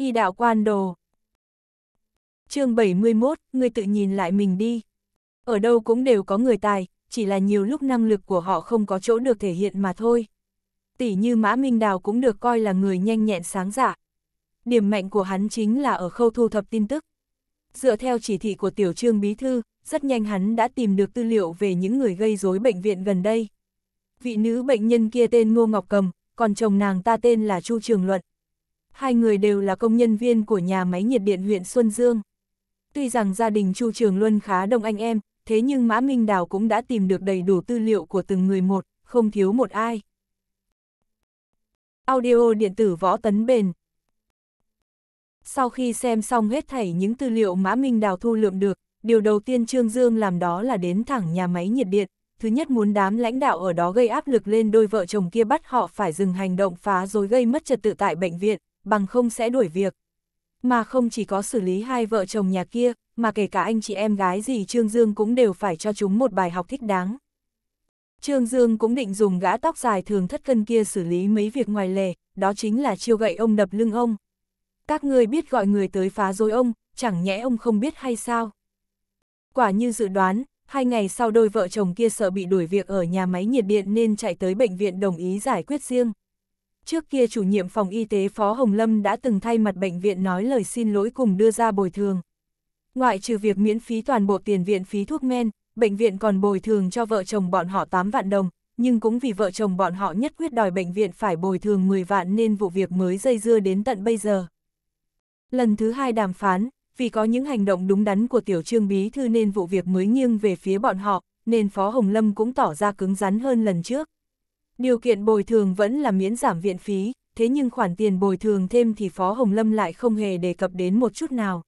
Y đạo quan đồ. chương 71, người tự nhìn lại mình đi. Ở đâu cũng đều có người tài, chỉ là nhiều lúc năng lực của họ không có chỗ được thể hiện mà thôi. Tỷ như Mã Minh Đào cũng được coi là người nhanh nhẹn sáng giả. Dạ. Điểm mạnh của hắn chính là ở khâu thu thập tin tức. Dựa theo chỉ thị của tiểu trương bí thư, rất nhanh hắn đã tìm được tư liệu về những người gây rối bệnh viện gần đây. Vị nữ bệnh nhân kia tên Ngô Ngọc Cầm, còn chồng nàng ta tên là Chu Trường Luận. Hai người đều là công nhân viên của nhà máy nhiệt điện huyện Xuân Dương. Tuy rằng gia đình Chu Trường Luân khá đông anh em, thế nhưng Mã Minh Đào cũng đã tìm được đầy đủ tư liệu của từng người một, không thiếu một ai. Audio điện tử võ tấn bền Sau khi xem xong hết thảy những tư liệu Mã Minh Đào thu lượm được, điều đầu tiên Trương Dương làm đó là đến thẳng nhà máy nhiệt điện, thứ nhất muốn đám lãnh đạo ở đó gây áp lực lên đôi vợ chồng kia bắt họ phải dừng hành động phá rồi gây mất trật tự tại bệnh viện, bằng không sẽ đuổi việc. Mà không chỉ có xử lý hai vợ chồng nhà kia, mà kể cả anh chị em gái gì Trương Dương cũng đều phải cho chúng một bài học thích đáng. Trương Dương cũng định dùng gã tóc dài thường thất cân kia xử lý mấy việc ngoài lề, đó chính là chiêu gậy ông đập lưng ông. Các người biết gọi người tới phá rối ông, chẳng nhẽ ông không biết hay sao? Quả như dự đoán, hai ngày sau đôi vợ chồng kia sợ bị đuổi việc ở nhà máy nhiệt điện nên chạy tới bệnh viện đồng ý giải quyết riêng. Trước kia chủ nhiệm phòng y tế Phó Hồng Lâm đã từng thay mặt bệnh viện nói lời xin lỗi cùng đưa ra bồi thường. Ngoại trừ việc miễn phí toàn bộ tiền viện phí thuốc men, bệnh viện còn bồi thường cho vợ chồng bọn họ 8 vạn đồng, nhưng cũng vì vợ chồng bọn họ nhất quyết đòi bệnh viện phải bồi thường 10 vạn nên vụ việc mới dây dưa đến tận bây giờ. Lần thứ hai đàm phán, vì có những hành động đúng đắn của tiểu trương bí thư nên vụ việc mới nghiêng về phía bọn họ, nên Phó Hồng Lâm cũng tỏ ra cứng rắn hơn lần trước. Điều kiện bồi thường vẫn là miễn giảm viện phí, thế nhưng khoản tiền bồi thường thêm thì Phó Hồng Lâm lại không hề đề cập đến một chút nào.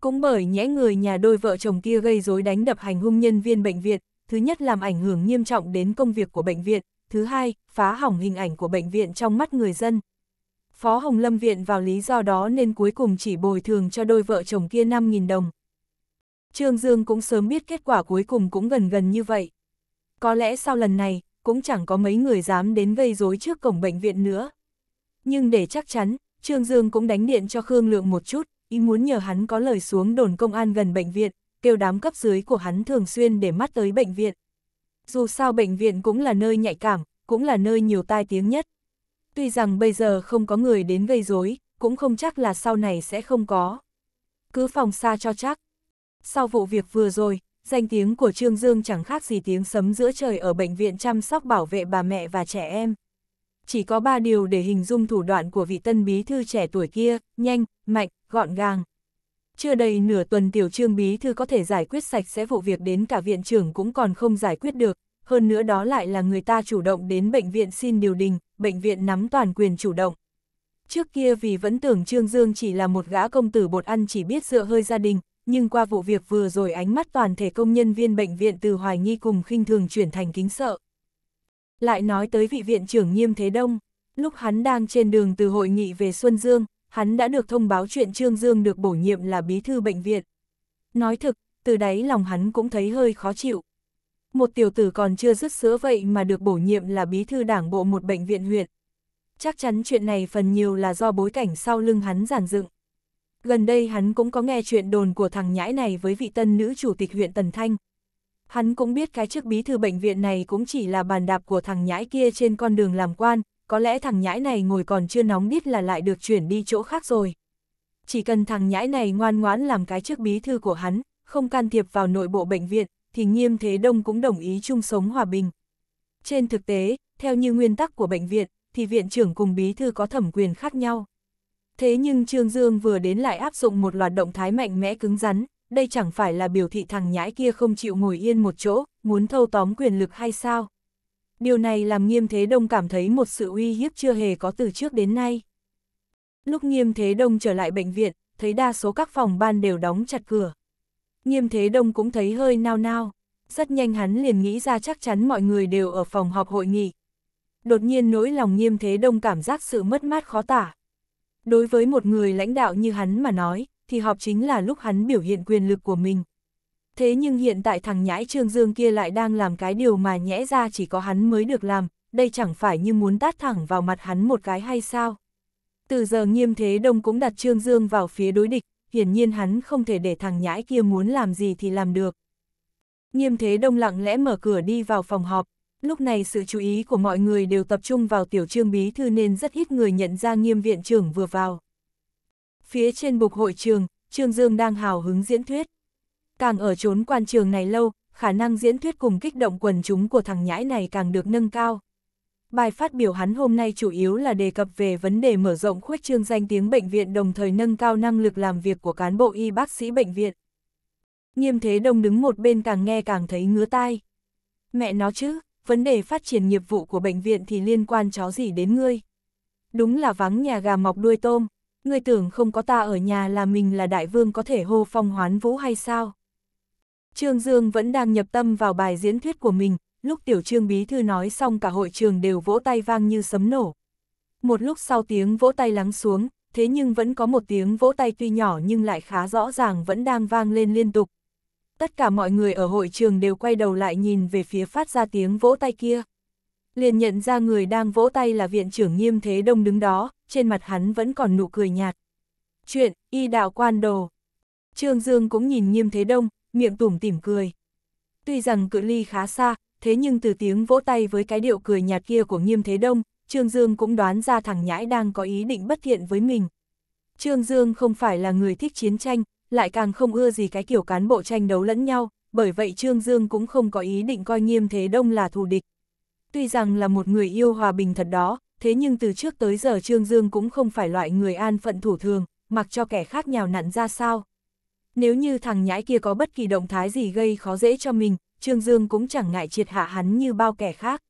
Cũng bởi nhẽ người nhà đôi vợ chồng kia gây rối đánh đập hành hung nhân viên bệnh viện, thứ nhất làm ảnh hưởng nghiêm trọng đến công việc của bệnh viện, thứ hai, phá hỏng hình ảnh của bệnh viện trong mắt người dân. Phó Hồng Lâm Viện vào lý do đó nên cuối cùng chỉ bồi thường cho đôi vợ chồng kia 5.000 đồng. Trương Dương cũng sớm biết kết quả cuối cùng cũng gần gần như vậy. Có lẽ sau lần này, cũng chẳng có mấy người dám đến gây rối trước cổng bệnh viện nữa. Nhưng để chắc chắn, Trương Dương cũng đánh điện cho Khương Lượng một chút, ý muốn nhờ hắn có lời xuống đồn công an gần bệnh viện, kêu đám cấp dưới của hắn thường xuyên để mắt tới bệnh viện. Dù sao bệnh viện cũng là nơi nhạy cảm, cũng là nơi nhiều tai tiếng nhất. Tuy rằng bây giờ không có người đến gây rối, cũng không chắc là sau này sẽ không có. Cứ phòng xa cho chắc. Sau vụ việc vừa rồi, danh tiếng của Trương Dương chẳng khác gì tiếng sấm giữa trời ở bệnh viện chăm sóc bảo vệ bà mẹ và trẻ em. Chỉ có ba điều để hình dung thủ đoạn của vị tân bí thư trẻ tuổi kia, nhanh, mạnh, gọn gàng. Chưa đầy nửa tuần tiểu trương bí thư có thể giải quyết sạch sẽ vụ việc đến cả viện trưởng cũng còn không giải quyết được, hơn nữa đó lại là người ta chủ động đến bệnh viện xin điều đình, bệnh viện nắm toàn quyền chủ động. Trước kia vì vẫn tưởng Trương Dương chỉ là một gã công tử bột ăn chỉ biết dựa hơi gia đình, nhưng qua vụ việc vừa rồi ánh mắt toàn thể công nhân viên bệnh viện từ hoài nghi cùng khinh thường chuyển thành kính sợ. Lại nói tới vị viện trưởng Nghiêm Thế Đông, lúc hắn đang trên đường từ hội nghị về Xuân Dương, hắn đã được thông báo chuyện Trương Dương được bổ nhiệm là bí thư bệnh viện. Nói thực, từ đáy lòng hắn cũng thấy hơi khó chịu. Một tiểu tử còn chưa dứt sữa vậy mà được bổ nhiệm là bí thư đảng bộ một bệnh viện huyện. Chắc chắn chuyện này phần nhiều là do bối cảnh sau lưng hắn giản dựng. Gần đây hắn cũng có nghe chuyện đồn của thằng nhãi này với vị tân nữ chủ tịch huyện Tần Thanh. Hắn cũng biết cái chức bí thư bệnh viện này cũng chỉ là bàn đạp của thằng nhãi kia trên con đường làm quan, có lẽ thằng nhãi này ngồi còn chưa nóng biết là lại được chuyển đi chỗ khác rồi. Chỉ cần thằng nhãi này ngoan ngoãn làm cái chức bí thư của hắn, không can thiệp vào nội bộ bệnh viện, thì Nghiêm Thế Đông cũng đồng ý chung sống hòa bình. Trên thực tế, theo như nguyên tắc của bệnh viện, thì viện trưởng cùng bí thư có thẩm quyền khác nhau. Thế nhưng Trương Dương vừa đến lại áp dụng một loạt động thái mạnh mẽ cứng rắn, đây chẳng phải là biểu thị thằng nhãi kia không chịu ngồi yên một chỗ, muốn thâu tóm quyền lực hay sao? Điều này làm Nghiêm Thế Đông cảm thấy một sự uy hiếp chưa hề có từ trước đến nay. Lúc Nghiêm Thế Đông trở lại bệnh viện, thấy đa số các phòng ban đều đóng chặt cửa. Nghiêm Thế Đông cũng thấy hơi nao nao, rất nhanh hắn liền nghĩ ra chắc chắn mọi người đều ở phòng họp hội nghị. Đột nhiên nỗi lòng Nghiêm Thế Đông cảm giác sự mất mát khó tả, Đối với một người lãnh đạo như hắn mà nói, thì họp chính là lúc hắn biểu hiện quyền lực của mình. Thế nhưng hiện tại thằng nhãi Trương Dương kia lại đang làm cái điều mà nhẽ ra chỉ có hắn mới được làm, đây chẳng phải như muốn tát thẳng vào mặt hắn một cái hay sao? Từ giờ nghiêm thế đông cũng đặt Trương Dương vào phía đối địch, hiển nhiên hắn không thể để thằng nhãi kia muốn làm gì thì làm được. Nghiêm thế đông lặng lẽ mở cửa đi vào phòng họp, lúc này sự chú ý của mọi người đều tập trung vào tiểu trương bí thư nên rất ít người nhận ra nghiêm viện trưởng vừa vào. Phía trên bục hội trường, Trương Dương đang hào hứng diễn thuyết. Càng ở trốn quan trường này lâu, khả năng diễn thuyết cùng kích động quần chúng của thằng nhãi này càng được nâng cao. Bài phát biểu hắn hôm nay chủ yếu là đề cập về vấn đề mở rộng khuếch trương danh tiếng bệnh viện đồng thời nâng cao năng lực làm việc của cán bộ y bác sĩ bệnh viện. Nghiêm Thế Đông đứng một bên càng nghe càng thấy ngứa tai. Mẹ nó chứ, vấn đề phát triển nghiệp vụ của bệnh viện thì liên quan chó gì đến ngươi. Đúng là vắng nhà gà mọc đuôi tôm, ngươi tưởng không có ta ở nhà là mình là đại vương có thể hô phong hoán vũ hay sao? Trương Dương vẫn đang nhập tâm vào bài diễn thuyết của mình, lúc tiểu trương bí thư nói xong cả hội trường đều vỗ tay vang như sấm nổ. Một lúc sau tiếng vỗ tay lắng xuống, thế nhưng vẫn có một tiếng vỗ tay tuy nhỏ nhưng lại khá rõ ràng vẫn đang vang lên liên tục, tất cả mọi người ở hội trường đều quay đầu lại nhìn về phía phát ra tiếng vỗ tay kia. Liền nhận ra người đang vỗ tay là viện trưởng nghiêm thế đông đứng đó, trên mặt hắn vẫn còn nụ cười nhạt. Chuyện, y đạo quan đồ. Trương Dương cũng nhìn nghiêm thế đông, miệng tủm tỉm cười. Tuy rằng cự ly khá xa, thế nhưng từ tiếng vỗ tay với cái điệu cười nhạt kia của nghiêm thế đông, Trương Dương cũng đoán ra thằng nhãi đang có ý định bất thiện với mình. Trương Dương không phải là người thích chiến tranh, lại càng không ưa gì cái kiểu cán bộ tranh đấu lẫn nhau, bởi vậy Trương Dương cũng không có ý định coi nghiêm thế đông là thù địch. Tuy rằng là một người yêu hòa bình thật đó, thế nhưng từ trước tới giờ Trương Dương cũng không phải loại người an phận thủ thường, mặc cho kẻ khác nhào nặn ra sao. Nếu như thằng nhãi kia có bất kỳ động thái gì gây khó dễ cho mình, Trương Dương cũng chẳng ngại triệt hạ hắn như bao kẻ khác.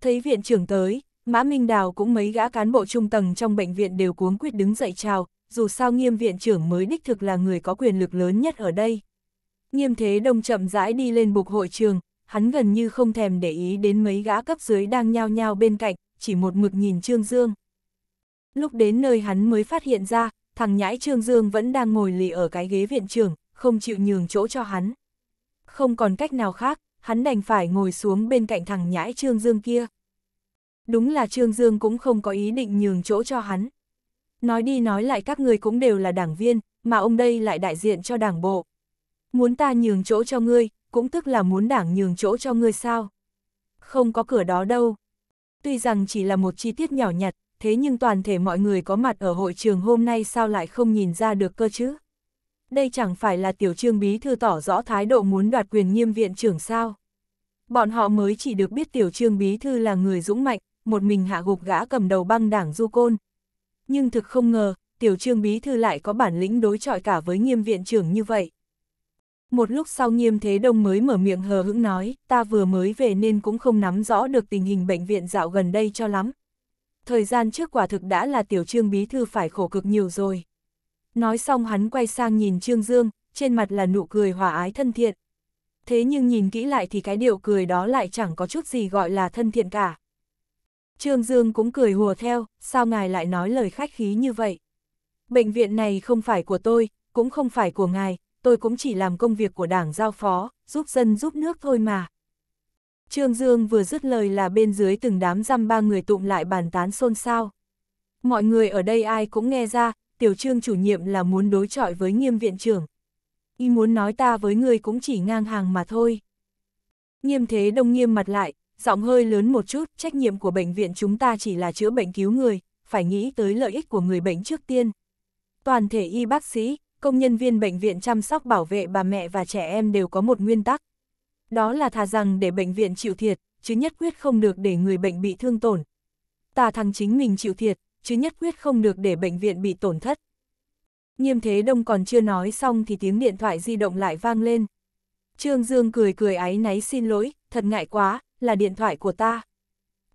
Thấy viện trưởng tới, Mã Minh Đào cũng mấy gã cán bộ trung tầng trong bệnh viện đều cuống quyết đứng dậy chào, dù sao nghiêm viện trưởng mới đích thực là người có quyền lực lớn nhất ở đây. Nghiêm thế đông chậm rãi đi lên bục hội trường, hắn gần như không thèm để ý đến mấy gã cấp dưới đang nhao nhao bên cạnh, chỉ một mực nhìn Trương Dương. Lúc đến nơi hắn mới phát hiện ra, thằng nhãi Trương Dương vẫn đang ngồi lì ở cái ghế viện trưởng, không chịu nhường chỗ cho hắn. Không còn cách nào khác, hắn đành phải ngồi xuống bên cạnh thằng nhãi Trương Dương kia. Đúng là Trương Dương cũng không có ý định nhường chỗ cho hắn. Nói đi nói lại các người cũng đều là đảng viên, mà ông đây lại đại diện cho đảng bộ. Muốn ta nhường chỗ cho ngươi, cũng tức là muốn đảng nhường chỗ cho ngươi sao? Không có cửa đó đâu. Tuy rằng chỉ là một chi tiết nhỏ nhặt, thế nhưng toàn thể mọi người có mặt ở hội trường hôm nay sao lại không nhìn ra được cơ chứ? Đây chẳng phải là tiểu trương bí thư tỏ rõ thái độ muốn đoạt quyền nghiêm viện trưởng sao? Bọn họ mới chỉ được biết tiểu trương bí thư là người dũng mạnh, một mình hạ gục gã cầm đầu băng đảng du côn, nhưng thực không ngờ, tiểu trương bí thư lại có bản lĩnh đối chọi cả với nghiêm viện trưởng như vậy. Một lúc sau nghiêm thế đông mới mở miệng hờ hững nói, ta vừa mới về nên cũng không nắm rõ được tình hình bệnh viện dạo gần đây cho lắm. Thời gian trước quả thực đã là tiểu trương bí thư phải khổ cực nhiều rồi. Nói xong hắn quay sang nhìn Trương Dương, trên mặt là nụ cười hòa ái thân thiện. Thế nhưng nhìn kỹ lại thì cái điệu cười đó lại chẳng có chút gì gọi là thân thiện cả. Trương Dương cũng cười hùa theo, sao ngài lại nói lời khách khí như vậy? Bệnh viện này không phải của tôi, cũng không phải của ngài, tôi cũng chỉ làm công việc của đảng giao phó, giúp dân giúp nước thôi mà. Trương Dương vừa dứt lời là bên dưới từng đám răm ba người tụng lại bàn tán xôn xao. Mọi người ở đây ai cũng nghe ra, tiểu trương chủ nhiệm là muốn đối chọi với nghiêm viện trưởng. Y muốn nói ta với người cũng chỉ ngang hàng mà thôi. Nghiêm thế đông nghiêm mặt lại, giọng hơi lớn một chút, trách nhiệm của bệnh viện chúng ta chỉ là chữa bệnh cứu người, phải nghĩ tới lợi ích của người bệnh trước tiên. Toàn thể y bác sĩ, công nhân viên bệnh viện chăm sóc bảo vệ bà mẹ và trẻ em đều có một nguyên tắc. Đó là thà rằng để bệnh viện chịu thiệt, chứ nhất quyết không được để người bệnh bị thương tổn. Tà thằng chính mình chịu thiệt, chứ nhất quyết không được để bệnh viện bị tổn thất. Nghiêm Thế Đông còn chưa nói xong thì tiếng điện thoại di động lại vang lên. Trương Dương cười cười áy náy xin lỗi, thật ngại quá, là điện thoại của ta.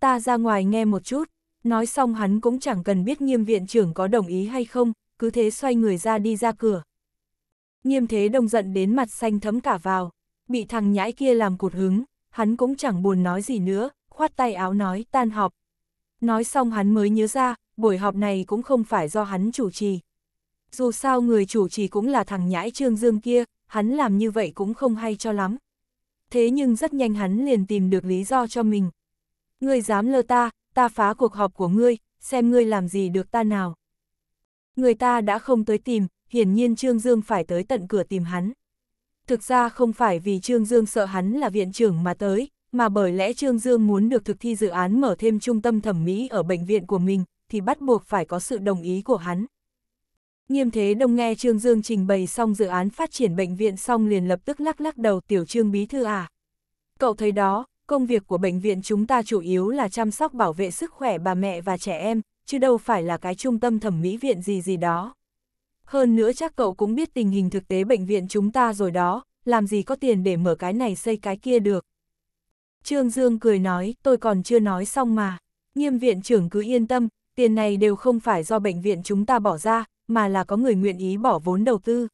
Ta ra ngoài nghe một chút, nói xong hắn cũng chẳng cần biết nghiêm viện trưởng có đồng ý hay không, cứ thế xoay người ra đi ra cửa. Nghiêm thế đông giận đến mặt xanh thấm cả vào, bị thằng nhãi kia làm cụt hứng, hắn cũng chẳng buồn nói gì nữa, khoát tay áo nói tan họp. Nói xong hắn mới nhớ ra, buổi họp này cũng không phải do hắn chủ trì. Dù sao người chủ trì cũng là thằng nhãi trương dương kia, hắn làm như vậy cũng không hay cho lắm thế nhưng rất nhanh hắn liền tìm được lý do cho mình. Ngươi dám lơ ta, ta phá cuộc họp của ngươi, xem ngươi làm gì được ta nào. Người ta đã không tới tìm, hiển nhiên Trương Dương phải tới tận cửa tìm hắn. Thực ra không phải vì Trương Dương sợ hắn là viện trưởng mà tới, mà bởi lẽ Trương Dương muốn được thực thi dự án mở thêm trung tâm thẩm mỹ ở bệnh viện của mình, thì bắt buộc phải có sự đồng ý của hắn. Nghiêm thế đông nghe Trương Dương trình bày xong dự án phát triển bệnh viện xong liền lập tức lắc lắc đầu tiểu trương bí thư à. Cậu thấy đó, công việc của bệnh viện chúng ta chủ yếu là chăm sóc bảo vệ sức khỏe bà mẹ và trẻ em, chứ đâu phải là cái trung tâm thẩm mỹ viện gì gì đó. Hơn nữa chắc cậu cũng biết tình hình thực tế bệnh viện chúng ta rồi đó, làm gì có tiền để mở cái này xây cái kia được. Trương Dương cười nói, tôi còn chưa nói xong mà. Nghiêm viện trưởng cứ yên tâm, tiền này đều không phải do bệnh viện chúng ta bỏ ra, mà là có người nguyện ý bỏ vốn đầu tư.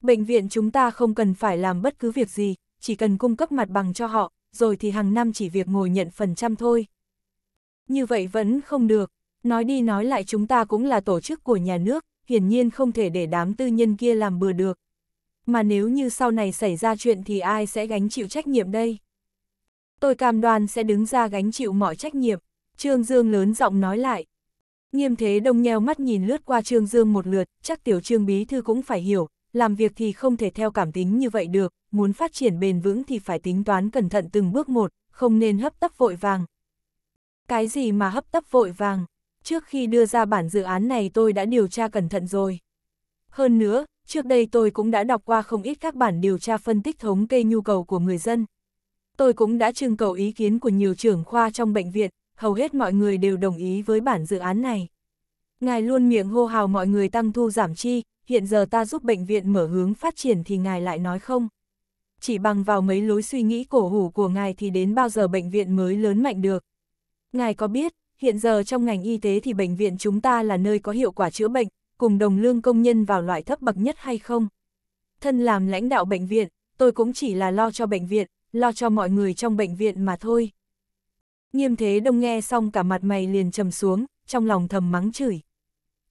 Bệnh viện chúng ta không cần phải làm bất cứ việc gì, chỉ cần cung cấp mặt bằng cho họ, rồi thì hàng năm chỉ việc ngồi nhận phần trăm thôi. Như vậy vẫn không được, nói đi nói lại chúng ta cũng là tổ chức của nhà nước, hiển nhiên không thể để đám tư nhân kia làm bừa được. Mà nếu như sau này xảy ra chuyện thì ai sẽ gánh chịu trách nhiệm đây? Tôi cam đoan sẽ đứng ra gánh chịu mọi trách nhiệm, Trương Dương lớn giọng nói lại, Nghiêm thế đông nheo mắt nhìn lướt qua Trương Dương một lượt, chắc tiểu Trương Bí Thư cũng phải hiểu, làm việc thì không thể theo cảm tính như vậy được, muốn phát triển bền vững thì phải tính toán cẩn thận từng bước một, không nên hấp tấp vội vàng. Cái gì mà hấp tấp vội vàng? Trước khi đưa ra bản dự án này tôi đã điều tra cẩn thận rồi. Hơn nữa, trước đây tôi cũng đã đọc qua không ít các bản điều tra phân tích thống kê nhu cầu của người dân. Tôi cũng đã trưng cầu ý kiến của nhiều trưởng khoa trong bệnh viện, hầu hết mọi người đều đồng ý với bản dự án này. Ngài luôn miệng hô hào mọi người tăng thu giảm chi, hiện giờ ta giúp bệnh viện mở hướng phát triển thì ngài lại nói không. Chỉ bằng vào mấy lối suy nghĩ cổ hủ của ngài thì đến bao giờ bệnh viện mới lớn mạnh được. Ngài có biết, hiện giờ trong ngành y tế thì bệnh viện chúng ta là nơi có hiệu quả chữa bệnh, cùng đồng lương công nhân vào loại thấp bậc nhất hay không? Thân làm lãnh đạo bệnh viện, tôi cũng chỉ là lo cho bệnh viện, lo cho mọi người trong bệnh viện mà thôi. Nghiêm thế đông nghe xong cả mặt mày liền trầm xuống, trong lòng thầm mắng chửi.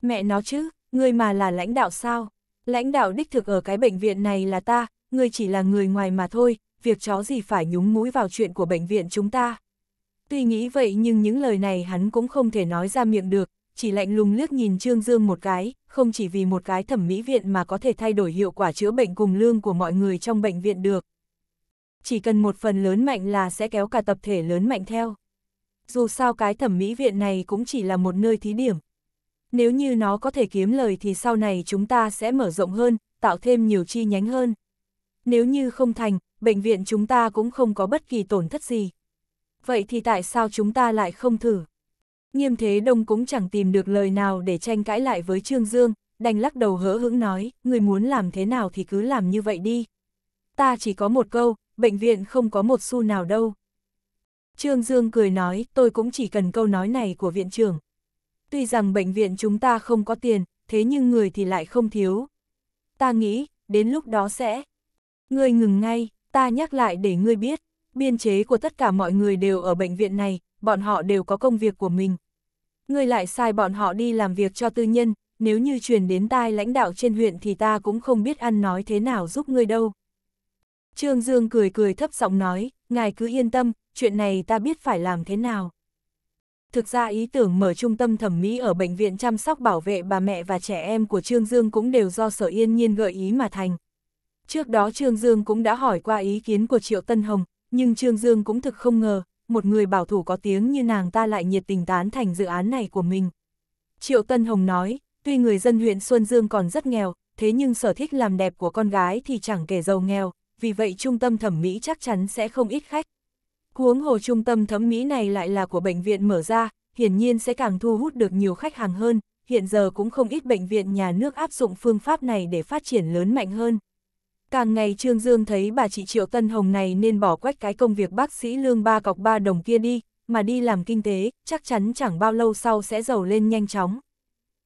Mẹ nó chứ, ngươi mà là lãnh đạo sao? Lãnh đạo đích thực ở cái bệnh viện này là ta, ngươi chỉ là người ngoài mà thôi, việc chó gì phải nhúng mũi vào chuyện của bệnh viện chúng ta. Tuy nghĩ vậy nhưng những lời này hắn cũng không thể nói ra miệng được, chỉ lạnh lùng liếc nhìn Trương Dương một cái, không chỉ vì một cái thẩm mỹ viện mà có thể thay đổi hiệu quả chữa bệnh cùng lương của mọi người trong bệnh viện được. Chỉ cần một phần lớn mạnh là sẽ kéo cả tập thể lớn mạnh theo dù sao cái thẩm mỹ viện này cũng chỉ là một nơi thí điểm. Nếu như nó có thể kiếm lời thì sau này chúng ta sẽ mở rộng hơn, tạo thêm nhiều chi nhánh hơn. Nếu như không thành, bệnh viện chúng ta cũng không có bất kỳ tổn thất gì. Vậy thì tại sao chúng ta lại không thử? Nghiêm Thế Đông cũng chẳng tìm được lời nào để tranh cãi lại với Trương Dương, đành lắc đầu hỡ hững nói, người muốn làm thế nào thì cứ làm như vậy đi. Ta chỉ có một câu, bệnh viện không có một xu nào đâu. Trương Dương cười nói, tôi cũng chỉ cần câu nói này của viện trưởng. Tuy rằng bệnh viện chúng ta không có tiền, thế nhưng người thì lại không thiếu. Ta nghĩ, đến lúc đó sẽ... Ngươi ngừng ngay, ta nhắc lại để ngươi biết, biên chế của tất cả mọi người đều ở bệnh viện này, bọn họ đều có công việc của mình. Ngươi lại sai bọn họ đi làm việc cho tư nhân, nếu như truyền đến tai lãnh đạo trên huyện thì ta cũng không biết ăn nói thế nào giúp ngươi đâu. Trương Dương cười cười thấp giọng nói, ngài cứ yên tâm, chuyện này ta biết phải làm thế nào. Thực ra ý tưởng mở trung tâm thẩm mỹ ở bệnh viện chăm sóc bảo vệ bà mẹ và trẻ em của Trương Dương cũng đều do Sở Yên Nhiên gợi ý mà thành. Trước đó Trương Dương cũng đã hỏi qua ý kiến của Triệu Tân Hồng, nhưng Trương Dương cũng thực không ngờ, một người bảo thủ có tiếng như nàng ta lại nhiệt tình tán thành dự án này của mình. Triệu Tân Hồng nói, tuy người dân huyện Xuân Dương còn rất nghèo, thế nhưng sở thích làm đẹp của con gái thì chẳng kể giàu nghèo, vì vậy trung tâm thẩm mỹ chắc chắn sẽ không ít khách. Huống hồ trung tâm thẩm mỹ này lại là của bệnh viện mở ra, hiển nhiên sẽ càng thu hút được nhiều khách hàng hơn, hiện giờ cũng không ít bệnh viện nhà nước áp dụng phương pháp này để phát triển lớn mạnh hơn. Càng ngày Trương Dương thấy bà chị Triệu Tân Hồng này nên bỏ quách cái công việc bác sĩ lương ba cọc ba đồng kia đi, mà đi làm kinh tế, chắc chắn chẳng bao lâu sau sẽ giàu lên nhanh chóng.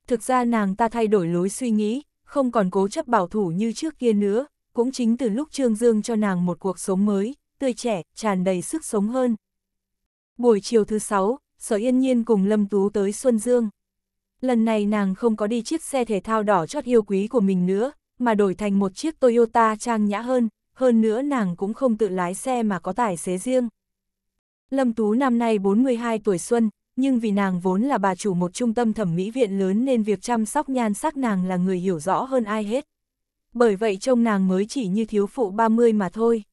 Thực ra nàng ta thay đổi lối suy nghĩ, không còn cố chấp bảo thủ như trước kia nữa, cũng chính từ lúc Trương Dương cho nàng một cuộc sống mới, tươi trẻ, tràn đầy sức sống hơn. Buổi chiều thứ sáu, Sở Yên Nhiên cùng Lâm Tú tới Xuân Dương. Lần này nàng không có đi chiếc xe thể thao đỏ chót yêu quý của mình nữa, mà đổi thành một chiếc Toyota trang nhã hơn, hơn nữa nàng cũng không tự lái xe mà có tài xế riêng. Lâm Tú năm nay 42 tuổi xuân, nhưng vì nàng vốn là bà chủ một trung tâm thẩm mỹ viện lớn nên việc chăm sóc nhan sắc nàng là người hiểu rõ hơn ai hết. Bởi vậy trông nàng mới chỉ như thiếu phụ 30 mà thôi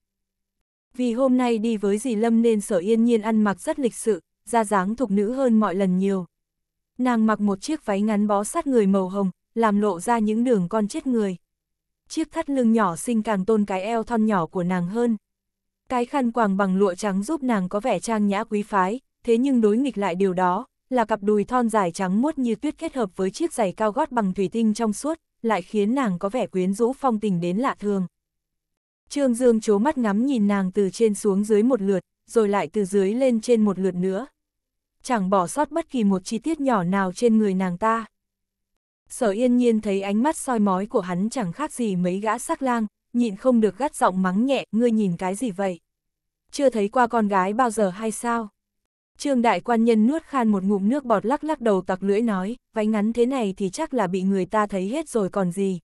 vì hôm nay đi với dì Lâm nên sở yên nhiên ăn mặc rất lịch sự, da dáng thục nữ hơn mọi lần nhiều. Nàng mặc một chiếc váy ngắn bó sát người màu hồng, làm lộ ra những đường con chết người. Chiếc thắt lưng nhỏ xinh càng tôn cái eo thon nhỏ của nàng hơn. Cái khăn quàng bằng lụa trắng giúp nàng có vẻ trang nhã quý phái, thế nhưng đối nghịch lại điều đó, là cặp đùi thon dài trắng muốt như tuyết kết hợp với chiếc giày cao gót bằng thủy tinh trong suốt, lại khiến nàng có vẻ quyến rũ phong tình đến lạ thường. Trương Dương chố mắt ngắm nhìn nàng từ trên xuống dưới một lượt, rồi lại từ dưới lên trên một lượt nữa. Chẳng bỏ sót bất kỳ một chi tiết nhỏ nào trên người nàng ta. Sở yên nhiên thấy ánh mắt soi mói của hắn chẳng khác gì mấy gã sắc lang, nhịn không được gắt giọng mắng nhẹ, ngươi nhìn cái gì vậy? Chưa thấy qua con gái bao giờ hay sao? Trương đại quan nhân nuốt khan một ngụm nước bọt lắc lắc đầu tặc lưỡi nói, váy ngắn thế này thì chắc là bị người ta thấy hết rồi còn gì.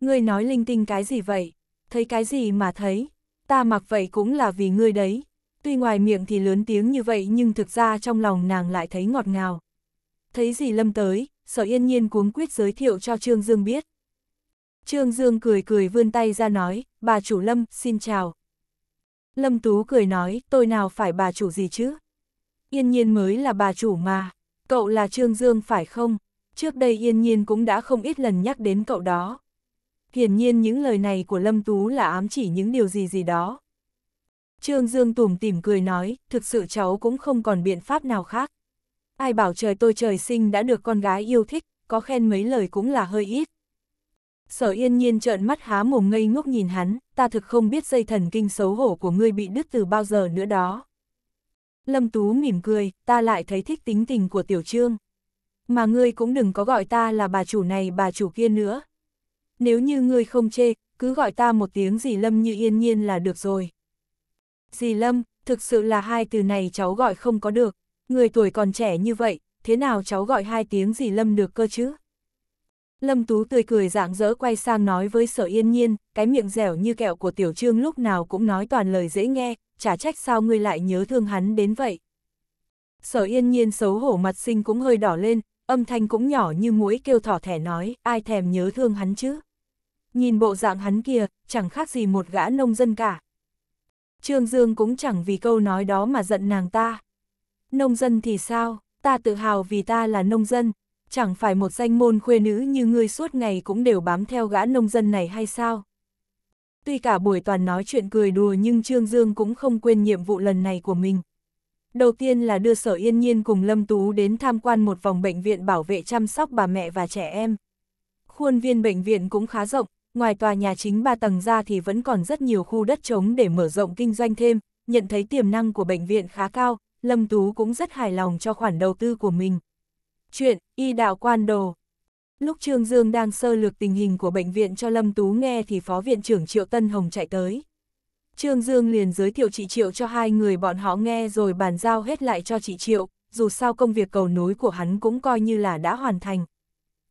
Ngươi nói linh tinh cái gì vậy? thấy cái gì mà thấy, ta mặc vậy cũng là vì ngươi đấy. Tuy ngoài miệng thì lớn tiếng như vậy nhưng thực ra trong lòng nàng lại thấy ngọt ngào. Thấy gì lâm tới, sở yên nhiên cuống quyết giới thiệu cho Trương Dương biết. Trương Dương cười cười vươn tay ra nói, bà chủ Lâm, xin chào. Lâm Tú cười nói, tôi nào phải bà chủ gì chứ? Yên nhiên mới là bà chủ mà, cậu là Trương Dương phải không? Trước đây Yên nhiên cũng đã không ít lần nhắc đến cậu đó. Hiển nhiên những lời này của Lâm Tú là ám chỉ những điều gì gì đó. Trương Dương tủm tỉm cười nói, thực sự cháu cũng không còn biện pháp nào khác. Ai bảo trời tôi trời sinh đã được con gái yêu thích, có khen mấy lời cũng là hơi ít. Sở yên nhiên trợn mắt há mồm ngây ngốc nhìn hắn, ta thực không biết dây thần kinh xấu hổ của ngươi bị đứt từ bao giờ nữa đó. Lâm Tú mỉm cười, ta lại thấy thích tính tình của tiểu trương. Mà ngươi cũng đừng có gọi ta là bà chủ này bà chủ kia nữa, nếu như ngươi không chê, cứ gọi ta một tiếng dì Lâm như yên nhiên là được rồi. Dì Lâm, thực sự là hai từ này cháu gọi không có được, người tuổi còn trẻ như vậy, thế nào cháu gọi hai tiếng dì Lâm được cơ chứ? Lâm Tú tươi cười rạng rỡ quay sang nói với sở yên nhiên, cái miệng dẻo như kẹo của tiểu trương lúc nào cũng nói toàn lời dễ nghe, chả trách sao ngươi lại nhớ thương hắn đến vậy. Sở yên nhiên xấu hổ mặt xinh cũng hơi đỏ lên, âm thanh cũng nhỏ như mũi kêu thỏ thẻ nói, ai thèm nhớ thương hắn chứ. Nhìn bộ dạng hắn kia, chẳng khác gì một gã nông dân cả. Trương Dương cũng chẳng vì câu nói đó mà giận nàng ta. Nông dân thì sao, ta tự hào vì ta là nông dân, chẳng phải một danh môn khuê nữ như ngươi suốt ngày cũng đều bám theo gã nông dân này hay sao? Tuy cả buổi toàn nói chuyện cười đùa nhưng Trương Dương cũng không quên nhiệm vụ lần này của mình. Đầu tiên là đưa Sở Yên Nhiên cùng Lâm Tú đến tham quan một vòng bệnh viện bảo vệ chăm sóc bà mẹ và trẻ em. Khuôn viên bệnh viện cũng khá rộng, ngoài tòa nhà chính 3 tầng ra thì vẫn còn rất nhiều khu đất trống để mở rộng kinh doanh thêm, nhận thấy tiềm năng của bệnh viện khá cao, Lâm Tú cũng rất hài lòng cho khoản đầu tư của mình. Chuyện, y đạo quan đồ Lúc Trương Dương đang sơ lược tình hình của bệnh viện cho Lâm Tú nghe thì Phó Viện trưởng Triệu Tân Hồng chạy tới. Trương Dương liền giới thiệu chị Triệu cho hai người bọn họ nghe rồi bàn giao hết lại cho chị Triệu, dù sao công việc cầu nối của hắn cũng coi như là đã hoàn thành.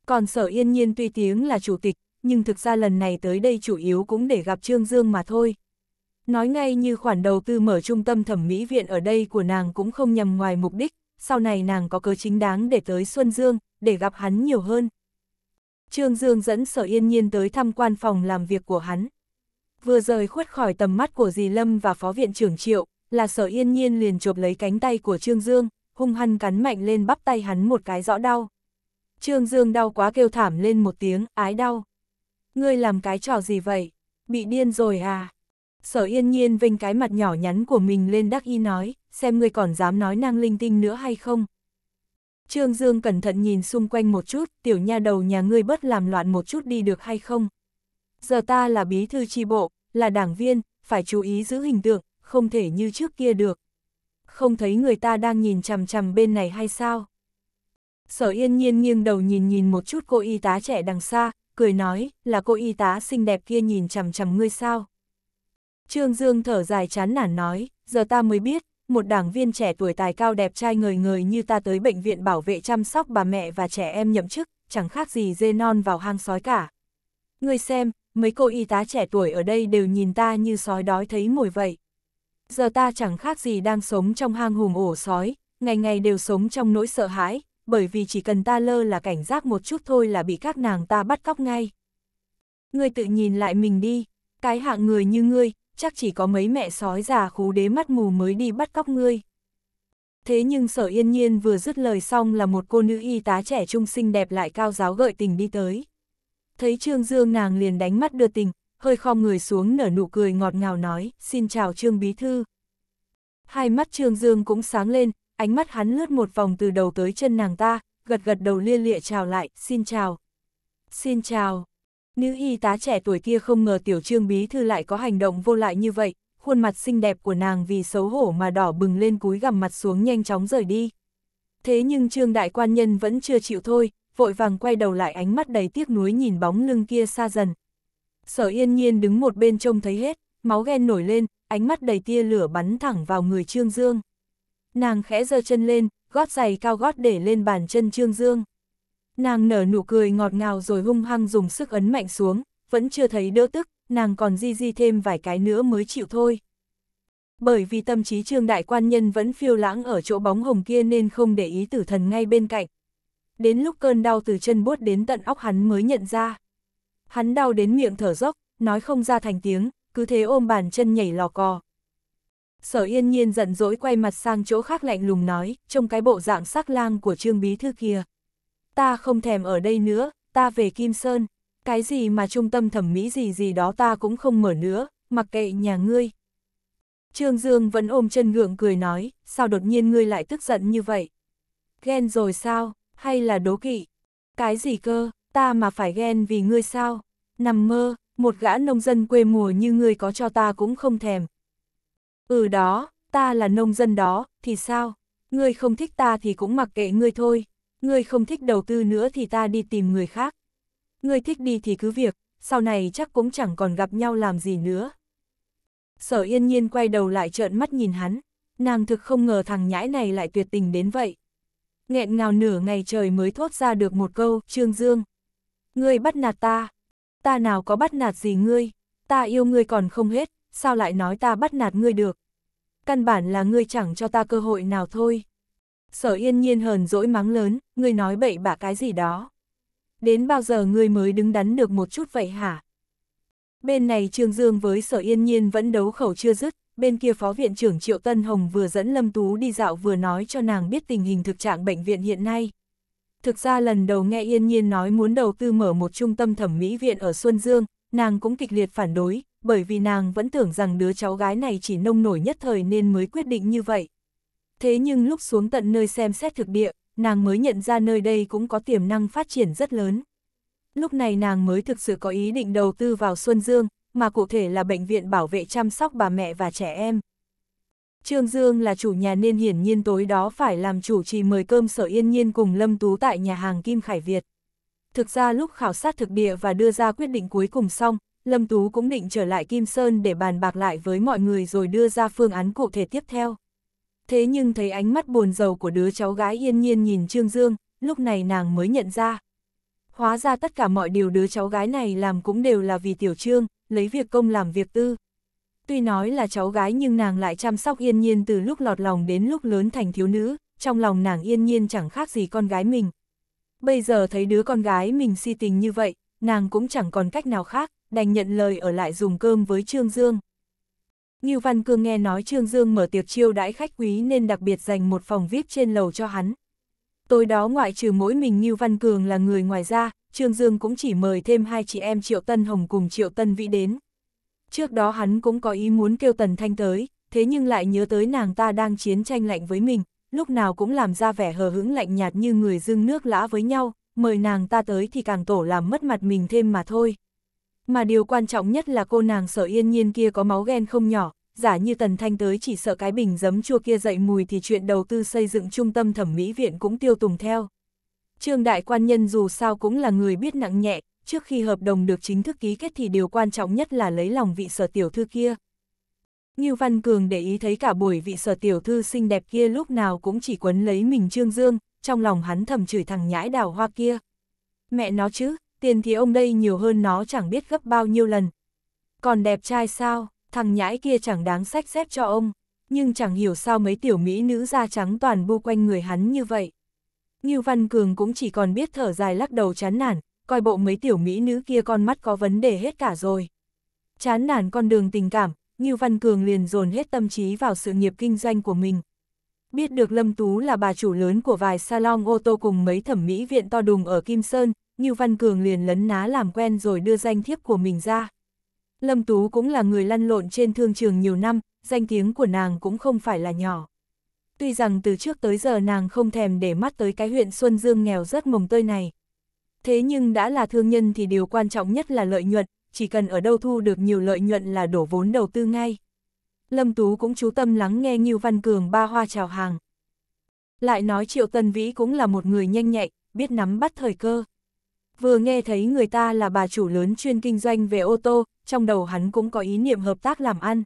Còn sở yên nhiên tuy tiếng là chủ tịch, nhưng thực ra lần này tới đây chủ yếu cũng để gặp Trương Dương mà thôi. Nói ngay như khoản đầu tư mở trung tâm thẩm mỹ viện ở đây của nàng cũng không nhằm ngoài mục đích, sau này nàng có cơ chính đáng để tới Xuân Dương, để gặp hắn nhiều hơn. Trương Dương dẫn Sở Yên Nhiên tới thăm quan phòng làm việc của hắn. Vừa rời khuất khỏi tầm mắt của dì Lâm và phó viện trưởng Triệu, là Sở Yên Nhiên liền chộp lấy cánh tay của Trương Dương, hung hăng cắn mạnh lên bắp tay hắn một cái rõ đau. Trương Dương đau quá kêu thảm lên một tiếng, ái đau. Ngươi làm cái trò gì vậy? Bị điên rồi à? Sở yên nhiên vinh cái mặt nhỏ nhắn của mình lên đắc y nói, xem ngươi còn dám nói năng linh tinh nữa hay không? Trương Dương cẩn thận nhìn xung quanh một chút, tiểu nha đầu nhà ngươi bớt làm loạn một chút đi được hay không? Giờ ta là bí thư tri bộ, là đảng viên, phải chú ý giữ hình tượng, không thể như trước kia được. Không thấy người ta đang nhìn chằm chằm bên này hay sao? Sở yên nhiên nghiêng đầu nhìn nhìn một chút cô y tá trẻ đằng xa, cười nói, là cô y tá xinh đẹp kia nhìn chằm chằm ngươi sao. Trương Dương thở dài chán nản nói, giờ ta mới biết, một đảng viên trẻ tuổi tài cao đẹp trai người người như ta tới bệnh viện bảo vệ chăm sóc bà mẹ và trẻ em nhậm chức, chẳng khác gì dê non vào hang sói cả. Ngươi xem, mấy cô y tá trẻ tuổi ở đây đều nhìn ta như sói đói thấy mồi vậy. Giờ ta chẳng khác gì đang sống trong hang hùm ổ sói, ngày ngày đều sống trong nỗi sợ hãi, bởi vì chỉ cần ta lơ là cảnh giác một chút thôi là bị các nàng ta bắt cóc ngay. Ngươi tự nhìn lại mình đi, cái hạng người như ngươi, chắc chỉ có mấy mẹ sói già khú đế mắt mù mới đi bắt cóc ngươi. Thế nhưng sở yên nhiên vừa dứt lời xong là một cô nữ y tá trẻ trung xinh đẹp lại cao giáo gợi tình đi tới. Thấy Trương Dương nàng liền đánh mắt đưa tình, hơi khom người xuống nở nụ cười ngọt ngào nói, xin chào Trương Bí Thư. Hai mắt Trương Dương cũng sáng lên, ánh mắt hắn lướt một vòng từ đầu tới chân nàng ta, gật gật đầu lia lịa chào lại, xin chào. Xin chào. Nữ y tá trẻ tuổi kia không ngờ tiểu trương bí thư lại có hành động vô lại như vậy, khuôn mặt xinh đẹp của nàng vì xấu hổ mà đỏ bừng lên cúi gằm mặt xuống nhanh chóng rời đi. Thế nhưng trương đại quan nhân vẫn chưa chịu thôi, vội vàng quay đầu lại ánh mắt đầy tiếc nuối nhìn bóng lưng kia xa dần. Sở yên nhiên đứng một bên trông thấy hết, máu ghen nổi lên, ánh mắt đầy tia lửa bắn thẳng vào người trương dương. Nàng khẽ giơ chân lên, gót giày cao gót để lên bàn chân Trương Dương. Nàng nở nụ cười ngọt ngào rồi hung hăng dùng sức ấn mạnh xuống, vẫn chưa thấy đỡ tức, nàng còn di di thêm vài cái nữa mới chịu thôi. Bởi vì tâm trí trương đại quan nhân vẫn phiêu lãng ở chỗ bóng hồng kia nên không để ý tử thần ngay bên cạnh. Đến lúc cơn đau từ chân buốt đến tận óc hắn mới nhận ra. Hắn đau đến miệng thở dốc, nói không ra thành tiếng, cứ thế ôm bàn chân nhảy lò cò, Sở yên nhiên giận dỗi quay mặt sang chỗ khác lạnh lùng nói, trong cái bộ dạng sắc lang của trương bí thư kia. Ta không thèm ở đây nữa, ta về Kim Sơn, cái gì mà trung tâm thẩm mỹ gì gì đó ta cũng không mở nữa, mặc kệ nhà ngươi. Trương Dương vẫn ôm chân ngượng cười nói, sao đột nhiên ngươi lại tức giận như vậy? Ghen rồi sao, hay là đố kỵ? Cái gì cơ, ta mà phải ghen vì ngươi sao? Nằm mơ, một gã nông dân quê mùa như ngươi có cho ta cũng không thèm, Ừ đó, ta là nông dân đó, thì sao? Ngươi không thích ta thì cũng mặc kệ ngươi thôi. Ngươi không thích đầu tư nữa thì ta đi tìm người khác. Ngươi thích đi thì cứ việc, sau này chắc cũng chẳng còn gặp nhau làm gì nữa. Sở yên nhiên quay đầu lại trợn mắt nhìn hắn, nàng thực không ngờ thằng nhãi này lại tuyệt tình đến vậy. Nghẹn ngào nửa ngày trời mới thốt ra được một câu, Trương Dương. Ngươi bắt nạt ta, ta nào có bắt nạt gì ngươi, ta yêu ngươi còn không hết, sao lại nói ta bắt nạt ngươi được? Căn bản là ngươi chẳng cho ta cơ hội nào thôi. Sở yên nhiên hờn dỗi mắng lớn, ngươi nói bậy bạ cái gì đó. Đến bao giờ ngươi mới đứng đắn được một chút vậy hả? Bên này Trương Dương với sở yên nhiên vẫn đấu khẩu chưa dứt, bên kia Phó Viện trưởng Triệu Tân Hồng vừa dẫn Lâm Tú đi dạo vừa nói cho nàng biết tình hình thực trạng bệnh viện hiện nay. Thực ra lần đầu nghe Yên Nhiên nói muốn đầu tư mở một trung tâm thẩm mỹ viện ở Xuân Dương, nàng cũng kịch liệt phản đối, bởi vì nàng vẫn tưởng rằng đứa cháu gái này chỉ nông nổi nhất thời nên mới quyết định như vậy. Thế nhưng lúc xuống tận nơi xem xét thực địa, nàng mới nhận ra nơi đây cũng có tiềm năng phát triển rất lớn. Lúc này nàng mới thực sự có ý định đầu tư vào Xuân Dương, mà cụ thể là bệnh viện bảo vệ chăm sóc bà mẹ và trẻ em. Trương Dương là chủ nhà nên hiển nhiên tối đó phải làm chủ trì mời cơm sở yên nhiên cùng Lâm Tú tại nhà hàng Kim Khải Việt. Thực ra lúc khảo sát thực địa và đưa ra quyết định cuối cùng xong, Lâm Tú cũng định trở lại Kim Sơn để bàn bạc lại với mọi người rồi đưa ra phương án cụ thể tiếp theo. Thế nhưng thấy ánh mắt buồn rầu của đứa cháu gái yên nhiên nhìn Trương Dương, lúc này nàng mới nhận ra. Hóa ra tất cả mọi điều đứa cháu gái này làm cũng đều là vì tiểu trương, lấy việc công làm việc tư. Tuy nói là cháu gái nhưng nàng lại chăm sóc yên nhiên từ lúc lọt lòng đến lúc lớn thành thiếu nữ, trong lòng nàng yên nhiên chẳng khác gì con gái mình. Bây giờ thấy đứa con gái mình si tình như vậy, nàng cũng chẳng còn cách nào khác, đành nhận lời ở lại dùng cơm với Trương Dương. Ngưu Văn Cương nghe nói Trương Dương mở tiệc chiêu đãi khách quý nên đặc biệt dành một phòng VIP trên lầu cho hắn. Tối đó ngoại trừ mỗi mình Ngưu Văn Cường là người ngoài ra, Trương Dương cũng chỉ mời thêm hai chị em Triệu Tân Hồng cùng Triệu Tân Vĩ đến. Trước đó hắn cũng có ý muốn kêu Tần Thanh tới, thế nhưng lại nhớ tới nàng ta đang chiến tranh lạnh với mình, lúc nào cũng làm ra vẻ hờ hững lạnh nhạt như người dưng nước lã với nhau, mời nàng ta tới thì càng tổ làm mất mặt mình thêm mà thôi mà điều quan trọng nhất là cô nàng sở yên nhiên kia có máu ghen không nhỏ, giả như Tần Thanh tới chỉ sợ cái bình giấm chua kia dậy mùi thì chuyện đầu tư xây dựng trung tâm thẩm mỹ viện cũng tiêu tùng theo. Trương Đại Quan Nhân dù sao cũng là người biết nặng nhẹ, trước khi hợp đồng được chính thức ký kết thì điều quan trọng nhất là lấy lòng vị sở tiểu thư kia. Ngưu Văn Cường để ý thấy cả buổi vị sở tiểu thư xinh đẹp kia lúc nào cũng chỉ quấn lấy mình Trương Dương, trong lòng hắn thầm chửi thằng nhãi đào hoa kia. Mẹ nó chứ, tiền thì ông đây nhiều hơn nó chẳng biết gấp bao nhiêu lần. Còn đẹp trai sao, thằng nhãi kia chẳng đáng sách xếp cho ông, nhưng chẳng hiểu sao mấy tiểu mỹ nữ da trắng toàn bu quanh người hắn như vậy. Như Văn Cường cũng chỉ còn biết thở dài lắc đầu chán nản, coi bộ mấy tiểu mỹ nữ kia con mắt có vấn đề hết cả rồi. Chán nản con đường tình cảm, Như Văn Cường liền dồn hết tâm trí vào sự nghiệp kinh doanh của mình. Biết được Lâm Tú là bà chủ lớn của vài salon ô tô cùng mấy thẩm mỹ viện to đùng ở Kim Sơn, Ngưu Văn Cường liền lấn ná làm quen rồi đưa danh thiếp của mình ra. Lâm Tú cũng là người lăn lộn trên thương trường nhiều năm, danh tiếng của nàng cũng không phải là nhỏ. Tuy rằng từ trước tới giờ nàng không thèm để mắt tới cái huyện Xuân Dương nghèo rất mồng tơi này. Thế nhưng đã là thương nhân thì điều quan trọng nhất là lợi nhuận, chỉ cần ở đâu thu được nhiều lợi nhuận là đổ vốn đầu tư ngay. Lâm Tú cũng chú tâm lắng nghe Ngưu Văn Cường ba hoa chào hàng. Lại nói Triệu Tân Vĩ cũng là một người nhanh nhạy, biết nắm bắt thời cơ vừa nghe thấy người ta là bà chủ lớn chuyên kinh doanh về ô tô, trong đầu hắn cũng có ý niệm hợp tác làm ăn.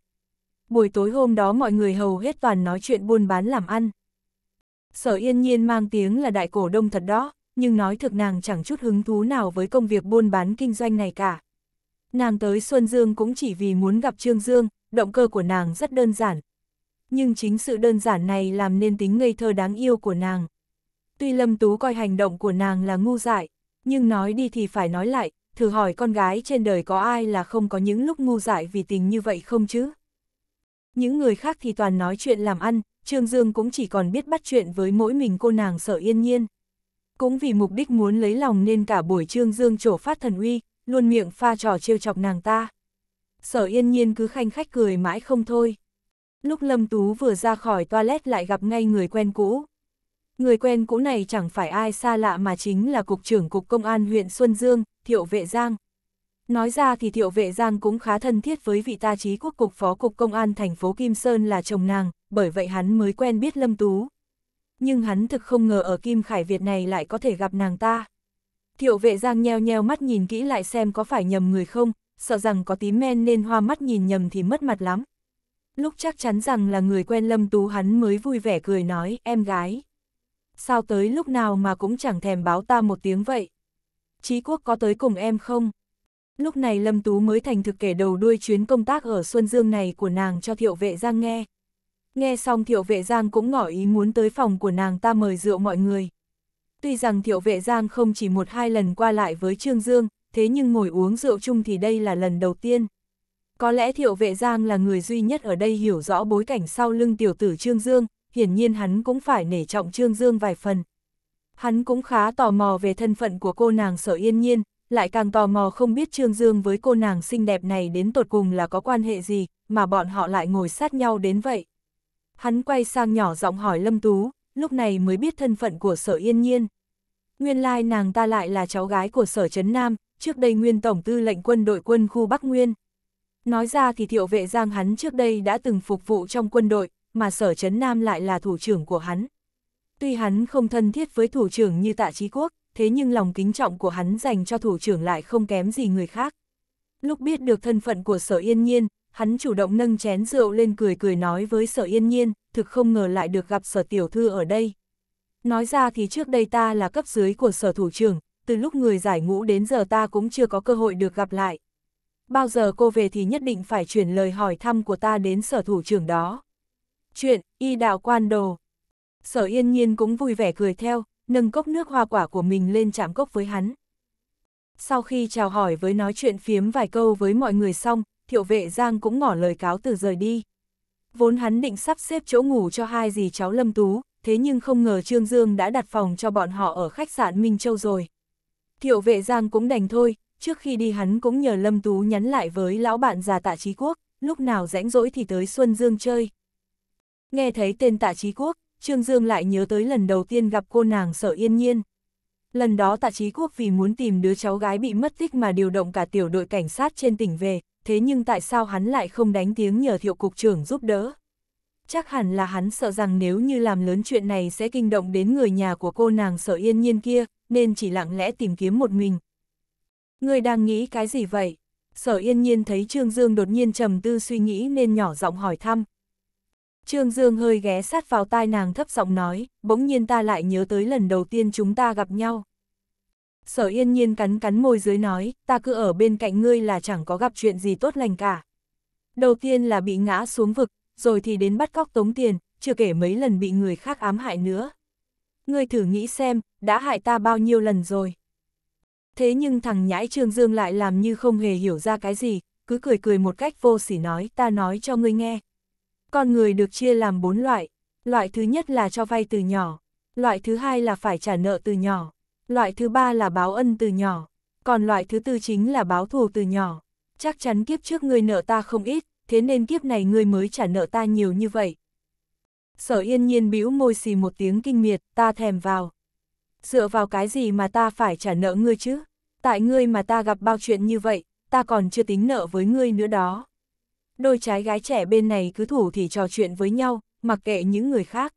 Buổi tối hôm đó mọi người hầu hết toàn nói chuyện buôn bán làm ăn. Sở yên nhiên mang tiếng là đại cổ đông thật đó, nhưng nói thực nàng chẳng chút hứng thú nào với công việc buôn bán kinh doanh này cả. Nàng tới Xuân Dương cũng chỉ vì muốn gặp Trương Dương, động cơ của nàng rất đơn giản. Nhưng chính sự đơn giản này làm nên tính ngây thơ đáng yêu của nàng. Tuy Lâm Tú coi hành động của nàng là ngu dại, nhưng nói đi thì phải nói lại, thử hỏi con gái trên đời có ai là không có những lúc ngu dại vì tình như vậy không chứ? Những người khác thì toàn nói chuyện làm ăn, Trương Dương cũng chỉ còn biết bắt chuyện với mỗi mình cô nàng sở yên nhiên. Cũng vì mục đích muốn lấy lòng nên cả buổi Trương Dương trổ phát thần uy, luôn miệng pha trò trêu chọc nàng ta. Sở yên nhiên cứ khanh khách cười mãi không thôi. Lúc Lâm Tú vừa ra khỏi toilet lại gặp ngay người quen cũ. Người quen cũ này chẳng phải ai xa lạ mà chính là Cục trưởng Cục Công an huyện Xuân Dương, Thiệu Vệ Giang. Nói ra thì Thiệu Vệ Giang cũng khá thân thiết với vị ta trí quốc cục phó cục công an thành phố Kim Sơn là chồng nàng, bởi vậy hắn mới quen biết Lâm Tú. Nhưng hắn thực không ngờ ở Kim Khải Việt này lại có thể gặp nàng ta. Thiệu Vệ Giang nheo nheo mắt nhìn kỹ lại xem có phải nhầm người không, sợ rằng có tím men nên hoa mắt nhìn nhầm thì mất mặt lắm. Lúc chắc chắn rằng là người quen Lâm Tú hắn mới vui vẻ cười nói, em gái sao tới lúc nào mà cũng chẳng thèm báo ta một tiếng vậy. Chí quốc có tới cùng em không? Lúc này Lâm Tú mới thành thực kể đầu đuôi chuyến công tác ở Xuân Dương này của nàng cho thiệu vệ Giang nghe. Nghe xong thiệu vệ Giang cũng ngỏ ý muốn tới phòng của nàng ta mời rượu mọi người. Tuy rằng thiệu vệ Giang không chỉ một hai lần qua lại với Trương Dương, thế nhưng ngồi uống rượu chung thì đây là lần đầu tiên. Có lẽ thiệu vệ Giang là người duy nhất ở đây hiểu rõ bối cảnh sau lưng tiểu tử Trương Dương, hiển nhiên hắn cũng phải nể trọng Trương Dương vài phần. Hắn cũng khá tò mò về thân phận của cô nàng sở yên nhiên, lại càng tò mò không biết Trương Dương với cô nàng xinh đẹp này đến tột cùng là có quan hệ gì, mà bọn họ lại ngồi sát nhau đến vậy. Hắn quay sang nhỏ giọng hỏi Lâm Tú, lúc này mới biết thân phận của sở yên nhiên. Nguyên lai nàng ta lại là cháu gái của sở Trấn Nam, trước đây nguyên tổng tư lệnh quân đội quân khu Bắc Nguyên. Nói ra thì thiệu vệ giang hắn trước đây đã từng phục vụ trong quân đội, mà sở chấn Nam lại là thủ trưởng của hắn. Tuy hắn không thân thiết với thủ trưởng như tạ trí quốc, thế nhưng lòng kính trọng của hắn dành cho thủ trưởng lại không kém gì người khác. Lúc biết được thân phận của sở yên nhiên, hắn chủ động nâng chén rượu lên cười cười nói với sở yên nhiên, thực không ngờ lại được gặp sở tiểu thư ở đây. Nói ra thì trước đây ta là cấp dưới của sở thủ trưởng, từ lúc người giải ngũ đến giờ ta cũng chưa có cơ hội được gặp lại. Bao giờ cô về thì nhất định phải chuyển lời hỏi thăm của ta đến sở thủ trưởng đó. Chuyện, y đạo quan đồ. Sở yên nhiên cũng vui vẻ cười theo, nâng cốc nước hoa quả của mình lên chạm cốc với hắn. Sau khi chào hỏi với nói chuyện phiếm vài câu với mọi người xong, thiệu vệ Giang cũng ngỏ lời cáo từ rời đi. Vốn hắn định sắp xếp chỗ ngủ cho hai dì cháu Lâm Tú, thế nhưng không ngờ Trương Dương đã đặt phòng cho bọn họ ở khách sạn Minh Châu rồi. Thiệu vệ Giang cũng đành thôi, trước khi đi hắn cũng nhờ Lâm Tú nhắn lại với lão bạn già tạ trí quốc, lúc nào rãnh rỗi thì tới Xuân Dương chơi. Nghe thấy tên tạ trí quốc, Trương Dương lại nhớ tới lần đầu tiên gặp cô nàng sở yên nhiên. Lần đó tạ trí quốc vì muốn tìm đứa cháu gái bị mất tích mà điều động cả tiểu đội cảnh sát trên tỉnh về, thế nhưng tại sao hắn lại không đánh tiếng nhờ thiệu cục trưởng giúp đỡ? Chắc hẳn là hắn sợ rằng nếu như làm lớn chuyện này sẽ kinh động đến người nhà của cô nàng sở yên nhiên kia, nên chỉ lặng lẽ tìm kiếm một mình. Người đang nghĩ cái gì vậy? Sở yên nhiên thấy Trương Dương đột nhiên trầm tư suy nghĩ nên nhỏ giọng hỏi thăm, Trương Dương hơi ghé sát vào tai nàng thấp giọng nói, bỗng nhiên ta lại nhớ tới lần đầu tiên chúng ta gặp nhau. Sở yên nhiên cắn cắn môi dưới nói, ta cứ ở bên cạnh ngươi là chẳng có gặp chuyện gì tốt lành cả. Đầu tiên là bị ngã xuống vực, rồi thì đến bắt cóc tống tiền, chưa kể mấy lần bị người khác ám hại nữa. Ngươi thử nghĩ xem, đã hại ta bao nhiêu lần rồi. Thế nhưng thằng nhãi Trương Dương lại làm như không hề hiểu ra cái gì, cứ cười cười một cách vô sỉ nói, ta nói cho ngươi nghe, con người được chia làm bốn loại. Loại thứ nhất là cho vay từ nhỏ. Loại thứ hai là phải trả nợ từ nhỏ. Loại thứ ba là báo ân từ nhỏ. Còn loại thứ tư chính là báo thù từ nhỏ. Chắc chắn kiếp trước ngươi nợ ta không ít, thế nên kiếp này ngươi mới trả nợ ta nhiều như vậy. Sở yên nhiên bĩu môi xì một tiếng kinh miệt, ta thèm vào. Dựa vào cái gì mà ta phải trả nợ ngươi chứ? Tại ngươi mà ta gặp bao chuyện như vậy, ta còn chưa tính nợ với ngươi nữa đó đôi trái gái trẻ bên này cứ thủ thì trò chuyện với nhau, mặc kệ những người khác.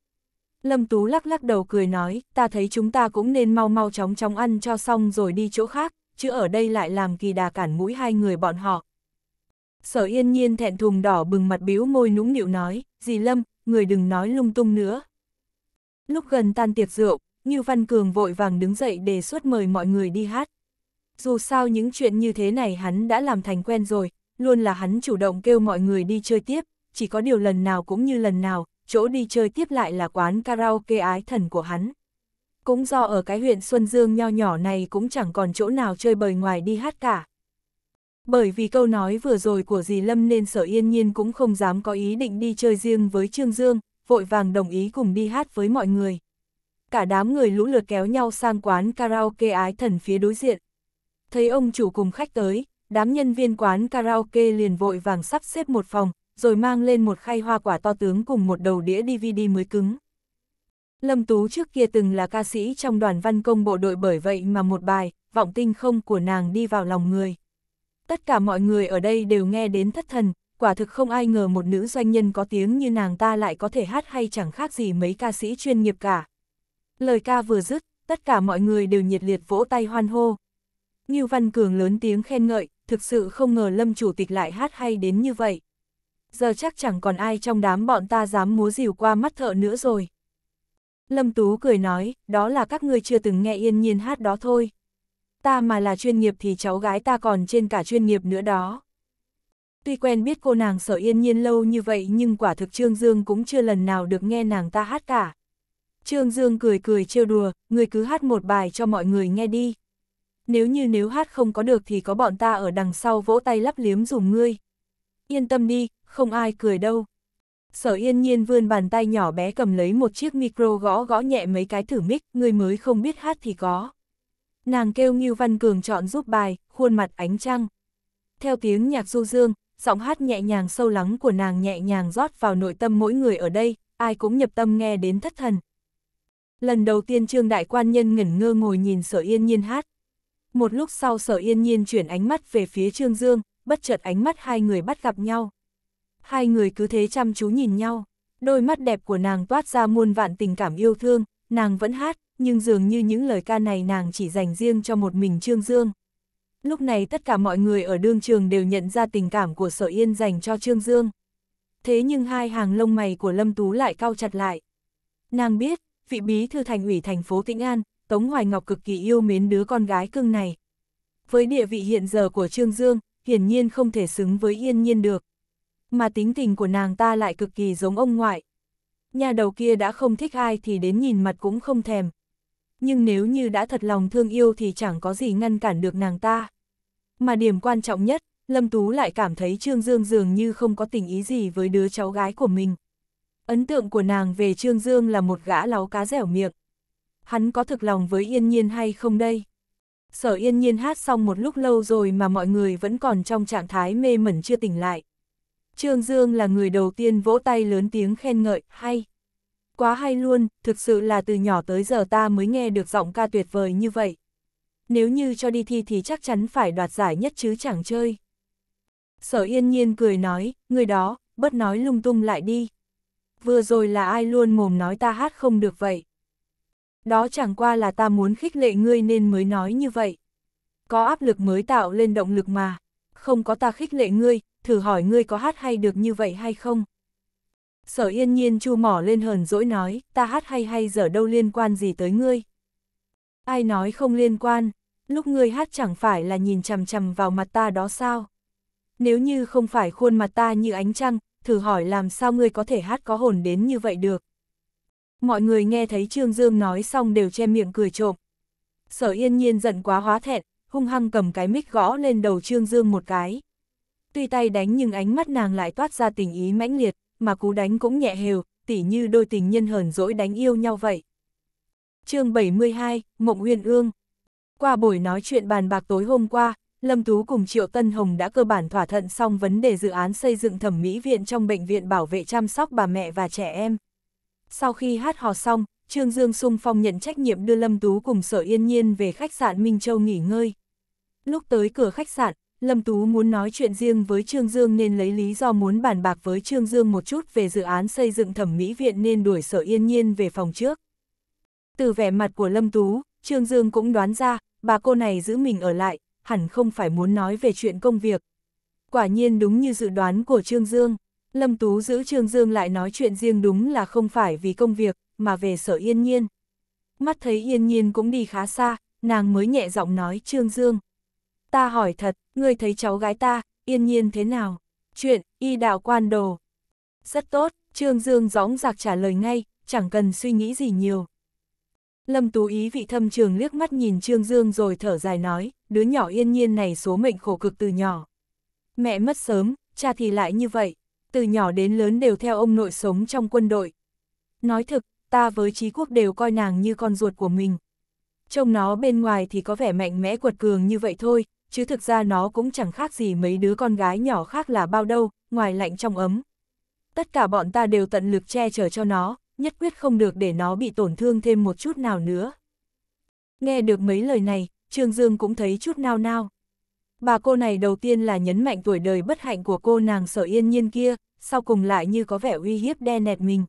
Lâm Tú lắc lắc đầu cười nói, ta thấy chúng ta cũng nên mau mau chóng chóng ăn cho xong rồi đi chỗ khác, chứ ở đây lại làm kỳ đà cản mũi hai người bọn họ. Sở yên nhiên thẹn thùng đỏ bừng mặt biếu môi nũng nịu nói, dì Lâm, người đừng nói lung tung nữa. Lúc gần tan tiệc rượu, Như Văn Cường vội vàng đứng dậy đề xuất mời mọi người đi hát. Dù sao những chuyện như thế này hắn đã làm thành quen rồi, luôn là hắn chủ động kêu mọi người đi chơi tiếp, chỉ có điều lần nào cũng như lần nào, chỗ đi chơi tiếp lại là quán karaoke ái thần của hắn. Cũng do ở cái huyện Xuân Dương nho nhỏ này cũng chẳng còn chỗ nào chơi bời ngoài đi hát cả. Bởi vì câu nói vừa rồi của dì Lâm nên sở yên nhiên cũng không dám có ý định đi chơi riêng với Trương Dương, vội vàng đồng ý cùng đi hát với mọi người. Cả đám người lũ lượt kéo nhau sang quán karaoke ái thần phía đối diện. Thấy ông chủ cùng khách tới, đám nhân viên quán karaoke liền vội vàng sắp xếp một phòng, rồi mang lên một khay hoa quả to tướng cùng một đầu đĩa DVD mới cứng. Lâm Tú trước kia từng là ca sĩ trong đoàn văn công bộ đội bởi vậy mà một bài, vọng tinh không của nàng đi vào lòng người. Tất cả mọi người ở đây đều nghe đến thất thần, quả thực không ai ngờ một nữ doanh nhân có tiếng như nàng ta lại có thể hát hay chẳng khác gì mấy ca sĩ chuyên nghiệp cả. Lời ca vừa dứt, tất cả mọi người đều nhiệt liệt vỗ tay hoan hô. Ngưu Văn Cường lớn tiếng khen ngợi, thực sự không ngờ Lâm Chủ tịch lại hát hay đến như vậy. Giờ chắc chẳng còn ai trong đám bọn ta dám múa rìu qua mắt thợ nữa rồi. Lâm Tú cười nói, đó là các người chưa từng nghe yên nhiên hát đó thôi. Ta mà là chuyên nghiệp thì cháu gái ta còn trên cả chuyên nghiệp nữa đó. Tuy quen biết cô nàng sở yên nhiên lâu như vậy nhưng quả thực Trương Dương cũng chưa lần nào được nghe nàng ta hát cả. Trương Dương cười cười trêu đùa, người cứ hát một bài cho mọi người nghe đi nếu như nếu hát không có được thì có bọn ta ở đằng sau vỗ tay lắp liếm dùm ngươi. Yên tâm đi, không ai cười đâu. Sở yên nhiên vươn bàn tay nhỏ bé cầm lấy một chiếc micro gõ gõ nhẹ mấy cái thử mic, người mới không biết hát thì có. Nàng kêu Ngưu Văn Cường chọn giúp bài, khuôn mặt ánh trăng. Theo tiếng nhạc du dương, giọng hát nhẹ nhàng sâu lắng của nàng nhẹ nhàng rót vào nội tâm mỗi người ở đây, ai cũng nhập tâm nghe đến thất thần. Lần đầu tiên Trương Đại Quan Nhân ngẩn ngơ ngồi nhìn sở yên nhiên hát, một lúc sau sở yên nhiên chuyển ánh mắt về phía Trương Dương, bất chợt ánh mắt hai người bắt gặp nhau. Hai người cứ thế chăm chú nhìn nhau, đôi mắt đẹp của nàng toát ra muôn vạn tình cảm yêu thương, nàng vẫn hát, nhưng dường như những lời ca này nàng chỉ dành riêng cho một mình Trương Dương. Lúc này tất cả mọi người ở đương trường đều nhận ra tình cảm của sở yên dành cho Trương Dương. Thế nhưng hai hàng lông mày của Lâm Tú lại cao chặt lại. Nàng biết, vị bí thư thành ủy thành phố Tĩnh An, Tống Hoài Ngọc cực kỳ yêu mến đứa con gái cưng này. Với địa vị hiện giờ của Trương Dương, hiển nhiên không thể xứng với yên nhiên được. Mà tính tình của nàng ta lại cực kỳ giống ông ngoại. Nhà đầu kia đã không thích ai thì đến nhìn mặt cũng không thèm. Nhưng nếu như đã thật lòng thương yêu thì chẳng có gì ngăn cản được nàng ta. Mà điểm quan trọng nhất, Lâm Tú lại cảm thấy Trương Dương dường như không có tình ý gì với đứa cháu gái của mình. Ấn tượng của nàng về Trương Dương là một gã láo cá dẻo miệng, hắn có thực lòng với yên nhiên hay không đây? Sở yên nhiên hát xong một lúc lâu rồi mà mọi người vẫn còn trong trạng thái mê mẩn chưa tỉnh lại. Trương Dương là người đầu tiên vỗ tay lớn tiếng khen ngợi, hay. Quá hay luôn, thực sự là từ nhỏ tới giờ ta mới nghe được giọng ca tuyệt vời như vậy. Nếu như cho đi thi thì chắc chắn phải đoạt giải nhất chứ chẳng chơi. Sở yên nhiên cười nói, người đó, bất nói lung tung lại đi. Vừa rồi là ai luôn mồm nói ta hát không được vậy đó chẳng qua là ta muốn khích lệ ngươi nên mới nói như vậy. Có áp lực mới tạo lên động lực mà, không có ta khích lệ ngươi, thử hỏi ngươi có hát hay được như vậy hay không? Sở yên nhiên chu mỏ lên hờn dỗi nói, ta hát hay hay giờ đâu liên quan gì tới ngươi? Ai nói không liên quan, lúc ngươi hát chẳng phải là nhìn chằm chằm vào mặt ta đó sao? Nếu như không phải khuôn mặt ta như ánh trăng, thử hỏi làm sao ngươi có thể hát có hồn đến như vậy được? Mọi người nghe thấy Trương Dương nói xong đều che miệng cười trộm. Sở yên nhiên giận quá hóa thẹn, hung hăng cầm cái mic gõ lên đầu Trương Dương một cái. Tuy tay đánh nhưng ánh mắt nàng lại toát ra tình ý mãnh liệt, mà cú đánh cũng nhẹ hều, tỉ như đôi tình nhân hờn dỗi đánh yêu nhau vậy. chương 72, Mộng Huyền Ương Qua buổi nói chuyện bàn bạc tối hôm qua, Lâm Tú cùng Triệu Tân Hồng đã cơ bản thỏa thuận xong vấn đề dự án xây dựng thẩm mỹ viện trong bệnh viện bảo vệ chăm sóc bà mẹ và trẻ em. Sau khi hát hò xong, Trương Dương sung phong nhận trách nhiệm đưa Lâm Tú cùng Sở Yên Nhiên về khách sạn Minh Châu nghỉ ngơi. Lúc tới cửa khách sạn, Lâm Tú muốn nói chuyện riêng với Trương Dương nên lấy lý do muốn bàn bạc với Trương Dương một chút về dự án xây dựng thẩm mỹ viện nên đuổi Sở Yên Nhiên về phòng trước. Từ vẻ mặt của Lâm Tú, Trương Dương cũng đoán ra, bà cô này giữ mình ở lại, hẳn không phải muốn nói về chuyện công việc. Quả nhiên đúng như dự đoán của Trương Dương. Lâm Tú giữ Trương Dương lại nói chuyện riêng đúng là không phải vì công việc, mà về sở yên nhiên. Mắt thấy yên nhiên cũng đi khá xa, nàng mới nhẹ giọng nói Trương Dương. Ta hỏi thật, ngươi thấy cháu gái ta, yên nhiên thế nào? Chuyện, y đạo quan đồ. Rất tốt, Trương Dương gióng giạc trả lời ngay, chẳng cần suy nghĩ gì nhiều. Lâm Tú ý vị thâm trường liếc mắt nhìn Trương Dương rồi thở dài nói, đứa nhỏ yên nhiên này số mệnh khổ cực từ nhỏ. Mẹ mất sớm, cha thì lại như vậy, từ nhỏ đến lớn đều theo ông nội sống trong quân đội. Nói thực, ta với trí quốc đều coi nàng như con ruột của mình. Trông nó bên ngoài thì có vẻ mạnh mẽ quật cường như vậy thôi, chứ thực ra nó cũng chẳng khác gì mấy đứa con gái nhỏ khác là bao đâu, ngoài lạnh trong ấm. Tất cả bọn ta đều tận lực che chở cho nó, nhất quyết không được để nó bị tổn thương thêm một chút nào nữa. Nghe được mấy lời này, Trương Dương cũng thấy chút nao nao. Bà cô này đầu tiên là nhấn mạnh tuổi đời bất hạnh của cô nàng sở yên nhiên kia, sau cùng lại như có vẻ uy hiếp đe nẹt mình.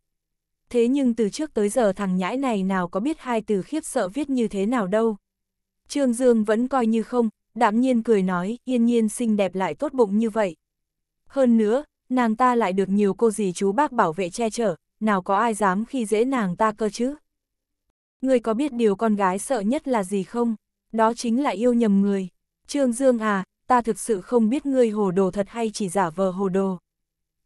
Thế nhưng từ trước tới giờ thằng nhãi này nào có biết hai từ khiếp sợ viết như thế nào đâu. Trương Dương vẫn coi như không, đạm nhiên cười nói, yên nhiên xinh đẹp lại tốt bụng như vậy. Hơn nữa, nàng ta lại được nhiều cô dì chú bác bảo vệ che chở, nào có ai dám khi dễ nàng ta cơ chứ. Người có biết điều con gái sợ nhất là gì không? Đó chính là yêu nhầm người. Trương Dương à, ta thực sự không biết ngươi hồ đồ thật hay chỉ giả vờ hồ đồ.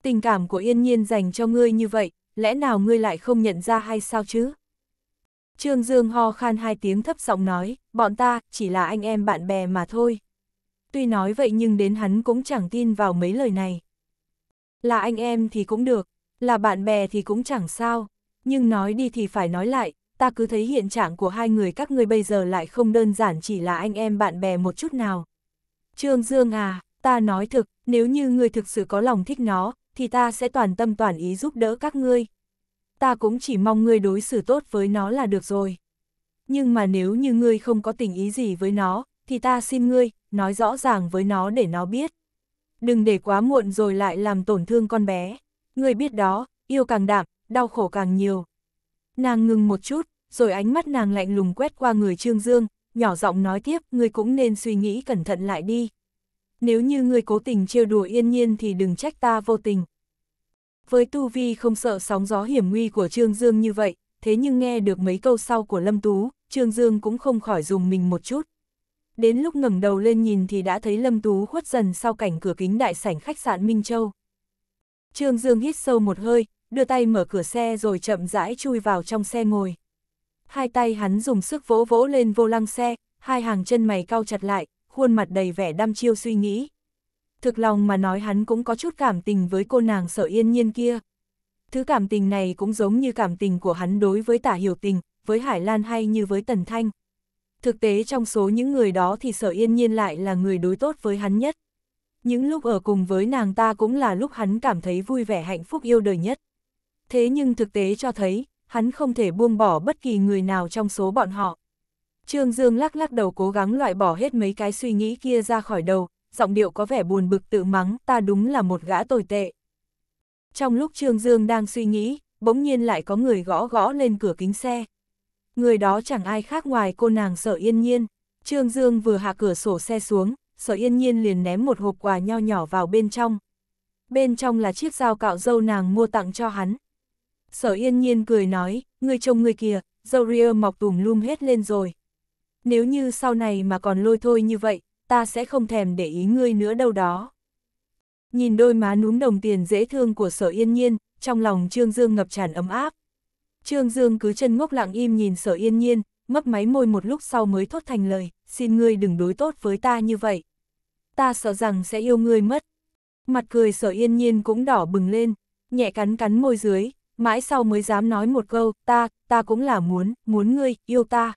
Tình cảm của yên nhiên dành cho ngươi như vậy, lẽ nào ngươi lại không nhận ra hay sao chứ? Trương Dương ho khan hai tiếng thấp giọng nói, bọn ta chỉ là anh em bạn bè mà thôi. Tuy nói vậy nhưng đến hắn cũng chẳng tin vào mấy lời này. Là anh em thì cũng được, là bạn bè thì cũng chẳng sao, nhưng nói đi thì phải nói lại, ta cứ thấy hiện trạng của hai người các ngươi bây giờ lại không đơn giản chỉ là anh em bạn bè một chút nào. Trương Dương à, ta nói thực, nếu như ngươi thực sự có lòng thích nó, thì ta sẽ toàn tâm toàn ý giúp đỡ các ngươi. Ta cũng chỉ mong ngươi đối xử tốt với nó là được rồi. Nhưng mà nếu như ngươi không có tình ý gì với nó, thì ta xin ngươi, nói rõ ràng với nó để nó biết. Đừng để quá muộn rồi lại làm tổn thương con bé. Ngươi biết đó, yêu càng đạm, đau khổ càng nhiều, Nàng ngừng một chút, rồi ánh mắt nàng lạnh lùng quét qua người Trương Dương, nhỏ giọng nói tiếp, ngươi cũng nên suy nghĩ cẩn thận lại đi. Nếu như ngươi cố tình trêu đùa yên nhiên thì đừng trách ta vô tình. Với tu vi không sợ sóng gió hiểm nguy của Trương Dương như vậy, thế nhưng nghe được mấy câu sau của Lâm Tú, Trương Dương cũng không khỏi dùng mình một chút. Đến lúc ngẩng đầu lên nhìn thì đã thấy Lâm Tú khuất dần sau cảnh cửa kính đại sảnh khách sạn Minh Châu. Trương Dương hít sâu một hơi, đưa tay mở cửa xe rồi chậm rãi chui vào trong xe ngồi. Hai tay hắn dùng sức vỗ vỗ lên vô lăng xe, hai hàng chân mày cau chặt lại, khuôn mặt đầy vẻ đăm chiêu suy nghĩ. Thực lòng mà nói hắn cũng có chút cảm tình với cô nàng sở yên nhiên kia. Thứ cảm tình này cũng giống như cảm tình của hắn đối với tả hiểu tình, với Hải Lan hay như với Tần Thanh. Thực tế trong số những người đó thì sở yên nhiên lại là người đối tốt với hắn nhất. Những lúc ở cùng với nàng ta cũng là lúc hắn cảm thấy vui vẻ hạnh phúc yêu đời nhất thế nhưng thực tế cho thấy, hắn không thể buông bỏ bất kỳ người nào trong số bọn họ. Trương Dương lắc lắc đầu cố gắng loại bỏ hết mấy cái suy nghĩ kia ra khỏi đầu, giọng điệu có vẻ buồn bực tự mắng, ta đúng là một gã tồi tệ. Trong lúc Trương Dương đang suy nghĩ, bỗng nhiên lại có người gõ gõ lên cửa kính xe. Người đó chẳng ai khác ngoài cô nàng sở yên nhiên. Trương Dương vừa hạ cửa sổ xe xuống, sở yên nhiên liền ném một hộp quà nho nhỏ vào bên trong. Bên trong là chiếc dao cạo dâu nàng mua tặng cho hắn, Sở yên nhiên cười nói, người chồng người kia, dâu ria mọc tùm lum hết lên rồi. Nếu như sau này mà còn lôi thôi như vậy, ta sẽ không thèm để ý ngươi nữa đâu đó. Nhìn đôi má núm đồng tiền dễ thương của sở yên nhiên, trong lòng Trương Dương ngập tràn ấm áp. Trương Dương cứ chân ngốc lặng im nhìn sở yên nhiên, mấp máy môi một lúc sau mới thốt thành lời, xin ngươi đừng đối tốt với ta như vậy. Ta sợ rằng sẽ yêu ngươi mất. Mặt cười sở yên nhiên cũng đỏ bừng lên, nhẹ cắn cắn môi dưới, mãi sau mới dám nói một câu, ta, ta cũng là muốn, muốn ngươi, yêu ta.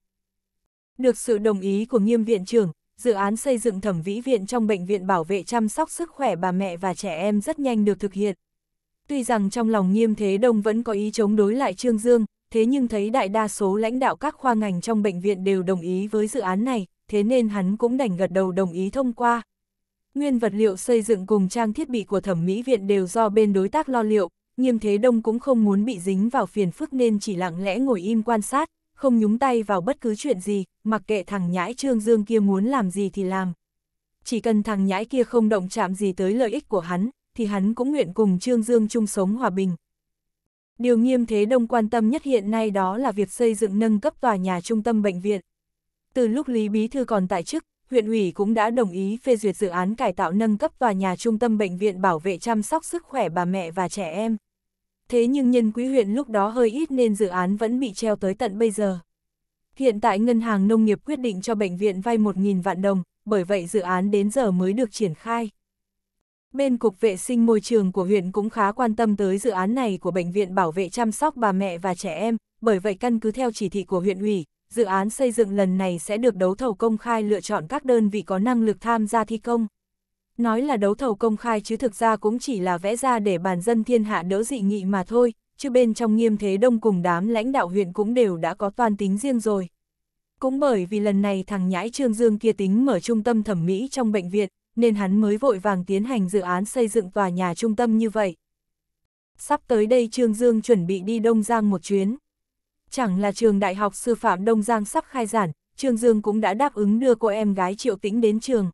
Được sự đồng ý của nghiêm viện trưởng, dự án xây dựng thẩm vĩ viện trong bệnh viện bảo vệ chăm sóc sức khỏe bà mẹ và trẻ em rất nhanh được thực hiện. Tuy rằng trong lòng nghiêm thế đông vẫn có ý chống đối lại Trương Dương, thế nhưng thấy đại đa số lãnh đạo các khoa ngành trong bệnh viện đều đồng ý với dự án này, thế nên hắn cũng đành gật đầu đồng ý thông qua. Nguyên vật liệu xây dựng cùng trang thiết bị của thẩm mỹ viện đều do bên đối tác lo liệu, Nghiêm Thế Đông cũng không muốn bị dính vào phiền phức nên chỉ lặng lẽ ngồi im quan sát, không nhúng tay vào bất cứ chuyện gì, mặc kệ thằng nhãi Trương Dương kia muốn làm gì thì làm. Chỉ cần thằng nhãi kia không động chạm gì tới lợi ích của hắn, thì hắn cũng nguyện cùng Trương Dương chung sống hòa bình. Điều Nghiêm Thế Đông quan tâm nhất hiện nay đó là việc xây dựng nâng cấp tòa nhà trung tâm bệnh viện. Từ lúc Lý Bí Thư còn tại chức, huyện ủy cũng đã đồng ý phê duyệt dự án cải tạo nâng cấp tòa nhà trung tâm bệnh viện bảo vệ chăm sóc sức khỏe bà mẹ và trẻ em thế nhưng nhân quỹ huyện lúc đó hơi ít nên dự án vẫn bị treo tới tận bây giờ. Hiện tại Ngân hàng Nông nghiệp quyết định cho bệnh viện vay 1.000 vạn đồng, bởi vậy dự án đến giờ mới được triển khai. Bên Cục Vệ sinh Môi trường của huyện cũng khá quan tâm tới dự án này của Bệnh viện Bảo vệ chăm sóc bà mẹ và trẻ em, bởi vậy căn cứ theo chỉ thị của huyện ủy, dự án xây dựng lần này sẽ được đấu thầu công khai lựa chọn các đơn vị có năng lực tham gia thi công. Nói là đấu thầu công khai chứ thực ra cũng chỉ là vẽ ra để bàn dân thiên hạ đỡ dị nghị mà thôi, chứ bên trong nghiêm thế đông cùng đám lãnh đạo huyện cũng đều đã có toàn tính riêng rồi. Cũng bởi vì lần này thằng nhãi Trương Dương kia tính mở trung tâm thẩm mỹ trong bệnh viện, nên hắn mới vội vàng tiến hành dự án xây dựng tòa nhà trung tâm như vậy. Sắp tới đây Trương Dương chuẩn bị đi Đông Giang một chuyến. Chẳng là trường đại học sư phạm Đông Giang sắp khai giảng, Trương Dương cũng đã đáp ứng đưa cô em gái Triệu Tĩnh đến trường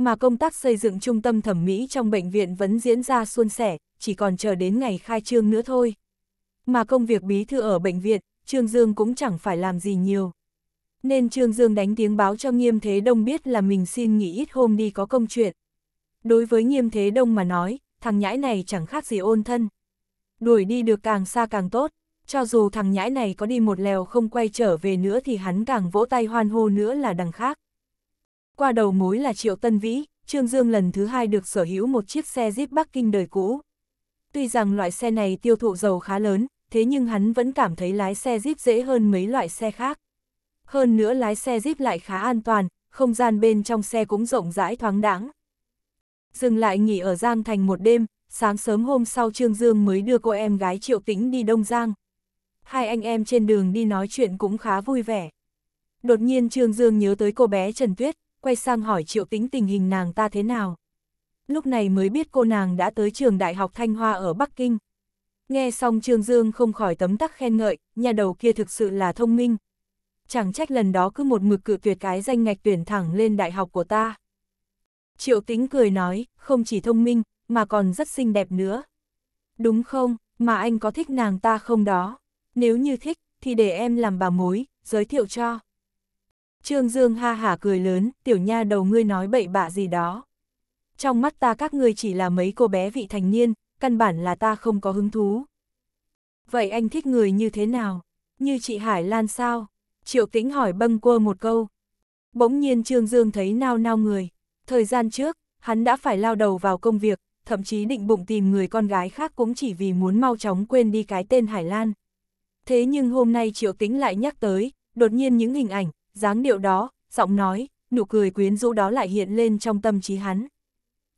mà công tác xây dựng trung tâm thẩm mỹ trong bệnh viện vẫn diễn ra suôn sẻ, chỉ còn chờ đến ngày khai trương nữa thôi. Mà công việc bí thư ở bệnh viện, Trương Dương cũng chẳng phải làm gì nhiều. Nên Trương Dương đánh tiếng báo cho Nghiêm Thế Đông biết là mình xin nghỉ ít hôm đi có công chuyện. Đối với Nghiêm Thế Đông mà nói, thằng nhãi này chẳng khác gì ôn thân. Đuổi đi được càng xa càng tốt, cho dù thằng nhãi này có đi một lèo không quay trở về nữa thì hắn càng vỗ tay hoan hô nữa là đằng khác. Qua đầu mối là Triệu Tân Vĩ, Trương Dương lần thứ hai được sở hữu một chiếc xe Jeep Bắc Kinh đời cũ. Tuy rằng loại xe này tiêu thụ dầu khá lớn, thế nhưng hắn vẫn cảm thấy lái xe Jeep dễ hơn mấy loại xe khác. Hơn nữa lái xe Jeep lại khá an toàn, không gian bên trong xe cũng rộng rãi thoáng đãng. Dừng lại nghỉ ở Giang Thành một đêm, sáng sớm hôm sau Trương Dương mới đưa cô em gái Triệu Tĩnh đi Đông Giang. Hai anh em trên đường đi nói chuyện cũng khá vui vẻ. Đột nhiên Trương Dương nhớ tới cô bé Trần Tuyết, quay sang hỏi triệu tính tình hình nàng ta thế nào. Lúc này mới biết cô nàng đã tới trường Đại học Thanh Hoa ở Bắc Kinh. Nghe xong Trương Dương không khỏi tấm tắc khen ngợi, nhà đầu kia thực sự là thông minh. Chẳng trách lần đó cứ một mực cự tuyệt cái danh ngạch tuyển thẳng lên đại học của ta. Triệu tính cười nói, không chỉ thông minh, mà còn rất xinh đẹp nữa. Đúng không, mà anh có thích nàng ta không đó? Nếu như thích, thì để em làm bà mối, giới thiệu cho. Trương Dương ha hả cười lớn, tiểu nha đầu ngươi nói bậy bạ gì đó. Trong mắt ta các ngươi chỉ là mấy cô bé vị thành niên, căn bản là ta không có hứng thú. Vậy anh thích người như thế nào? Như chị Hải Lan sao? Triệu Tĩnh hỏi bâng quơ một câu. Bỗng nhiên Trương Dương thấy nao nao người. Thời gian trước, hắn đã phải lao đầu vào công việc, thậm chí định bụng tìm người con gái khác cũng chỉ vì muốn mau chóng quên đi cái tên Hải Lan. Thế nhưng hôm nay Triệu Tĩnh lại nhắc tới, đột nhiên những hình ảnh, dáng điệu đó, giọng nói, nụ cười quyến rũ đó lại hiện lên trong tâm trí hắn.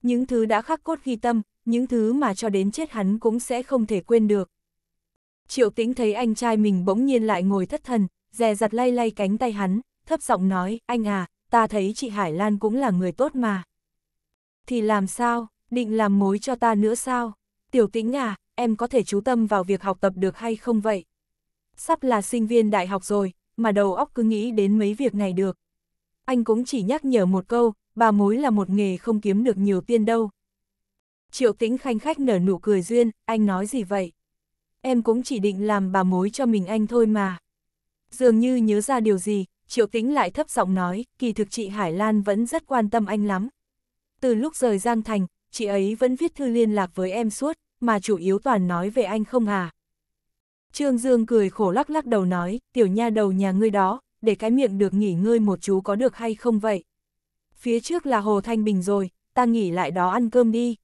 Những thứ đã khắc cốt ghi tâm, những thứ mà cho đến chết hắn cũng sẽ không thể quên được. Triệu tĩnh thấy anh trai mình bỗng nhiên lại ngồi thất thần, dè giặt lay lay cánh tay hắn, thấp giọng nói, anh à, ta thấy chị Hải Lan cũng là người tốt mà. Thì làm sao, định làm mối cho ta nữa sao? Tiểu tĩnh à, em có thể chú tâm vào việc học tập được hay không vậy? Sắp là sinh viên đại học rồi, mà đầu óc cứ nghĩ đến mấy việc này được. Anh cũng chỉ nhắc nhở một câu, bà mối là một nghề không kiếm được nhiều tiền đâu. Triệu tĩnh khanh khách nở nụ cười duyên, anh nói gì vậy? Em cũng chỉ định làm bà mối cho mình anh thôi mà. Dường như nhớ ra điều gì, Triệu tĩnh lại thấp giọng nói, kỳ thực chị Hải Lan vẫn rất quan tâm anh lắm. Từ lúc rời Giang Thành, chị ấy vẫn viết thư liên lạc với em suốt, mà chủ yếu toàn nói về anh không à. Trương Dương cười khổ lắc lắc đầu nói, tiểu nha đầu nhà ngươi đó, để cái miệng được nghỉ ngơi một chú có được hay không vậy? Phía trước là Hồ Thanh Bình rồi, ta nghỉ lại đó ăn cơm đi.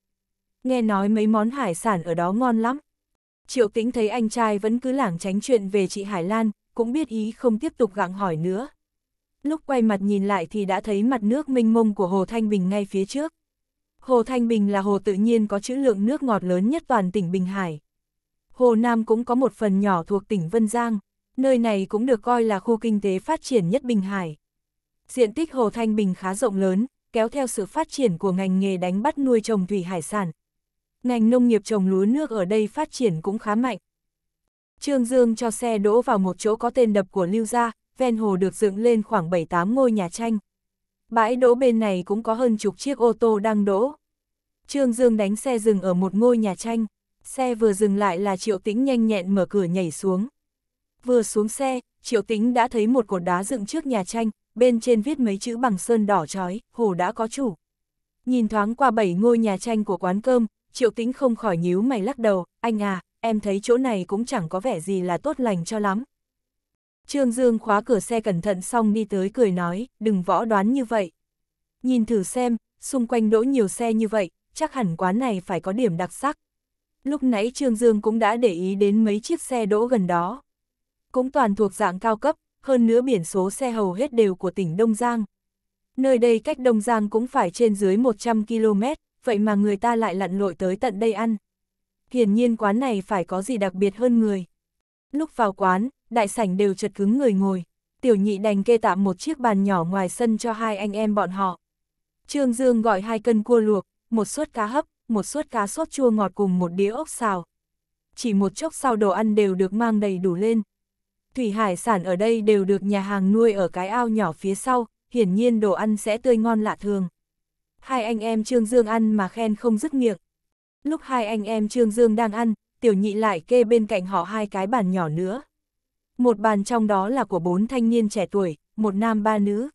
Nghe nói mấy món hải sản ở đó ngon lắm. Triệu Tĩnh thấy anh trai vẫn cứ lảng tránh chuyện về chị Hải Lan, cũng biết ý không tiếp tục gặng hỏi nữa. Lúc quay mặt nhìn lại thì đã thấy mặt nước mênh mông của Hồ Thanh Bình ngay phía trước. Hồ Thanh Bình là hồ tự nhiên có trữ lượng nước ngọt lớn nhất toàn tỉnh Bình Hải. Hồ Nam cũng có một phần nhỏ thuộc tỉnh Vân Giang, nơi này cũng được coi là khu kinh tế phát triển nhất Bình Hải. Diện tích Hồ Thanh Bình khá rộng lớn, kéo theo sự phát triển của ngành nghề đánh bắt nuôi trồng thủy hải sản. Ngành nông nghiệp trồng lúa nước ở đây phát triển cũng khá mạnh. Trương Dương cho xe đỗ vào một chỗ có tên đập của Lưu Gia, ven hồ được dựng lên khoảng 7-8 ngôi nhà tranh. Bãi đỗ bên này cũng có hơn chục chiếc ô tô đang đỗ. Trương Dương đánh xe dừng ở một ngôi nhà tranh. Xe vừa dừng lại là Triệu Tĩnh nhanh nhẹn mở cửa nhảy xuống. Vừa xuống xe, Triệu Tĩnh đã thấy một cột đá dựng trước nhà tranh, bên trên viết mấy chữ bằng sơn đỏ trói, hồ đã có chủ. Nhìn thoáng qua bảy ngôi nhà tranh của quán cơm, Triệu Tĩnh không khỏi nhíu mày lắc đầu, anh à, em thấy chỗ này cũng chẳng có vẻ gì là tốt lành cho lắm. Trương Dương khóa cửa xe cẩn thận xong đi tới cười nói, đừng võ đoán như vậy. Nhìn thử xem, xung quanh đỗ nhiều xe như vậy, chắc hẳn quán này phải có điểm đặc sắc. Lúc nãy Trương Dương cũng đã để ý đến mấy chiếc xe đỗ gần đó. Cũng toàn thuộc dạng cao cấp, hơn nữa biển số xe hầu hết đều của tỉnh Đông Giang. Nơi đây cách Đông Giang cũng phải trên dưới 100 km, vậy mà người ta lại lặn lội tới tận đây ăn. Hiển nhiên quán này phải có gì đặc biệt hơn người. Lúc vào quán, đại sảnh đều chật cứng người ngồi, tiểu nhị đành kê tạm một chiếc bàn nhỏ ngoài sân cho hai anh em bọn họ. Trương Dương gọi hai cân cua luộc, một suất cá hấp, một suất cá sốt chua ngọt cùng một đĩa ốc xào. Chỉ một chốc sau đồ ăn đều được mang đầy đủ lên. Thủy hải sản ở đây đều được nhà hàng nuôi ở cái ao nhỏ phía sau, hiển nhiên đồ ăn sẽ tươi ngon lạ thường. Hai anh em Trương Dương ăn mà khen không dứt miệng. Lúc hai anh em Trương Dương đang ăn, tiểu nhị lại kê bên cạnh họ hai cái bàn nhỏ nữa. Một bàn trong đó là của bốn thanh niên trẻ tuổi, một nam ba nữ.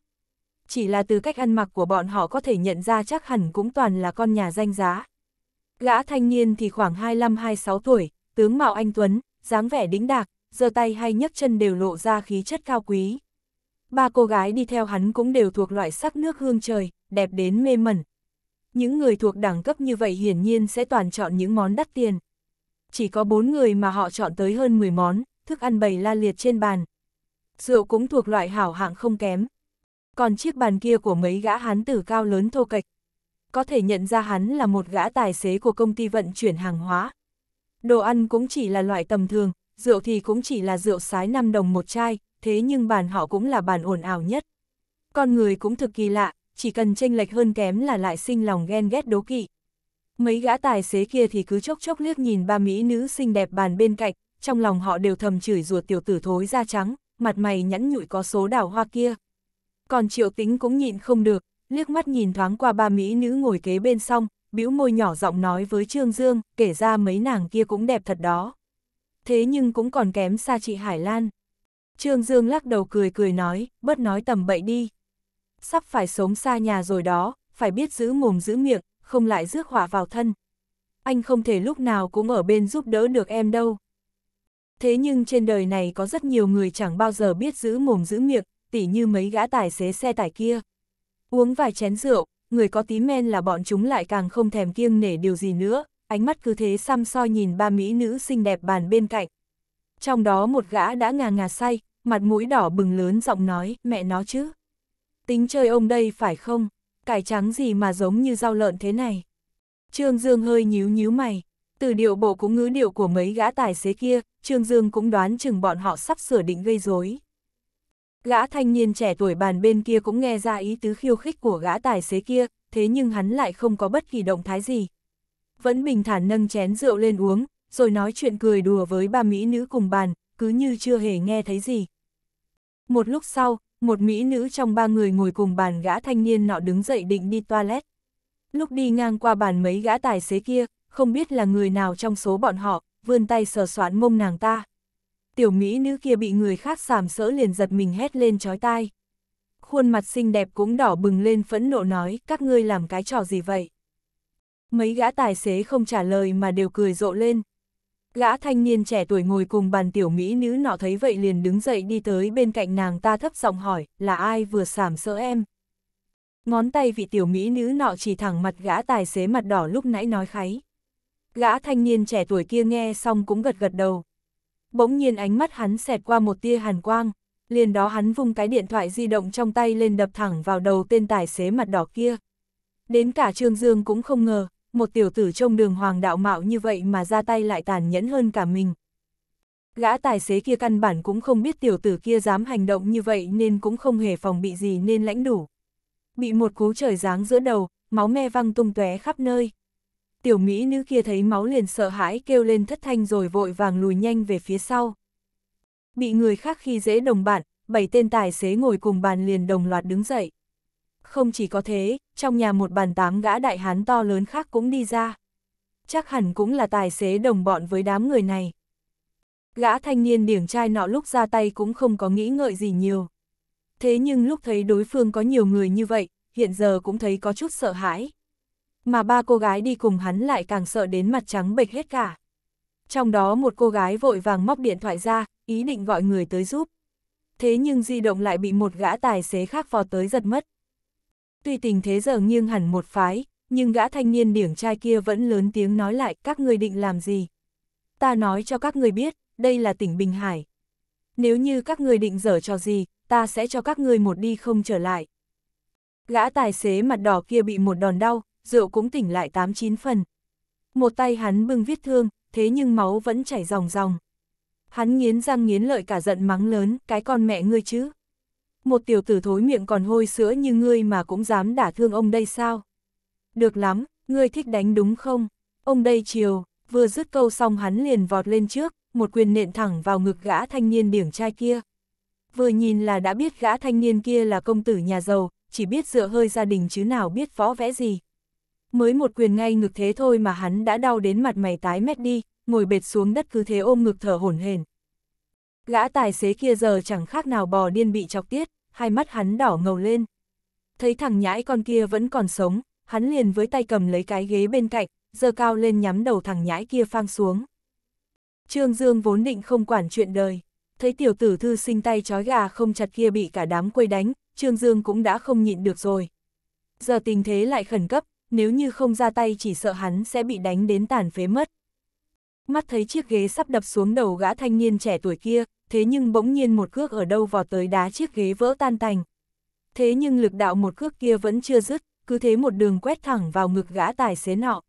Chỉ là từ cách ăn mặc của bọn họ có thể nhận ra chắc hẳn cũng toàn là con nhà danh giá. Gã thanh niên thì khoảng 25-26 tuổi, tướng mạo anh Tuấn, dáng vẻ đĩnh đạc, giơ tay hay nhấc chân đều lộ ra khí chất cao quý. Ba cô gái đi theo hắn cũng đều thuộc loại sắc nước hương trời, đẹp đến mê mẩn. Những người thuộc đẳng cấp như vậy hiển nhiên sẽ toàn chọn những món đắt tiền. Chỉ có bốn người mà họ chọn tới hơn 10 món, thức ăn bầy la liệt trên bàn. Rượu cũng thuộc loại hảo hạng không kém. Còn chiếc bàn kia của mấy gã hán tử cao lớn thô kệch, có thể nhận ra hắn là một gã tài xế của công ty vận chuyển hàng hóa. Đồ ăn cũng chỉ là loại tầm thường, rượu thì cũng chỉ là rượu sái 5 đồng một chai, thế nhưng bàn họ cũng là bàn ồn ào nhất. Con người cũng thực kỳ lạ, chỉ cần tranh lệch hơn kém là lại sinh lòng ghen ghét đố kỵ. Mấy gã tài xế kia thì cứ chốc chốc liếc nhìn ba mỹ nữ xinh đẹp bàn bên cạnh, trong lòng họ đều thầm chửi ruột tiểu tử thối da trắng, mặt mày nhẵn nhụi có số đảo hoa kia. Còn triệu tính cũng nhịn không được, liếc mắt nhìn thoáng qua ba mỹ nữ ngồi kế bên xong, bĩu môi nhỏ giọng nói với Trương Dương, kể ra mấy nàng kia cũng đẹp thật đó. Thế nhưng cũng còn kém xa chị Hải Lan. Trương Dương lắc đầu cười cười nói, bớt nói tầm bậy đi. Sắp phải sống xa nhà rồi đó, phải biết giữ mồm giữ miệng, không lại rước họa vào thân. Anh không thể lúc nào cũng ở bên giúp đỡ được em đâu. Thế nhưng trên đời này có rất nhiều người chẳng bao giờ biết giữ mồm giữ miệng, tỉ như mấy gã tài xế xe tải kia. Uống vài chén rượu, người có tí men là bọn chúng lại càng không thèm kiêng nể điều gì nữa, ánh mắt cứ thế xăm soi nhìn ba mỹ nữ xinh đẹp bàn bên cạnh. Trong đó một gã đã ngà ngà say, mặt mũi đỏ bừng lớn giọng nói, mẹ nó chứ. Tính chơi ông đây phải không, cải trắng gì mà giống như rau lợn thế này. Trương Dương hơi nhíu nhíu mày, từ điệu bộ cũng ngữ điệu của mấy gã tài xế kia, Trương Dương cũng đoán chừng bọn họ sắp sửa định gây rối Gã thanh niên trẻ tuổi bàn bên kia cũng nghe ra ý tứ khiêu khích của gã tài xế kia, thế nhưng hắn lại không có bất kỳ động thái gì. Vẫn bình thản nâng chén rượu lên uống, rồi nói chuyện cười đùa với ba mỹ nữ cùng bàn, cứ như chưa hề nghe thấy gì. Một lúc sau, một mỹ nữ trong ba người ngồi cùng bàn gã thanh niên nọ đứng dậy định đi toilet. Lúc đi ngang qua bàn mấy gã tài xế kia, không biết là người nào trong số bọn họ, vươn tay sờ soạn mông nàng ta tiểu mỹ nữ kia bị người khác sàm sỡ liền giật mình hét lên chói tai. Khuôn mặt xinh đẹp cũng đỏ bừng lên phẫn nộ nói, các ngươi làm cái trò gì vậy? Mấy gã tài xế không trả lời mà đều cười rộ lên. Gã thanh niên trẻ tuổi ngồi cùng bàn tiểu mỹ nữ nọ thấy vậy liền đứng dậy đi tới bên cạnh nàng ta thấp giọng hỏi, là ai vừa sàm sỡ em? Ngón tay vị tiểu mỹ nữ nọ chỉ thẳng mặt gã tài xế mặt đỏ lúc nãy nói kháy. Gã thanh niên trẻ tuổi kia nghe xong cũng gật gật đầu, bỗng nhiên ánh mắt hắn xẹt qua một tia hàn quang, liền đó hắn vung cái điện thoại di động trong tay lên đập thẳng vào đầu tên tài xế mặt đỏ kia. Đến cả Trương Dương cũng không ngờ, một tiểu tử trông đường hoàng đạo mạo như vậy mà ra tay lại tàn nhẫn hơn cả mình. Gã tài xế kia căn bản cũng không biết tiểu tử kia dám hành động như vậy nên cũng không hề phòng bị gì nên lãnh đủ. Bị một cú trời giáng giữa đầu, máu me văng tung tóe khắp nơi tiểu mỹ nữ kia thấy máu liền sợ hãi kêu lên thất thanh rồi vội vàng lùi nhanh về phía sau. Bị người khác khi dễ đồng bạn, bảy tên tài xế ngồi cùng bàn liền đồng loạt đứng dậy. Không chỉ có thế, trong nhà một bàn tám gã đại hán to lớn khác cũng đi ra. Chắc hẳn cũng là tài xế đồng bọn với đám người này. Gã thanh niên điển trai nọ lúc ra tay cũng không có nghĩ ngợi gì nhiều. Thế nhưng lúc thấy đối phương có nhiều người như vậy, hiện giờ cũng thấy có chút sợ hãi mà ba cô gái đi cùng hắn lại càng sợ đến mặt trắng bệch hết cả. Trong đó một cô gái vội vàng móc điện thoại ra, ý định gọi người tới giúp. Thế nhưng di động lại bị một gã tài xế khác vò tới giật mất. Tuy tình thế giờ nghiêng hẳn một phái, nhưng gã thanh niên điển trai kia vẫn lớn tiếng nói lại các người định làm gì. Ta nói cho các người biết, đây là tỉnh Bình Hải. Nếu như các người định dở cho gì, ta sẽ cho các người một đi không trở lại. Gã tài xế mặt đỏ kia bị một đòn đau, rượu cũng tỉnh lại tám chín phần. Một tay hắn bưng viết thương, thế nhưng máu vẫn chảy ròng ròng. Hắn nghiến răng nghiến lợi cả giận mắng lớn, cái con mẹ ngươi chứ. Một tiểu tử thối miệng còn hôi sữa như ngươi mà cũng dám đả thương ông đây sao? Được lắm, ngươi thích đánh đúng không? Ông đây chiều, vừa dứt câu xong hắn liền vọt lên trước, một quyền nện thẳng vào ngực gã thanh niên điển trai kia. Vừa nhìn là đã biết gã thanh niên kia là công tử nhà giàu, chỉ biết dựa hơi gia đình chứ nào biết võ vẽ gì mới một quyền ngay ngực thế thôi mà hắn đã đau đến mặt mày tái mét đi, ngồi bệt xuống đất cứ thế ôm ngực thở hổn hển. Gã tài xế kia giờ chẳng khác nào bò điên bị chọc tiết, hai mắt hắn đỏ ngầu lên. Thấy thằng nhãi con kia vẫn còn sống, hắn liền với tay cầm lấy cái ghế bên cạnh, giơ cao lên nhắm đầu thằng nhãi kia phang xuống. Trương Dương vốn định không quản chuyện đời, thấy tiểu tử thư sinh tay chói gà không chặt kia bị cả đám quây đánh, Trương Dương cũng đã không nhịn được rồi. Giờ tình thế lại khẩn cấp, nếu như không ra tay chỉ sợ hắn sẽ bị đánh đến tàn phế mất. Mắt thấy chiếc ghế sắp đập xuống đầu gã thanh niên trẻ tuổi kia, thế nhưng bỗng nhiên một cước ở đâu vào tới đá chiếc ghế vỡ tan tành. Thế nhưng lực đạo một cước kia vẫn chưa dứt, cứ thế một đường quét thẳng vào ngực gã tài xế nọ.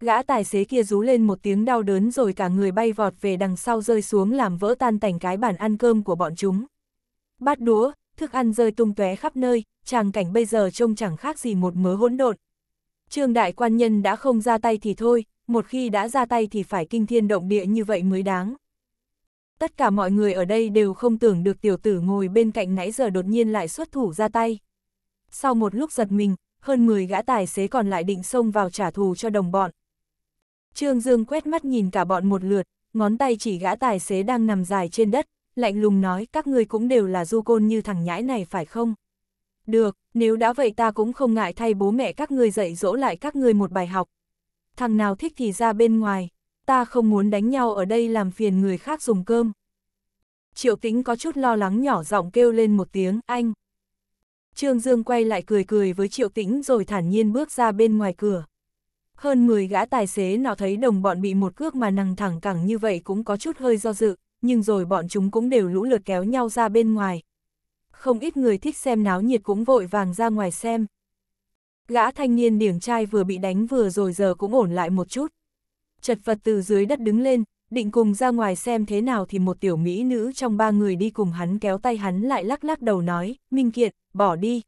Gã tài xế kia rú lên một tiếng đau đớn rồi cả người bay vọt về đằng sau rơi xuống làm vỡ tan tành cái bàn ăn cơm của bọn chúng. Bát đũa, thức ăn rơi tung tóe khắp nơi, tràng cảnh bây giờ trông chẳng khác gì một mớ hỗn độn, Trương đại quan nhân đã không ra tay thì thôi, một khi đã ra tay thì phải kinh thiên động địa như vậy mới đáng. Tất cả mọi người ở đây đều không tưởng được tiểu tử ngồi bên cạnh nãy giờ đột nhiên lại xuất thủ ra tay. Sau một lúc giật mình, hơn 10 gã tài xế còn lại định xông vào trả thù cho đồng bọn. Trương Dương quét mắt nhìn cả bọn một lượt, ngón tay chỉ gã tài xế đang nằm dài trên đất, lạnh lùng nói các ngươi cũng đều là du côn như thằng nhãi này phải không? Được, nếu đã vậy ta cũng không ngại thay bố mẹ các ngươi dạy dỗ lại các ngươi một bài học. Thằng nào thích thì ra bên ngoài, ta không muốn đánh nhau ở đây làm phiền người khác dùng cơm. Triệu tính có chút lo lắng nhỏ giọng kêu lên một tiếng, anh. Trương Dương quay lại cười cười với Triệu Tĩnh rồi thản nhiên bước ra bên ngoài cửa. Hơn 10 gã tài xế nào thấy đồng bọn bị một cước mà nằng thẳng cẳng như vậy cũng có chút hơi do dự, nhưng rồi bọn chúng cũng đều lũ lượt kéo nhau ra bên ngoài, không ít người thích xem náo nhiệt cũng vội vàng ra ngoài xem. Gã thanh niên điển trai vừa bị đánh vừa rồi giờ cũng ổn lại một chút. Chật vật từ dưới đất đứng lên, định cùng ra ngoài xem thế nào thì một tiểu mỹ nữ trong ba người đi cùng hắn kéo tay hắn lại lắc lắc đầu nói, Minh Kiệt, bỏ đi.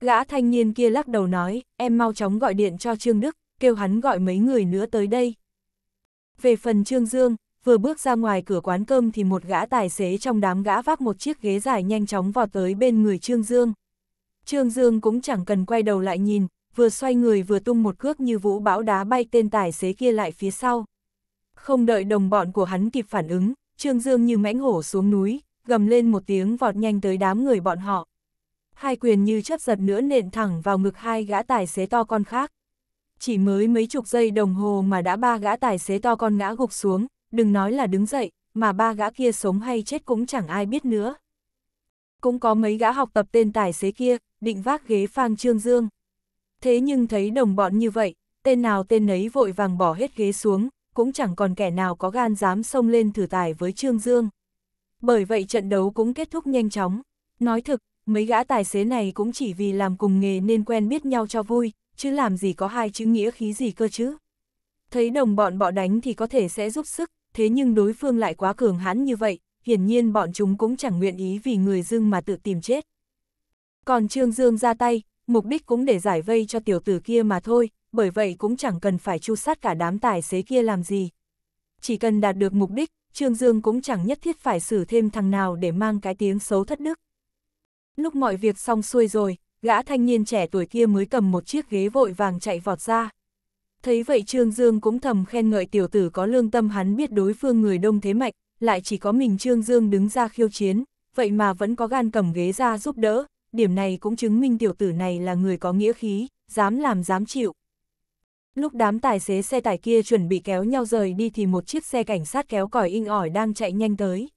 Gã thanh niên kia lắc đầu nói, em mau chóng gọi điện cho Trương Đức, kêu hắn gọi mấy người nữa tới đây. Về phần Trương Dương, vừa bước ra ngoài cửa quán cơm thì một gã tài xế trong đám gã vác một chiếc ghế dài nhanh chóng vọt tới bên người Trương Dương. Trương Dương cũng chẳng cần quay đầu lại nhìn, vừa xoay người vừa tung một cước như vũ bão đá bay tên tài xế kia lại phía sau. Không đợi đồng bọn của hắn kịp phản ứng, Trương Dương như mãnh hổ xuống núi, gầm lên một tiếng vọt nhanh tới đám người bọn họ. Hai quyền như chấp giật nữa nện thẳng vào ngực hai gã tài xế to con khác. Chỉ mới mấy chục giây đồng hồ mà đã ba gã tài xế to con ngã gục xuống, đừng nói là đứng dậy, mà ba gã kia sống hay chết cũng chẳng ai biết nữa. Cũng có mấy gã học tập tên tài xế kia, định vác ghế phang trương dương. Thế nhưng thấy đồng bọn như vậy, tên nào tên nấy vội vàng bỏ hết ghế xuống, cũng chẳng còn kẻ nào có gan dám xông lên thử tài với Trương Dương. Bởi vậy trận đấu cũng kết thúc nhanh chóng. Nói thực, mấy gã tài xế này cũng chỉ vì làm cùng nghề nên quen biết nhau cho vui, chứ làm gì có hai chữ nghĩa khí gì cơ chứ. Thấy đồng bọn bọ đánh thì có thể sẽ giúp sức, thế nhưng đối phương lại quá cường hãn như vậy, hiển nhiên bọn chúng cũng chẳng nguyện ý vì người dưng mà tự tìm chết. Còn Trương Dương ra tay, mục đích cũng để giải vây cho tiểu tử kia mà thôi, bởi vậy cũng chẳng cần phải chu sát cả đám tài xế kia làm gì. Chỉ cần đạt được mục đích, Trương Dương cũng chẳng nhất thiết phải xử thêm thằng nào để mang cái tiếng xấu thất đức. Lúc mọi việc xong xuôi rồi, gã thanh niên trẻ tuổi kia mới cầm một chiếc ghế vội vàng chạy vọt ra. Thấy vậy Trương Dương cũng thầm khen ngợi tiểu tử có lương tâm hắn biết đối phương người đông thế mạnh, lại chỉ có mình Trương Dương đứng ra khiêu chiến, vậy mà vẫn có gan cầm ghế ra giúp đỡ, điểm này cũng chứng minh tiểu tử này là người có nghĩa khí, dám làm dám chịu. Lúc đám tài xế xe tải kia chuẩn bị kéo nhau rời đi thì một chiếc xe cảnh sát kéo còi inh ỏi đang chạy nhanh tới.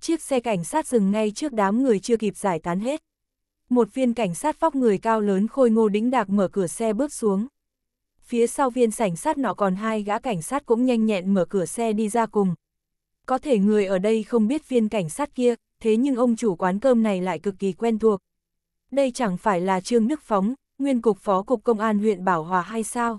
Chiếc xe cảnh sát dừng ngay trước đám người chưa kịp giải tán hết. Một viên cảnh sát vóc người cao lớn khôi ngô đĩnh đạc mở cửa xe bước xuống, phía sau viên sảnh sát nọ còn hai gã cảnh sát cũng nhanh nhẹn mở cửa xe đi ra cùng. Có thể người ở đây không biết viên cảnh sát kia, thế nhưng ông chủ quán cơm này lại cực kỳ quen thuộc. Đây chẳng phải là Trương Đức Phóng, nguyên cục phó cục công an huyện Bảo Hòa hay sao?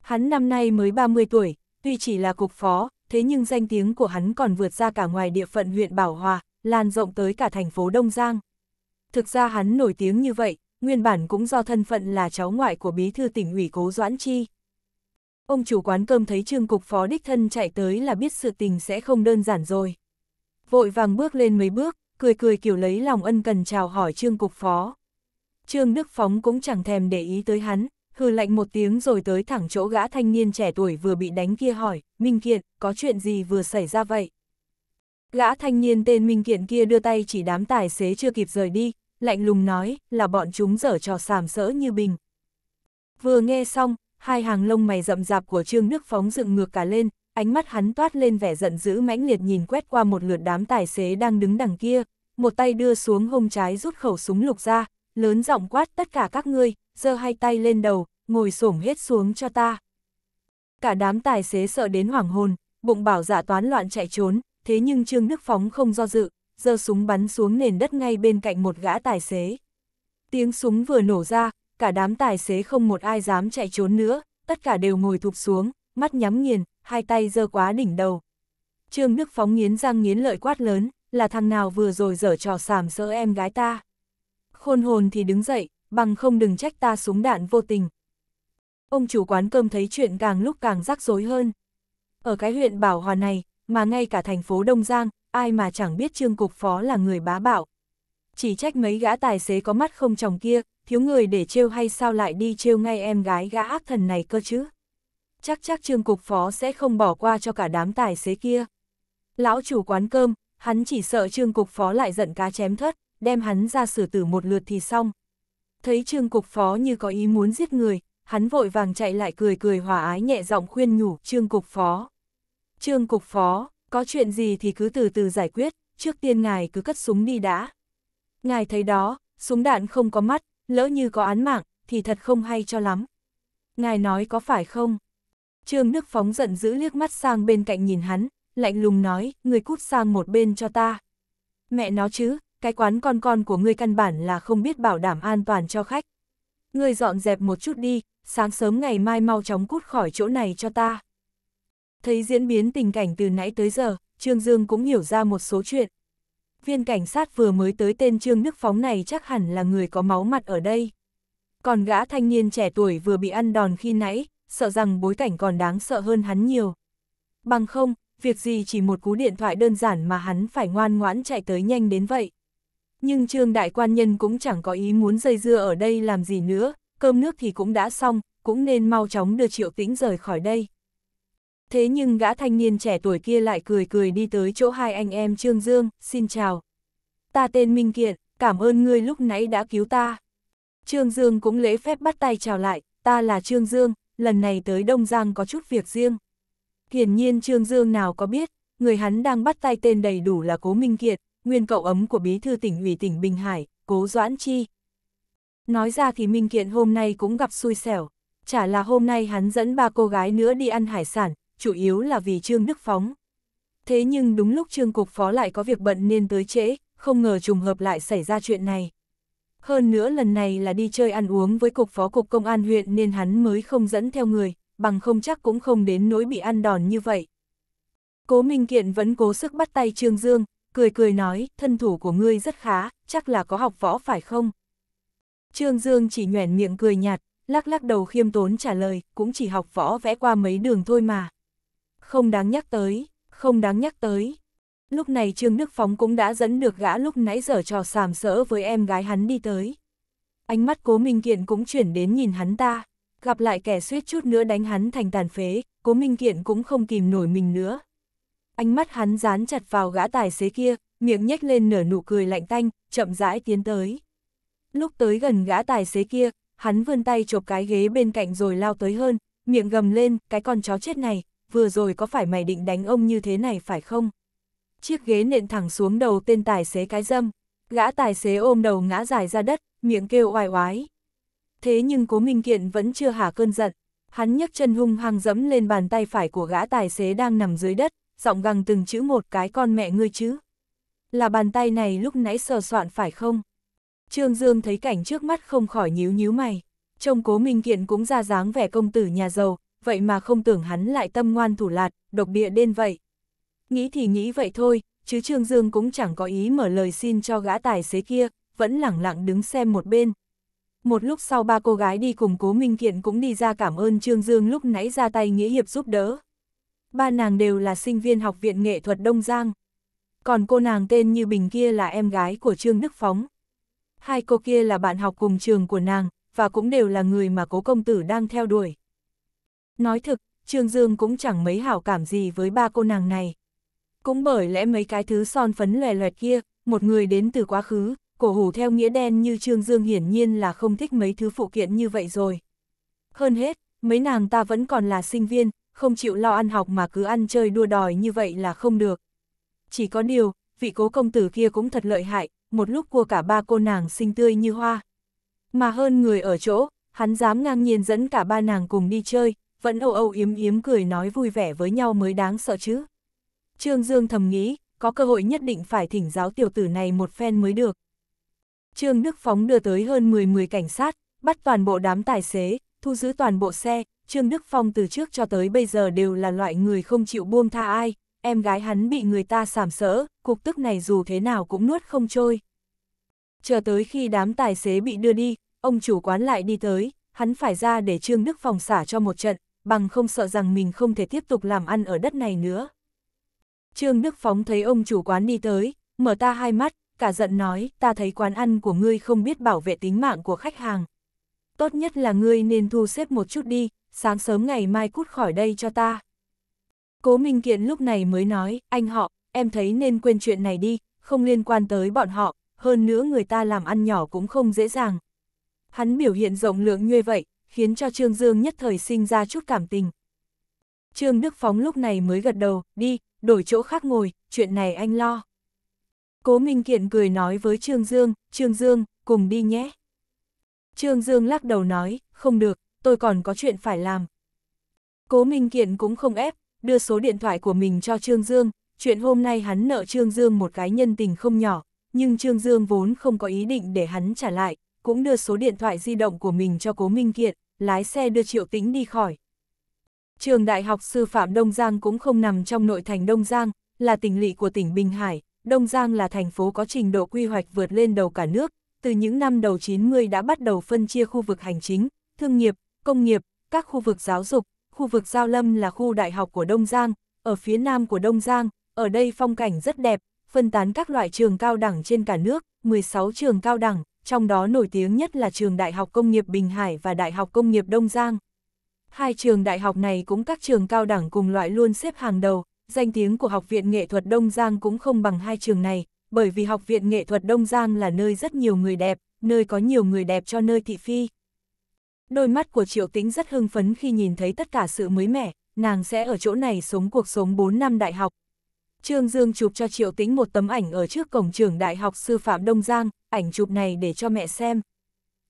Hắn năm nay mới 30 tuổi, tuy chỉ là cục phó, thế nhưng danh tiếng của hắn còn vượt ra cả ngoài địa phận huyện Bảo Hòa, lan rộng tới cả thành phố Đông Giang. Thực ra hắn nổi tiếng như vậy, nguyên bản cũng do thân phận là cháu ngoại của bí thư tỉnh ủy Cố Doãn Chi. Ông chủ quán cơm thấy trương cục phó đích thân chạy tới là biết sự tình sẽ không đơn giản rồi. Vội vàng bước lên mấy bước, cười cười kiểu lấy lòng ân cần chào hỏi trương cục phó. Trương Đức Phóng cũng chẳng thèm để ý tới hắn, hừ lạnh một tiếng rồi tới thẳng chỗ gã thanh niên trẻ tuổi vừa bị đánh kia hỏi, Minh Kiện, có chuyện gì vừa xảy ra vậy? Gã thanh niên tên Minh Kiện kia đưa tay chỉ đám tài xế chưa kịp rời đi, lạnh lùng nói, là bọn chúng dở trò sàm sỡ như bình. Vừa nghe xong, hai hàng lông mày rậm rạp của Trương Đức Phóng dựng ngược cả lên, ánh mắt hắn toát lên vẻ giận dữ mãnh liệt nhìn quét qua một lượt đám tài xế đang đứng đằng kia, một tay đưa xuống hông trái rút khẩu súng lục ra, lớn giọng quát tất cả các ngươi, giơ hai tay lên đầu, ngồi xổm hết xuống cho ta. Cả đám tài xế sợ đến hoảng hồn, bụng bảo giả toán loạn chạy trốn, thế nhưng Trương Đức Phóng không do dự, giơ súng bắn xuống nền đất ngay bên cạnh một gã tài xế. Tiếng súng vừa nổ ra, cả đám tài xế không một ai dám chạy trốn nữa, tất cả đều ngồi thụp xuống, mắt nhắm nghiền, hai tay giơ quá đỉnh đầu. Trương Đức Phóng nghiến răng nghiến lợi quát lớn, là thằng nào vừa rồi dở trò sàm sỡ em gái ta. Khôn hồn thì đứng dậy, bằng không đừng trách ta súng đạn vô tình. Ông chủ quán cơm thấy chuyện càng lúc càng rắc rối hơn. Ở cái huyện Bảo Hòa này, mà ngay cả thành phố Đông Giang, ai mà chẳng biết trương cục phó là người bá bảo. Chỉ trách mấy gã tài xế có mắt không chồng kia, thiếu người để trêu hay sao lại đi trêu ngay em gái gã ác thần này cơ chứ. Chắc chắc trương cục phó sẽ không bỏ qua cho cả đám tài xế kia. Lão chủ quán cơm, hắn chỉ sợ trương cục phó lại giận cá chém thất, đem hắn ra xử tử một lượt thì xong. Thấy trương cục phó như có ý muốn giết người, hắn vội vàng chạy lại cười cười hòa ái nhẹ giọng khuyên nhủ trương cục phó. Trương cục phó, có chuyện gì thì cứ từ từ giải quyết, trước tiên ngài cứ cất súng đi đã. Ngài thấy đó, súng đạn không có mắt, lỡ như có án mạng, thì thật không hay cho lắm. Ngài nói có phải không? Trương Đức Phóng giận dữ liếc mắt sang bên cạnh nhìn hắn, lạnh lùng nói, người cút sang một bên cho ta. Mẹ nó chứ, cái quán con con của ngươi căn bản là không biết bảo đảm an toàn cho khách. Ngươi dọn dẹp một chút đi, sáng sớm ngày mai mau chóng cút khỏi chỗ này cho ta. Thấy diễn biến tình cảnh từ nãy tới giờ, Trương Dương cũng hiểu ra một số chuyện. Viên cảnh sát vừa mới tới tên Trương nước Phóng này chắc hẳn là người có máu mặt ở đây. Còn gã thanh niên trẻ tuổi vừa bị ăn đòn khi nãy, sợ rằng bối cảnh còn đáng sợ hơn hắn nhiều. Bằng không, việc gì chỉ một cú điện thoại đơn giản mà hắn phải ngoan ngoãn chạy tới nhanh đến vậy. Nhưng Trương Đại Quan Nhân cũng chẳng có ý muốn dây dưa ở đây làm gì nữa, cơm nước thì cũng đã xong, cũng nên mau chóng đưa Triệu Tĩnh rời khỏi đây. Thế nhưng gã thanh niên trẻ tuổi kia lại cười cười đi tới chỗ hai anh em Trương Dương, xin chào. Ta tên Minh Kiện, cảm ơn ngươi lúc nãy đã cứu ta. Trương Dương cũng lễ phép bắt tay chào lại, ta là Trương Dương, lần này tới Đông Giang có chút việc riêng. Hiển nhiên Trương Dương nào có biết, người hắn đang bắt tay tên đầy đủ là Cố Minh Kiệt, nguyên cậu ấm của bí thư tỉnh ủy tỉnh Bình Hải, Cố Doãn Chi. Nói ra thì Minh Kiện hôm nay cũng gặp xui xẻo, chả là hôm nay hắn dẫn ba cô gái nữa đi ăn hải sản, chủ yếu là vì Trương Đức Phóng. Thế nhưng đúng lúc Trương Cục Phó lại có việc bận nên tới trễ, không ngờ trùng hợp lại xảy ra chuyện này. Hơn nữa lần này là đi chơi ăn uống với Cục Phó Cục Công an huyện nên hắn mới không dẫn theo người, bằng không chắc cũng không đến nỗi bị ăn đòn như vậy. Cố Minh Kiện vẫn cố sức bắt tay Trương Dương, cười cười nói, thân thủ của ngươi rất khá, chắc là có học võ phải không? Trương Dương chỉ nhoẻn miệng cười nhạt, lắc lắc đầu khiêm tốn trả lời, cũng chỉ học võ vẽ qua mấy đường thôi mà không đáng nhắc tới, không đáng nhắc tới. Lúc này Trương Đức Phóng cũng đã dẫn được gã lúc nãy giờ trò sàm sỡ với em gái hắn đi tới. Ánh mắt Cố Minh Kiện cũng chuyển đến nhìn hắn ta, gặp lại kẻ suýt chút nữa đánh hắn thành tàn phế, Cố Minh Kiện cũng không kìm nổi mình nữa. Ánh mắt hắn dán chặt vào gã tài xế kia, miệng nhếch lên nở nụ cười lạnh tanh, chậm rãi tiến tới. Lúc tới gần gã tài xế kia, hắn vươn tay chộp cái ghế bên cạnh rồi lao tới hơn, miệng gầm lên, cái con chó chết này, vừa rồi có phải mày định đánh ông như thế này phải không? Chiếc ghế nện thẳng xuống đầu tên tài xế cái dâm, gã tài xế ôm đầu ngã dài ra đất, miệng kêu oai oái. Thế nhưng cố Minh Kiện vẫn chưa hả cơn giận, hắn nhấc chân hung hăng dẫm lên bàn tay phải của gã tài xế đang nằm dưới đất, giọng găng từng chữ một cái con mẹ ngươi chứ. Là bàn tay này lúc nãy sờ soạn phải không? Trương Dương thấy cảnh trước mắt không khỏi nhíu nhíu mày. Trông cố Minh Kiện cũng ra dáng vẻ công tử nhà giàu, vậy mà không tưởng hắn lại tâm ngoan thủ lạt, độc địa đen vậy. Nghĩ thì nghĩ vậy thôi, chứ Trương Dương cũng chẳng có ý mở lời xin cho gã tài xế kia, vẫn lẳng lặng đứng xem một bên. Một lúc sau ba cô gái đi cùng Cố Minh Kiện cũng đi ra cảm ơn Trương Dương lúc nãy ra tay nghĩa hiệp giúp đỡ. Ba nàng đều là sinh viên học viện nghệ thuật Đông Giang. Còn cô nàng tên Như Bình kia là em gái của Trương Đức Phóng. Hai cô kia là bạn học cùng trường của nàng, và cũng đều là người mà cố công tử đang theo đuổi. Nói thực, Trương Dương cũng chẳng mấy hảo cảm gì với ba cô nàng này. Cũng bởi lẽ mấy cái thứ son phấn lòe loẹt kia, một người đến từ quá khứ, cổ hủ theo nghĩa đen như Trương Dương hiển nhiên là không thích mấy thứ phụ kiện như vậy rồi. Hơn hết, mấy nàng ta vẫn còn là sinh viên, không chịu lo ăn học mà cứ ăn chơi đua đòi như vậy là không được. Chỉ có điều, vị cố công tử kia cũng thật lợi hại, một lúc cua cả ba cô nàng xinh tươi như hoa. Mà hơn người ở chỗ, hắn dám ngang nhiên dẫn cả ba nàng cùng đi chơi, vẫn âu âu yếm yếm cười nói vui vẻ với nhau mới đáng sợ chứ. Trương Dương thầm nghĩ, có cơ hội nhất định phải thỉnh giáo tiểu tử này một phen mới được. Trương Đức Phóng đưa tới hơn 10 10 cảnh sát, bắt toàn bộ đám tài xế, thu giữ toàn bộ xe, Trương Đức Phong từ trước cho tới bây giờ đều là loại người không chịu buông tha ai, em gái hắn bị người ta sàm sỡ, cục tức này dù thế nào cũng nuốt không trôi. Chờ tới khi đám tài xế bị đưa đi, ông chủ quán lại đi tới, hắn phải ra để Trương Đức Phong xả cho một trận, bằng không sợ rằng mình không thể tiếp tục làm ăn ở đất này nữa. Trương Đức Phóng thấy ông chủ quán đi tới, mở ta hai mắt, cả giận nói, ta thấy quán ăn của ngươi không biết bảo vệ tính mạng của khách hàng. Tốt nhất là ngươi nên thu xếp một chút đi, sáng sớm ngày mai cút khỏi đây cho ta. Cố Minh Kiện lúc này mới nói, anh họ, em thấy nên quên chuyện này đi, không liên quan tới bọn họ, hơn nữa người ta làm ăn nhỏ cũng không dễ dàng. Hắn biểu hiện rộng lượng như vậy, khiến cho Trương Dương nhất thời sinh ra chút cảm tình. Trương Đức Phóng lúc này mới gật đầu, đi, đổi chỗ khác ngồi, chuyện này anh lo. Cố Minh Kiện cười nói với Trương Dương, Trương Dương, cùng đi nhé. Trương Dương lắc đầu nói, không được, tôi còn có chuyện phải làm. Cố Minh Kiện cũng không ép, đưa số điện thoại của mình cho Trương Dương, chuyện hôm nay hắn nợ Trương Dương một cái nhân tình không nhỏ, nhưng Trương Dương vốn không có ý định để hắn trả lại, cũng đưa số điện thoại di động của mình cho Cố Minh Kiện lái xe đưa Triệu tĩnh đi khỏi. Trường Đại học Sư phạm Đông Giang cũng không nằm trong nội thành Đông Giang, là tỉnh lỵ của tỉnh Bình Hải, Đông Giang là thành phố có trình độ quy hoạch vượt lên đầu cả nước, từ những năm đầu 90 đã bắt đầu phân chia khu vực hành chính, thương nghiệp, công nghiệp, các khu vực giáo dục, khu vực Giao Lâm là khu đại học của Đông Giang, ở phía nam của Đông Giang, ở đây phong cảnh rất đẹp, phân tán các loại trường cao đẳng trên cả nước, 16 trường cao đẳng, trong đó nổi tiếng nhất là trường Đại học Công nghiệp Bình Hải và Đại học Công nghiệp Đông Giang. Hai trường đại học này cũng các trường cao đẳng cùng loại luôn xếp hàng đầu, danh tiếng của Học viện Nghệ thuật Đông Giang cũng không bằng hai trường này, bởi vì Học viện Nghệ thuật Đông Giang là nơi rất nhiều người đẹp, nơi có nhiều người đẹp cho nơi thị phi. Đôi mắt của Triệu Tĩnh rất hưng phấn khi nhìn thấy tất cả sự mới mẻ, nàng sẽ ở chỗ này sống cuộc sống 4 năm đại học, Trương Dương chụp cho Triệu Tĩnh một tấm ảnh ở trước cổng trường Đại học Sư phạm Đông Giang, ảnh chụp này để cho mẹ xem.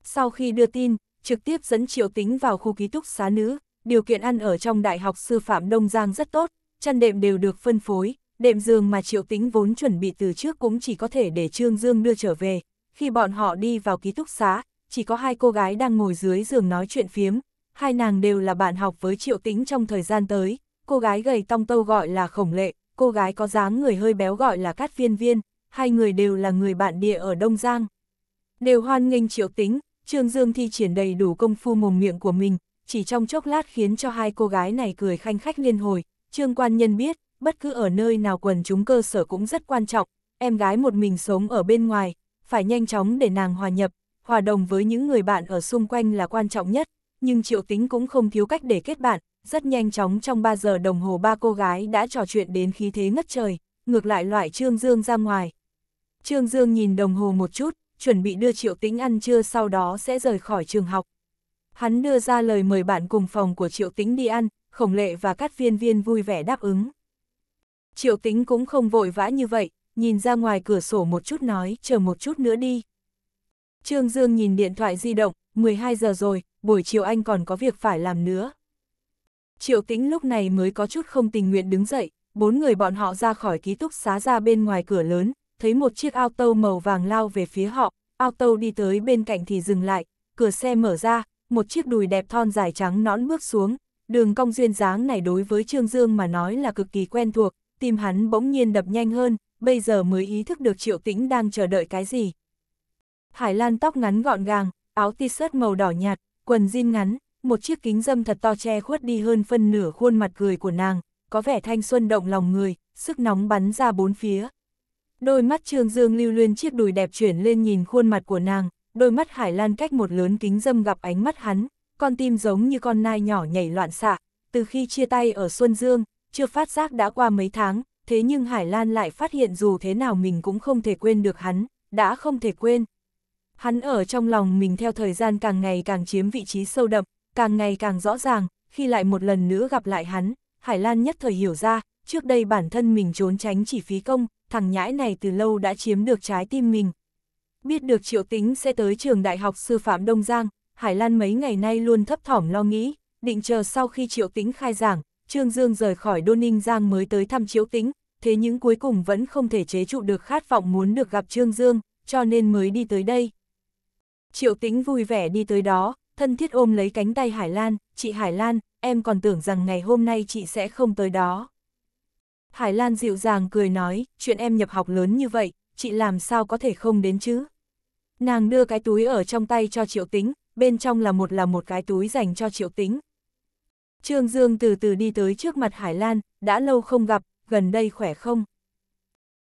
Sau khi đưa tin, trực tiếp dẫn Triệu Tĩnh vào khu ký túc xá nữ, điều kiện ăn ở trong Đại học Sư phạm Đông Giang rất tốt, chăn đệm đều được phân phối, đệm giường mà Triệu Tĩnh vốn chuẩn bị từ trước cũng chỉ có thể để Trương Dương đưa trở về. Khi bọn họ đi vào ký túc xá, chỉ có hai cô gái đang ngồi dưới giường nói chuyện phiếm, hai nàng đều là bạn học với Triệu Tĩnh trong thời gian tới, cô gái gầy tông tâu gọi là Khổng Lệ, cô gái có dáng người hơi béo gọi là Cát Viên Viên, hai người đều là người bạn địa ở Đông Giang. Đều hoan nghênh triệu tính, Trương Dương thi triển đầy đủ công phu mồm miệng của mình, chỉ trong chốc lát khiến cho hai cô gái này cười khanh khách liên hồi. Trương quan nhân biết, bất cứ ở nơi nào quần chúng cơ sở cũng rất quan trọng, em gái một mình sống ở bên ngoài, phải nhanh chóng để nàng hòa nhập, hòa đồng với những người bạn ở xung quanh là quan trọng nhất, nhưng triệu tính cũng không thiếu cách để kết bạn, rất nhanh chóng trong 3 giờ đồng hồ ba cô gái đã trò chuyện đến khí thế ngất trời, ngược lại loại Trương Dương ra ngoài. Trương Dương nhìn đồng hồ một chút, chuẩn bị đưa Triệu Tĩnh ăn trưa sau đó sẽ rời khỏi trường học. Hắn đưa ra lời mời bạn cùng phòng của Triệu Tĩnh đi ăn, Khổng Lệ và các viên viên vui vẻ đáp ứng. Triệu Tĩnh cũng không vội vã như vậy, nhìn ra ngoài cửa sổ một chút nói, chờ một chút nữa đi. Trương Dương nhìn điện thoại di động, 12 giờ rồi, buổi chiều anh còn có việc phải làm nữa. Triệu Tĩnh lúc này mới có chút không tình nguyện đứng dậy, bốn người bọn họ ra khỏi ký túc xá ra bên ngoài cửa lớn, thấy một chiếc auto màu vàng lao về phía họ, auto đi tới bên cạnh thì dừng lại, cửa xe mở ra, một chiếc đùi đẹp thon dài trắng nõn bước xuống, đường cong duyên dáng này đối với Trương Dương mà nói là cực kỳ quen thuộc, tim hắn bỗng nhiên đập nhanh hơn, bây giờ mới ý thức được Triệu Tĩnh đang chờ đợi cái gì. Hải Lan tóc ngắn gọn gàng, áo t-shirt màu đỏ nhạt, quần jean ngắn, một chiếc kính dâm thật to che khuất đi hơn phân nửa khuôn mặt cười của nàng, có vẻ thanh xuân động lòng người, sức nóng bắn ra bốn phía. Đôi mắt Trương Dương lưu luyên chiếc đùi đẹp chuyển lên nhìn khuôn mặt của nàng, đôi mắt Hải Lan cách một lớn kính dâm gặp ánh mắt hắn, con tim giống như con nai nhỏ nhảy loạn xạ, từ khi chia tay ở Xuân Dương, chưa phát giác đã qua mấy tháng, thế nhưng Hải Lan lại phát hiện dù thế nào mình cũng không thể quên được hắn, đã không thể quên. Hắn ở trong lòng mình theo thời gian càng ngày càng chiếm vị trí sâu đậm, càng ngày càng rõ ràng, khi lại một lần nữa gặp lại hắn, Hải Lan nhất thời hiểu ra, trước đây bản thân mình trốn tránh chỉ phí công, thằng nhãi này từ lâu đã chiếm được trái tim mình. Biết được triệu tính sẽ tới trường đại học sư phạm Đông Giang, Hải Lan mấy ngày nay luôn thấp thỏm lo nghĩ, định chờ sau khi triệu tính khai giảng, Trương Dương rời khỏi Đô Ninh Giang mới tới thăm triệu tính, thế nhưng cuối cùng vẫn không thể chế trụ được khát vọng muốn được gặp Trương Dương, cho nên mới đi tới đây. Triệu tính vui vẻ đi tới đó, thân thiết ôm lấy cánh tay Hải Lan, chị Hải Lan, em còn tưởng rằng ngày hôm nay chị sẽ không tới đó. Hải Lan dịu dàng cười nói, chuyện em nhập học lớn như vậy, chị làm sao có thể không đến chứ? Nàng đưa cái túi ở trong tay cho Triệu Tính, bên trong là một là một cái túi dành cho Triệu Tính. Trương Dương từ từ đi tới trước mặt Hải Lan, đã lâu không gặp, gần đây khỏe không?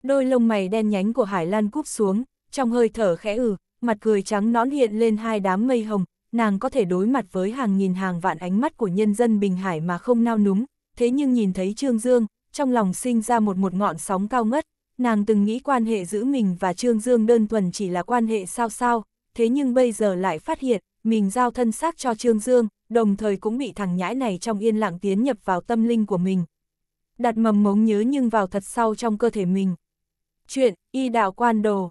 Đôi lông mày đen nhánh của Hải Lan cúp xuống, trong hơi thở khẽ ừ, mặt cười trắng nõn hiện lên hai đám mây hồng, nàng có thể đối mặt với hàng nghìn hàng vạn ánh mắt của nhân dân Bình Hải mà không nao núng, thế nhưng nhìn thấy Trương Dương, trong lòng sinh ra một một ngọn sóng cao ngất, nàng từng nghĩ quan hệ giữa mình và Trương Dương đơn thuần chỉ là quan hệ sao sao, thế nhưng bây giờ lại phát hiện, mình giao thân xác cho Trương Dương, đồng thời cũng bị thằng nhãi này trong yên lặng tiến nhập vào tâm linh của mình. Đặt mầm mống nhớ nhưng vào thật sau trong cơ thể mình. Chuyện, y đạo quan đồ.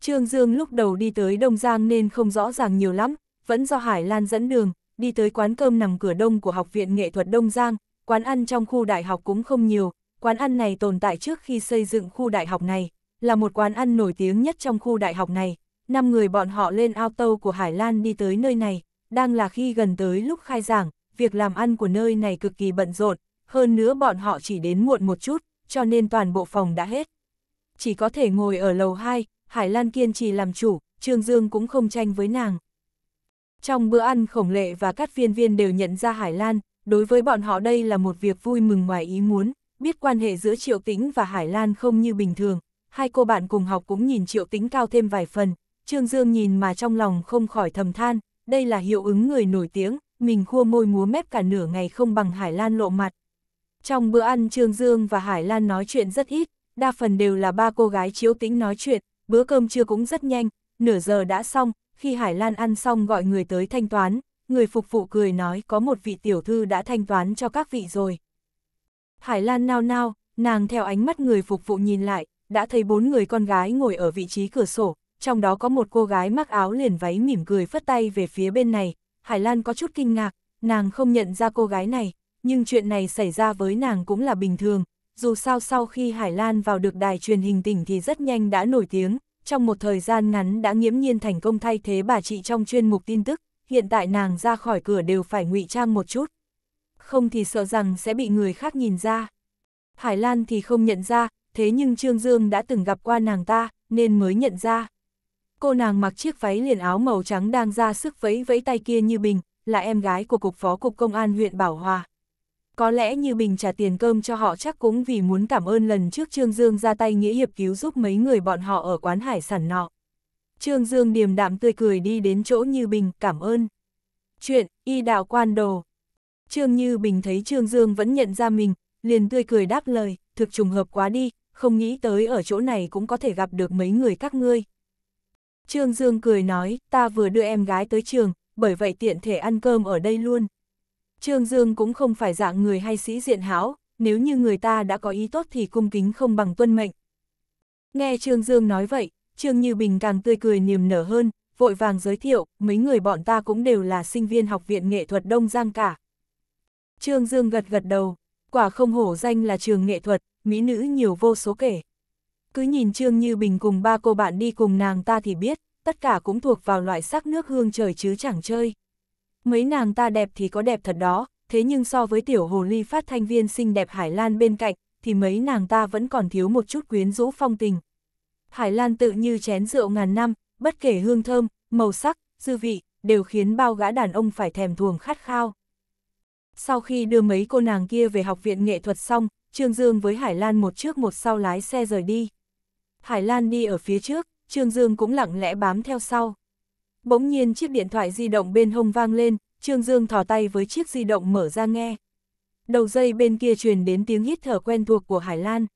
Trương Dương lúc đầu đi tới Đông Giang nên không rõ ràng nhiều lắm, vẫn do Hải Lan dẫn đường, đi tới quán cơm nằm cửa đông của Học viện Nghệ thuật Đông Giang, quán ăn trong khu đại học cũng không nhiều, quán ăn này tồn tại trước khi xây dựng khu đại học này, là một quán ăn nổi tiếng nhất trong khu đại học này. Năm người bọn họ lên ao tàu của Hải Lan đi tới nơi này, đang là khi gần tới lúc khai giảng, việc làm ăn của nơi này cực kỳ bận rộn, hơn nữa bọn họ chỉ đến muộn một chút, cho nên toàn bộ phòng đã hết. Chỉ có thể ngồi ở lầu 2, Hải Lan kiên trì làm chủ, Trương Dương cũng không tranh với nàng. Trong bữa ăn khổng lệ và các viên viên đều nhận ra Hải Lan, đối với bọn họ đây là một việc vui mừng ngoài ý muốn, biết quan hệ giữa Triệu Tĩnh và Hải Lan không như bình thường, hai cô bạn cùng học cũng nhìn Triệu Tĩnh cao thêm vài phần, Trương Dương nhìn mà trong lòng không khỏi thầm than, đây là hiệu ứng người nổi tiếng, mình khua môi múa mép cả nửa ngày không bằng Hải Lan lộ mặt. Trong bữa ăn Trương Dương và Hải Lan nói chuyện rất ít, đa phần đều là ba cô gái chiếu tĩnh nói chuyện, bữa cơm trưa cũng rất nhanh, nửa giờ đã xong, khi Hải Lan ăn xong gọi người tới thanh toán, người phục vụ cười nói có một vị tiểu thư đã thanh toán cho các vị rồi. Hải Lan nao nao, nàng theo ánh mắt người phục vụ nhìn lại, đã thấy bốn người con gái ngồi ở vị trí cửa sổ, trong đó có một cô gái mặc áo liền váy mỉm cười phất tay về phía bên này, Hải Lan có chút kinh ngạc, nàng không nhận ra cô gái này, nhưng chuyện này xảy ra với nàng cũng là bình thường, dù sao sau khi Hải Lan vào được đài truyền hình tỉnh thì rất nhanh đã nổi tiếng, trong một thời gian ngắn đã nghiễm nhiên thành công thay thế bà chị trong chuyên mục tin tức, hiện tại nàng ra khỏi cửa đều phải ngụy trang một chút. Không thì sợ rằng sẽ bị người khác nhìn ra. Hải Lan thì không nhận ra, thế nhưng Trương Dương đã từng gặp qua nàng ta, nên mới nhận ra. Cô nàng mặc chiếc váy liền áo màu trắng đang ra sức vẫy vẫy tay kia như bình, là em gái của cục phó cục công an huyện Bảo Hòa. Có lẽ như bình trả tiền cơm cho họ chắc cũng vì muốn cảm ơn lần trước Trương Dương ra tay nghĩa hiệp cứu giúp mấy người bọn họ ở quán hải sản nọ. Trương Dương điềm đạm tươi cười đi đến chỗ Như Bình, cảm ơn. Chuyện, y đạo quan đồ. Trương Như Bình thấy Trương Dương vẫn nhận ra mình, liền tươi cười đáp lời, thực trùng hợp quá đi, không nghĩ tới ở chỗ này cũng có thể gặp được mấy người các ngươi. Trương Dương cười nói, ta vừa đưa em gái tới trường, bởi vậy tiện thể ăn cơm ở đây luôn. Trương Dương cũng không phải dạng người hay sĩ diện háo, nếu như người ta đã có ý tốt thì cung kính không bằng tuân mệnh. Nghe Trương Dương nói vậy, Trương Như Bình càng tươi cười niềm nở hơn, vội vàng giới thiệu, mấy người bọn ta cũng đều là sinh viên học viện nghệ thuật Đông Giang cả. Trương Dương gật gật đầu, quả không hổ danh là trường nghệ thuật, mỹ nữ nhiều vô số kể. Cứ nhìn Trương Như Bình cùng ba cô bạn đi cùng nàng ta thì biết, tất cả cũng thuộc vào loại sắc nước hương trời chứ chẳng chơi mấy nàng ta đẹp thì có đẹp thật đó, thế nhưng so với tiểu hồ ly phát thanh viên xinh đẹp Hải Lan bên cạnh, thì mấy nàng ta vẫn còn thiếu một chút quyến rũ phong tình. Hải Lan tự như chén rượu ngàn năm, bất kể hương thơm, màu sắc, dư vị, đều khiến bao gã đàn ông phải thèm thuồng khát khao. Sau khi đưa mấy cô nàng kia về học viện nghệ thuật xong, Trương Dương với Hải Lan một trước một sau lái xe rời đi. Hải Lan đi ở phía trước, Trương Dương cũng lặng lẽ bám theo sau. Bỗng nhiên chiếc điện thoại di động bên hông vang lên, Trương Dương thò tay với chiếc di động mở ra nghe. Đầu dây bên kia truyền đến tiếng hít thở quen thuộc của Hải Lan.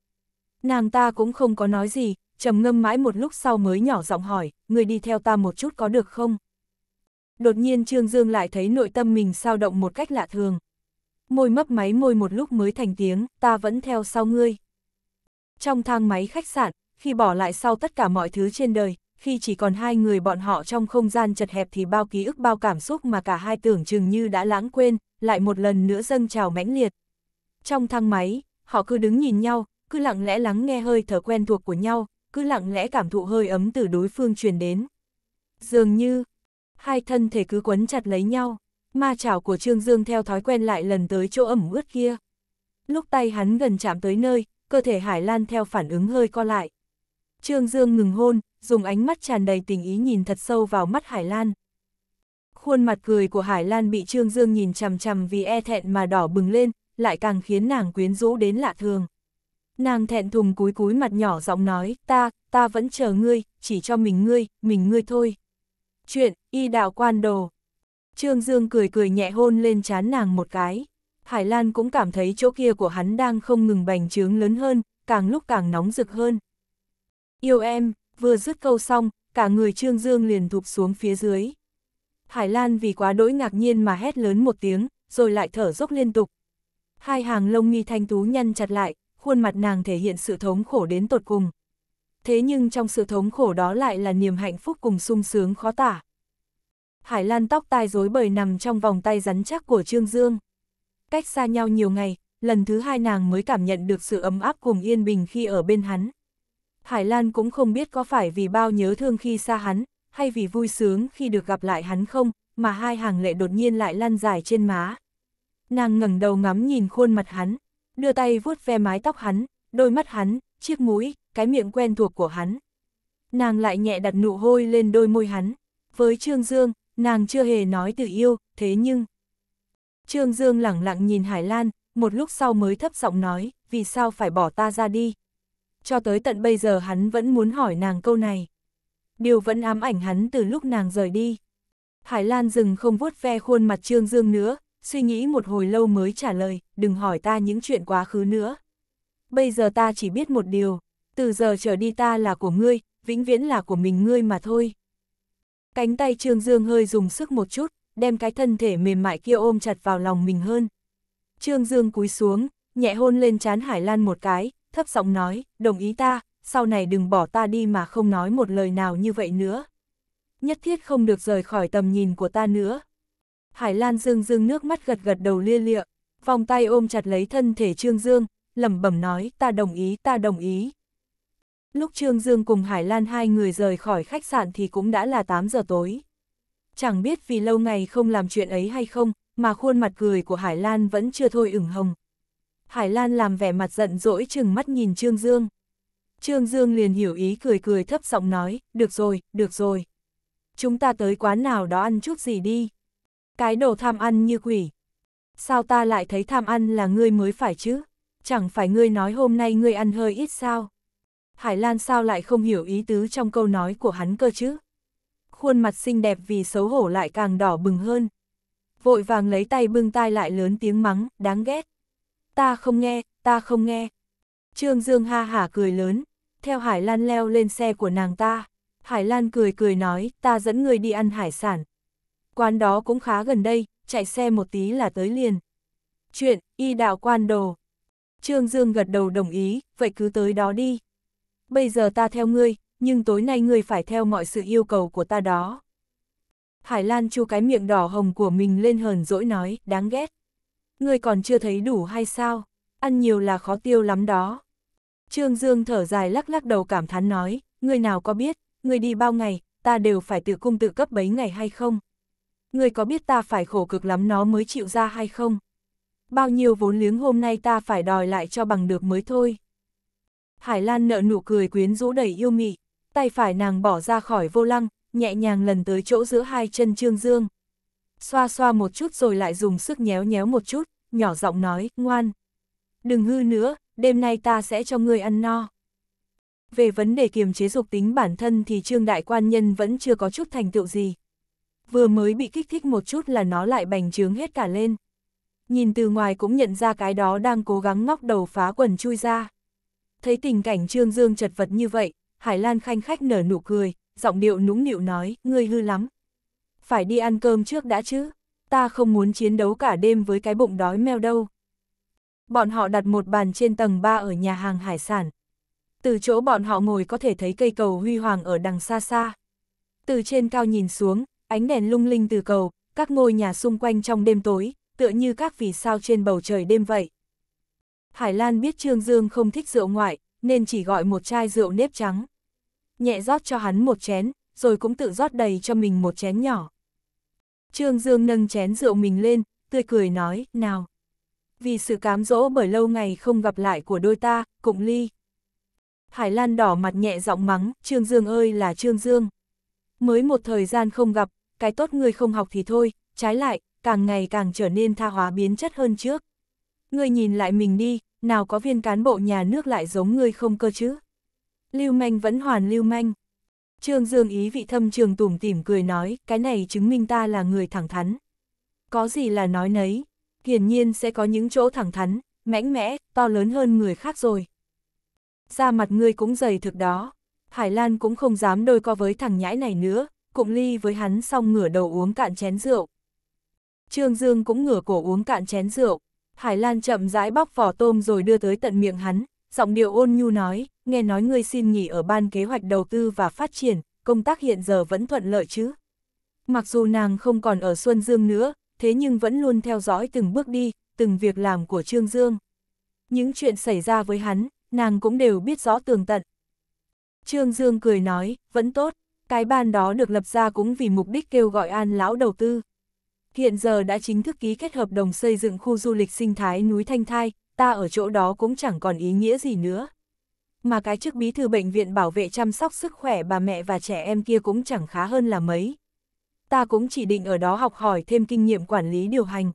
Nàng ta cũng không có nói gì, trầm ngâm mãi một lúc sau mới nhỏ giọng hỏi, người đi theo ta một chút có được không? Đột nhiên Trương Dương lại thấy nội tâm mình sao động một cách lạ thường. Môi mấp máy môi một lúc mới thành tiếng, ta vẫn theo sau ngươi. Trong thang máy khách sạn, khi bỏ lại sau tất cả mọi thứ trên đời, khi chỉ còn hai người bọn họ trong không gian chật hẹp thì bao ký ức bao cảm xúc mà cả hai tưởng chừng như đã lãng quên, lại một lần nữa dâng trào mãnh liệt. Trong thang máy, họ cứ đứng nhìn nhau, cứ lặng lẽ lắng nghe hơi thở quen thuộc của nhau, cứ lặng lẽ cảm thụ hơi ấm từ đối phương truyền đến. Dường như, hai thân thể cứ quấn chặt lấy nhau, ma chảo của Trương Dương theo thói quen lại lần tới chỗ ẩm ướt kia. Lúc tay hắn gần chạm tới nơi, cơ thể Hải Lan theo phản ứng hơi co lại. Trương Dương ngừng hôn, dùng ánh mắt tràn đầy tình ý nhìn thật sâu vào mắt Hải Lan. Khuôn mặt cười của Hải Lan bị Trương Dương nhìn chằm chằm vì e thẹn mà đỏ bừng lên, lại càng khiến nàng quyến rũ đến lạ thường. Nàng thẹn thùng cúi cúi mặt nhỏ giọng nói, ta, ta vẫn chờ ngươi, chỉ cho mình ngươi, mình ngươi thôi. Chuyện, y đạo quan đồ. Trương Dương cười cười nhẹ hôn lên chán nàng một cái. Hải Lan cũng cảm thấy chỗ kia của hắn đang không ngừng bành trướng lớn hơn, càng lúc càng nóng rực hơn. Yêu em, vừa dứt câu xong, cả người Trương Dương liền thụp xuống phía dưới. Hải Lan vì quá đỗi ngạc nhiên mà hét lớn một tiếng, rồi lại thở dốc liên tục. Hai hàng lông mi thanh tú nhăn chặt lại, khuôn mặt nàng thể hiện sự thống khổ đến tột cùng. Thế nhưng trong sự thống khổ đó lại là niềm hạnh phúc cùng sung sướng khó tả. Hải Lan tóc tai rối bời nằm trong vòng tay rắn chắc của Trương Dương. Cách xa nhau nhiều ngày, lần thứ hai nàng mới cảm nhận được sự ấm áp cùng yên bình khi ở bên hắn. Hải Lan cũng không biết có phải vì bao nhớ thương khi xa hắn, hay vì vui sướng khi được gặp lại hắn không, mà hai hàng lệ đột nhiên lại lăn dài trên má. Nàng ngẩng đầu ngắm nhìn khuôn mặt hắn, đưa tay vuốt ve mái tóc hắn, đôi mắt hắn, chiếc mũi, cái miệng quen thuộc của hắn. Nàng lại nhẹ đặt nụ hôi lên đôi môi hắn. Với Trương Dương, nàng chưa hề nói từ yêu, thế nhưng... Trương Dương lẳng lặng nhìn Hải Lan, một lúc sau mới thấp giọng nói, vì sao phải bỏ ta ra đi cho tới tận bây giờ hắn vẫn muốn hỏi nàng câu này. Điều vẫn ám ảnh hắn từ lúc nàng rời đi. Hải Lan dừng không vuốt ve khuôn mặt Trương Dương nữa, suy nghĩ một hồi lâu mới trả lời, đừng hỏi ta những chuyện quá khứ nữa. Bây giờ ta chỉ biết một điều, từ giờ trở đi ta là của ngươi, vĩnh viễn là của mình ngươi mà thôi. Cánh tay Trương Dương hơi dùng sức một chút, đem cái thân thể mềm mại kia ôm chặt vào lòng mình hơn. Trương Dương cúi xuống, nhẹ hôn lên trán Hải Lan một cái, thấp giọng nói, đồng ý ta, sau này đừng bỏ ta đi mà không nói một lời nào như vậy nữa. Nhất thiết không được rời khỏi tầm nhìn của ta nữa. Hải Lan Dương Dương nước mắt gật gật đầu lia lịa, vòng tay ôm chặt lấy thân thể Trương Dương, lẩm bẩm nói ta đồng ý, ta đồng ý. Lúc Trương Dương cùng Hải Lan hai người rời khỏi khách sạn thì cũng đã là 8 giờ tối. Chẳng biết vì lâu ngày không làm chuyện ấy hay không, mà khuôn mặt cười của Hải Lan vẫn chưa thôi ửng hồng, Hải Lan làm vẻ mặt giận dỗi chừng mắt nhìn Trương Dương. Trương Dương liền hiểu ý cười cười thấp giọng nói, được rồi, được rồi. Chúng ta tới quán nào đó ăn chút gì đi. Cái đồ tham ăn như quỷ. Sao ta lại thấy tham ăn là ngươi mới phải chứ? Chẳng phải ngươi nói hôm nay ngươi ăn hơi ít sao? Hải Lan sao lại không hiểu ý tứ trong câu nói của hắn cơ chứ? Khuôn mặt xinh đẹp vì xấu hổ lại càng đỏ bừng hơn. Vội vàng lấy tay bưng tay lại lớn tiếng mắng, đáng ghét ta không nghe, ta không nghe. Trương Dương ha hả cười lớn, theo Hải Lan leo lên xe của nàng ta. Hải Lan cười cười nói, ta dẫn người đi ăn hải sản. Quán đó cũng khá gần đây, chạy xe một tí là tới liền. Chuyện, y đạo quan đồ. Trương Dương gật đầu đồng ý, vậy cứ tới đó đi. Bây giờ ta theo ngươi, nhưng tối nay ngươi phải theo mọi sự yêu cầu của ta đó. Hải Lan chu cái miệng đỏ hồng của mình lên hờn dỗi nói, đáng ghét ngươi còn chưa thấy đủ hay sao, ăn nhiều là khó tiêu lắm đó. Trương Dương thở dài lắc lắc đầu cảm thán nói, ngươi nào có biết, ngươi đi bao ngày, ta đều phải tự cung tự cấp bấy ngày hay không? Ngươi có biết ta phải khổ cực lắm nó mới chịu ra hay không? Bao nhiêu vốn liếng hôm nay ta phải đòi lại cho bằng được mới thôi. Hải Lan nợ nụ cười quyến rũ đầy yêu mị, tay phải nàng bỏ ra khỏi vô lăng, nhẹ nhàng lần tới chỗ giữa hai chân Trương Dương xoa xoa một chút rồi lại dùng sức nhéo nhéo một chút, nhỏ giọng nói, ngoan. Đừng hư nữa, đêm nay ta sẽ cho ngươi ăn no. Về vấn đề kiềm chế dục tính bản thân thì Trương Đại Quan Nhân vẫn chưa có chút thành tựu gì. Vừa mới bị kích thích một chút là nó lại bành trướng hết cả lên. Nhìn từ ngoài cũng nhận ra cái đó đang cố gắng ngóc đầu phá quần chui ra. Thấy tình cảnh Trương Dương chật vật như vậy, Hải Lan khanh khách nở nụ cười, giọng điệu nũng nịu nói, ngươi hư lắm phải đi ăn cơm trước đã chứ, ta không muốn chiến đấu cả đêm với cái bụng đói meo đâu. Bọn họ đặt một bàn trên tầng 3 ở nhà hàng hải sản. Từ chỗ bọn họ ngồi có thể thấy cây cầu huy hoàng ở đằng xa xa. Từ trên cao nhìn xuống, ánh đèn lung linh từ cầu, các ngôi nhà xung quanh trong đêm tối, tựa như các vì sao trên bầu trời đêm vậy. Hải Lan biết Trương Dương không thích rượu ngoại, nên chỉ gọi một chai rượu nếp trắng. Nhẹ rót cho hắn một chén, rồi cũng tự rót đầy cho mình một chén nhỏ. Trương Dương nâng chén rượu mình lên, tươi cười nói, nào. Vì sự cám dỗ bởi lâu ngày không gặp lại của đôi ta, cụng ly. Hải Lan đỏ mặt nhẹ giọng mắng, Trương Dương ơi là Trương Dương. Mới một thời gian không gặp, cái tốt người không học thì thôi, trái lại, càng ngày càng trở nên tha hóa biến chất hơn trước. Ngươi nhìn lại mình đi, nào có viên cán bộ nhà nước lại giống ngươi không cơ chứ? Lưu manh vẫn hoàn lưu manh. Trương Dương ý vị thâm trường tủm tỉm cười nói, cái này chứng minh ta là người thẳng thắn. Có gì là nói nấy, hiển nhiên sẽ có những chỗ thẳng thắn, mãnh mẽ, to lớn hơn người khác rồi. Da mặt ngươi cũng dày thực đó, Hải Lan cũng không dám đôi co với thằng nhãi này nữa, cụm ly với hắn xong ngửa đầu uống cạn chén rượu. Trương Dương cũng ngửa cổ uống cạn chén rượu, Hải Lan chậm rãi bóc vỏ tôm rồi đưa tới tận miệng hắn, giọng điệu ôn nhu nói, nghe nói ngươi xin nghỉ ở ban kế hoạch đầu tư và phát triển, công tác hiện giờ vẫn thuận lợi chứ. Mặc dù nàng không còn ở Xuân Dương nữa, thế nhưng vẫn luôn theo dõi từng bước đi, từng việc làm của Trương Dương. Những chuyện xảy ra với hắn, nàng cũng đều biết rõ tường tận. Trương Dương cười nói, vẫn tốt, cái ban đó được lập ra cũng vì mục đích kêu gọi an lão đầu tư. Hiện giờ đã chính thức ký kết hợp đồng xây dựng khu du lịch sinh thái núi Thanh Thai, ta ở chỗ đó cũng chẳng còn ý nghĩa gì nữa. Mà cái chức bí thư bệnh viện bảo vệ chăm sóc sức khỏe bà mẹ và trẻ em kia cũng chẳng khá hơn là mấy. Ta cũng chỉ định ở đó học hỏi thêm kinh nghiệm quản lý điều hành.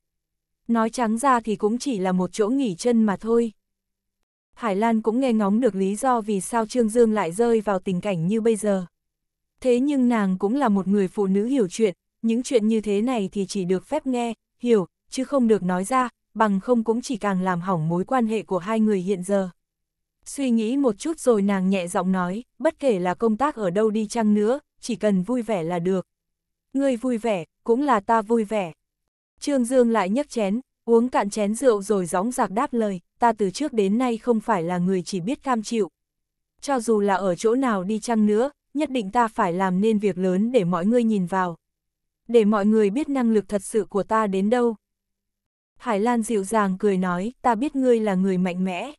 Nói trắng ra thì cũng chỉ là một chỗ nghỉ chân mà thôi. Hải Lan cũng nghe ngóng được lý do vì sao Trương Dương lại rơi vào tình cảnh như bây giờ. Thế nhưng nàng cũng là một người phụ nữ hiểu chuyện, những chuyện như thế này thì chỉ được phép nghe, hiểu, chứ không được nói ra, bằng không cũng chỉ càng làm hỏng mối quan hệ của hai người hiện giờ. Suy nghĩ một chút rồi nàng nhẹ giọng nói, bất kể là công tác ở đâu đi chăng nữa, chỉ cần vui vẻ là được. Ngươi vui vẻ, cũng là ta vui vẻ. Trương Dương lại nhấc chén, uống cạn chén rượu rồi gióng giạc đáp lời, ta từ trước đến nay không phải là người chỉ biết cam chịu. Cho dù là ở chỗ nào đi chăng nữa, nhất định ta phải làm nên việc lớn để mọi người nhìn vào. Để mọi người biết năng lực thật sự của ta đến đâu. Hải Lan dịu dàng cười nói, ta biết ngươi là người mạnh mẽ.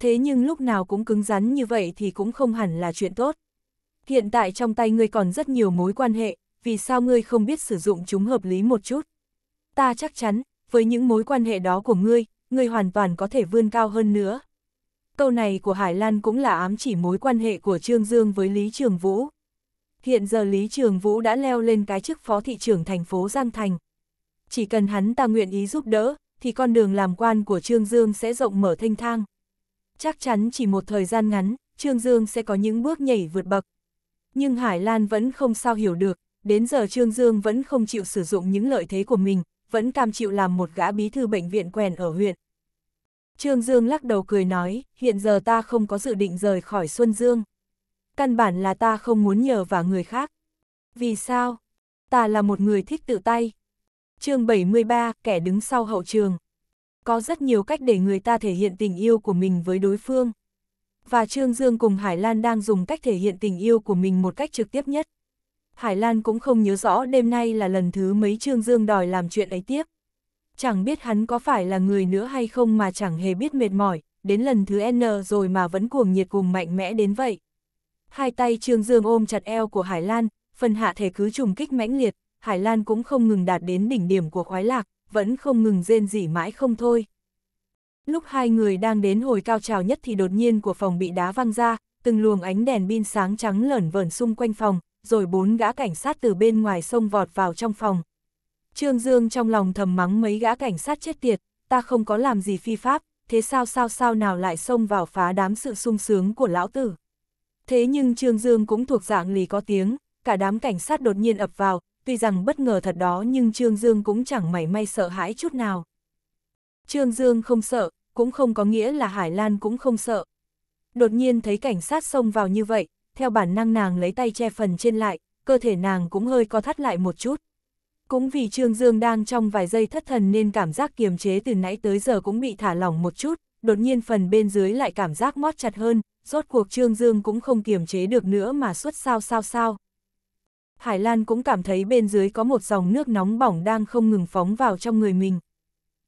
Thế nhưng lúc nào cũng cứng rắn như vậy thì cũng không hẳn là chuyện tốt. Hiện tại trong tay ngươi còn rất nhiều mối quan hệ, vì sao ngươi không biết sử dụng chúng hợp lý một chút? Ta chắc chắn, với những mối quan hệ đó của ngươi, ngươi hoàn toàn có thể vươn cao hơn nữa. Câu này của Hải Lan cũng là ám chỉ mối quan hệ của Trương Dương với Lý Trường Vũ. Hiện giờ Lý Trường Vũ đã leo lên cái chức phó thị trưởng thành phố Giang Thành, chỉ cần hắn ta nguyện ý giúp đỡ, thì con đường làm quan của Trương Dương sẽ rộng mở thanh thang. Chắc chắn chỉ một thời gian ngắn, Trương Dương sẽ có những bước nhảy vượt bậc. Nhưng Hải Lan vẫn không sao hiểu được, đến giờ Trương Dương vẫn không chịu sử dụng những lợi thế của mình, vẫn cam chịu làm một gã bí thư bệnh viện quèn ở huyện. Trương Dương lắc đầu cười nói, hiện giờ ta không có dự định rời khỏi Xuân Dương. Căn bản là ta không muốn nhờ vào người khác. Vì sao? Ta là một người thích tự tay, chương 73, kẻ đứng sau hậu trường. Có rất nhiều cách để người ta thể hiện tình yêu của mình với đối phương. Và Trương Dương cùng Hải Lan đang dùng cách thể hiện tình yêu của mình một cách trực tiếp nhất. Hải Lan cũng không nhớ rõ đêm nay là lần thứ mấy Trương Dương đòi làm chuyện ấy tiếp. Chẳng biết hắn có phải là người nữa hay không mà chẳng hề biết mệt mỏi, đến lần thứ N rồi mà vẫn cuồng nhiệt cùng mạnh mẽ đến vậy. Hai tay Trương Dương ôm chặt eo của Hải Lan, phần hạ thể cứ trùng kích mãnh liệt, Hải Lan cũng không ngừng đạt đến đỉnh điểm của khoái lạc, vẫn không ngừng rên rỉ mãi không thôi. Lúc hai người đang đến hồi cao trào nhất thì đột nhiên của phòng bị đá văng ra, từng luồng ánh đèn pin sáng trắng lởn vởn xung quanh phòng, rồi bốn gã cảnh sát từ bên ngoài sông vọt vào trong phòng. Trương Dương trong lòng thầm mắng mấy gã cảnh sát chết tiệt, ta không có làm gì phi pháp, thế sao sao sao nào lại xông vào phá đám sự sung sướng của lão tử. Thế nhưng Trương Dương cũng thuộc dạng lì có tiếng, cả đám cảnh sát đột nhiên ập vào, tuy rằng bất ngờ thật đó nhưng Trương Dương cũng chẳng mảy may sợ hãi chút nào. Trương Dương không sợ, cũng không có nghĩa là Hải Lan cũng không sợ. Đột nhiên thấy cảnh sát xông vào như vậy, theo bản năng nàng lấy tay che phần trên lại, cơ thể nàng cũng hơi co thắt lại một chút. Cũng vì Trương Dương đang trong vài giây thất thần nên cảm giác kiềm chế từ nãy tới giờ cũng bị thả lỏng một chút, đột nhiên phần bên dưới lại cảm giác mót chặt hơn, rốt cuộc Trương Dương cũng không kiềm chế được nữa mà suốt sao sao sao. Hải Lan cũng cảm thấy bên dưới có một dòng nước nóng bỏng đang không ngừng phóng vào trong người mình.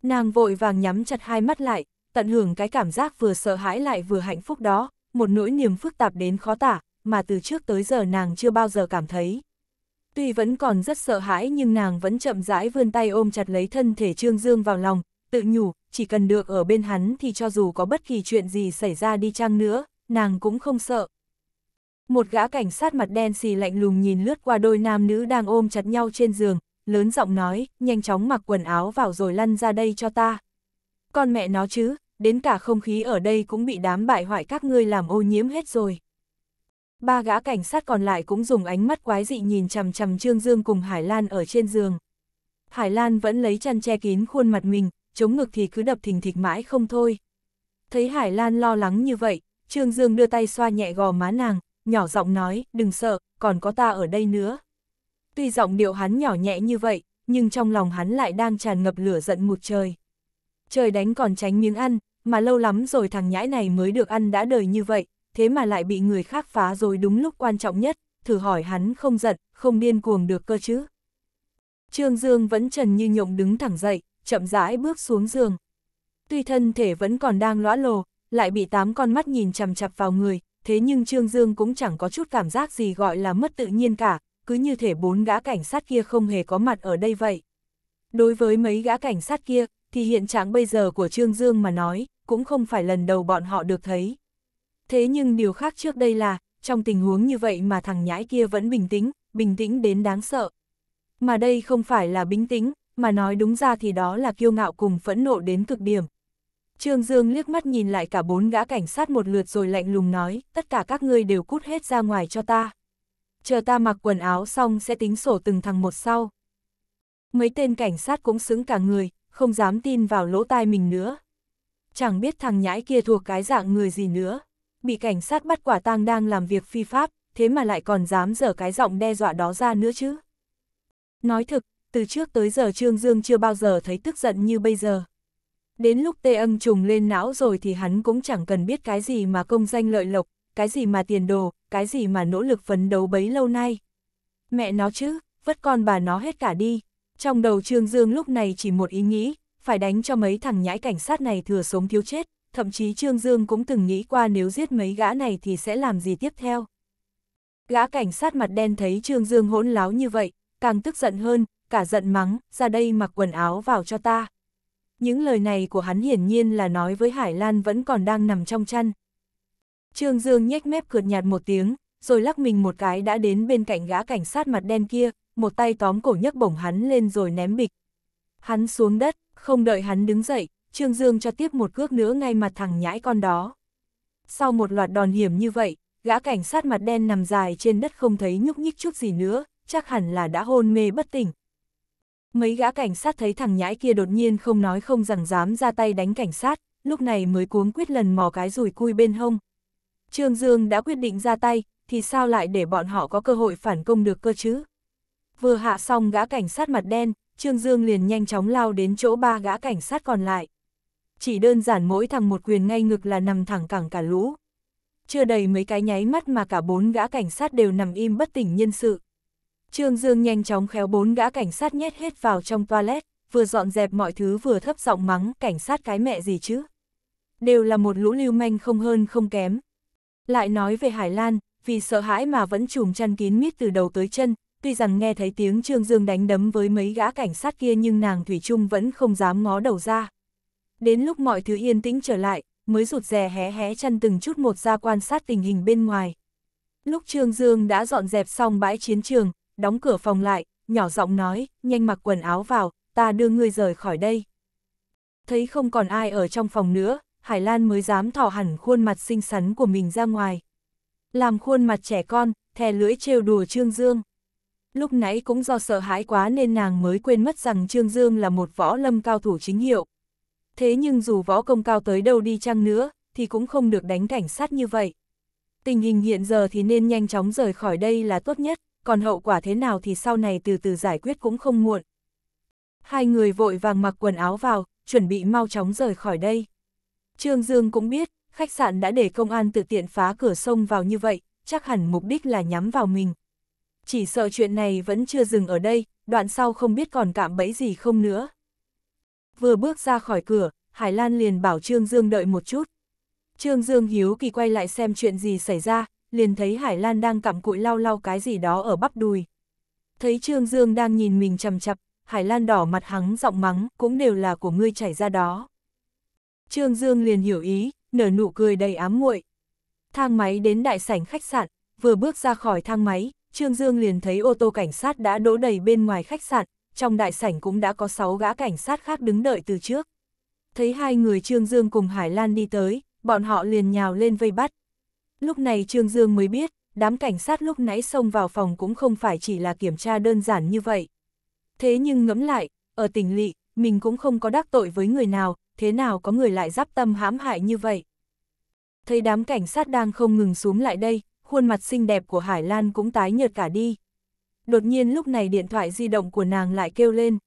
Nàng vội vàng nhắm chặt hai mắt lại, tận hưởng cái cảm giác vừa sợ hãi lại vừa hạnh phúc đó, một nỗi niềm phức tạp đến khó tả, mà từ trước tới giờ nàng chưa bao giờ cảm thấy. Tuy vẫn còn rất sợ hãi nhưng nàng vẫn chậm rãi vươn tay ôm chặt lấy thân thể Trương Dương vào lòng, tự nhủ, chỉ cần được ở bên hắn thì cho dù có bất kỳ chuyện gì xảy ra đi chăng nữa, nàng cũng không sợ, một gã cảnh sát mặt đen xì lạnh lùng nhìn lướt qua đôi nam nữ đang ôm chặt nhau trên giường, lớn giọng nói, nhanh chóng mặc quần áo vào rồi lăn ra đây cho ta. Con mẹ nó chứ, đến cả không khí ở đây cũng bị đám bại hoại các ngươi làm ô nhiễm hết rồi. Ba gã cảnh sát còn lại cũng dùng ánh mắt quái dị nhìn chằm chằm Trương Dương cùng Hải Lan ở trên giường. Hải Lan vẫn lấy chăn che kín khuôn mặt mình, chống ngực thì cứ đập thình thịch mãi không thôi. Thấy Hải Lan lo lắng như vậy, Trương Dương đưa tay xoa nhẹ gò má nàng, nhỏ giọng nói, đừng sợ, còn có ta ở đây nữa. Tuy giọng điệu hắn nhỏ nhẹ như vậy, nhưng trong lòng hắn lại đang tràn ngập lửa giận một trời. Trời đánh còn tránh miếng ăn, mà lâu lắm rồi thằng nhãi này mới được ăn đã đời như vậy, thế mà lại bị người khác phá rồi đúng lúc quan trọng nhất, thử hỏi hắn không giận, không điên cuồng được cơ chứ. Trương Dương vẫn trần như nhộng đứng thẳng dậy, chậm rãi bước xuống giường. Tuy thân thể vẫn còn đang lõa lồ, lại bị tám con mắt nhìn chằm chặp vào người, thế nhưng Trương Dương cũng chẳng có chút cảm giác gì gọi là mất tự nhiên cả, cứ như thể bốn gã cảnh sát kia không hề có mặt ở đây vậy. Đối với mấy gã cảnh sát kia, thì hiện trạng bây giờ của Trương Dương mà nói, cũng không phải lần đầu bọn họ được thấy. Thế nhưng điều khác trước đây là, trong tình huống như vậy mà thằng nhãi kia vẫn bình tĩnh, bình tĩnh đến đáng sợ. Mà đây không phải là bình tĩnh, mà nói đúng ra thì đó là kiêu ngạo cùng phẫn nộ đến cực điểm. Trương Dương liếc mắt nhìn lại cả bốn gã cảnh sát một lượt rồi lạnh lùng nói, tất cả các ngươi đều cút hết ra ngoài cho ta. Chờ ta mặc quần áo xong sẽ tính sổ từng thằng một sau. Mấy tên cảnh sát cũng xứng cả người, không dám tin vào lỗ tai mình nữa. Chẳng biết thằng nhãi kia thuộc cái dạng người gì nữa. Bị cảnh sát bắt quả tang đang làm việc phi pháp, thế mà lại còn dám dở cái giọng đe dọa đó ra nữa chứ. Nói thực, từ trước tới giờ Trương Dương chưa bao giờ thấy tức giận như bây giờ. Đến lúc tê âm trùng lên não rồi thì hắn cũng chẳng cần biết cái gì mà công danh lợi lộc, cái gì mà tiền đồ, cái gì mà nỗ lực phấn đấu bấy lâu nay. Mẹ nó chứ, vất con bà nó hết cả đi. Trong đầu Trương Dương lúc này chỉ một ý nghĩ, phải đánh cho mấy thằng nhãi cảnh sát này thừa sống thiếu chết, thậm chí Trương Dương cũng từng nghĩ qua nếu giết mấy gã này thì sẽ làm gì tiếp theo. Gã cảnh sát mặt đen thấy Trương Dương hỗn láo như vậy, càng tức giận hơn, cả giận mắng, ra đây mặc quần áo vào cho ta những lời này của hắn hiển nhiên là nói với Hải Lan vẫn còn đang nằm trong chăn. Trương Dương nhếch mép cười nhạt một tiếng, rồi lắc mình một cái đã đến bên cạnh gã cảnh sát mặt đen kia, một tay tóm cổ nhấc bổng hắn lên rồi ném bịch. Hắn xuống đất, không đợi hắn đứng dậy, Trương Dương cho tiếp một cước nữa ngay mặt thằng nhãi con đó. Sau một loạt đòn hiểm như vậy, gã cảnh sát mặt đen nằm dài trên đất không thấy nhúc nhích chút gì nữa, chắc hẳn là đã hôn mê bất tỉnh. Mấy gã cảnh sát thấy thằng nhãi kia đột nhiên không nói không rằng dám ra tay đánh cảnh sát, lúc này mới cuống quyết lần mò cái rùi cui bên hông. Trương Dương đã quyết định ra tay, thì sao lại để bọn họ có cơ hội phản công được cơ chứ? Vừa hạ xong gã cảnh sát mặt đen, Trương Dương liền nhanh chóng lao đến chỗ ba gã cảnh sát còn lại. Chỉ đơn giản mỗi thằng một quyền ngay ngực là nằm thẳng cẳng cả lũ. Chưa đầy mấy cái nháy mắt mà cả bốn gã cảnh sát đều nằm im bất tỉnh nhân sự. Trương Dương nhanh chóng khéo bốn gã cảnh sát nhét hết vào trong toilet, vừa dọn dẹp mọi thứ vừa thấp giọng mắng cảnh sát cái mẹ gì chứ. Đều là một lũ lưu manh không hơn không kém. Lại nói về Hải Lan, vì sợ hãi mà vẫn trùm chăn kín mít từ đầu tới chân, tuy rằng nghe thấy tiếng Trương Dương đánh đấm với mấy gã cảnh sát kia nhưng nàng Thủy Trung vẫn không dám ngó đầu ra. Đến lúc mọi thứ yên tĩnh trở lại, mới rụt rè hé hé chăn từng chút một ra quan sát tình hình bên ngoài. Lúc Trương Dương đã dọn dẹp xong bãi chiến trường, đóng cửa phòng lại, nhỏ giọng nói, nhanh mặc quần áo vào, ta đưa ngươi rời khỏi đây. Thấy không còn ai ở trong phòng nữa, Hải Lan mới dám thỏ hẳn khuôn mặt xinh xắn của mình ra ngoài. Làm khuôn mặt trẻ con, thè lưỡi trêu đùa Trương Dương. Lúc nãy cũng do sợ hãi quá nên nàng mới quên mất rằng Trương Dương là một võ lâm cao thủ chính hiệu. Thế nhưng dù võ công cao tới đâu đi chăng nữa, thì cũng không được đánh cảnh sát như vậy. Tình hình hiện giờ thì nên nhanh chóng rời khỏi đây là tốt nhất còn hậu quả thế nào thì sau này từ từ giải quyết cũng không muộn. Hai người vội vàng mặc quần áo vào, chuẩn bị mau chóng rời khỏi đây. Trương Dương cũng biết, khách sạn đã để công an tự tiện phá cửa sông vào như vậy, chắc hẳn mục đích là nhắm vào mình. Chỉ sợ chuyện này vẫn chưa dừng ở đây, đoạn sau không biết còn cạm bẫy gì không nữa. Vừa bước ra khỏi cửa, Hải Lan liền bảo Trương Dương đợi một chút. Trương Dương hiếu kỳ quay lại xem chuyện gì xảy ra, liền thấy Hải Lan đang cặm cụi lau lau cái gì đó ở bắp đùi. Thấy Trương Dương đang nhìn mình chầm chập, Hải Lan đỏ mặt hắng giọng mắng, cũng đều là của ngươi chảy ra đó. Trương Dương liền hiểu ý, nở nụ cười đầy ám muội. Thang máy đến đại sảnh khách sạn, vừa bước ra khỏi thang máy, Trương Dương liền thấy ô tô cảnh sát đã đỗ đầy bên ngoài khách sạn, trong đại sảnh cũng đã có 6 gã cảnh sát khác đứng đợi từ trước. Thấy hai người Trương Dương cùng Hải Lan đi tới, bọn họ liền nhào lên vây bắt. Lúc này Trương Dương mới biết, đám cảnh sát lúc nãy xông vào phòng cũng không phải chỉ là kiểm tra đơn giản như vậy. Thế nhưng ngẫm lại, ở tỉnh lỵ, mình cũng không có đắc tội với người nào, thế nào có người lại giáp tâm hãm hại như vậy. Thấy đám cảnh sát đang không ngừng xuống lại đây, khuôn mặt xinh đẹp của Hải Lan cũng tái nhợt cả đi. Đột nhiên lúc này điện thoại di động của nàng lại kêu lên.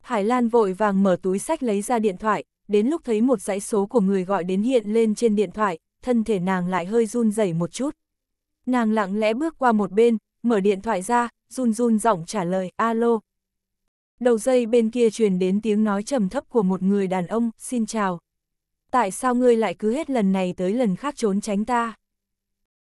Hải Lan vội vàng mở túi sách lấy ra điện thoại, đến lúc thấy một dãy số của người gọi đến hiện lên trên điện thoại, thân thể nàng lại hơi run rẩy một chút. Nàng lặng lẽ bước qua một bên, mở điện thoại ra, run run giọng trả lời, alo. Đầu dây bên kia truyền đến tiếng nói trầm thấp của một người đàn ông, xin chào. Tại sao ngươi lại cứ hết lần này tới lần khác trốn tránh ta?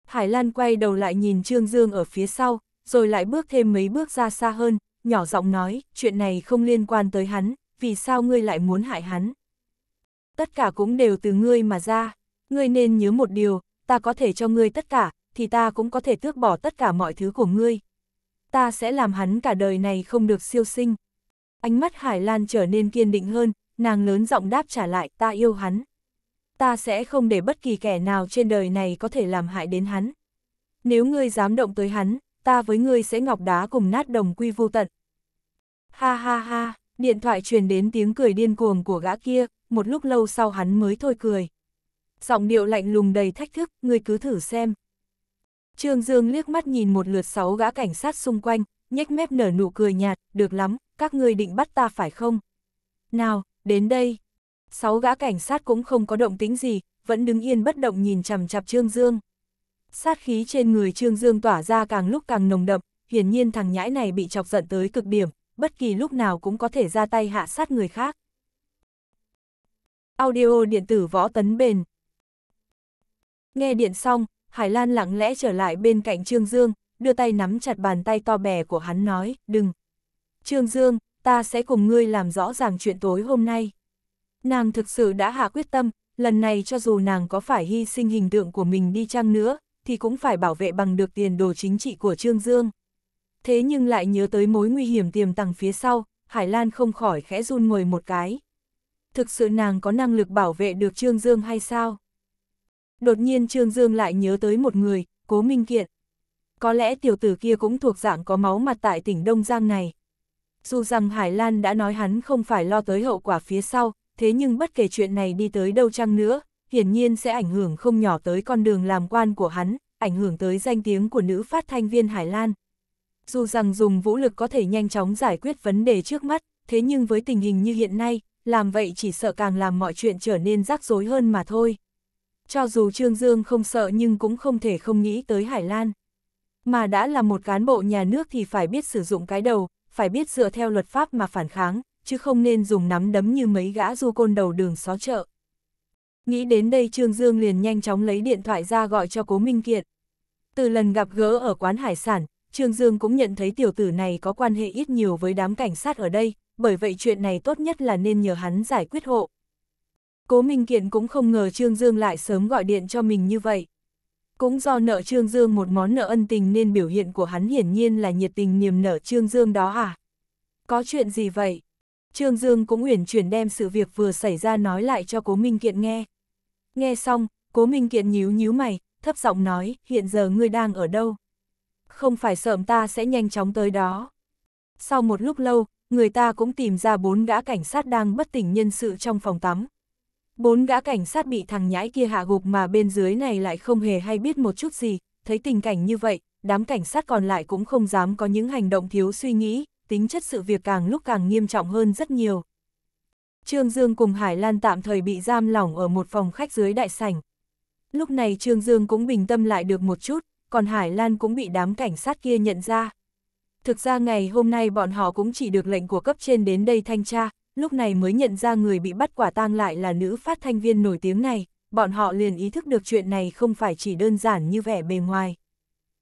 Hải Lan quay đầu lại nhìn Trương Dương ở phía sau, rồi lại bước thêm mấy bước ra xa hơn, nhỏ giọng nói, chuyện này không liên quan tới hắn, vì sao ngươi lại muốn hại hắn? Tất cả cũng đều từ ngươi mà ra ngươi nên nhớ một điều, ta có thể cho ngươi tất cả, thì ta cũng có thể tước bỏ tất cả mọi thứ của ngươi. Ta sẽ làm hắn cả đời này không được siêu sinh. Ánh mắt Hải Lan trở nên kiên định hơn, nàng lớn giọng đáp trả lại ta yêu hắn. Ta sẽ không để bất kỳ kẻ nào trên đời này có thể làm hại đến hắn. Nếu ngươi dám động tới hắn, ta với ngươi sẽ ngọc đá cùng nát đồng quy vô tận. Ha ha ha, điện thoại truyền đến tiếng cười điên cuồng của gã kia, một lúc lâu sau hắn mới thôi cười giọng điệu lạnh lùng đầy thách thức, ngươi cứ thử xem. Trương Dương liếc mắt nhìn một lượt sáu gã cảnh sát xung quanh, nhếch mép nở nụ cười nhạt, được lắm, các ngươi định bắt ta phải không? Nào, đến đây. Sáu gã cảnh sát cũng không có động tính gì, vẫn đứng yên bất động nhìn chằm chặp Trương Dương. Sát khí trên người Trương Dương tỏa ra càng lúc càng nồng đậm, hiển nhiên thằng nhãi này bị chọc giận tới cực điểm, bất kỳ lúc nào cũng có thể ra tay hạ sát người khác. Audio điện tử võ tấn bền, Nghe điện xong, Hải Lan lặng lẽ trở lại bên cạnh Trương Dương, đưa tay nắm chặt bàn tay to bè của hắn nói, đừng. Trương Dương, ta sẽ cùng ngươi làm rõ ràng chuyện tối hôm nay. Nàng thực sự đã hạ quyết tâm, lần này cho dù nàng có phải hy sinh hình tượng của mình đi chăng nữa, thì cũng phải bảo vệ bằng được tiền đồ chính trị của Trương Dương. Thế nhưng lại nhớ tới mối nguy hiểm tiềm tàng phía sau, Hải Lan không khỏi khẽ run người một cái. Thực sự nàng có năng lực bảo vệ được Trương Dương hay sao? Đột nhiên Trương Dương lại nhớ tới một người, Cố Minh Kiện. Có lẽ tiểu tử kia cũng thuộc dạng có máu mặt tại tỉnh Đông Giang này. Dù rằng Hải Lan đã nói hắn không phải lo tới hậu quả phía sau, thế nhưng bất kể chuyện này đi tới đâu chăng nữa, hiển nhiên sẽ ảnh hưởng không nhỏ tới con đường làm quan của hắn, ảnh hưởng tới danh tiếng của nữ phát thanh viên Hải Lan. Dù rằng dùng vũ lực có thể nhanh chóng giải quyết vấn đề trước mắt, thế nhưng với tình hình như hiện nay, làm vậy chỉ sợ càng làm mọi chuyện trở nên rắc rối hơn mà thôi cho dù Trương Dương không sợ nhưng cũng không thể không nghĩ tới Hải Lan. Mà đã là một cán bộ nhà nước thì phải biết sử dụng cái đầu, phải biết dựa theo luật pháp mà phản kháng, chứ không nên dùng nắm đấm như mấy gã du côn đầu đường xó chợ. Nghĩ đến đây Trương Dương liền nhanh chóng lấy điện thoại ra gọi cho Cố Minh Kiệt. Từ lần gặp gỡ ở quán hải sản, Trương Dương cũng nhận thấy tiểu tử này có quan hệ ít nhiều với đám cảnh sát ở đây, bởi vậy chuyện này tốt nhất là nên nhờ hắn giải quyết hộ, Cố Minh Kiện cũng không ngờ Trương Dương lại sớm gọi điện cho mình như vậy. Cũng do nợ Trương Dương một món nợ ân tình nên biểu hiện của hắn hiển nhiên là nhiệt tình niềm nở Trương Dương đó à? Có chuyện gì vậy? Trương Dương cũng uyển chuyển đem sự việc vừa xảy ra nói lại cho Cố Minh Kiện nghe. Nghe xong, Cố Minh Kiện nhíu nhíu mày, thấp giọng nói, hiện giờ ngươi đang ở đâu? Không phải sợm ta sẽ nhanh chóng tới đó. Sau một lúc lâu, người ta cũng tìm ra bốn gã cảnh sát đang bất tỉnh nhân sự trong phòng tắm, Bốn gã cảnh sát bị thằng nhãi kia hạ gục mà bên dưới này lại không hề hay biết một chút gì, thấy tình cảnh như vậy, đám cảnh sát còn lại cũng không dám có những hành động thiếu suy nghĩ, tính chất sự việc càng lúc càng nghiêm trọng hơn rất nhiều. Trương Dương cùng Hải Lan tạm thời bị giam lỏng ở một phòng khách dưới đại sảnh. Lúc này Trương Dương cũng bình tâm lại được một chút, còn Hải Lan cũng bị đám cảnh sát kia nhận ra. Thực ra ngày hôm nay bọn họ cũng chỉ được lệnh của cấp trên đến đây thanh tra, lúc này mới nhận ra người bị bắt quả tang lại là nữ phát thanh viên nổi tiếng này, bọn họ liền ý thức được chuyện này không phải chỉ đơn giản như vẻ bề ngoài.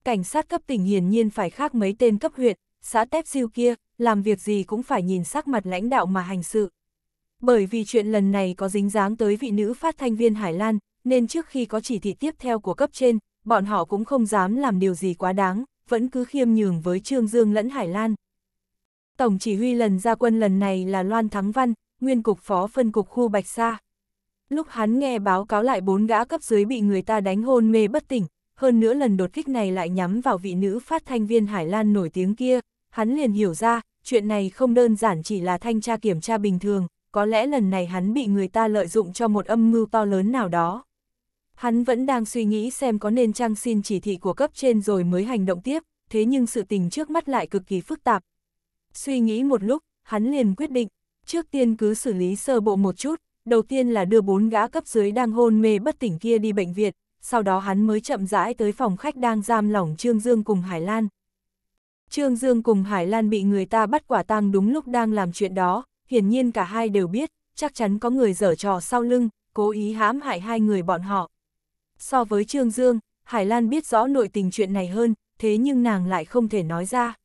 Cảnh sát cấp tỉnh hiển nhiên phải khác mấy tên cấp huyện, xã tép siêu kia, làm việc gì cũng phải nhìn sắc mặt lãnh đạo mà hành sự. Bởi vì chuyện lần này có dính dáng tới vị nữ phát thanh viên Hải Lan, nên trước khi có chỉ thị tiếp theo của cấp trên, bọn họ cũng không dám làm điều gì quá đáng, vẫn cứ khiêm nhường với Trương Dương lẫn Hải Lan. Tổng chỉ huy lần ra quân lần này là Loan Thắng Văn, nguyên cục phó phân cục khu Bạch Sa. Lúc hắn nghe báo cáo lại bốn gã cấp dưới bị người ta đánh hôn mê bất tỉnh, hơn nữa lần đột kích này lại nhắm vào vị nữ phát thanh viên Hải Lan nổi tiếng kia, hắn liền hiểu ra, chuyện này không đơn giản chỉ là thanh tra kiểm tra bình thường, có lẽ lần này hắn bị người ta lợi dụng cho một âm mưu to lớn nào đó. Hắn vẫn đang suy nghĩ xem có nên trang xin chỉ thị của cấp trên rồi mới hành động tiếp, thế nhưng sự tình trước mắt lại cực kỳ phức tạp, Suy nghĩ một lúc, hắn liền quyết định, trước tiên cứ xử lý sơ bộ một chút, đầu tiên là đưa bốn gã cấp dưới đang hôn mê bất tỉnh kia đi bệnh viện, sau đó hắn mới chậm rãi tới phòng khách đang giam lỏng Trương Dương cùng Hải Lan. Trương Dương cùng Hải Lan bị người ta bắt quả tang đúng lúc đang làm chuyện đó, hiển nhiên cả hai đều biết, chắc chắn có người dở trò sau lưng, cố ý hãm hại hai người bọn họ. So với Trương Dương, Hải Lan biết rõ nội tình chuyện này hơn, thế nhưng nàng lại không thể nói ra.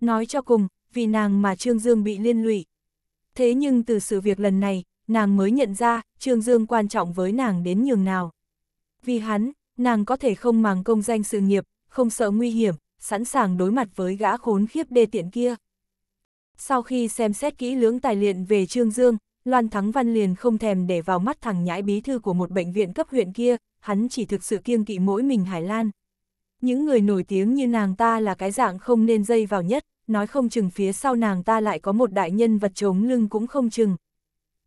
Nói cho cùng, vì nàng mà Trương Dương bị liên lụy. Thế nhưng từ sự việc lần này, nàng mới nhận ra Trương Dương quan trọng với nàng đến nhường nào. Vì hắn, nàng có thể không màng công danh sự nghiệp, không sợ nguy hiểm, sẵn sàng đối mặt với gã khốn khiếp đê tiện kia. Sau khi xem xét kỹ lưỡng tài liệu về Trương Dương, Loan Thắng Văn liền không thèm để vào mắt thằng nhãi bí thư của một bệnh viện cấp huyện kia, hắn chỉ thực sự kiêng kỵ mỗi mình Hải Lan. Những người nổi tiếng như nàng ta là cái dạng không nên dây vào nhất, nói không chừng phía sau nàng ta lại có một đại nhân vật chống lưng cũng không chừng.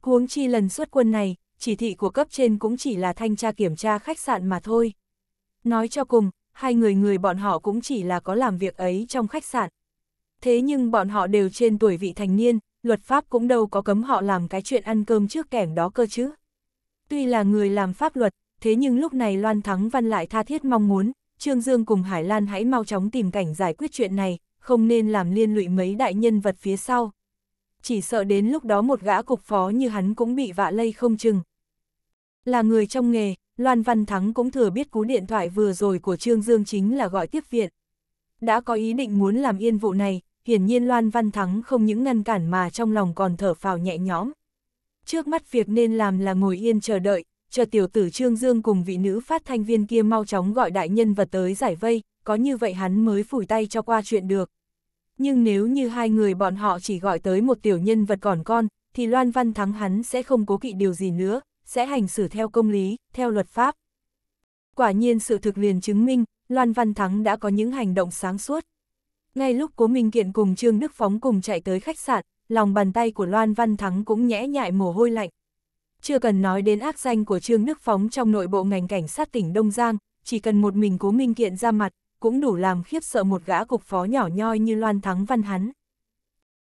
Huống chi lần xuất quân này, chỉ thị của cấp trên cũng chỉ là thanh tra kiểm tra khách sạn mà thôi. Nói cho cùng, hai người người bọn họ cũng chỉ là có làm việc ấy trong khách sạn. Thế nhưng bọn họ đều trên tuổi vị thành niên, luật pháp cũng đâu có cấm họ làm cái chuyện ăn cơm trước kẻng đó cơ chứ. Tuy là người làm pháp luật, thế nhưng lúc này Loan Thắng Văn lại tha thiết mong muốn, Trương Dương cùng Hải Lan hãy mau chóng tìm cảnh giải quyết chuyện này, không nên làm liên lụy mấy đại nhân vật phía sau. Chỉ sợ đến lúc đó một gã cục phó như hắn cũng bị vạ lây không chừng. Là người trong nghề, Loan Văn Thắng cũng thừa biết cú điện thoại vừa rồi của Trương Dương chính là gọi tiếp viện. Đã có ý định muốn làm yên vụ này, hiển nhiên Loan Văn Thắng không những ngăn cản mà trong lòng còn thở phào nhẹ nhõm. Trước mắt việc nên làm là ngồi yên chờ đợi, chờ tiểu tử Trương Dương cùng vị nữ phát thanh viên kia mau chóng gọi đại nhân vật tới giải vây, có như vậy hắn mới phủi tay cho qua chuyện được nhưng nếu như hai người bọn họ chỉ gọi tới một tiểu nhân vật còn con, thì Loan Văn Thắng hắn sẽ không cố kỵ điều gì nữa, sẽ hành xử theo công lý, theo luật pháp. Quả nhiên sự thực liền chứng minh, Loan Văn Thắng đã có những hành động sáng suốt. Ngay lúc Cố Minh Kiện cùng Trương Đức Phóng cùng chạy tới khách sạn, lòng bàn tay của Loan Văn Thắng cũng nhẽ nhại mồ hôi lạnh. Chưa cần nói đến ác danh của Trương Đức Phóng trong nội bộ ngành cảnh sát tỉnh Đông Giang, chỉ cần một mình Cố Minh Kiện ra mặt, cũng đủ làm khiếp sợ một gã cục phó nhỏ nhoi như Loan Thắng Văn hắn.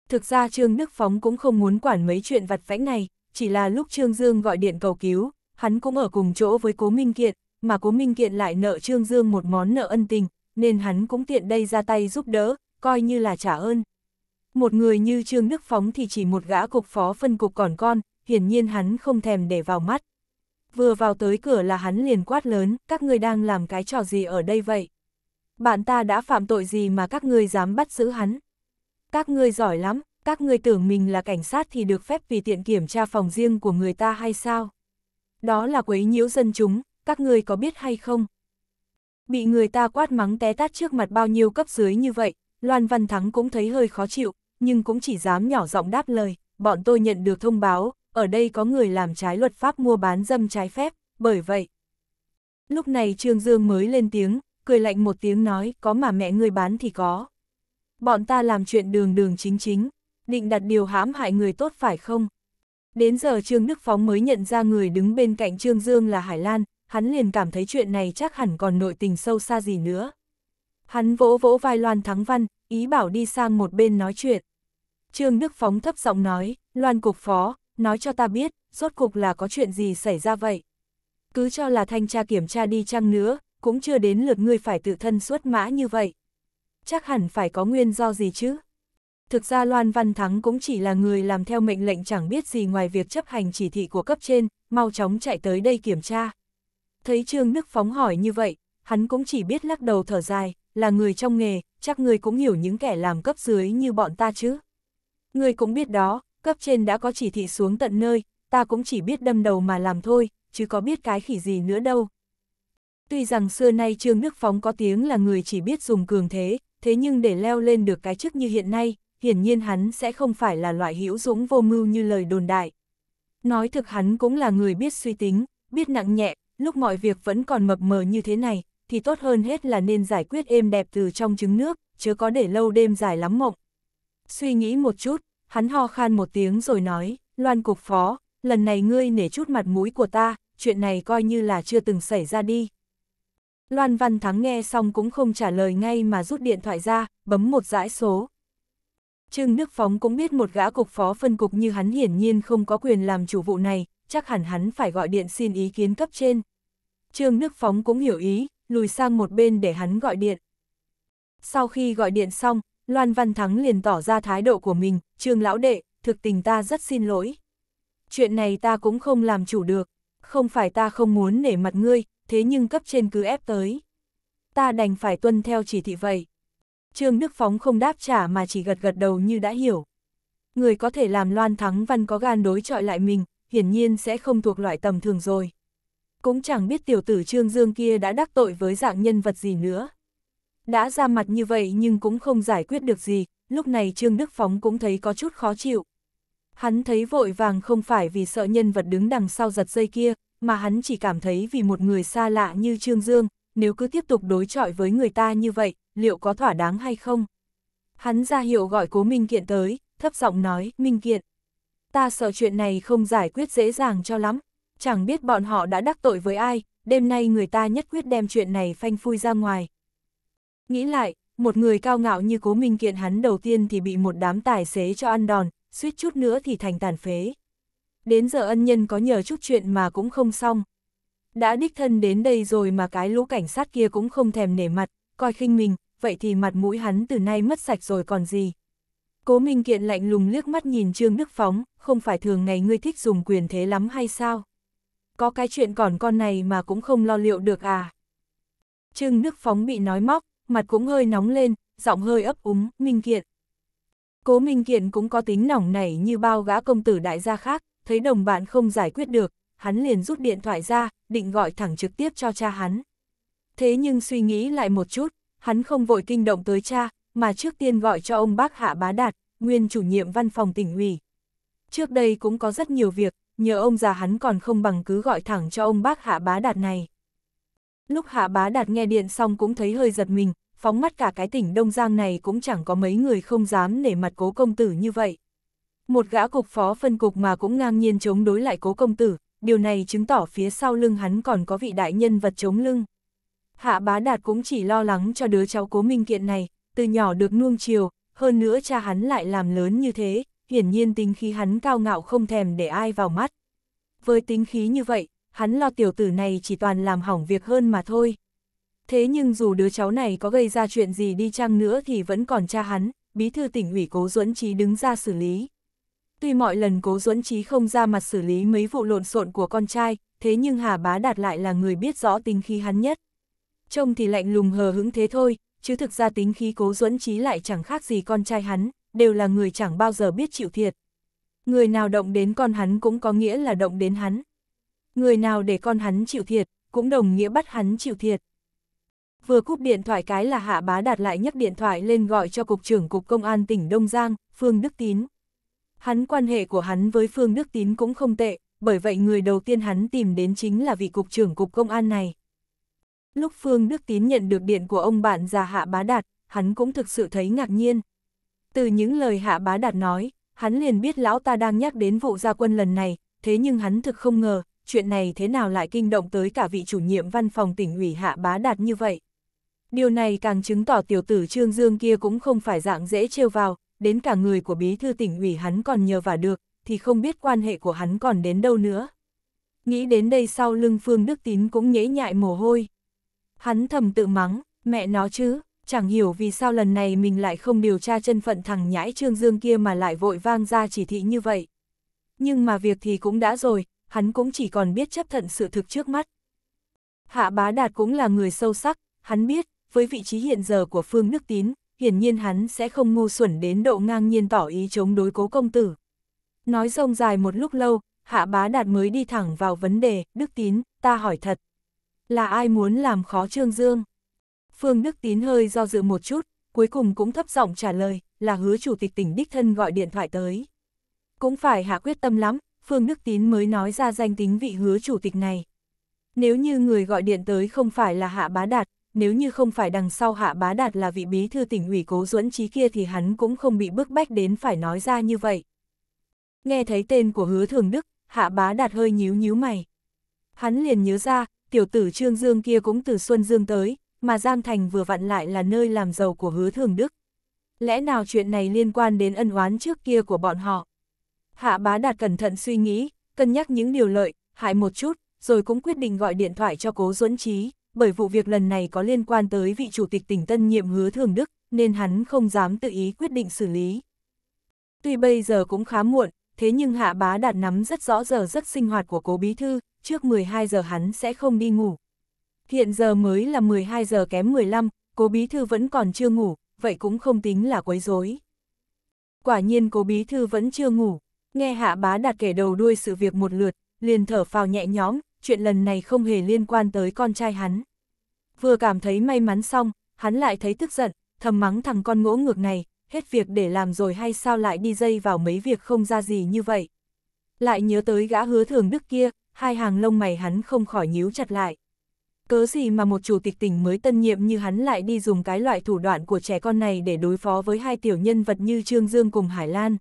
Thực ra Trương Đức Phóng cũng không muốn quản mấy chuyện vặt vãnh này, chỉ là lúc Trương Dương gọi điện cầu cứu, hắn cũng ở cùng chỗ với Cố Minh Kiện, mà Cố Minh Kiện lại nợ Trương Dương một món nợ ân tình, nên hắn cũng tiện đây ra tay giúp đỡ, coi như là trả ơn. Một người như Trương Đức Phóng thì chỉ một gã cục phó phân cục còn con, hiển nhiên hắn không thèm để vào mắt. Vừa vào tới cửa là hắn liền quát lớn, các người đang làm cái trò gì ở đây vậy? bạn ta đã phạm tội gì mà các ngươi dám bắt giữ hắn. Các ngươi giỏi lắm, các ngươi tưởng mình là cảnh sát thì được phép vì tiện kiểm tra phòng riêng của người ta hay sao? Đó là quấy nhiễu dân chúng, các ngươi có biết hay không? Bị người ta quát mắng té tát trước mặt bao nhiêu cấp dưới như vậy, Loan Văn Thắng cũng thấy hơi khó chịu, nhưng cũng chỉ dám nhỏ giọng đáp lời, bọn tôi nhận được thông báo, ở đây có người làm trái luật pháp mua bán dâm trái phép, bởi vậy. Lúc này Trương Dương mới lên tiếng, cười lạnh một tiếng nói, có mà mẹ ngươi bán thì có. Bọn ta làm chuyện đường đường chính chính, định đặt điều hãm hại người tốt phải không? Đến giờ Trương Đức Phóng mới nhận ra người đứng bên cạnh Trương Dương là Hải Lan, hắn liền cảm thấy chuyện này chắc hẳn còn nội tình sâu xa gì nữa. Hắn vỗ vỗ vai Loan Thắng Văn, ý bảo đi sang một bên nói chuyện. Trương Đức Phóng thấp giọng nói, Loan Cục Phó, nói cho ta biết, rốt cục là có chuyện gì xảy ra vậy. Cứ cho là thanh tra kiểm tra đi chăng nữa, cũng chưa đến lượt ngươi phải tự thân xuất mã như vậy. Chắc hẳn phải có nguyên do gì chứ? Thực ra Loan Văn Thắng cũng chỉ là người làm theo mệnh lệnh chẳng biết gì ngoài việc chấp hành chỉ thị của cấp trên, mau chóng chạy tới đây kiểm tra. Thấy Trương Đức Phóng hỏi như vậy, hắn cũng chỉ biết lắc đầu thở dài, là người trong nghề, chắc người cũng hiểu những kẻ làm cấp dưới như bọn ta chứ. Người cũng biết đó, cấp trên đã có chỉ thị xuống tận nơi, ta cũng chỉ biết đâm đầu mà làm thôi, chứ có biết cái khỉ gì nữa đâu, Tuy rằng xưa nay Trương Đức Phóng có tiếng là người chỉ biết dùng cường thế, thế nhưng để leo lên được cái chức như hiện nay, hiển nhiên hắn sẽ không phải là loại hữu dũng vô mưu như lời đồn đại. Nói thực hắn cũng là người biết suy tính, biết nặng nhẹ, lúc mọi việc vẫn còn mập mờ như thế này, thì tốt hơn hết là nên giải quyết êm đẹp từ trong trứng nước, chứ có để lâu đêm dài lắm mộng. Suy nghĩ một chút, hắn ho khan một tiếng rồi nói, Loan Cục Phó, lần này ngươi nể chút mặt mũi của ta, chuyện này coi như là chưa từng xảy ra đi. Loan Văn Thắng nghe xong cũng không trả lời ngay mà rút điện thoại ra, bấm một dãy số. Trương Đức Phóng cũng biết một gã cục phó phân cục như hắn hiển nhiên không có quyền làm chủ vụ này, chắc hẳn hắn phải gọi điện xin ý kiến cấp trên. Trương Đức Phóng cũng hiểu ý, lùi sang một bên để hắn gọi điện. Sau khi gọi điện xong, Loan Văn Thắng liền tỏ ra thái độ của mình, Trương Lão Đệ, thực tình ta rất xin lỗi. Chuyện này ta cũng không làm chủ được không phải ta không muốn nể mặt ngươi, thế nhưng cấp trên cứ ép tới. Ta đành phải tuân theo chỉ thị vậy. Trương Đức Phóng không đáp trả mà chỉ gật gật đầu như đã hiểu. Người có thể làm Loan Thắng Văn có gan đối chọi lại mình, hiển nhiên sẽ không thuộc loại tầm thường rồi. Cũng chẳng biết tiểu tử Trương Dương kia đã đắc tội với dạng nhân vật gì nữa. Đã ra mặt như vậy nhưng cũng không giải quyết được gì, lúc này Trương Đức Phóng cũng thấy có chút khó chịu. Hắn thấy vội vàng không phải vì sợ nhân vật đứng đằng sau giật dây kia, mà hắn chỉ cảm thấy vì một người xa lạ như Trương Dương, nếu cứ tiếp tục đối chọi với người ta như vậy, liệu có thỏa đáng hay không? Hắn ra hiệu gọi cố Minh Kiện tới, thấp giọng nói, Minh Kiện. Ta sợ chuyện này không giải quyết dễ dàng cho lắm, chẳng biết bọn họ đã đắc tội với ai, đêm nay người ta nhất quyết đem chuyện này phanh phui ra ngoài. Nghĩ lại, một người cao ngạo như cố Minh Kiện hắn đầu tiên thì bị một đám tài xế cho ăn đòn, suýt chút nữa thì thành tàn phế. Đến giờ ân nhân có nhờ chút chuyện mà cũng không xong. Đã đích thân đến đây rồi mà cái lũ cảnh sát kia cũng không thèm nể mặt, coi khinh mình, vậy thì mặt mũi hắn từ nay mất sạch rồi còn gì. Cố Minh Kiện lạnh lùng liếc mắt nhìn Trương Đức Phóng, không phải thường ngày ngươi thích dùng quyền thế lắm hay sao? Có cái chuyện còn con này mà cũng không lo liệu được à? Trương Đức Phóng bị nói móc, mặt cũng hơi nóng lên, giọng hơi ấp úng, Minh Kiện. Cố Minh Kiện cũng có tính nỏng nảy như bao gã công tử đại gia khác, thấy đồng bạn không giải quyết được, hắn liền rút điện thoại ra, định gọi thẳng trực tiếp cho cha hắn. Thế nhưng suy nghĩ lại một chút, hắn không vội kinh động tới cha, mà trước tiên gọi cho ông bác Hạ Bá Đạt, nguyên chủ nhiệm văn phòng tỉnh ủy. Trước đây cũng có rất nhiều việc, nhờ ông già hắn còn không bằng cứ gọi thẳng cho ông bác Hạ Bá Đạt này. Lúc Hạ Bá Đạt nghe điện xong cũng thấy hơi giật mình, phóng mắt cả cái tỉnh Đông Giang này cũng chẳng có mấy người không dám nể mặt cố công tử như vậy. Một gã cục phó phân cục mà cũng ngang nhiên chống đối lại cố công tử, điều này chứng tỏ phía sau lưng hắn còn có vị đại nhân vật chống lưng. Hạ bá đạt cũng chỉ lo lắng cho đứa cháu cố minh kiện này, từ nhỏ được nuông chiều, hơn nữa cha hắn lại làm lớn như thế, hiển nhiên tính khí hắn cao ngạo không thèm để ai vào mắt. Với tính khí như vậy, hắn lo tiểu tử này chỉ toàn làm hỏng việc hơn mà thôi. Thế nhưng dù đứa cháu này có gây ra chuyện gì đi chăng nữa thì vẫn còn cha hắn, bí thư tỉnh ủy Cố Duẫn Trí đứng ra xử lý. Tuy mọi lần Cố Duẫn Trí không ra mặt xử lý mấy vụ lộn xộn của con trai, thế nhưng Hà Bá Đạt lại là người biết rõ tính khí hắn nhất. Trông thì lạnh lùng hờ hững thế thôi, chứ thực ra tính khí Cố Duẫn Trí lại chẳng khác gì con trai hắn, đều là người chẳng bao giờ biết chịu thiệt. Người nào động đến con hắn cũng có nghĩa là động đến hắn. Người nào để con hắn chịu thiệt, cũng đồng nghĩa bắt hắn chịu thiệt vừa cúp điện thoại cái là Hạ Bá Đạt lại nhấc điện thoại lên gọi cho Cục trưởng Cục Công an tỉnh Đông Giang, Phương Đức Tín. Hắn quan hệ của hắn với Phương Đức Tín cũng không tệ, bởi vậy người đầu tiên hắn tìm đến chính là vị Cục trưởng Cục Công an này. Lúc Phương Đức Tín nhận được điện của ông bạn già Hạ Bá Đạt, hắn cũng thực sự thấy ngạc nhiên. Từ những lời Hạ Bá Đạt nói, hắn liền biết lão ta đang nhắc đến vụ gia quân lần này, thế nhưng hắn thực không ngờ, chuyện này thế nào lại kinh động tới cả vị chủ nhiệm văn phòng tỉnh ủy Hạ Bá Đạt như vậy. Điều này càng chứng tỏ tiểu tử Trương Dương kia cũng không phải dạng dễ trêu vào, đến cả người của bí thư tỉnh ủy hắn còn nhờ vả được, thì không biết quan hệ của hắn còn đến đâu nữa. Nghĩ đến đây sau lưng Phương Đức Tín cũng nhễ nhại mồ hôi. Hắn thầm tự mắng, mẹ nó chứ, chẳng hiểu vì sao lần này mình lại không điều tra chân phận thằng nhãi Trương Dương kia mà lại vội vang ra chỉ thị như vậy. Nhưng mà việc thì cũng đã rồi, hắn cũng chỉ còn biết chấp thận sự thực trước mắt. Hạ bá đạt cũng là người sâu sắc, hắn biết, với vị trí hiện giờ của Phương Nước Tín, hiển nhiên hắn sẽ không ngu xuẩn đến độ ngang nhiên tỏ ý chống đối cố công tử. Nói rông dài một lúc lâu, Hạ Bá Đạt mới đi thẳng vào vấn đề, Đức Tín, ta hỏi thật. Là ai muốn làm khó Trương Dương? Phương Đức Tín hơi do dự một chút, cuối cùng cũng thấp giọng trả lời, là hứa chủ tịch tỉnh Đích Thân gọi điện thoại tới. Cũng phải hạ quyết tâm lắm, Phương Đức Tín mới nói ra danh tính vị hứa chủ tịch này. Nếu như người gọi điện tới không phải là Hạ Bá Đạt, nếu như không phải đằng sau Hạ Bá Đạt là vị bí thư tỉnh ủy cố duẫn trí kia thì hắn cũng không bị bức bách đến phải nói ra như vậy. Nghe thấy tên của hứa thường đức, Hạ Bá Đạt hơi nhíu nhíu mày. Hắn liền nhớ ra, tiểu tử Trương Dương kia cũng từ Xuân Dương tới, mà Giang Thành vừa vặn lại là nơi làm giàu của hứa thường đức. Lẽ nào chuyện này liên quan đến ân oán trước kia của bọn họ? Hạ Bá Đạt cẩn thận suy nghĩ, cân nhắc những điều lợi, hại một chút, rồi cũng quyết định gọi điện thoại cho cố duẫn trí bởi vụ việc lần này có liên quan tới vị chủ tịch tỉnh tân nhiệm hứa thường Đức, nên hắn không dám tự ý quyết định xử lý. Tuy bây giờ cũng khá muộn, thế nhưng hạ bá đạt nắm rất rõ giờ giấc sinh hoạt của cố bí thư, trước 12 giờ hắn sẽ không đi ngủ. Hiện giờ mới là 12 giờ kém 15, cố bí thư vẫn còn chưa ngủ, vậy cũng không tính là quấy rối. Quả nhiên cố bí thư vẫn chưa ngủ, nghe hạ bá đạt kể đầu đuôi sự việc một lượt, liền thở phào nhẹ nhõm, chuyện lần này không hề liên quan tới con trai hắn. Vừa cảm thấy may mắn xong, hắn lại thấy tức giận, thầm mắng thằng con ngỗ ngược này, hết việc để làm rồi hay sao lại đi dây vào mấy việc không ra gì như vậy. Lại nhớ tới gã hứa thường đức kia, hai hàng lông mày hắn không khỏi nhíu chặt lại. Cớ gì mà một chủ tịch tỉnh mới tân nhiệm như hắn lại đi dùng cái loại thủ đoạn của trẻ con này để đối phó với hai tiểu nhân vật như Trương Dương cùng Hải Lan.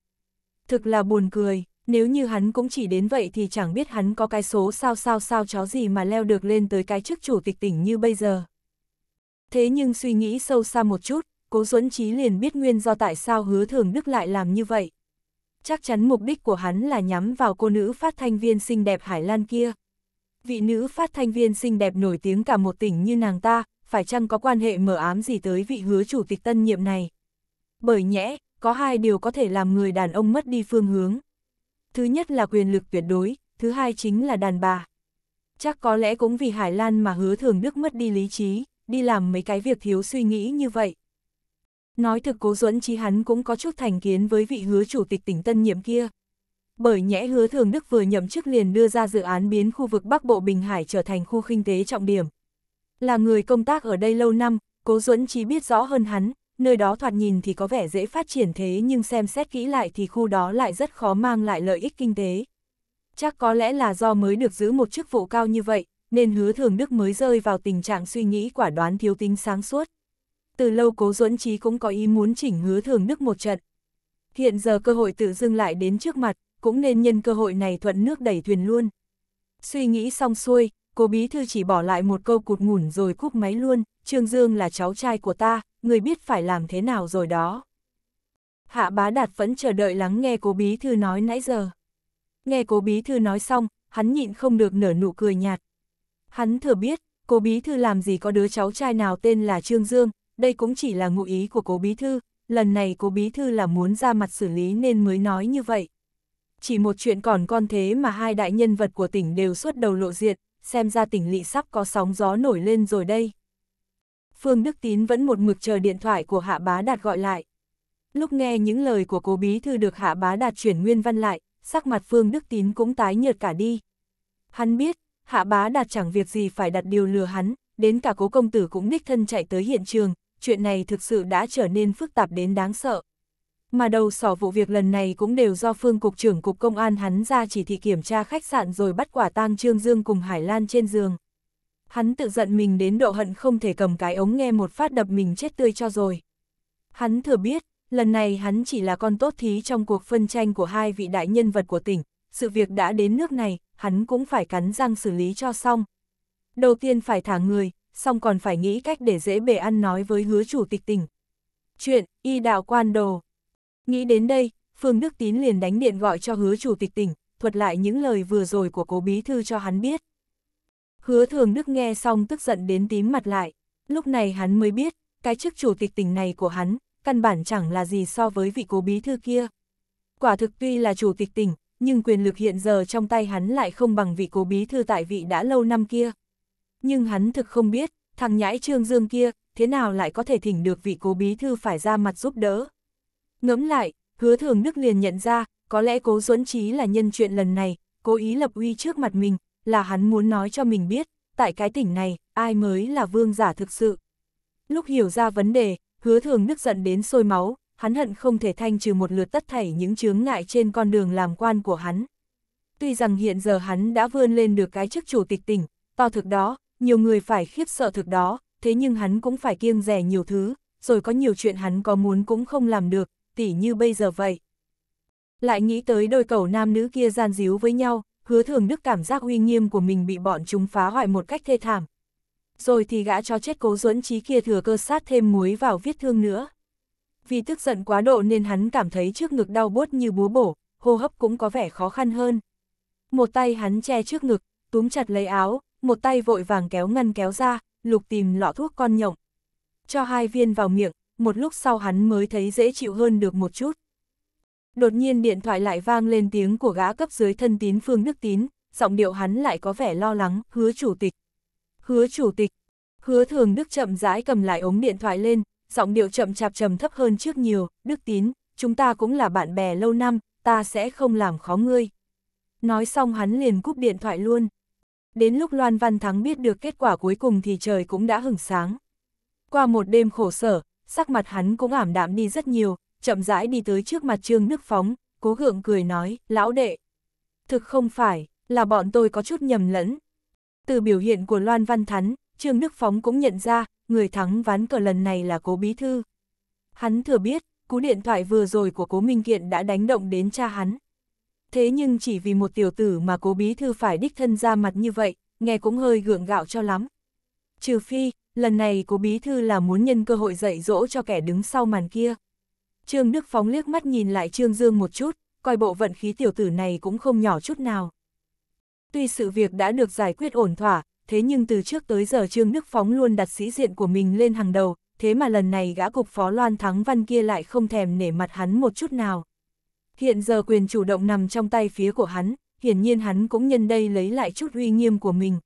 Thực là buồn cười nếu như hắn cũng chỉ đến vậy thì chẳng biết hắn có cái số sao sao sao chó gì mà leo được lên tới cái chức chủ tịch tỉnh như bây giờ. Thế nhưng suy nghĩ sâu xa một chút, Cố Duẫn Chí liền biết nguyên do tại sao hứa thường Đức lại làm như vậy. Chắc chắn mục đích của hắn là nhắm vào cô nữ phát thanh viên xinh đẹp Hải Lan kia. Vị nữ phát thanh viên xinh đẹp nổi tiếng cả một tỉnh như nàng ta, phải chăng có quan hệ mở ám gì tới vị hứa chủ tịch tân nhiệm này. Bởi nhẽ, có hai điều có thể làm người đàn ông mất đi phương hướng. Thứ nhất là quyền lực tuyệt đối, thứ hai chính là đàn bà. Chắc có lẽ cũng vì Hải Lan mà hứa thường Đức mất đi lý trí, đi làm mấy cái việc thiếu suy nghĩ như vậy. Nói thực cố duẫn chí hắn cũng có chút thành kiến với vị hứa chủ tịch tỉnh Tân nhiệm kia. Bởi nhẽ hứa thường Đức vừa nhậm chức liền đưa ra dự án biến khu vực Bắc Bộ Bình Hải trở thành khu kinh tế trọng điểm. Là người công tác ở đây lâu năm, cố duẫn chí biết rõ hơn hắn, nơi đó thoạt nhìn thì có vẻ dễ phát triển thế nhưng xem xét kỹ lại thì khu đó lại rất khó mang lại lợi ích kinh tế. Chắc có lẽ là do mới được giữ một chức vụ cao như vậy, nên hứa thường đức mới rơi vào tình trạng suy nghĩ quả đoán thiếu tính sáng suốt. Từ lâu cố duẫn trí cũng có ý muốn chỉnh hứa thường đức một trận. Hiện giờ cơ hội tự dưng lại đến trước mặt, cũng nên nhân cơ hội này thuận nước đẩy thuyền luôn. Suy nghĩ xong xuôi, Cô bí thư chỉ bỏ lại một câu cụt ngủn rồi cúp máy luôn, Trương Dương là cháu trai của ta, người biết phải làm thế nào rồi đó. Hạ bá đạt vẫn chờ đợi lắng nghe cô bí thư nói nãy giờ. Nghe cô bí thư nói xong, hắn nhịn không được nở nụ cười nhạt. Hắn thừa biết, cô bí thư làm gì có đứa cháu trai nào tên là Trương Dương, đây cũng chỉ là ngụ ý của cô bí thư, lần này cô bí thư là muốn ra mặt xử lý nên mới nói như vậy. Chỉ một chuyện còn con thế mà hai đại nhân vật của tỉnh đều xuất đầu lộ diện, xem ra tỉnh lỵ sắp có sóng gió nổi lên rồi đây. Phương Đức Tín vẫn một mực chờ điện thoại của Hạ Bá Đạt gọi lại. Lúc nghe những lời của cố bí thư được Hạ Bá Đạt chuyển nguyên văn lại, sắc mặt Phương Đức Tín cũng tái nhợt cả đi. Hắn biết, Hạ Bá Đạt chẳng việc gì phải đặt điều lừa hắn, đến cả cố công tử cũng đích thân chạy tới hiện trường, chuyện này thực sự đã trở nên phức tạp đến đáng sợ mà đầu sỏ vụ việc lần này cũng đều do phương cục trưởng cục công an hắn ra chỉ thị kiểm tra khách sạn rồi bắt quả tang Trương Dương cùng Hải Lan trên giường. Hắn tự giận mình đến độ hận không thể cầm cái ống nghe một phát đập mình chết tươi cho rồi. Hắn thừa biết, lần này hắn chỉ là con tốt thí trong cuộc phân tranh của hai vị đại nhân vật của tỉnh, sự việc đã đến nước này, hắn cũng phải cắn răng xử lý cho xong. Đầu tiên phải thả người, xong còn phải nghĩ cách để dễ bề ăn nói với hứa chủ tịch tỉnh. Chuyện, y đạo quan đồ, Nghĩ đến đây, Phương Đức Tín liền đánh điện gọi cho hứa chủ tịch tỉnh, thuật lại những lời vừa rồi của cố bí thư cho hắn biết. Hứa thường Đức nghe xong tức giận đến tím mặt lại, lúc này hắn mới biết, cái chức chủ tịch tỉnh này của hắn, căn bản chẳng là gì so với vị cố bí thư kia. Quả thực tuy là chủ tịch tỉnh, nhưng quyền lực hiện giờ trong tay hắn lại không bằng vị cố bí thư tại vị đã lâu năm kia. Nhưng hắn thực không biết, thằng nhãi Trương Dương kia, thế nào lại có thể thỉnh được vị cố bí thư phải ra mặt giúp đỡ. Ngẫm lại, hứa thường nước liền nhận ra, có lẽ cố duẫn trí là nhân chuyện lần này, cố ý lập uy trước mặt mình, là hắn muốn nói cho mình biết, tại cái tỉnh này, ai mới là vương giả thực sự. Lúc hiểu ra vấn đề, hứa thường nước giận đến sôi máu, hắn hận không thể thanh trừ một lượt tất thảy những chướng ngại trên con đường làm quan của hắn. Tuy rằng hiện giờ hắn đã vươn lên được cái chức chủ tịch tỉnh, to thực đó, nhiều người phải khiếp sợ thực đó, thế nhưng hắn cũng phải kiêng rẻ nhiều thứ, rồi có nhiều chuyện hắn có muốn cũng không làm được, tỉ như bây giờ vậy. Lại nghĩ tới đôi cầu nam nữ kia gian díu với nhau, hứa thường đức cảm giác uy nghiêm của mình bị bọn chúng phá hoại một cách thê thảm. Rồi thì gã cho chết cố duẫn trí kia thừa cơ sát thêm muối vào vết thương nữa. Vì tức giận quá độ nên hắn cảm thấy trước ngực đau bút như búa bổ, hô hấp cũng có vẻ khó khăn hơn. Một tay hắn che trước ngực, túm chặt lấy áo, một tay vội vàng kéo ngăn kéo ra, lục tìm lọ thuốc con nhộng. Cho hai viên vào miệng, một lúc sau hắn mới thấy dễ chịu hơn được một chút. Đột nhiên điện thoại lại vang lên tiếng của gã cấp dưới thân tín Phương Đức Tín, giọng điệu hắn lại có vẻ lo lắng, hứa chủ tịch. Hứa chủ tịch, hứa thường Đức chậm rãi cầm lại ống điện thoại lên, giọng điệu chậm chạp trầm thấp hơn trước nhiều, Đức Tín, chúng ta cũng là bạn bè lâu năm, ta sẽ không làm khó ngươi. Nói xong hắn liền cúp điện thoại luôn. Đến lúc Loan Văn Thắng biết được kết quả cuối cùng thì trời cũng đã hửng sáng. Qua một đêm khổ sở, sắc mặt hắn cũng ảm đạm đi rất nhiều, chậm rãi đi tới trước mặt Trương Đức Phóng, cố gượng cười nói, lão đệ. Thực không phải, là bọn tôi có chút nhầm lẫn. Từ biểu hiện của Loan Văn Thắn, Trương Đức Phóng cũng nhận ra, người thắng ván cờ lần này là cố bí thư. Hắn thừa biết, cú điện thoại vừa rồi của cố Minh Kiện đã đánh động đến cha hắn. Thế nhưng chỉ vì một tiểu tử mà cố bí thư phải đích thân ra mặt như vậy, nghe cũng hơi gượng gạo cho lắm. Trừ phi, lần này của bí thư là muốn nhân cơ hội dạy dỗ cho kẻ đứng sau màn kia. Trương Đức Phóng liếc mắt nhìn lại Trương Dương một chút, coi bộ vận khí tiểu tử này cũng không nhỏ chút nào. Tuy sự việc đã được giải quyết ổn thỏa, thế nhưng từ trước tới giờ Trương Đức Phóng luôn đặt sĩ diện của mình lên hàng đầu, thế mà lần này gã cục phó Loan Thắng Văn kia lại không thèm nể mặt hắn một chút nào. Hiện giờ quyền chủ động nằm trong tay phía của hắn, hiển nhiên hắn cũng nhân đây lấy lại chút uy nghiêm của mình.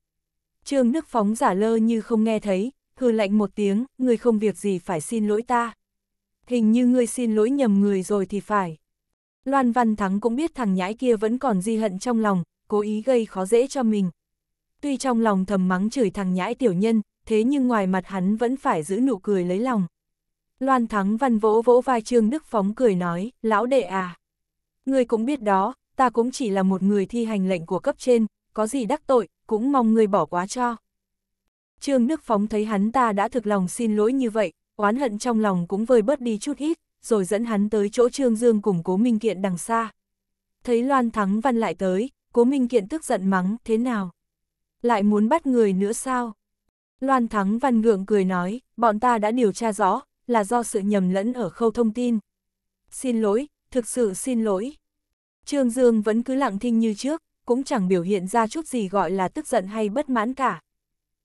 Trương Đức Phóng giả lơ như không nghe thấy, hừ lạnh một tiếng, ngươi không việc gì phải xin lỗi ta. Hình như ngươi xin lỗi nhầm người rồi thì phải. Loan Văn Thắng cũng biết thằng nhãi kia vẫn còn di hận trong lòng, cố ý gây khó dễ cho mình. Tuy trong lòng thầm mắng chửi thằng nhãi tiểu nhân, thế nhưng ngoài mặt hắn vẫn phải giữ nụ cười lấy lòng. Loan Thắng Văn vỗ vỗ vai Trương Đức Phóng cười nói, lão đệ à. Ngươi cũng biết đó, ta cũng chỉ là một người thi hành lệnh của cấp trên, có gì đắc tội, cũng mong người bỏ quá cho. Trương Đức Phóng thấy hắn ta đã thực lòng xin lỗi như vậy, oán hận trong lòng cũng vơi bớt đi chút ít, rồi dẫn hắn tới chỗ Trương Dương cùng Cố Minh Kiện đằng xa. Thấy Loan Thắng Văn lại tới, Cố Minh Kiện tức giận mắng, thế nào? Lại muốn bắt người nữa sao? Loan Thắng Văn ngượng cười nói, bọn ta đã điều tra rõ, là do sự nhầm lẫn ở khâu thông tin. Xin lỗi, thực sự xin lỗi. Trương Dương vẫn cứ lặng thinh như trước, cũng chẳng biểu hiện ra chút gì gọi là tức giận hay bất mãn cả.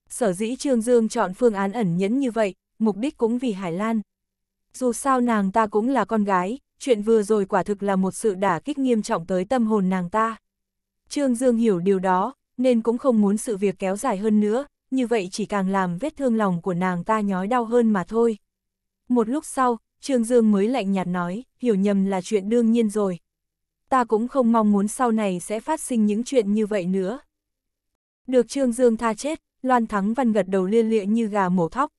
Sở dĩ Trương Dương chọn phương án ẩn nhẫn như vậy, mục đích cũng vì Hải Lan. Dù sao nàng ta cũng là con gái, chuyện vừa rồi quả thực là một sự đả kích nghiêm trọng tới tâm hồn nàng ta. Trương Dương hiểu điều đó, nên cũng không muốn sự việc kéo dài hơn nữa, như vậy chỉ càng làm vết thương lòng của nàng ta nhói đau hơn mà thôi. Một lúc sau, Trương Dương mới lạnh nhạt nói, hiểu nhầm là chuyện đương nhiên rồi, ta cũng không mong muốn sau này sẽ phát sinh những chuyện như vậy nữa. Được Trương Dương tha chết, Loan Thắng Văn gật đầu liên lịa như gà mổ thóc.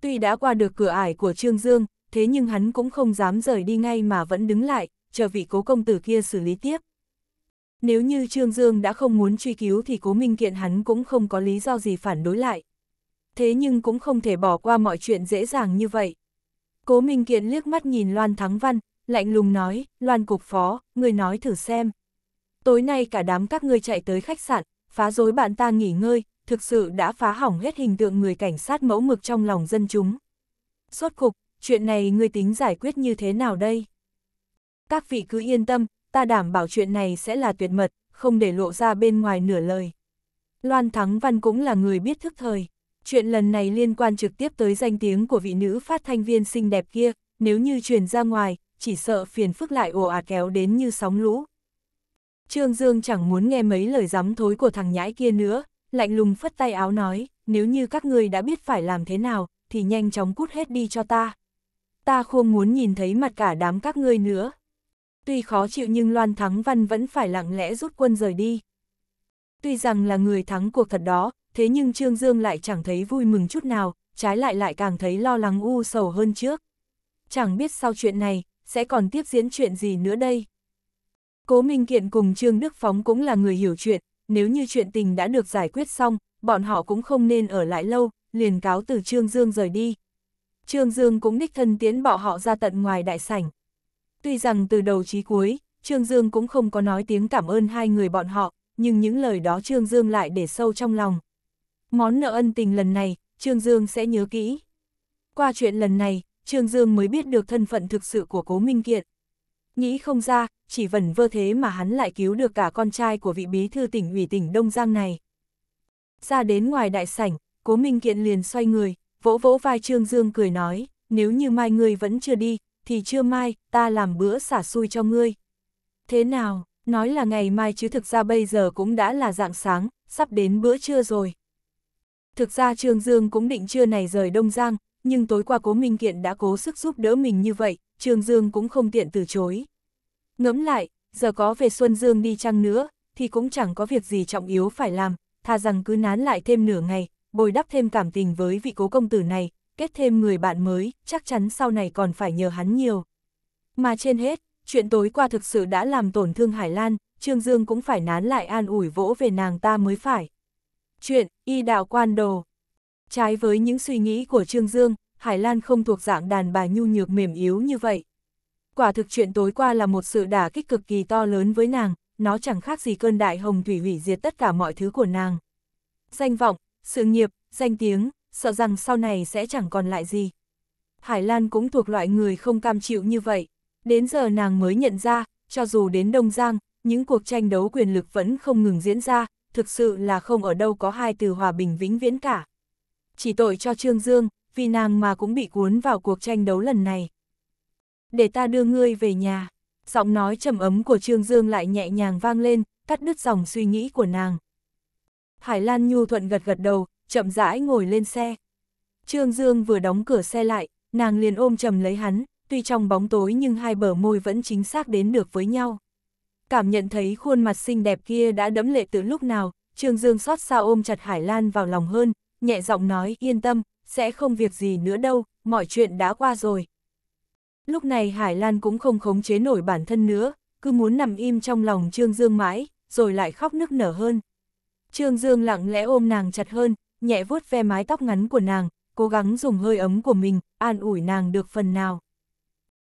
Tuy đã qua được cửa ải của Trương Dương, thế nhưng hắn cũng không dám rời đi ngay mà vẫn đứng lại, chờ vị cố công tử kia xử lý tiếp. Nếu như Trương Dương đã không muốn truy cứu thì cố minh kiện hắn cũng không có lý do gì phản đối lại. Thế nhưng cũng không thể bỏ qua mọi chuyện dễ dàng như vậy. Cố minh kiện liếc mắt nhìn Loan Thắng Văn, lạnh lùng nói, loan cục phó, người nói thử xem. Tối nay cả đám các ngươi chạy tới khách sạn, phá rối bạn ta nghỉ ngơi, thực sự đã phá hỏng hết hình tượng người cảnh sát mẫu mực trong lòng dân chúng. Suốt cục, chuyện này ngươi tính giải quyết như thế nào đây? Các vị cứ yên tâm, ta đảm bảo chuyện này sẽ là tuyệt mật, không để lộ ra bên ngoài nửa lời. Loan Thắng Văn cũng là người biết thức thời. Chuyện lần này liên quan trực tiếp tới danh tiếng của vị nữ phát thanh viên xinh đẹp kia, nếu như truyền ra ngoài, chỉ sợ phiền phức lại ồ ạt kéo đến như sóng lũ. Trương Dương chẳng muốn nghe mấy lời giám thối của thằng nhãi kia nữa, lạnh lùng phất tay áo nói, nếu như các ngươi đã biết phải làm thế nào, thì nhanh chóng cút hết đi cho ta. Ta không muốn nhìn thấy mặt cả đám các ngươi nữa. Tuy khó chịu nhưng Loan Thắng Văn vẫn phải lặng lẽ rút quân rời đi. Tuy rằng là người thắng cuộc thật đó, thế nhưng Trương Dương lại chẳng thấy vui mừng chút nào, trái lại lại càng thấy lo lắng u sầu hơn trước. Chẳng biết sau chuyện này, sẽ còn tiếp diễn chuyện gì nữa đây? Cố Minh Kiện cùng Trương Đức Phóng cũng là người hiểu chuyện, nếu như chuyện tình đã được giải quyết xong, bọn họ cũng không nên ở lại lâu, liền cáo từ Trương Dương rời đi. Trương Dương cũng đích thân tiến bỏ họ ra tận ngoài đại sảnh. Tuy rằng từ đầu chí cuối, Trương Dương cũng không có nói tiếng cảm ơn hai người bọn họ, nhưng những lời đó Trương Dương lại để sâu trong lòng. Món nợ ân tình lần này, Trương Dương sẽ nhớ kỹ. Qua chuyện lần này, Trương Dương mới biết được thân phận thực sự của Cố Minh Kiện. Nghĩ không ra, chỉ vẩn vơ thế mà hắn lại cứu được cả con trai của vị bí thư tỉnh ủy tỉnh Đông Giang này. Ra đến ngoài đại sảnh, Cố Minh Kiện liền xoay người, vỗ vỗ vai Trương Dương cười nói, nếu như mai ngươi vẫn chưa đi, thì chưa mai, ta làm bữa xả xui cho ngươi. Thế nào, nói là ngày mai chứ thực ra bây giờ cũng đã là dạng sáng, sắp đến bữa trưa rồi. Thực ra Trương Dương cũng định trưa này rời Đông Giang, nhưng tối qua Cố Minh Kiện đã cố sức giúp đỡ mình như vậy, Trương Dương cũng không tiện từ chối. Ngẫm lại, giờ có về Xuân Dương đi chăng nữa, thì cũng chẳng có việc gì trọng yếu phải làm, thà rằng cứ nán lại thêm nửa ngày, bồi đắp thêm cảm tình với vị cố công tử này, kết thêm người bạn mới, chắc chắn sau này còn phải nhờ hắn nhiều. Mà trên hết, chuyện tối qua thực sự đã làm tổn thương Hải Lan, Trương Dương cũng phải nán lại an ủi vỗ về nàng ta mới phải. Chuyện, y đạo quan đồ Trái với những suy nghĩ của Trương Dương, Hải Lan không thuộc dạng đàn bà nhu nhược mềm yếu như vậy. Quả thực chuyện tối qua là một sự đả kích cực kỳ to lớn với nàng, nó chẳng khác gì cơn đại hồng thủy hủy diệt tất cả mọi thứ của nàng. Danh vọng, sự nghiệp, danh tiếng, sợ rằng sau này sẽ chẳng còn lại gì. Hải Lan cũng thuộc loại người không cam chịu như vậy. Đến giờ nàng mới nhận ra, cho dù đến Đông Giang, những cuộc tranh đấu quyền lực vẫn không ngừng diễn ra, thực sự là không ở đâu có hai từ hòa bình vĩnh viễn cả chỉ tội cho Trương Dương, vì nàng mà cũng bị cuốn vào cuộc tranh đấu lần này. Để ta đưa ngươi về nhà, giọng nói trầm ấm của Trương Dương lại nhẹ nhàng vang lên, cắt đứt dòng suy nghĩ của nàng. Hải Lan Nhu thuận gật gật đầu, chậm rãi ngồi lên xe. Trương Dương vừa đóng cửa xe lại, nàng liền ôm chầm lấy hắn, tuy trong bóng tối nhưng hai bờ môi vẫn chính xác đến được với nhau. Cảm nhận thấy khuôn mặt xinh đẹp kia đã đẫm lệ từ lúc nào, Trương Dương xót xa ôm chặt Hải Lan vào lòng hơn, nhẹ giọng nói yên tâm, sẽ không việc gì nữa đâu, mọi chuyện đã qua rồi. Lúc này Hải Lan cũng không khống chế nổi bản thân nữa, cứ muốn nằm im trong lòng Trương Dương mãi, rồi lại khóc nức nở hơn. Trương Dương lặng lẽ ôm nàng chặt hơn, nhẹ vuốt ve mái tóc ngắn của nàng, cố gắng dùng hơi ấm của mình, an ủi nàng được phần nào.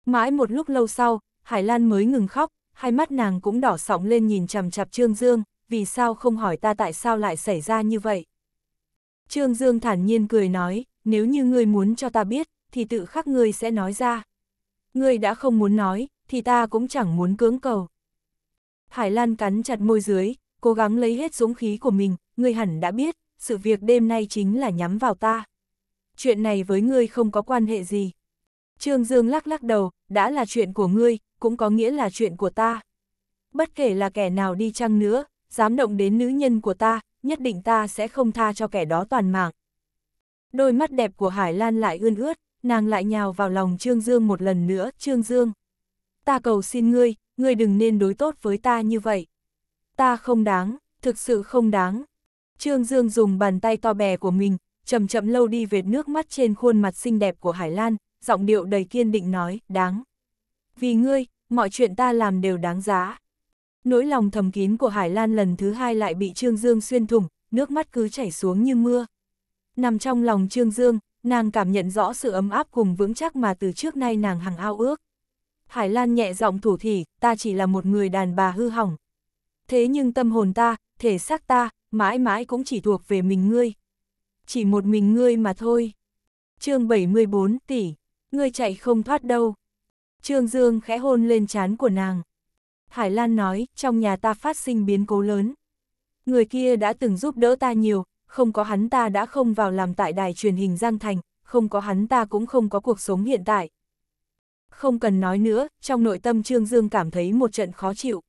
Mãi một lúc lâu sau, Hải Lan mới ngừng khóc, hai mắt nàng cũng đỏ sọng lên nhìn chằm chặp Trương Dương, vì sao không hỏi ta tại sao lại xảy ra như vậy. Trương Dương thản nhiên cười nói, nếu như ngươi muốn cho ta biết, thì tự khắc ngươi sẽ nói ra. Ngươi đã không muốn nói, thì ta cũng chẳng muốn cưỡng cầu. Hải Lan cắn chặt môi dưới, cố gắng lấy hết dũng khí của mình, ngươi hẳn đã biết, sự việc đêm nay chính là nhắm vào ta. Chuyện này với ngươi không có quan hệ gì. Trương Dương lắc lắc đầu, đã là chuyện của ngươi, cũng có nghĩa là chuyện của ta. Bất kể là kẻ nào đi chăng nữa, dám động đến nữ nhân của ta, nhất định ta sẽ không tha cho kẻ đó toàn mạng. Đôi mắt đẹp của Hải Lan lại ươn ướt, nàng lại nhào vào lòng Trương Dương một lần nữa, Trương Dương. Ta cầu xin ngươi, ngươi đừng nên đối tốt với ta như vậy. Ta không đáng, thực sự không đáng. Trương Dương dùng bàn tay to bè của mình, chậm chậm lâu đi vệt nước mắt trên khuôn mặt xinh đẹp của Hải Lan, giọng điệu đầy kiên định nói, đáng. Vì ngươi, mọi chuyện ta làm đều đáng giá. Nỗi lòng thầm kín của Hải Lan lần thứ hai lại bị Trương Dương xuyên thủng, nước mắt cứ chảy xuống như mưa. Nằm trong lòng Trương Dương, nàng cảm nhận rõ sự ấm áp cùng vững chắc mà từ trước nay nàng hằng ao ước. Hải Lan nhẹ giọng thủ thỉ, ta chỉ là một người đàn bà hư hỏng. Thế nhưng tâm hồn ta, thể xác ta, mãi mãi cũng chỉ thuộc về mình ngươi. Chỉ một mình ngươi mà thôi. chương 74 tỷ, ngươi chạy không thoát đâu. Trương Dương khẽ hôn lên trán của nàng. Hải Lan nói, trong nhà ta phát sinh biến cố lớn. Người kia đã từng giúp đỡ ta nhiều, không có hắn ta đã không vào làm tại đài truyền hình Giang Thành, không có hắn ta cũng không có cuộc sống hiện tại. Không cần nói nữa, trong nội tâm Trương Dương cảm thấy một trận khó chịu.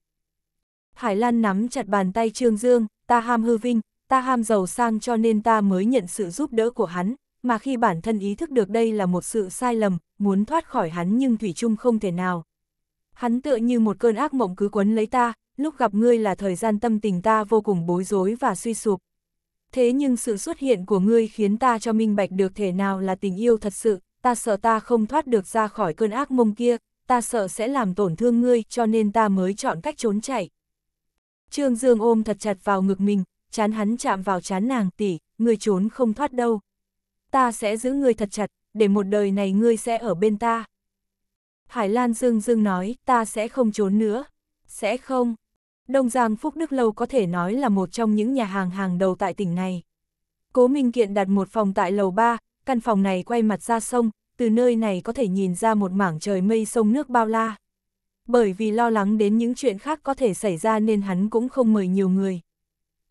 Hải Lan nắm chặt bàn tay Trương Dương, ta ham hư vinh, ta ham giàu sang cho nên ta mới nhận sự giúp đỡ của hắn, mà khi bản thân ý thức được đây là một sự sai lầm, muốn thoát khỏi hắn nhưng Thủy chung không thể nào hắn tựa như một cơn ác mộng cứ quấn lấy ta, lúc gặp ngươi là thời gian tâm tình ta vô cùng bối rối và suy sụp. Thế nhưng sự xuất hiện của ngươi khiến ta cho minh bạch được thể nào là tình yêu thật sự, ta sợ ta không thoát được ra khỏi cơn ác mộng kia, ta sợ sẽ làm tổn thương ngươi cho nên ta mới chọn cách trốn chạy. Trương Dương ôm thật chặt vào ngực mình, chán hắn chạm vào chán nàng tỷ, ngươi trốn không thoát đâu. Ta sẽ giữ ngươi thật chặt, để một đời này ngươi sẽ ở bên ta. Hải Lan Dương Dương nói, ta sẽ không trốn nữa. Sẽ không. Đông Giang Phúc Đức Lâu có thể nói là một trong những nhà hàng hàng đầu tại tỉnh này. Cố Minh Kiện đặt một phòng tại lầu 3, căn phòng này quay mặt ra sông, từ nơi này có thể nhìn ra một mảng trời mây sông nước bao la. Bởi vì lo lắng đến những chuyện khác có thể xảy ra nên hắn cũng không mời nhiều người.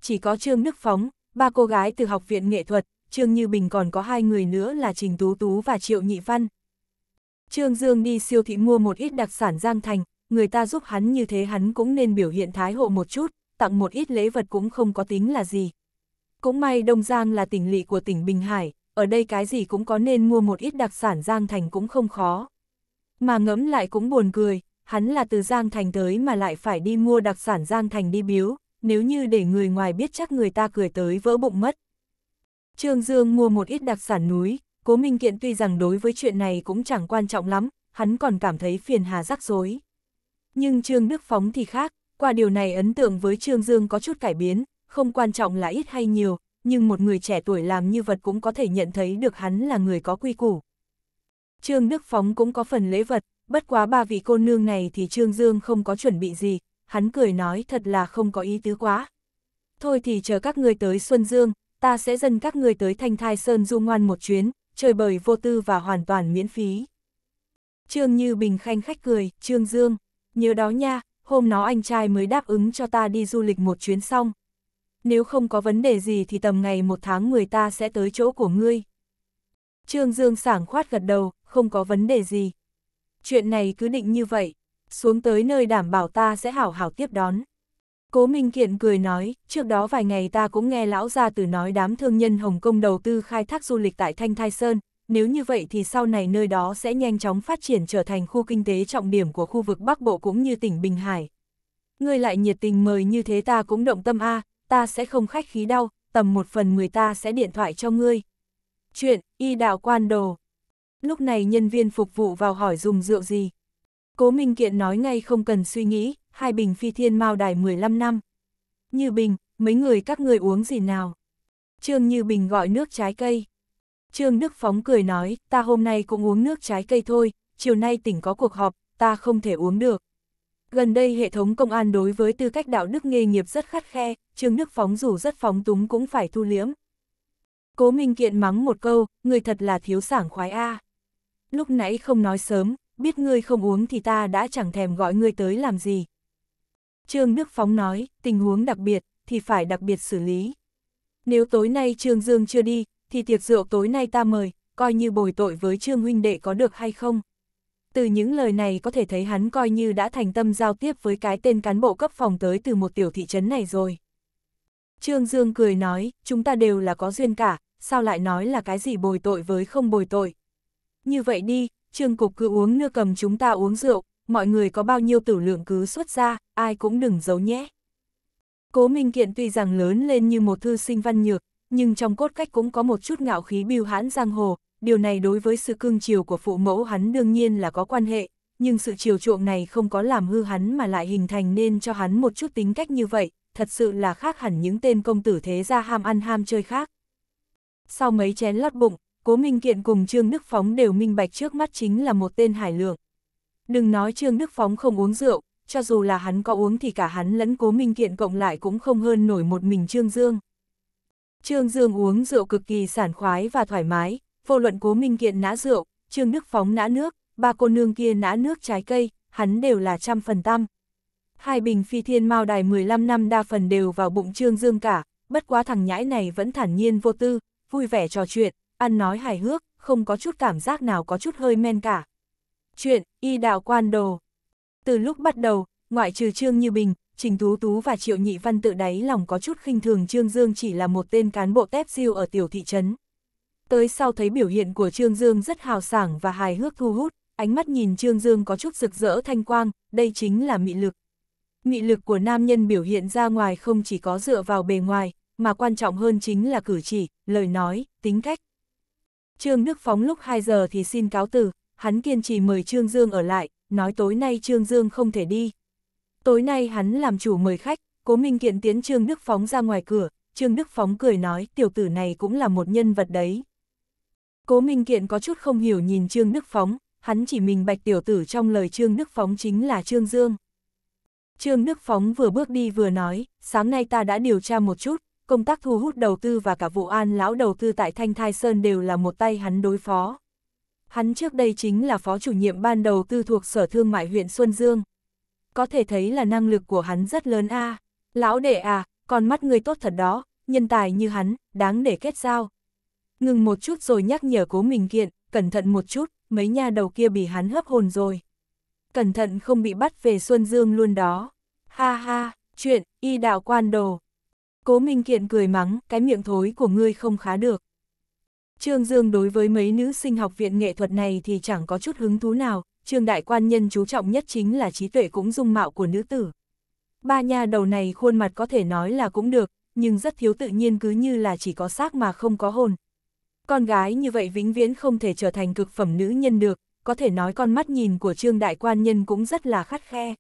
Chỉ có Trương Đức Phóng, ba cô gái từ học viện nghệ thuật, Trương Như Bình còn có hai người nữa là Trình Tú Tú và Triệu Nhị Văn. Trương Dương đi siêu thị mua một ít đặc sản Giang Thành, người ta giúp hắn như thế hắn cũng nên biểu hiện thái hộ một chút, tặng một ít lễ vật cũng không có tính là gì. Cũng may Đông Giang là tỉnh lỵ của tỉnh Bình Hải, ở đây cái gì cũng có nên mua một ít đặc sản Giang Thành cũng không khó. Mà ngẫm lại cũng buồn cười, hắn là từ Giang Thành tới mà lại phải đi mua đặc sản Giang Thành đi biếu, nếu như để người ngoài biết chắc người ta cười tới vỡ bụng mất. Trương Dương mua một ít đặc sản núi, Cố Minh Kiện tuy rằng đối với chuyện này cũng chẳng quan trọng lắm, hắn còn cảm thấy phiền hà rắc rối. Nhưng Trương Đức Phóng thì khác, qua điều này ấn tượng với Trương Dương có chút cải biến, không quan trọng là ít hay nhiều, nhưng một người trẻ tuổi làm như vật cũng có thể nhận thấy được hắn là người có quy củ. Trương Đức Phóng cũng có phần lễ vật, bất quá ba vị cô nương này thì Trương Dương không có chuẩn bị gì, hắn cười nói thật là không có ý tứ quá. Thôi thì chờ các người tới Xuân Dương, ta sẽ dân các người tới Thanh Thai Sơn du ngoan một chuyến, chơi bời vô tư và hoàn toàn miễn phí. Trương Như Bình khanh khách cười, Trương Dương, nhớ đó nha, hôm nó anh trai mới đáp ứng cho ta đi du lịch một chuyến xong. Nếu không có vấn đề gì thì tầm ngày một tháng 10 ta sẽ tới chỗ của ngươi. Trương Dương sảng khoát gật đầu, không có vấn đề gì. Chuyện này cứ định như vậy, xuống tới nơi đảm bảo ta sẽ hảo hảo tiếp đón. Cố Minh Kiện cười nói, trước đó vài ngày ta cũng nghe lão gia tử nói đám thương nhân Hồng Kông đầu tư khai thác du lịch tại Thanh Thai Sơn, nếu như vậy thì sau này nơi đó sẽ nhanh chóng phát triển trở thành khu kinh tế trọng điểm của khu vực Bắc Bộ cũng như tỉnh Bình Hải. Ngươi lại nhiệt tình mời như thế ta cũng động tâm a, ta sẽ không khách khí đau, tầm một phần mười ta sẽ điện thoại cho ngươi. Chuyện, y đạo quan đồ. Lúc này nhân viên phục vụ vào hỏi dùng rượu gì. Cố Minh Kiện nói ngay không cần suy nghĩ, hai bình phi thiên mao đài 15 năm. Như Bình, mấy người các người uống gì nào? Trương Như Bình gọi nước trái cây. Trương Đức Phóng cười nói, ta hôm nay cũng uống nước trái cây thôi, chiều nay tỉnh có cuộc họp, ta không thể uống được. Gần đây hệ thống công an đối với tư cách đạo đức nghề nghiệp rất khắt khe, Trương Đức Phóng dù rất phóng túng cũng phải thu liếm Cố Minh Kiện mắng một câu, người thật là thiếu sảng khoái A. Lúc nãy không nói sớm, biết ngươi không uống thì ta đã chẳng thèm gọi ngươi tới làm gì. Trương Đức Phóng nói, tình huống đặc biệt, thì phải đặc biệt xử lý. Nếu tối nay Trương Dương chưa đi, thì tiệc rượu tối nay ta mời, coi như bồi tội với Trương huynh đệ có được hay không. Từ những lời này có thể thấy hắn coi như đã thành tâm giao tiếp với cái tên cán bộ cấp phòng tới từ một tiểu thị trấn này rồi. Trương Dương cười nói, chúng ta đều là có duyên cả, sao lại nói là cái gì bồi tội với không bồi tội. Như vậy đi, Trương Cục cứ uống nước cầm chúng ta uống rượu, mọi người có bao nhiêu tử lượng cứ xuất ra, ai cũng đừng giấu nhé. Cố Minh Kiện tuy rằng lớn lên như một thư sinh văn nhược, nhưng trong cốt cách cũng có một chút ngạo khí biêu hãn giang hồ, điều này đối với sự cương chiều của phụ mẫu hắn đương nhiên là có quan hệ, nhưng sự chiều chuộng này không có làm hư hắn mà lại hình thành nên cho hắn một chút tính cách như vậy, thật sự là khác hẳn những tên công tử thế gia ham ăn ham chơi khác. Sau mấy chén lót bụng, Cố Minh Kiện cùng Trương Đức Phóng đều minh bạch trước mắt chính là một tên hải lượng. Đừng nói Trương Đức Phóng không uống rượu, cho dù là hắn có uống thì cả hắn lẫn cố minh kiện cộng lại cũng không hơn nổi một mình Trương Dương. Trương Dương uống rượu cực kỳ sản khoái và thoải mái, vô luận cố minh kiện nã rượu, Trương Đức Phóng nã nước, ba cô nương kia nã nước trái cây, hắn đều là trăm phần tam. Hai bình phi thiên mao đài 15 năm đa phần đều vào bụng Trương Dương cả, bất quá thằng nhãi này vẫn thản nhiên vô tư, vui vẻ trò chuyện, ăn nói hài hước, không có chút cảm giác nào có chút hơi men cả. Chuyện, y đạo quan đồ. Từ lúc bắt đầu, ngoại trừ Trương Như Bình, Trình Tú Tú và Triệu Nhị Văn tự đáy lòng có chút khinh thường Trương Dương chỉ là một tên cán bộ tép siêu ở tiểu thị trấn. Tới sau thấy biểu hiện của Trương Dương rất hào sảng và hài hước thu hút, ánh mắt nhìn Trương Dương có chút rực rỡ thanh quang, đây chính là mị lực. Mị lực của nam nhân biểu hiện ra ngoài không chỉ có dựa vào bề ngoài, mà quan trọng hơn chính là cử chỉ, lời nói, tính cách. Trương Đức Phóng lúc 2 giờ thì xin cáo từ, hắn kiên trì mời Trương Dương ở lại, nói tối nay Trương Dương không thể đi. Tối nay hắn làm chủ mời khách, Cố Minh Kiện tiến Trương Đức Phóng ra ngoài cửa, Trương Đức Phóng cười nói tiểu tử này cũng là một nhân vật đấy. Cố Minh Kiện có chút không hiểu nhìn Trương Đức Phóng, hắn chỉ mình bạch tiểu tử trong lời Trương Đức Phóng chính là Trương Dương. Trương Đức Phóng vừa bước đi vừa nói, sáng nay ta đã điều tra một chút, công tác thu hút đầu tư và cả vụ an lão đầu tư tại Thanh Thai Sơn đều là một tay hắn đối phó. Hắn trước đây chính là phó chủ nhiệm ban đầu tư thuộc Sở Thương mại huyện Xuân Dương. Có thể thấy là năng lực của hắn rất lớn a à. Lão đệ à, con mắt người tốt thật đó, nhân tài như hắn, đáng để kết giao. Ngừng một chút rồi nhắc nhở cố mình kiện, cẩn thận một chút, mấy nhà đầu kia bị hắn hấp hồn rồi. Cẩn thận không bị bắt về Xuân Dương luôn đó. Ha ha, chuyện, y đạo quan đồ. Cố Minh Kiện cười mắng, cái miệng thối của ngươi không khá được. Trương Dương đối với mấy nữ sinh học viện nghệ thuật này thì chẳng có chút hứng thú nào, Trương Đại Quan Nhân chú trọng nhất chính là trí tuệ cũng dung mạo của nữ tử. Ba nha đầu này khuôn mặt có thể nói là cũng được, nhưng rất thiếu tự nhiên cứ như là chỉ có xác mà không có hồn. Con gái như vậy vĩnh viễn không thể trở thành cực phẩm nữ nhân được, có thể nói con mắt nhìn của Trương Đại Quan Nhân cũng rất là khắt khe.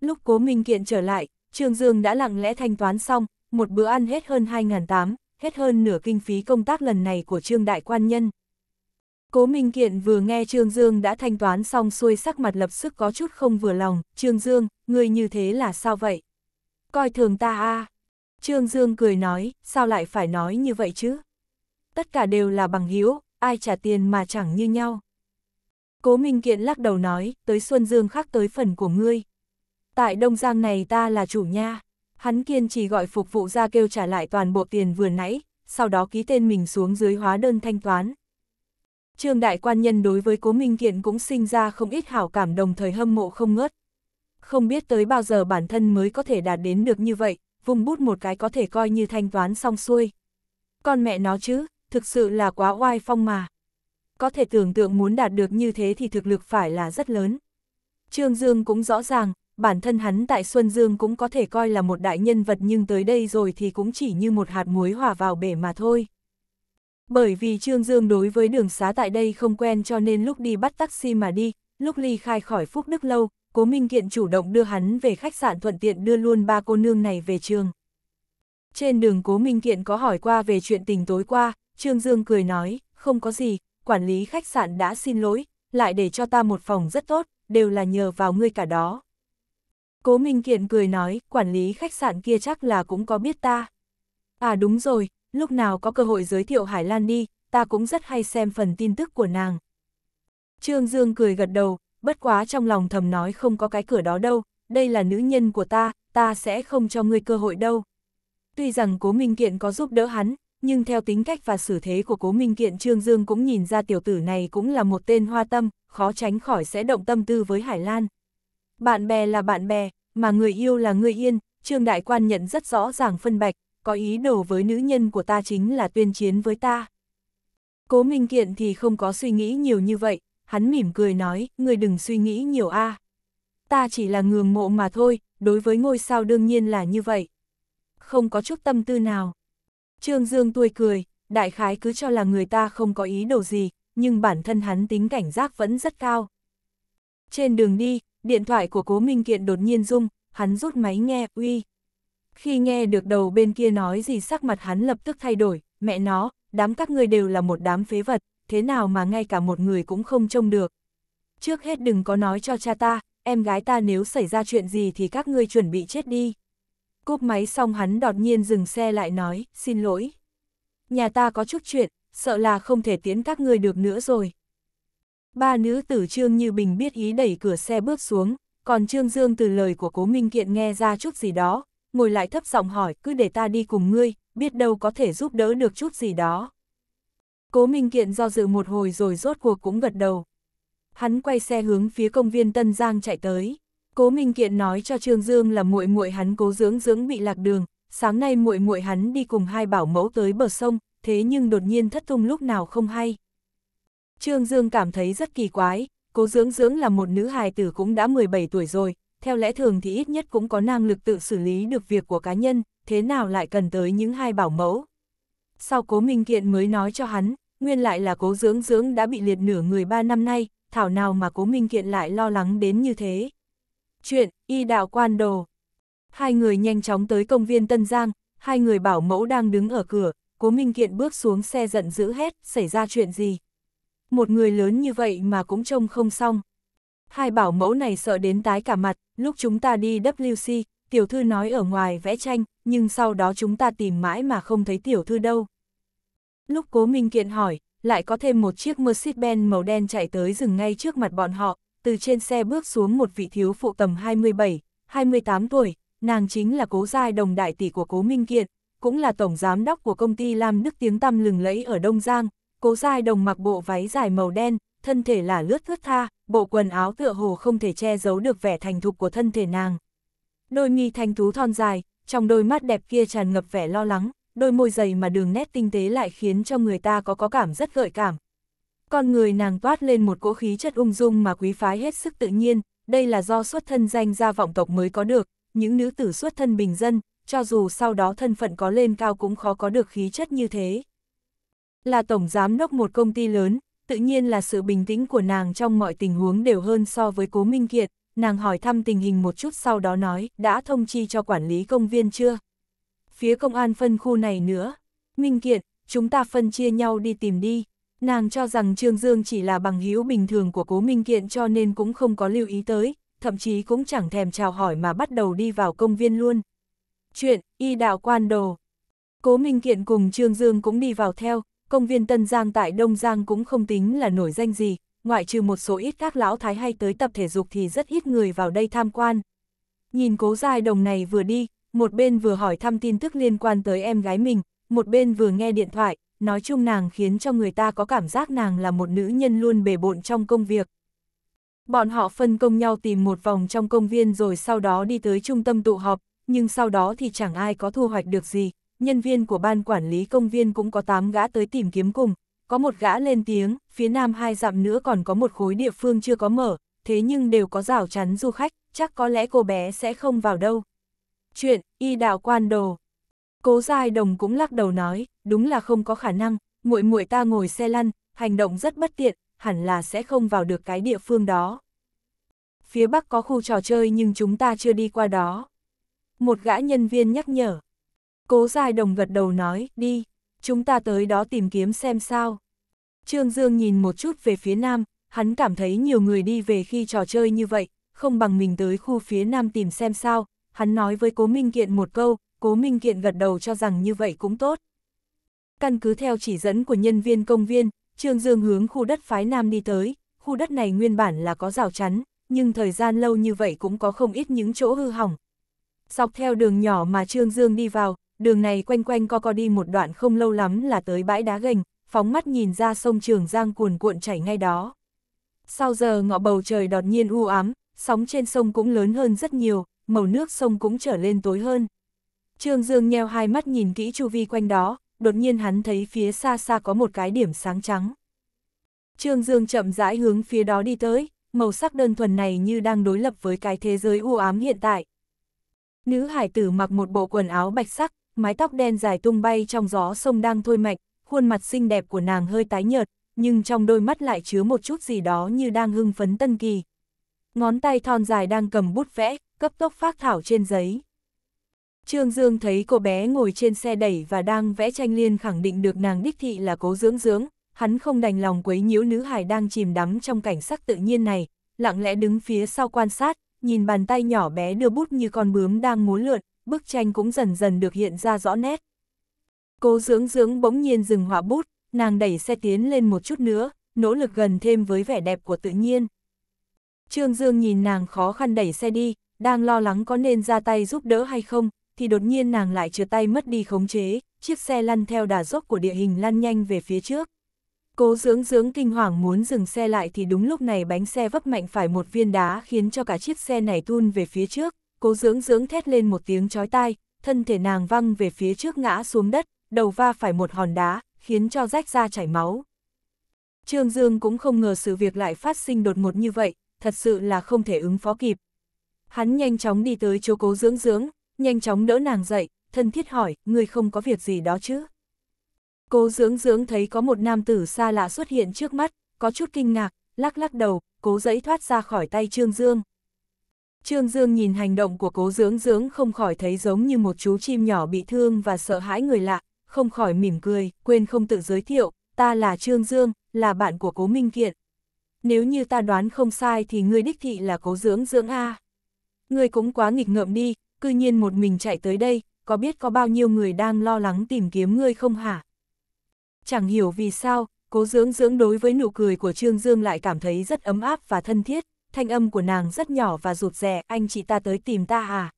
Lúc cố minh kiện trở lại, Trương Dương đã lặng lẽ thanh toán xong, một bữa ăn hết hơn 2.800, hết hơn nửa kinh phí công tác lần này của Trương Đại Quan Nhân. Cố Minh Kiện vừa nghe Trương Dương đã thanh toán xong xuôi sắc mặt lập sức có chút không vừa lòng, Trương Dương, người như thế là sao vậy? Coi thường ta a Trương Dương cười nói, sao lại phải nói như vậy chứ? Tất cả đều là bằng hiếu, ai trả tiền mà chẳng như nhau. Cố Minh Kiện lắc đầu nói, tới Xuân Dương khác tới phần của ngươi. Tại Đông Giang này ta là chủ nha. Hắn kiên trì gọi phục vụ ra kêu trả lại toàn bộ tiền vừa nãy, sau đó ký tên mình xuống dưới hóa đơn thanh toán. Trương đại quan nhân đối với Cố Minh Kiện cũng sinh ra không ít hảo cảm đồng thời hâm mộ không ngớt. Không biết tới bao giờ bản thân mới có thể đạt đến được như vậy, vùng bút một cái có thể coi như thanh toán xong xuôi. Con mẹ nó chứ, thực sự là quá oai phong mà. Có thể tưởng tượng muốn đạt được như thế thì thực lực phải là rất lớn. Trương Dương cũng rõ ràng, bản thân hắn tại Xuân Dương cũng có thể coi là một đại nhân vật nhưng tới đây rồi thì cũng chỉ như một hạt muối hòa vào bể mà thôi. Bởi vì Trương Dương đối với đường xá tại đây không quen cho nên lúc đi bắt taxi mà đi, lúc ly khai khỏi Phúc Đức Lâu, Cố Minh Kiện chủ động đưa hắn về khách sạn thuận tiện đưa luôn ba cô nương này về trường. Trên đường Cố Minh Kiện có hỏi qua về chuyện tình tối qua, Trương Dương cười nói, không có gì, quản lý khách sạn đã xin lỗi, lại để cho ta một phòng rất tốt, đều là nhờ vào ngươi cả đó. Cố Minh Kiện cười nói, quản lý khách sạn kia chắc là cũng có biết ta. À đúng rồi, lúc nào có cơ hội giới thiệu Hải Lan đi, ta cũng rất hay xem phần tin tức của nàng. Trương Dương cười gật đầu, bất quá trong lòng thầm nói không có cái cửa đó đâu, đây là nữ nhân của ta, ta sẽ không cho ngươi cơ hội đâu. Tuy rằng Cố Minh Kiện có giúp đỡ hắn, nhưng theo tính cách và xử thế của Cố Minh Kiện Trương Dương cũng nhìn ra tiểu tử này cũng là một tên hoa tâm, khó tránh khỏi sẽ động tâm tư với Hải Lan. Bạn bè là bạn bè, mà người yêu là người yên, Trương Đại Quan nhận rất rõ ràng phân bạch, có ý đồ với nữ nhân của ta chính là tuyên chiến với ta. Cố Minh Kiện thì không có suy nghĩ nhiều như vậy, hắn mỉm cười nói, người đừng suy nghĩ nhiều a. À. Ta chỉ là ngường mộ mà thôi, đối với ngôi sao đương nhiên là như vậy. Không có chút tâm tư nào. Trương Dương tuôi cười, đại khái cứ cho là người ta không có ý đồ gì, nhưng bản thân hắn tính cảnh giác vẫn rất cao. Trên đường đi, điện thoại của Cố Minh Kiện đột nhiên rung, hắn rút máy nghe, uy. Khi nghe được đầu bên kia nói gì sắc mặt hắn lập tức thay đổi, mẹ nó, đám các ngươi đều là một đám phế vật, thế nào mà ngay cả một người cũng không trông được. Trước hết đừng có nói cho cha ta, em gái ta nếu xảy ra chuyện gì thì các ngươi chuẩn bị chết đi. Cúp máy xong hắn đột nhiên dừng xe lại nói, xin lỗi. Nhà ta có chút chuyện, sợ là không thể tiến các ngươi được nữa rồi. Ba nữ tử Trương Như Bình biết ý đẩy cửa xe bước xuống, còn Trương Dương từ lời của Cố Minh Kiện nghe ra chút gì đó, ngồi lại thấp giọng hỏi cứ để ta đi cùng ngươi, biết đâu có thể giúp đỡ được chút gì đó. Cố Minh Kiện do dự một hồi rồi rốt cuộc cũng gật đầu. Hắn quay xe hướng phía công viên Tân Giang chạy tới. Cố Minh Kiện nói cho Trương Dương là muội muội hắn cố dưỡng dưỡng bị lạc đường, sáng nay muội muội hắn đi cùng hai bảo mẫu tới bờ sông, thế nhưng đột nhiên thất tung lúc nào không hay. Trương Dương cảm thấy rất kỳ quái, cố dưỡng dưỡng là một nữ hài tử cũng đã 17 tuổi rồi, theo lẽ thường thì ít nhất cũng có năng lực tự xử lý được việc của cá nhân, thế nào lại cần tới những hai bảo mẫu. Sau cố minh kiện mới nói cho hắn, nguyên lại là cố dưỡng dưỡng đã bị liệt nửa người ba năm nay, thảo nào mà cố minh kiện lại lo lắng đến như thế. Chuyện, y đạo quan đồ. Hai người nhanh chóng tới công viên Tân Giang, hai người bảo mẫu đang đứng ở cửa, cố minh kiện bước xuống xe giận dữ hét, xảy ra chuyện gì, một người lớn như vậy mà cũng trông không xong. Hai bảo mẫu này sợ đến tái cả mặt, lúc chúng ta đi WC, tiểu thư nói ở ngoài vẽ tranh, nhưng sau đó chúng ta tìm mãi mà không thấy tiểu thư đâu. Lúc cố minh kiện hỏi, lại có thêm một chiếc Mercedes-Benz màu đen chạy tới dừng ngay trước mặt bọn họ, từ trên xe bước xuống một vị thiếu phụ tầm 27, 28 tuổi, nàng chính là cố giai đồng đại tỷ của cố minh kiện, cũng là tổng giám đốc của công ty Lam Đức tiếng tăm lừng lẫy ở Đông Giang, Cố dai đồng mặc bộ váy dài màu đen, thân thể là lướt thướt tha, bộ quần áo tựa hồ không thể che giấu được vẻ thành thục của thân thể nàng. Đôi mi thanh thú thon dài, trong đôi mắt đẹp kia tràn ngập vẻ lo lắng, đôi môi dày mà đường nét tinh tế lại khiến cho người ta có có cảm rất gợi cảm. Con người nàng toát lên một cỗ khí chất ung dung mà quý phái hết sức tự nhiên, đây là do xuất thân danh gia vọng tộc mới có được, những nữ tử xuất thân bình dân, cho dù sau đó thân phận có lên cao cũng khó có được khí chất như thế. Là tổng giám đốc một công ty lớn, tự nhiên là sự bình tĩnh của nàng trong mọi tình huống đều hơn so với Cố Minh Kiệt, nàng hỏi thăm tình hình một chút sau đó nói, đã thông chi cho quản lý công viên chưa? Phía công an phân khu này nữa, Minh Kiệt, chúng ta phân chia nhau đi tìm đi. Nàng cho rằng Trương Dương chỉ là bằng hữu bình thường của Cố Minh Kiện cho nên cũng không có lưu ý tới, thậm chí cũng chẳng thèm chào hỏi mà bắt đầu đi vào công viên luôn. Chuyện, y đạo quan đồ. Cố Minh Kiện cùng Trương Dương cũng đi vào theo, công viên Tân Giang tại Đông Giang cũng không tính là nổi danh gì, ngoại trừ một số ít các lão thái hay tới tập thể dục thì rất ít người vào đây tham quan. Nhìn cố giai đồng này vừa đi, một bên vừa hỏi thăm tin tức liên quan tới em gái mình, một bên vừa nghe điện thoại, nói chung nàng khiến cho người ta có cảm giác nàng là một nữ nhân luôn bề bộn trong công việc. Bọn họ phân công nhau tìm một vòng trong công viên rồi sau đó đi tới trung tâm tụ họp, nhưng sau đó thì chẳng ai có thu hoạch được gì, nhân viên của ban quản lý công viên cũng có 8 gã tới tìm kiếm cùng, có một gã lên tiếng, phía nam hai dặm nữa còn có một khối địa phương chưa có mở, thế nhưng đều có rào chắn du khách, chắc có lẽ cô bé sẽ không vào đâu. Chuyện, y đạo quan đồ. Cố Giai Đồng cũng lắc đầu nói, đúng là không có khả năng, muội muội ta ngồi xe lăn, hành động rất bất tiện, hẳn là sẽ không vào được cái địa phương đó. Phía Bắc có khu trò chơi nhưng chúng ta chưa đi qua đó. Một gã nhân viên nhắc nhở. Cố dài đồng gật đầu nói, đi, chúng ta tới đó tìm kiếm xem sao. Trương Dương nhìn một chút về phía nam, hắn cảm thấy nhiều người đi về khi trò chơi như vậy, không bằng mình tới khu phía nam tìm xem sao. Hắn nói với Cố Minh Kiện một câu, Cố Minh Kiện gật đầu cho rằng như vậy cũng tốt. Căn cứ theo chỉ dẫn của nhân viên công viên, Trương Dương hướng khu đất phái nam đi tới, khu đất này nguyên bản là có rào chắn, nhưng thời gian lâu như vậy cũng có không ít những chỗ hư hỏng. Dọc theo đường nhỏ mà Trương Dương đi vào, đường này quanh quanh co co đi một đoạn không lâu lắm là tới bãi đá gành, phóng mắt nhìn ra sông Trường Giang cuồn cuộn chảy ngay đó. Sau giờ ngọ bầu trời đột nhiên u ám, sóng trên sông cũng lớn hơn rất nhiều, màu nước sông cũng trở lên tối hơn. Trương Dương nheo hai mắt nhìn kỹ chu vi quanh đó, đột nhiên hắn thấy phía xa xa có một cái điểm sáng trắng. Trương Dương chậm rãi hướng phía đó đi tới, màu sắc đơn thuần này như đang đối lập với cái thế giới u ám hiện tại. Nữ hải tử mặc một bộ quần áo bạch sắc, mái tóc đen dài tung bay trong gió sông đang thôi mạch, khuôn mặt xinh đẹp của nàng hơi tái nhợt, nhưng trong đôi mắt lại chứa một chút gì đó như đang hưng phấn tân kỳ. Ngón tay thon dài đang cầm bút vẽ, cấp tốc phác thảo trên giấy. Trương Dương thấy cô bé ngồi trên xe đẩy và đang vẽ tranh liên khẳng định được nàng đích thị là cố dưỡng dưỡng, hắn không đành lòng quấy nhiễu nữ hài đang chìm đắm trong cảnh sắc tự nhiên này, lặng lẽ đứng phía sau quan sát, nhìn bàn tay nhỏ bé đưa bút như con bướm đang múa lượn, bức tranh cũng dần dần được hiện ra rõ nét. cố dưỡng dưỡng bỗng nhiên dừng họa bút, nàng đẩy xe tiến lên một chút nữa, nỗ lực gần thêm với vẻ đẹp của tự nhiên. Trương Dương nhìn nàng khó khăn đẩy xe đi, đang lo lắng có nên ra tay giúp đỡ hay không, thì đột nhiên nàng lại chừa tay mất đi khống chế, chiếc xe lăn theo đà dốc của địa hình lăn nhanh về phía trước. Cố dưỡng dưỡng kinh hoàng muốn dừng xe lại thì đúng lúc này bánh xe vấp mạnh phải một viên đá khiến cho cả chiếc xe này tuôn về phía trước, cố dưỡng dưỡng thét lên một tiếng chói tai, thân thể nàng văng về phía trước ngã xuống đất, đầu va phải một hòn đá, khiến cho rách ra chảy máu. Trương Dương cũng không ngờ sự việc lại phát sinh đột ngột như vậy, thật sự là không thể ứng phó kịp. Hắn nhanh chóng đi tới chỗ cố dưỡng dưỡng, nhanh chóng đỡ nàng dậy, thân thiết hỏi, người không có việc gì đó chứ? Cố dưỡng dưỡng thấy có một nam tử xa lạ xuất hiện trước mắt, có chút kinh ngạc, lắc lắc đầu, cố dẫy thoát ra khỏi tay Trương Dương. Trương Dương nhìn hành động của cố dưỡng dưỡng không khỏi thấy giống như một chú chim nhỏ bị thương và sợ hãi người lạ, không khỏi mỉm cười, quên không tự giới thiệu, ta là Trương Dương, là bạn của cố Minh Kiện. Nếu như ta đoán không sai thì ngươi đích thị là cố dưỡng dưỡng A. Ngươi cũng quá nghịch ngợm đi, cư nhiên một mình chạy tới đây, có biết có bao nhiêu người đang lo lắng tìm kiếm ngươi không hả? Chẳng hiểu vì sao, cố dưỡng dưỡng đối với nụ cười của Trương Dương lại cảm thấy rất ấm áp và thân thiết, thanh âm của nàng rất nhỏ và rụt rè, anh chị ta tới tìm ta à?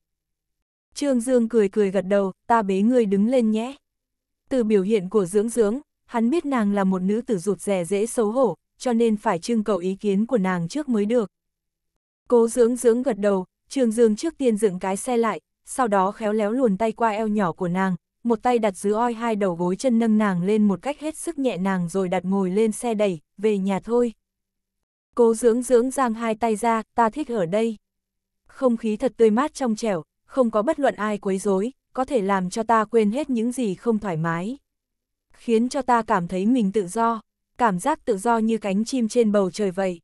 Trương Dương cười cười gật đầu, ta bế ngươi đứng lên nhé. Từ biểu hiện của dưỡng dưỡng, hắn biết nàng là một nữ tử rụt rè dễ xấu hổ, cho nên phải trưng cầu ý kiến của nàng trước mới được. Cố dưỡng dưỡng gật đầu, Trương Dương trước tiên dựng cái xe lại, sau đó khéo léo luồn tay qua eo nhỏ của nàng, một tay đặt dưới oi hai đầu gối chân nâng nàng lên một cách hết sức nhẹ nàng rồi đặt ngồi lên xe đẩy, về nhà thôi. Cố dưỡng dưỡng giang hai tay ra, ta thích ở đây. Không khí thật tươi mát trong trẻo, không có bất luận ai quấy rối, có thể làm cho ta quên hết những gì không thoải mái. Khiến cho ta cảm thấy mình tự do, cảm giác tự do như cánh chim trên bầu trời vậy.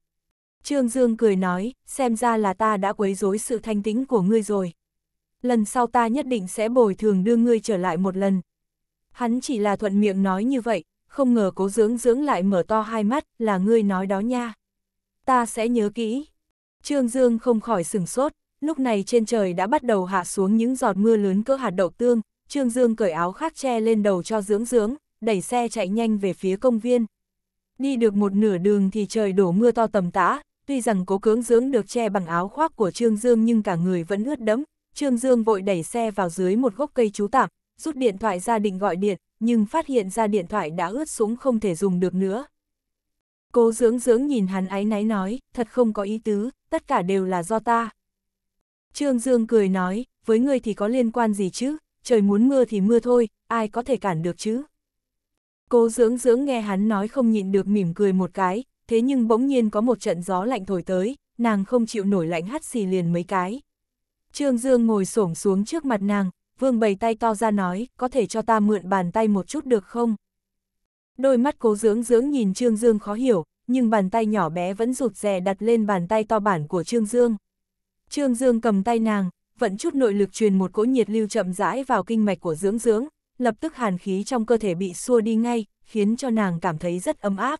Trương Dương cười nói, xem ra là ta đã quấy rối sự thanh tĩnh của ngươi rồi. Lần sau ta nhất định sẽ bồi thường đưa ngươi trở lại một lần. Hắn chỉ là thuận miệng nói như vậy, không ngờ cố dưỡng dưỡng lại mở to hai mắt, là ngươi nói đó nha ta sẽ nhớ kỹ. Trương Dương không khỏi sửng sốt, lúc này trên trời đã bắt đầu hạ xuống những giọt mưa lớn cỡ hạt đậu tương, Trương Dương cởi áo khác che lên đầu cho dưỡng dưỡng, đẩy xe chạy nhanh về phía công viên. Đi được một nửa đường thì trời đổ mưa to tầm tã, tuy rằng cố cưỡng dưỡng được che bằng áo khoác của Trương Dương nhưng cả người vẫn ướt đẫm. Trương Dương vội đẩy xe vào dưới một gốc cây trú tạm, rút điện thoại ra định gọi điện, nhưng phát hiện ra điện thoại đã ướt sũng không thể dùng được nữa. Cô dưỡng dưỡng nhìn hắn áy náy nói, thật không có ý tứ, tất cả đều là do ta. Trương Dương cười nói, với ngươi thì có liên quan gì chứ, trời muốn mưa thì mưa thôi, ai có thể cản được chứ. Cô dưỡng dưỡng nghe hắn nói không nhịn được mỉm cười một cái, thế nhưng bỗng nhiên có một trận gió lạnh thổi tới, nàng không chịu nổi lạnh hắt xì liền mấy cái. Trương Dương ngồi xổm xuống trước mặt nàng, vương bầy tay to ra nói, có thể cho ta mượn bàn tay một chút được không? Đôi mắt cố dưỡng dưỡng nhìn Trương Dương khó hiểu, nhưng bàn tay nhỏ bé vẫn rụt rè đặt lên bàn tay to bản của Trương Dương. Trương Dương cầm tay nàng, vẫn chút nội lực truyền một cỗ nhiệt lưu chậm rãi vào kinh mạch của dưỡng dưỡng, lập tức hàn khí trong cơ thể bị xua đi ngay, khiến cho nàng cảm thấy rất ấm áp.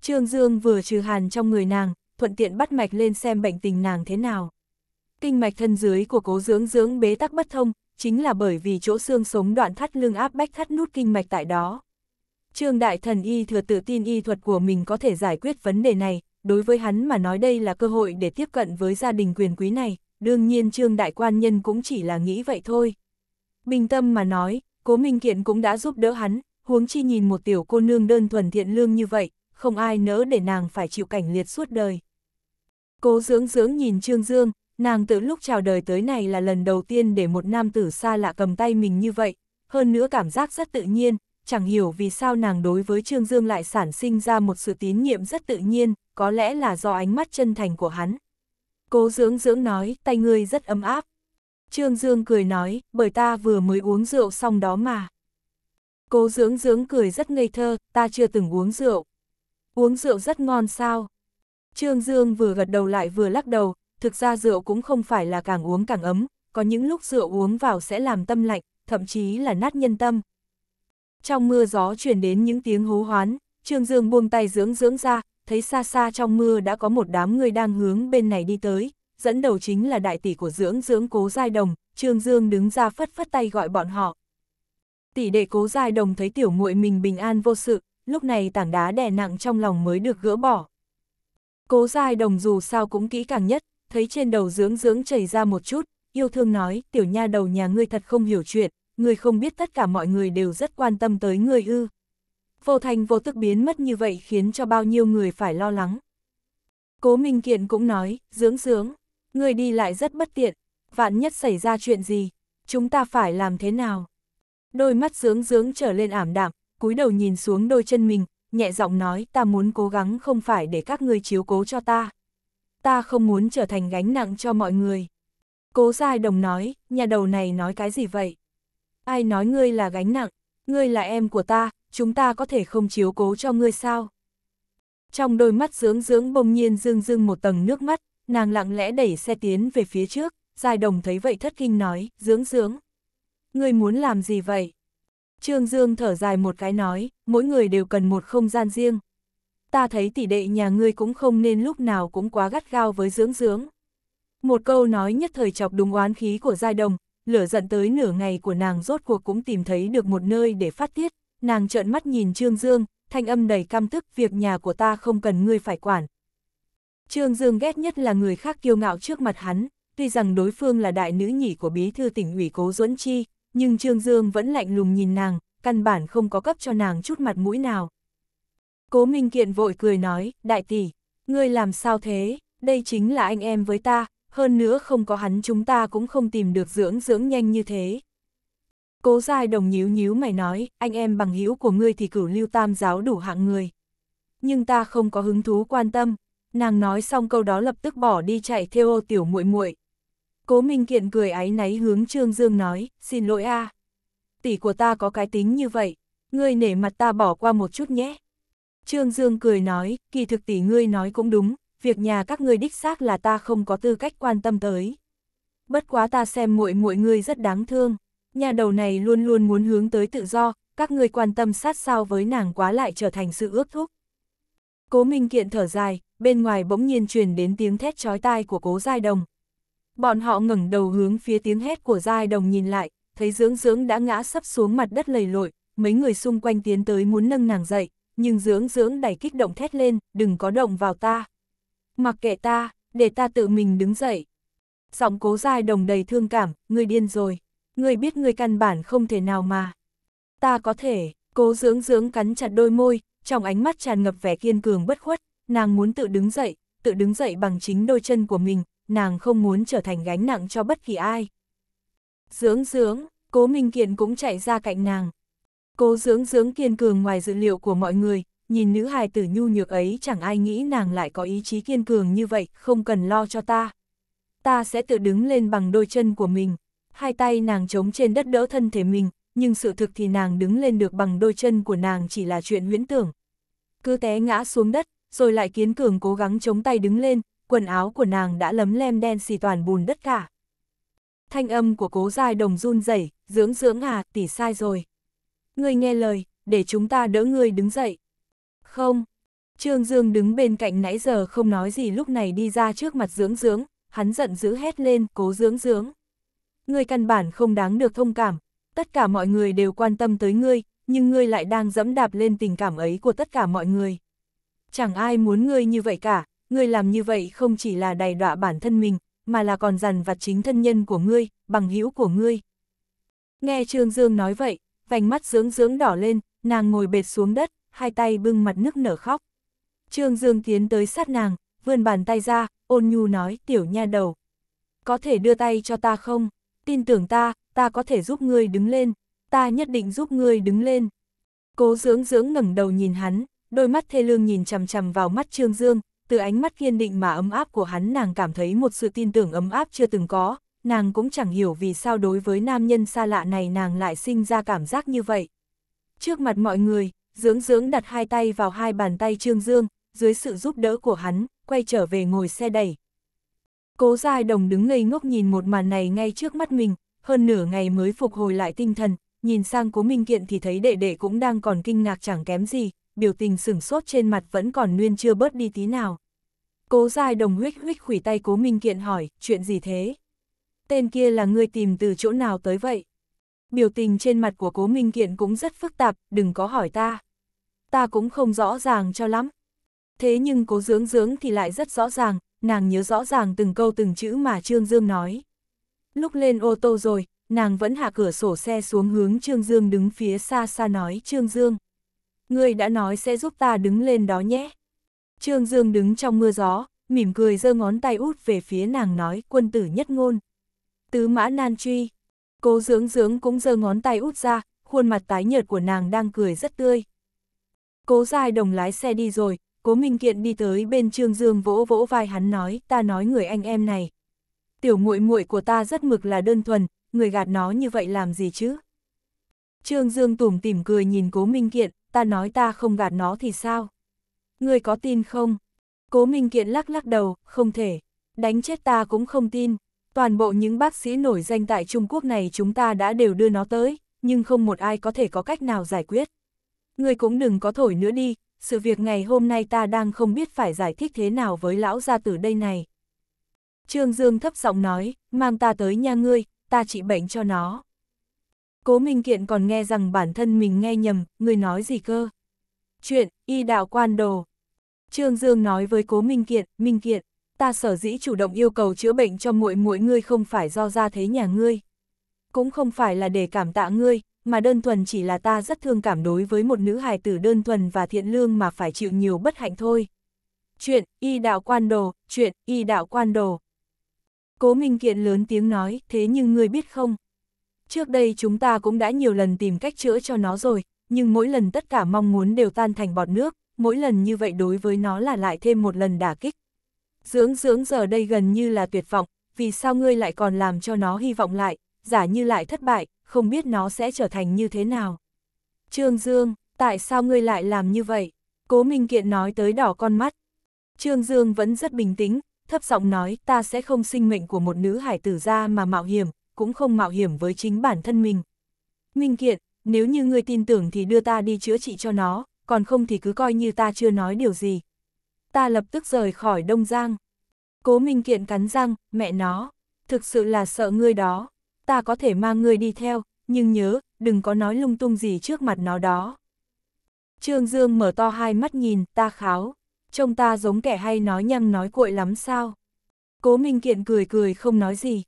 Trương Dương vừa trừ hàn trong người nàng, thuận tiện bắt mạch lên xem bệnh tình nàng thế nào. Kinh mạch thân dưới của cố dưỡng dưỡng bế tắc bất thông, chính là bởi vì chỗ xương sống đoạn thắt lưng áp bách thắt nút kinh mạch tại đó. Trương Đại Thần Y thừa tự tin y thuật của mình có thể giải quyết vấn đề này, đối với hắn mà nói đây là cơ hội để tiếp cận với gia đình quyền quý này, đương nhiên Trương Đại Quan Nhân cũng chỉ là nghĩ vậy thôi. Bình tâm mà nói, Cố Minh Kiện cũng đã giúp đỡ hắn, huống chi nhìn một tiểu cô nương đơn thuần thiện lương như vậy, không ai nỡ để nàng phải chịu cảnh liệt suốt đời. Cố dưỡng dưỡng nhìn Trương Dương, nàng từ lúc chào đời tới này là lần đầu tiên để một nam tử xa lạ cầm tay mình như vậy, hơn nữa cảm giác rất tự nhiên, chẳng hiểu vì sao nàng đối với Trương Dương lại sản sinh ra một sự tín nhiệm rất tự nhiên, có lẽ là do ánh mắt chân thành của hắn. Cố dưỡng dưỡng nói, tay ngươi rất ấm áp. Trương Dương cười nói, bởi ta vừa mới uống rượu xong đó mà. Cố dưỡng dưỡng cười rất ngây thơ, ta chưa từng uống rượu. Uống rượu rất ngon sao? Trương Dương vừa gật đầu lại vừa lắc đầu, thực ra rượu cũng không phải là càng uống càng ấm, có những lúc rượu uống vào sẽ làm tâm lạnh, thậm chí là nát nhân tâm. Trong mưa gió truyền đến những tiếng hú hoán, Trương Dương buông tay dưỡng dưỡng ra, thấy xa xa trong mưa đã có một đám người đang hướng bên này đi tới, dẫn đầu chính là đại tỷ của dưỡng dưỡng cố giai đồng, Trương Dương đứng ra phất phất tay gọi bọn họ. Tỷ đệ cố giai đồng thấy tiểu muội mình bình an vô sự, lúc này tảng đá đè nặng trong lòng mới được gỡ bỏ. Cố giai đồng dù sao cũng kỹ càng nhất, thấy trên đầu dưỡng dưỡng chảy ra một chút, yêu thương nói, tiểu nha đầu nhà ngươi thật không hiểu chuyện, người không biết tất cả mọi người đều rất quan tâm tới người ư. Vô thành vô tức biến mất như vậy khiến cho bao nhiêu người phải lo lắng. Cố Minh Kiện cũng nói, dưỡng dưỡng, người đi lại rất bất tiện, vạn nhất xảy ra chuyện gì, chúng ta phải làm thế nào. Đôi mắt dưỡng dưỡng trở lên ảm đạm, cúi đầu nhìn xuống đôi chân mình, nhẹ giọng nói ta muốn cố gắng không phải để các người chiếu cố cho ta. Ta không muốn trở thành gánh nặng cho mọi người. Cố Giai Đồng nói, nhà đầu này nói cái gì vậy? ai nói ngươi là gánh nặng, ngươi là em của ta, chúng ta có thể không chiếu cố cho ngươi sao? Trong đôi mắt dưỡng dưỡng bỗng nhiên dương dương một tầng nước mắt, nàng lặng lẽ đẩy xe tiến về phía trước, dài đồng thấy vậy thất kinh nói, dưỡng dưỡng. Ngươi muốn làm gì vậy? Trương Dương thở dài một cái nói, mỗi người đều cần một không gian riêng. Ta thấy tỷ đệ nhà ngươi cũng không nên lúc nào cũng quá gắt gao với dưỡng dưỡng. Một câu nói nhất thời chọc đúng oán khí của giai đồng, lửa giận tới nửa ngày của nàng rốt cuộc cũng tìm thấy được một nơi để phát tiết, nàng trợn mắt nhìn Trương Dương, thanh âm đầy căm tức việc nhà của ta không cần ngươi phải quản. Trương Dương ghét nhất là người khác kiêu ngạo trước mặt hắn, tuy rằng đối phương là đại nữ nhỉ của bí thư tỉnh ủy cố Duẫn Chi, nhưng Trương Dương vẫn lạnh lùng nhìn nàng, căn bản không có cấp cho nàng chút mặt mũi nào. Cố Minh Kiện vội cười nói, đại tỷ, ngươi làm sao thế, đây chính là anh em với ta, hơn nữa không có hắn chúng ta cũng không tìm được dưỡng dưỡng nhanh như thế. Cố giai đồng nhíu nhíu mày nói, anh em bằng hữu của ngươi thì cửu lưu tam giáo đủ hạng người. Nhưng ta không có hứng thú quan tâm, nàng nói xong câu đó lập tức bỏ đi chạy theo ô tiểu muội muội. Cố Minh Kiện cười áy náy hướng Trương Dương nói, xin lỗi a Tỷ của ta có cái tính như vậy, ngươi nể mặt ta bỏ qua một chút nhé. Trương Dương cười nói, kỳ thực tỷ ngươi nói cũng đúng, việc nhà các ngươi đích xác là ta không có tư cách quan tâm tới. Bất quá ta xem muội muội ngươi rất đáng thương, nhà đầu này luôn luôn muốn hướng tới tự do, các ngươi quan tâm sát sao với nàng quá lại trở thành sự ước thúc. Cố Minh Kiện thở dài, bên ngoài bỗng nhiên truyền đến tiếng thét chói tai của Cố Giai Đồng. Bọn họ ngẩng đầu hướng phía tiếng hét của Giai Đồng nhìn lại, thấy dưỡng dưỡng đã ngã sấp xuống mặt đất lầy lội, mấy người xung quanh tiến tới muốn nâng nàng dậy, nhưng dưỡng dưỡng đẩy kích động thét lên, đừng có động vào ta mặc kệ ta, để ta tự mình đứng dậy. Giọng cố dài đồng đầy thương cảm, ngươi điên rồi, ngươi biết ngươi căn bản không thể nào mà. Ta có thể, cố dưỡng dưỡng cắn chặt đôi môi, trong ánh mắt tràn ngập vẻ kiên cường bất khuất, nàng muốn tự đứng dậy, tự đứng dậy bằng chính đôi chân của mình, nàng không muốn trở thành gánh nặng cho bất kỳ ai. Dưỡng dưỡng, cố Minh Kiện cũng chạy ra cạnh nàng. Cố dưỡng dưỡng kiên cường ngoài dự liệu của mọi người, nhìn nữ hài tử nhu nhược ấy chẳng ai nghĩ nàng lại có ý chí kiên cường như vậy, không cần lo cho ta. Ta sẽ tự đứng lên bằng đôi chân của mình, hai tay nàng chống trên đất đỡ thân thể mình, nhưng sự thực thì nàng đứng lên được bằng đôi chân của nàng chỉ là chuyện huyễn tưởng. Cứ té ngã xuống đất, rồi lại kiến cường cố gắng chống tay đứng lên, quần áo của nàng đã lấm lem đen xì toàn bùn đất cả. Thanh âm của cố giai đồng run rẩy, dưỡng dưỡng à, tỷ sai rồi. Ngươi nghe lời, để chúng ta đỡ ngươi đứng dậy. Không. Trương Dương đứng bên cạnh nãy giờ không nói gì lúc này đi ra trước mặt dưỡng dưỡng, hắn giận dữ hét lên, cố dưỡng dưỡng. Ngươi căn bản không đáng được thông cảm, tất cả mọi người đều quan tâm tới ngươi, nhưng ngươi lại đang dẫm đạp lên tình cảm ấy của tất cả mọi người. Chẳng ai muốn ngươi như vậy cả, ngươi làm như vậy không chỉ là đầy đọa bản thân mình, mà là còn dằn vặt chính thân nhân của ngươi, bằng hữu của ngươi. Nghe Trương Dương nói vậy, vành mắt dưỡng dưỡng đỏ lên, nàng ngồi bệt xuống đất, hai tay bưng mặt nước nở khóc. Trương Dương tiến tới sát nàng, vươn bàn tay ra, ôn nhu nói tiểu nha đầu. Có thể đưa tay cho ta không? Tin tưởng ta, ta có thể giúp ngươi đứng lên, ta nhất định giúp ngươi đứng lên. Cố dưỡng dưỡng ngẩng đầu nhìn hắn, đôi mắt thê lương nhìn chằm chằm vào mắt Trương Dương, từ ánh mắt kiên định mà ấm áp của hắn nàng cảm thấy một sự tin tưởng ấm áp chưa từng có, nàng cũng chẳng hiểu vì sao đối với nam nhân xa lạ này nàng lại sinh ra cảm giác như vậy. Trước mặt mọi người, dưỡng dưỡng đặt hai tay vào hai bàn tay Trương Dương, dưới sự giúp đỡ của hắn, quay trở về ngồi xe đẩy. Cố Giai Đồng đứng ngây ngốc nhìn một màn này ngay trước mắt mình, hơn nửa ngày mới phục hồi lại tinh thần, nhìn sang Cố Minh Kiện thì thấy đệ đệ cũng đang còn kinh ngạc chẳng kém gì, biểu tình sửng sốt trên mặt vẫn còn nguyên chưa bớt đi tí nào. Cố Giai Đồng huyết huyết khủy tay Cố Minh Kiện hỏi, chuyện gì thế? Tên kia là người tìm từ chỗ nào tới vậy? Biểu tình trên mặt của Cố Minh Kiện cũng rất phức tạp, đừng có hỏi ta ta cũng không rõ ràng cho lắm. Thế nhưng cố dưỡng dưỡng thì lại rất rõ ràng, nàng nhớ rõ ràng từng câu từng chữ mà Trương Dương nói. Lúc lên ô tô rồi, nàng vẫn hạ cửa sổ xe xuống hướng Trương Dương đứng phía xa xa nói Trương Dương. Ngươi đã nói sẽ giúp ta đứng lên đó nhé. Trương Dương đứng trong mưa gió, mỉm cười giơ ngón tay út về phía nàng nói quân tử nhất ngôn. Tứ mã nan truy. Cố dưỡng dưỡng cũng giơ ngón tay út ra, khuôn mặt tái nhợt của nàng đang cười rất tươi. Cố Giai Đồng lái xe đi rồi, Cố Minh Kiện đi tới bên Trương Dương vỗ vỗ vai hắn nói, ta nói người anh em này. Tiểu muội muội của ta rất mực là đơn thuần, người gạt nó như vậy làm gì chứ? Trương Dương tủm tỉm cười nhìn Cố Minh Kiện, ta nói ta không gạt nó thì sao? Người có tin không? Cố Minh Kiện lắc lắc đầu, không thể. Đánh chết ta cũng không tin. Toàn bộ những bác sĩ nổi danh tại Trung Quốc này chúng ta đã đều đưa nó tới, nhưng không một ai có thể có cách nào giải quyết ngươi cũng đừng có thổi nữa đi, sự việc ngày hôm nay ta đang không biết phải giải thích thế nào với lão gia tử đây này. Trương Dương thấp giọng nói, mang ta tới nhà ngươi, ta trị bệnh cho nó. Cố Minh Kiện còn nghe rằng bản thân mình nghe nhầm, ngươi nói gì cơ? Chuyện, y đạo quan đồ. Trương Dương nói với Cố Minh Kiện, Minh Kiện, ta sở dĩ chủ động yêu cầu chữa bệnh cho muội muội ngươi không phải do ra thế nhà ngươi. Cũng không phải là để cảm tạ ngươi, mà đơn thuần chỉ là ta rất thương cảm đối với một nữ hài tử đơn thuần và thiện lương mà phải chịu nhiều bất hạnh thôi. Chuyện, y đạo quan đồ, chuyện, y đạo quan đồ. Cố Minh Kiện lớn tiếng nói, thế nhưng ngươi biết không? Trước đây chúng ta cũng đã nhiều lần tìm cách chữa cho nó rồi, nhưng mỗi lần tất cả mong muốn đều tan thành bọt nước, mỗi lần như vậy đối với nó là lại thêm một lần đả kích. Dưỡng dưỡng giờ đây gần như là tuyệt vọng, vì sao ngươi lại còn làm cho nó hy vọng lại, giả như lại thất bại, không biết nó sẽ trở thành như thế nào. Trương Dương, tại sao ngươi lại làm như vậy? Cố Minh Kiện nói tới đỏ con mắt. Trương Dương vẫn rất bình tĩnh, thấp giọng nói ta sẽ không sinh mệnh của một nữ hải tử ra mà mạo hiểm, cũng không mạo hiểm với chính bản thân mình. Minh Kiện, nếu như ngươi tin tưởng thì đưa ta đi chữa trị cho nó, còn không thì cứ coi như ta chưa nói điều gì. Ta lập tức rời khỏi Đông Giang. Cố Minh Kiện cắn răng, mẹ nó, thực sự là sợ ngươi đó ta có thể mang ngươi đi theo, nhưng nhớ, đừng có nói lung tung gì trước mặt nó đó. Trương Dương mở to hai mắt nhìn, ta kháo, trông ta giống kẻ hay nói nhăng nói cuội lắm sao. Cố Minh Kiện cười cười không nói gì.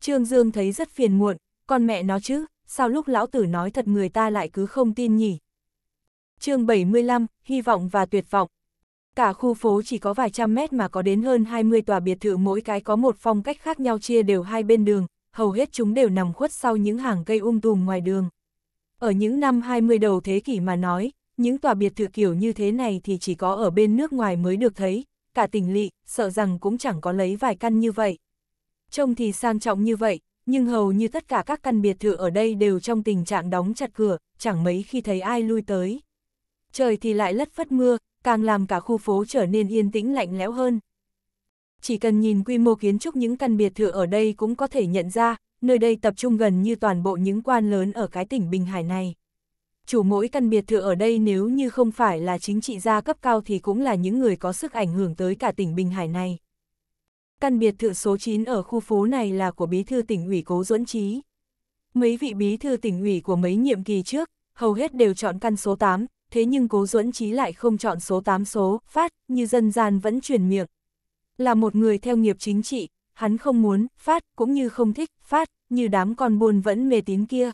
Trương Dương thấy rất phiền muộn, con mẹ nó chứ, sao lúc lão tử nói thật người ta lại cứ không tin nhỉ. chương 75, hy vọng và tuyệt vọng. Cả khu phố chỉ có vài trăm mét mà có đến hơn 20 tòa biệt thự mỗi cái có một phong cách khác nhau chia đều hai bên đường, hầu hết chúng đều nằm khuất sau những hàng cây um tùm ngoài đường. Ở những năm 20 đầu thế kỷ mà nói, những tòa biệt thự kiểu như thế này thì chỉ có ở bên nước ngoài mới được thấy, cả tỉnh lỵ, sợ rằng cũng chẳng có lấy vài căn như vậy. Trông thì sang trọng như vậy, nhưng hầu như tất cả các căn biệt thự ở đây đều trong tình trạng đóng chặt cửa, chẳng mấy khi thấy ai lui tới. Trời thì lại lất phất mưa, càng làm cả khu phố trở nên yên tĩnh lạnh lẽo hơn chỉ cần nhìn quy mô kiến trúc những căn biệt thự ở đây cũng có thể nhận ra, nơi đây tập trung gần như toàn bộ những quan lớn ở cái tỉnh Bình Hải này. Chủ mỗi căn biệt thự ở đây nếu như không phải là chính trị gia cấp cao thì cũng là những người có sức ảnh hưởng tới cả tỉnh Bình Hải này. Căn biệt thự số 9 ở khu phố này là của bí thư tỉnh ủy Cố Duẫn Trí. Mấy vị bí thư tỉnh ủy của mấy nhiệm kỳ trước, hầu hết đều chọn căn số 8, thế nhưng Cố Duẫn Trí lại không chọn số 8 số, phát, như dân gian vẫn truyền miệng, là một người theo nghiệp chính trị, hắn không muốn, phát, cũng như không thích, phát, như đám con buồn vẫn mê tín kia.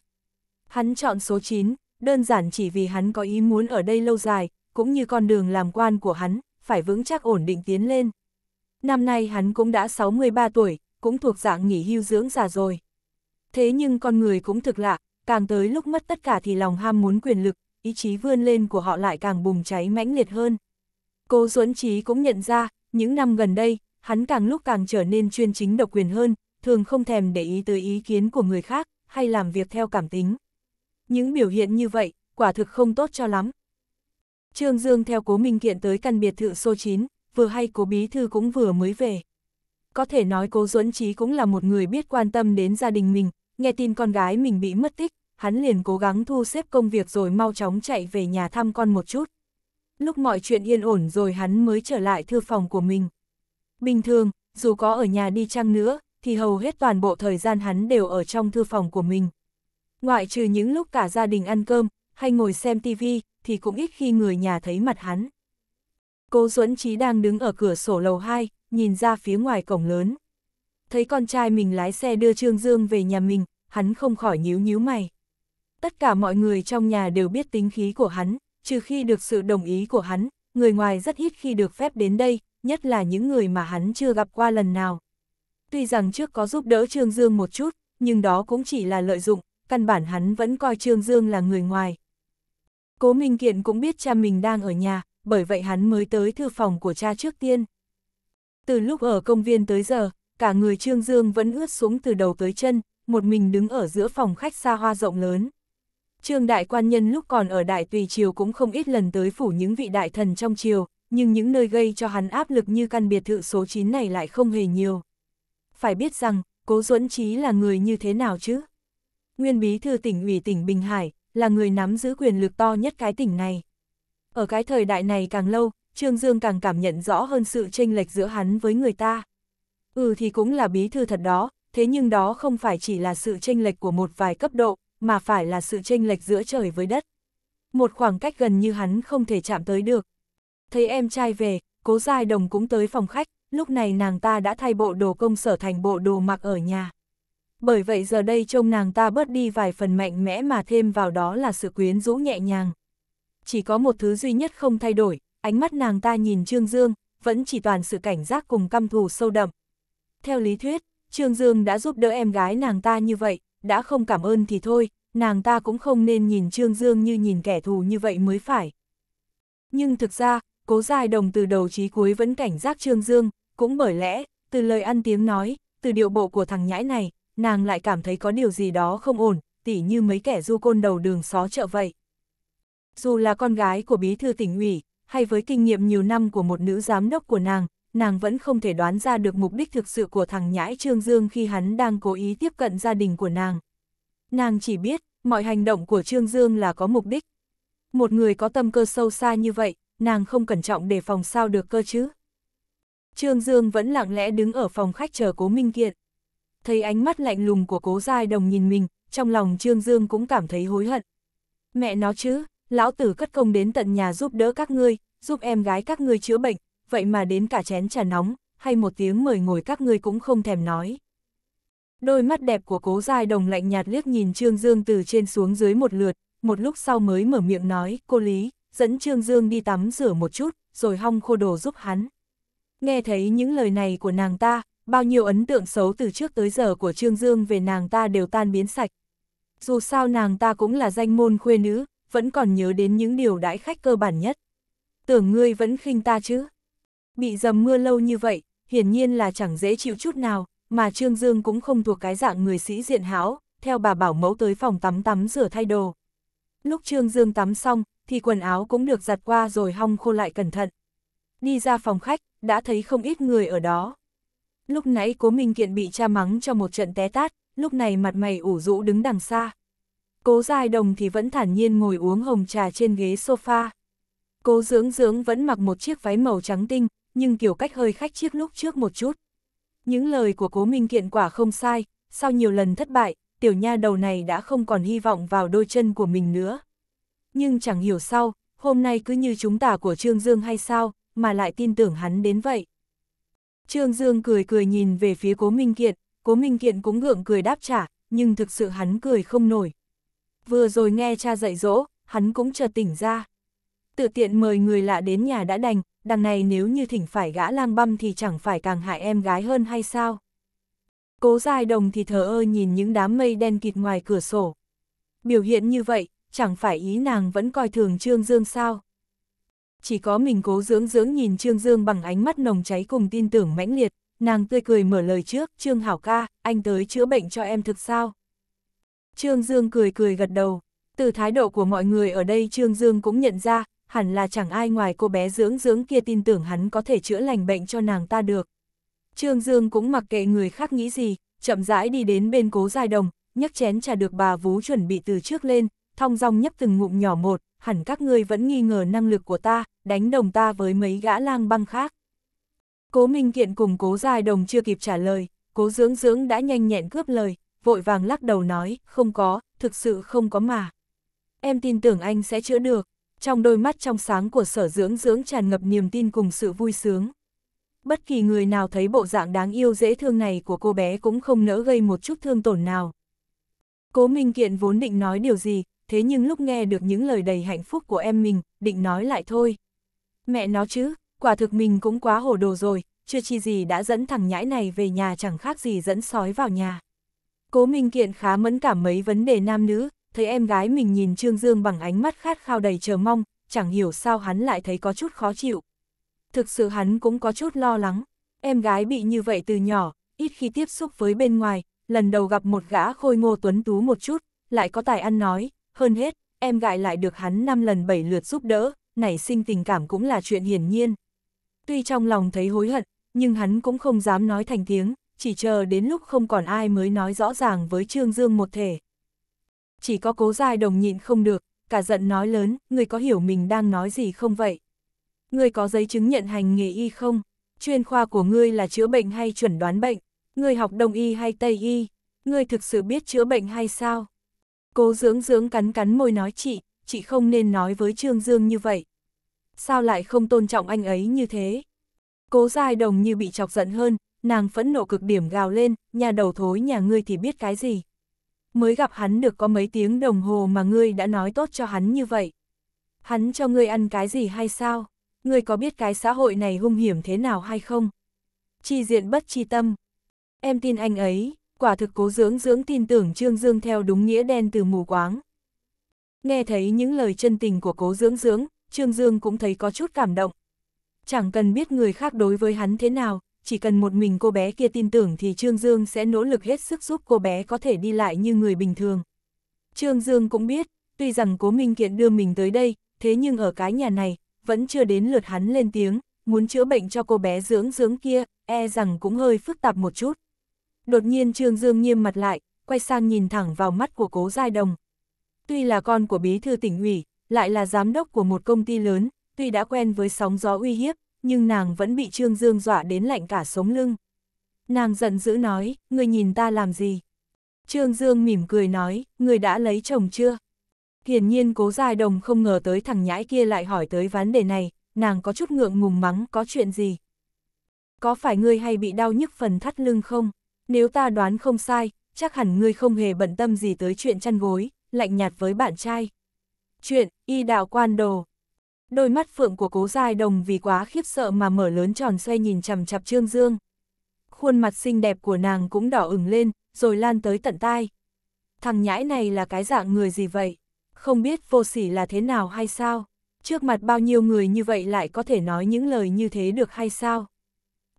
Hắn chọn số 9, đơn giản chỉ vì hắn có ý muốn ở đây lâu dài, cũng như con đường làm quan của hắn, phải vững chắc ổn định tiến lên. Năm nay hắn cũng đã 63 tuổi, cũng thuộc dạng nghỉ hưu dưỡng già rồi. Thế nhưng con người cũng thực lạ, càng tới lúc mất tất cả thì lòng ham muốn quyền lực, ý chí vươn lên của họ lại càng bùng cháy mãnh liệt hơn. Cô Duẫn Trí cũng nhận ra, những năm gần đây, hắn càng lúc càng trở nên chuyên chính độc quyền hơn, thường không thèm để ý tới ý kiến của người khác, hay làm việc theo cảm tính. Những biểu hiện như vậy, quả thực không tốt cho lắm. Trương Dương theo Cố Minh Kiện tới căn biệt thự số 9, vừa hay Cố Bí Thư cũng vừa mới về. Có thể nói Cố Duẫn Trí cũng là một người biết quan tâm đến gia đình mình, nghe tin con gái mình bị mất tích, hắn liền cố gắng thu xếp công việc rồi mau chóng chạy về nhà thăm con một chút lúc mọi chuyện yên ổn rồi hắn mới trở lại thư phòng của mình. Bình thường, dù có ở nhà đi chăng nữa, thì hầu hết toàn bộ thời gian hắn đều ở trong thư phòng của mình. Ngoại trừ những lúc cả gia đình ăn cơm, hay ngồi xem tivi, thì cũng ít khi người nhà thấy mặt hắn. Cô Duẫn Trí đang đứng ở cửa sổ lầu 2, nhìn ra phía ngoài cổng lớn. Thấy con trai mình lái xe đưa Trương Dương về nhà mình, hắn không khỏi nhíu nhíu mày. Tất cả mọi người trong nhà đều biết tính khí của hắn, trừ khi được sự đồng ý của hắn, người ngoài rất ít khi được phép đến đây, nhất là những người mà hắn chưa gặp qua lần nào. Tuy rằng trước có giúp đỡ Trương Dương một chút, nhưng đó cũng chỉ là lợi dụng, căn bản hắn vẫn coi Trương Dương là người ngoài. Cố Minh Kiện cũng biết cha mình đang ở nhà, bởi vậy hắn mới tới thư phòng của cha trước tiên. Từ lúc ở công viên tới giờ, cả người Trương Dương vẫn ướt xuống từ đầu tới chân, một mình đứng ở giữa phòng khách xa hoa rộng lớn. Trương đại quan nhân lúc còn ở đại tùy triều cũng không ít lần tới phủ những vị đại thần trong triều, nhưng những nơi gây cho hắn áp lực như căn biệt thự số 9 này lại không hề nhiều. Phải biết rằng, Cố Duẫn Chí là người như thế nào chứ? Nguyên bí thư tỉnh ủy tỉnh Bình Hải, là người nắm giữ quyền lực to nhất cái tỉnh này. Ở cái thời đại này càng lâu, Trương Dương càng cảm nhận rõ hơn sự chênh lệch giữa hắn với người ta. Ừ thì cũng là bí thư thật đó, thế nhưng đó không phải chỉ là sự chênh lệch của một vài cấp độ, mà phải là sự chênh lệch giữa trời với đất. Một khoảng cách gần như hắn không thể chạm tới được. Thấy em trai về, cố giai đồng cũng tới phòng khách, lúc này nàng ta đã thay bộ đồ công sở thành bộ đồ mặc ở nhà. Bởi vậy giờ đây trông nàng ta bớt đi vài phần mạnh mẽ mà thêm vào đó là sự quyến rũ nhẹ nhàng. Chỉ có một thứ duy nhất không thay đổi, ánh mắt nàng ta nhìn Trương Dương, vẫn chỉ toàn sự cảnh giác cùng căm thù sâu đậm. Theo lý thuyết, Trương Dương đã giúp đỡ em gái nàng ta như vậy, đã không cảm ơn thì thôi, nàng ta cũng không nên nhìn Trương Dương như nhìn kẻ thù như vậy mới phải. Nhưng thực ra, cố dài đồng từ đầu chí cuối vẫn cảnh giác Trương Dương, cũng bởi lẽ, từ lời ăn tiếng nói, từ điệu bộ của thằng nhãi này, nàng lại cảm thấy có điều gì đó không ổn, tỉ như mấy kẻ du côn đầu đường xó chợ vậy. Dù là con gái của bí thư tỉnh ủy, hay với kinh nghiệm nhiều năm của một nữ giám đốc của nàng, nàng vẫn không thể đoán ra được mục đích thực sự của thằng nhãi Trương Dương khi hắn đang cố ý tiếp cận gia đình của nàng. Nàng chỉ biết, mọi hành động của Trương Dương là có mục đích. Một người có tâm cơ sâu xa như vậy, nàng không cẩn trọng để phòng sao được cơ chứ. Trương Dương vẫn lặng lẽ đứng ở phòng khách chờ Cố Minh Kiện. Thấy ánh mắt lạnh lùng của Cố Giai Đồng nhìn mình, trong lòng Trương Dương cũng cảm thấy hối hận. Mẹ nó chứ, lão tử cất công đến tận nhà giúp đỡ các ngươi, giúp em gái các ngươi chữa bệnh, vậy mà đến cả chén trà nóng, hay một tiếng mời ngồi các ngươi cũng không thèm nói. Đôi mắt đẹp của cố giai đồng lạnh nhạt liếc nhìn Trương Dương từ trên xuống dưới một lượt, một lúc sau mới mở miệng nói, cô Lý, dẫn Trương Dương đi tắm rửa một chút, rồi hong khô đồ giúp hắn. Nghe thấy những lời này của nàng ta, bao nhiêu ấn tượng xấu từ trước tới giờ của Trương Dương về nàng ta đều tan biến sạch. Dù sao nàng ta cũng là danh môn khuê nữ, vẫn còn nhớ đến những điều đãi khách cơ bản nhất. Tưởng ngươi vẫn khinh ta chứ? Bị dầm mưa lâu như vậy, hiển nhiên là chẳng dễ chịu chút nào, mà Trương Dương cũng không thuộc cái dạng người sĩ diện háo, theo bà bảo mẫu tới phòng tắm tắm rửa thay đồ. Lúc Trương Dương tắm xong, thì quần áo cũng được giặt qua rồi hong khô lại cẩn thận. Đi ra phòng khách, đã thấy không ít người ở đó. Lúc nãy Cố Minh Kiện bị cha mắng cho một trận té tát, lúc này mặt mày ủ rũ đứng đằng xa. Cố Giai Đồng thì vẫn thản nhiên ngồi uống hồng trà trên ghế sofa. Cố Dưỡng Dưỡng vẫn mặc một chiếc váy màu trắng tinh, nhưng kiểu cách hơi khách chiếc lúc trước một chút. Những lời của cố minh kiện quả không sai, sau nhiều lần thất bại, tiểu nha đầu này đã không còn hy vọng vào đôi chân của mình nữa. Nhưng chẳng hiểu sao, hôm nay cứ như chúng ta của Trương Dương hay sao, mà lại tin tưởng hắn đến vậy. Trương Dương cười cười nhìn về phía Cố Minh Kiện, Cố Minh Kiện cũng gượng cười đáp trả, nhưng thực sự hắn cười không nổi. Vừa rồi nghe cha dạy dỗ, hắn cũng chợt tỉnh ra. Tự tiện mời người lạ đến nhà đã đành, đằng này nếu như thỉnh phải gã lang băm thì chẳng phải càng hại em gái hơn hay sao? Cố dài đồng thì thờ ơ nhìn những đám mây đen kịt ngoài cửa sổ. Biểu hiện như vậy, chẳng phải ý nàng vẫn coi thường Trương Dương sao? Chỉ có mình cố dưỡng dưỡng nhìn Trương Dương bằng ánh mắt nồng cháy cùng tin tưởng mãnh liệt, nàng tươi cười mở lời trước, Trương Hảo ca, anh tới chữa bệnh cho em thực sao? Trương Dương cười cười gật đầu, từ thái độ của mọi người ở đây Trương Dương cũng nhận ra, hẳn là chẳng ai ngoài cô bé dưỡng dưỡng kia tin tưởng hắn có thể chữa lành bệnh cho nàng ta được. Trương Dương cũng mặc kệ người khác nghĩ gì, chậm rãi đi đến bên cố giai đồng, nhấc chén trà được bà vú chuẩn bị từ trước lên, thong dong nhấp từng ngụm nhỏ một, hẳn các ngươi vẫn nghi ngờ năng lực của ta, đánh đồng ta với mấy gã lang băng khác. Cố Minh Kiện cùng cố giai đồng chưa kịp trả lời, cố dưỡng dưỡng đã nhanh nhẹn cướp lời, vội vàng lắc đầu nói, không có, thực sự không có mà. Em tin tưởng anh sẽ chữa được trong đôi mắt trong sáng của sở dưỡng dưỡng tràn ngập niềm tin cùng sự vui sướng. Bất kỳ người nào thấy bộ dạng đáng yêu dễ thương này của cô bé cũng không nỡ gây một chút thương tổn nào. Cố Minh Kiện vốn định nói điều gì, thế nhưng lúc nghe được những lời đầy hạnh phúc của em mình, định nói lại thôi. Mẹ nó chứ, quả thực mình cũng quá hồ đồ rồi, chưa chi gì đã dẫn thằng nhãi này về nhà chẳng khác gì dẫn sói vào nhà. Cố Minh Kiện khá mẫn cảm mấy vấn đề nam nữ, thấy em gái mình nhìn Trương Dương bằng ánh mắt khát khao đầy chờ mong, chẳng hiểu sao hắn lại thấy có chút khó chịu. Thực sự hắn cũng có chút lo lắng, em gái bị như vậy từ nhỏ, ít khi tiếp xúc với bên ngoài, lần đầu gặp một gã khôi ngô tuấn tú một chút, lại có tài ăn nói, hơn hết, em gái lại được hắn năm lần bảy lượt giúp đỡ, nảy sinh tình cảm cũng là chuyện hiển nhiên. Tuy trong lòng thấy hối hận, nhưng hắn cũng không dám nói thành tiếng, chỉ chờ đến lúc không còn ai mới nói rõ ràng với Trương Dương một thể chỉ có cố dài đồng nhịn không được, cả giận nói lớn, người có hiểu mình đang nói gì không vậy? Người có giấy chứng nhận hành nghề y không? Chuyên khoa của ngươi là chữa bệnh hay chuẩn đoán bệnh? người học đông y hay tây y? người thực sự biết chữa bệnh hay sao? Cố dưỡng dưỡng cắn cắn môi nói chị, chị không nên nói với Trương Dương như vậy. Sao lại không tôn trọng anh ấy như thế? Cố dài đồng như bị chọc giận hơn, nàng phẫn nộ cực điểm gào lên, nhà đầu thối nhà ngươi thì biết cái gì? mới gặp hắn được có mấy tiếng đồng hồ mà ngươi đã nói tốt cho hắn như vậy. Hắn cho ngươi ăn cái gì hay sao? Ngươi có biết cái xã hội này hung hiểm thế nào hay không? Chi diện bất chi tâm. Em tin anh ấy, quả thực cố dưỡng dưỡng tin tưởng Trương Dương theo đúng nghĩa đen từ mù quáng. Nghe thấy những lời chân tình của cố dưỡng dưỡng, Trương Dương cũng thấy có chút cảm động. Chẳng cần biết người khác đối với hắn thế nào, chỉ cần một mình cô bé kia tin tưởng thì Trương Dương sẽ nỗ lực hết sức giúp cô bé có thể đi lại như người bình thường. Trương Dương cũng biết, tuy rằng Cố Minh Kiện đưa mình tới đây, thế nhưng ở cái nhà này, vẫn chưa đến lượt hắn lên tiếng, muốn chữa bệnh cho cô bé dưỡng dưỡng kia, e rằng cũng hơi phức tạp một chút. Đột nhiên Trương Dương nghiêm mặt lại, quay sang nhìn thẳng vào mắt của Cố Giai Đồng. Tuy là con của bí thư tỉnh ủy, lại là giám đốc của một công ty lớn, tuy đã quen với sóng gió uy hiếp, nhưng nàng vẫn bị Trương Dương dọa đến lạnh cả sống lưng. Nàng giận dữ nói, người nhìn ta làm gì? Trương Dương mỉm cười nói, người đã lấy chồng chưa? Hiển nhiên cố dài đồng không ngờ tới thằng nhãi kia lại hỏi tới vấn đề này, nàng có chút ngượng ngùng mắng có chuyện gì? Có phải ngươi hay bị đau nhức phần thắt lưng không? Nếu ta đoán không sai, chắc hẳn ngươi không hề bận tâm gì tới chuyện chăn gối, lạnh nhạt với bạn trai. Chuyện, y đạo quan đồ, Đôi mắt phượng của cố giai đồng vì quá khiếp sợ mà mở lớn tròn xoay nhìn chằm chặp Trương Dương. Khuôn mặt xinh đẹp của nàng cũng đỏ ửng lên, rồi lan tới tận tai. Thằng nhãi này là cái dạng người gì vậy? Không biết vô sỉ là thế nào hay sao? Trước mặt bao nhiêu người như vậy lại có thể nói những lời như thế được hay sao?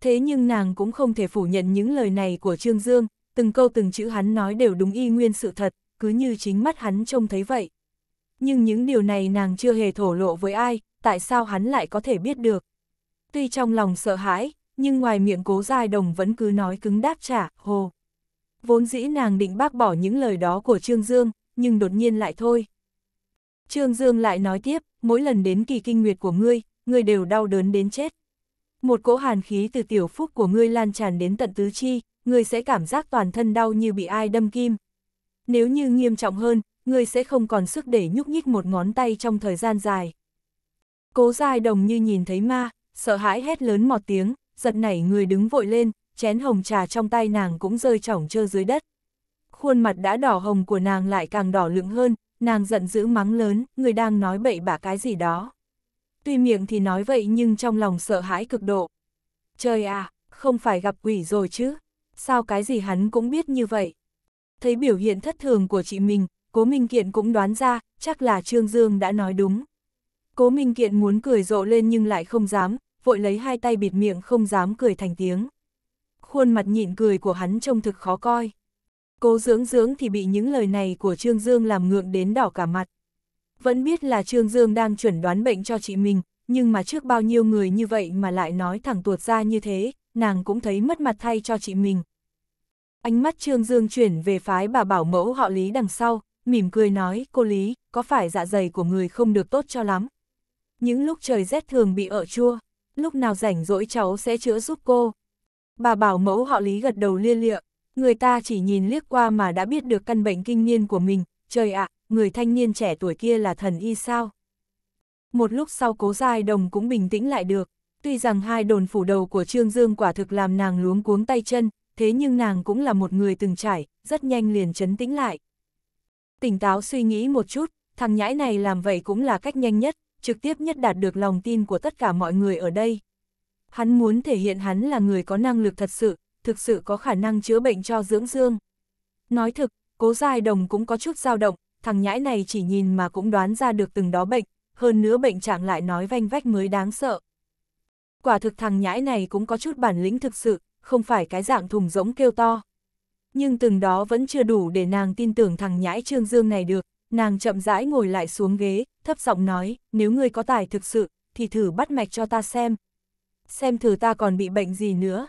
Thế nhưng nàng cũng không thể phủ nhận những lời này của Trương Dương, từng câu từng chữ hắn nói đều đúng y nguyên sự thật, cứ như chính mắt hắn trông thấy vậy nhưng những điều này nàng chưa hề thổ lộ với ai, tại sao hắn lại có thể biết được. Tuy trong lòng sợ hãi, nhưng ngoài miệng cố giai đồng vẫn cứ nói cứng đáp trả, hồ. Vốn dĩ nàng định bác bỏ những lời đó của Trương Dương, nhưng đột nhiên lại thôi. Trương Dương lại nói tiếp, mỗi lần đến kỳ kinh nguyệt của ngươi, ngươi đều đau đớn đến chết. Một cỗ hàn khí từ tiểu phúc của ngươi lan tràn đến tận tứ chi, ngươi sẽ cảm giác toàn thân đau như bị ai đâm kim. Nếu như nghiêm trọng hơn, ngươi sẽ không còn sức để nhúc nhích một ngón tay trong thời gian dài. Cố dài đồng như nhìn thấy ma, sợ hãi hét lớn một tiếng, giật nảy người đứng vội lên, chén hồng trà trong tay nàng cũng rơi chỏng trơ dưới đất. Khuôn mặt đã đỏ hồng của nàng lại càng đỏ lượng hơn, nàng giận dữ mắng lớn, người đang nói bậy bạ cái gì đó. Tuy miệng thì nói vậy nhưng trong lòng sợ hãi cực độ. Trời à, không phải gặp quỷ rồi chứ, sao cái gì hắn cũng biết như vậy. Thấy biểu hiện thất thường của chị mình, Cố Minh Kiện cũng đoán ra, chắc là Trương Dương đã nói đúng. Cố Minh Kiện muốn cười rộ lên nhưng lại không dám, vội lấy hai tay bịt miệng không dám cười thành tiếng. Khuôn mặt nhịn cười của hắn trông thực khó coi. Cố dưỡng dưỡng thì bị những lời này của Trương Dương làm ngượng đến đỏ cả mặt. Vẫn biết là Trương Dương đang chuẩn đoán bệnh cho chị mình, nhưng mà trước bao nhiêu người như vậy mà lại nói thẳng tuột ra như thế, nàng cũng thấy mất mặt thay cho chị mình. Ánh mắt Trương Dương chuyển về phái bà bảo mẫu họ lý đằng sau, mỉm cười nói, cô Lý, có phải dạ dày của người không được tốt cho lắm? Những lúc trời rét thường bị ở chua, lúc nào rảnh rỗi cháu sẽ chữa giúp cô. Bà bảo mẫu họ Lý gật đầu lia lịa, người ta chỉ nhìn liếc qua mà đã biết được căn bệnh kinh niên của mình, trời ạ, người thanh niên trẻ tuổi kia là thần y sao? Một lúc sau cố giai đồng cũng bình tĩnh lại được, tuy rằng hai đồn phủ đầu của Trương Dương quả thực làm nàng luống cuống tay chân, thế nhưng nàng cũng là một người từng trải, rất nhanh liền chấn tĩnh lại. Tỉnh táo suy nghĩ một chút, thằng nhãi này làm vậy cũng là cách nhanh nhất, trực tiếp nhất đạt được lòng tin của tất cả mọi người ở đây. Hắn muốn thể hiện hắn là người có năng lực thật sự, thực sự có khả năng chữa bệnh cho dưỡng dương. Nói thực, cố giai đồng cũng có chút dao động, thằng nhãi này chỉ nhìn mà cũng đoán ra được từng đó bệnh, hơn nữa bệnh trạng lại nói vanh vách mới đáng sợ. Quả thực thằng nhãi này cũng có chút bản lĩnh thực sự, không phải cái dạng thùng rỗng kêu to nhưng từng đó vẫn chưa đủ để nàng tin tưởng thằng nhãi Trương Dương này được, nàng chậm rãi ngồi lại xuống ghế, thấp giọng nói, nếu ngươi có tài thực sự, thì thử bắt mạch cho ta xem. Xem thử ta còn bị bệnh gì nữa.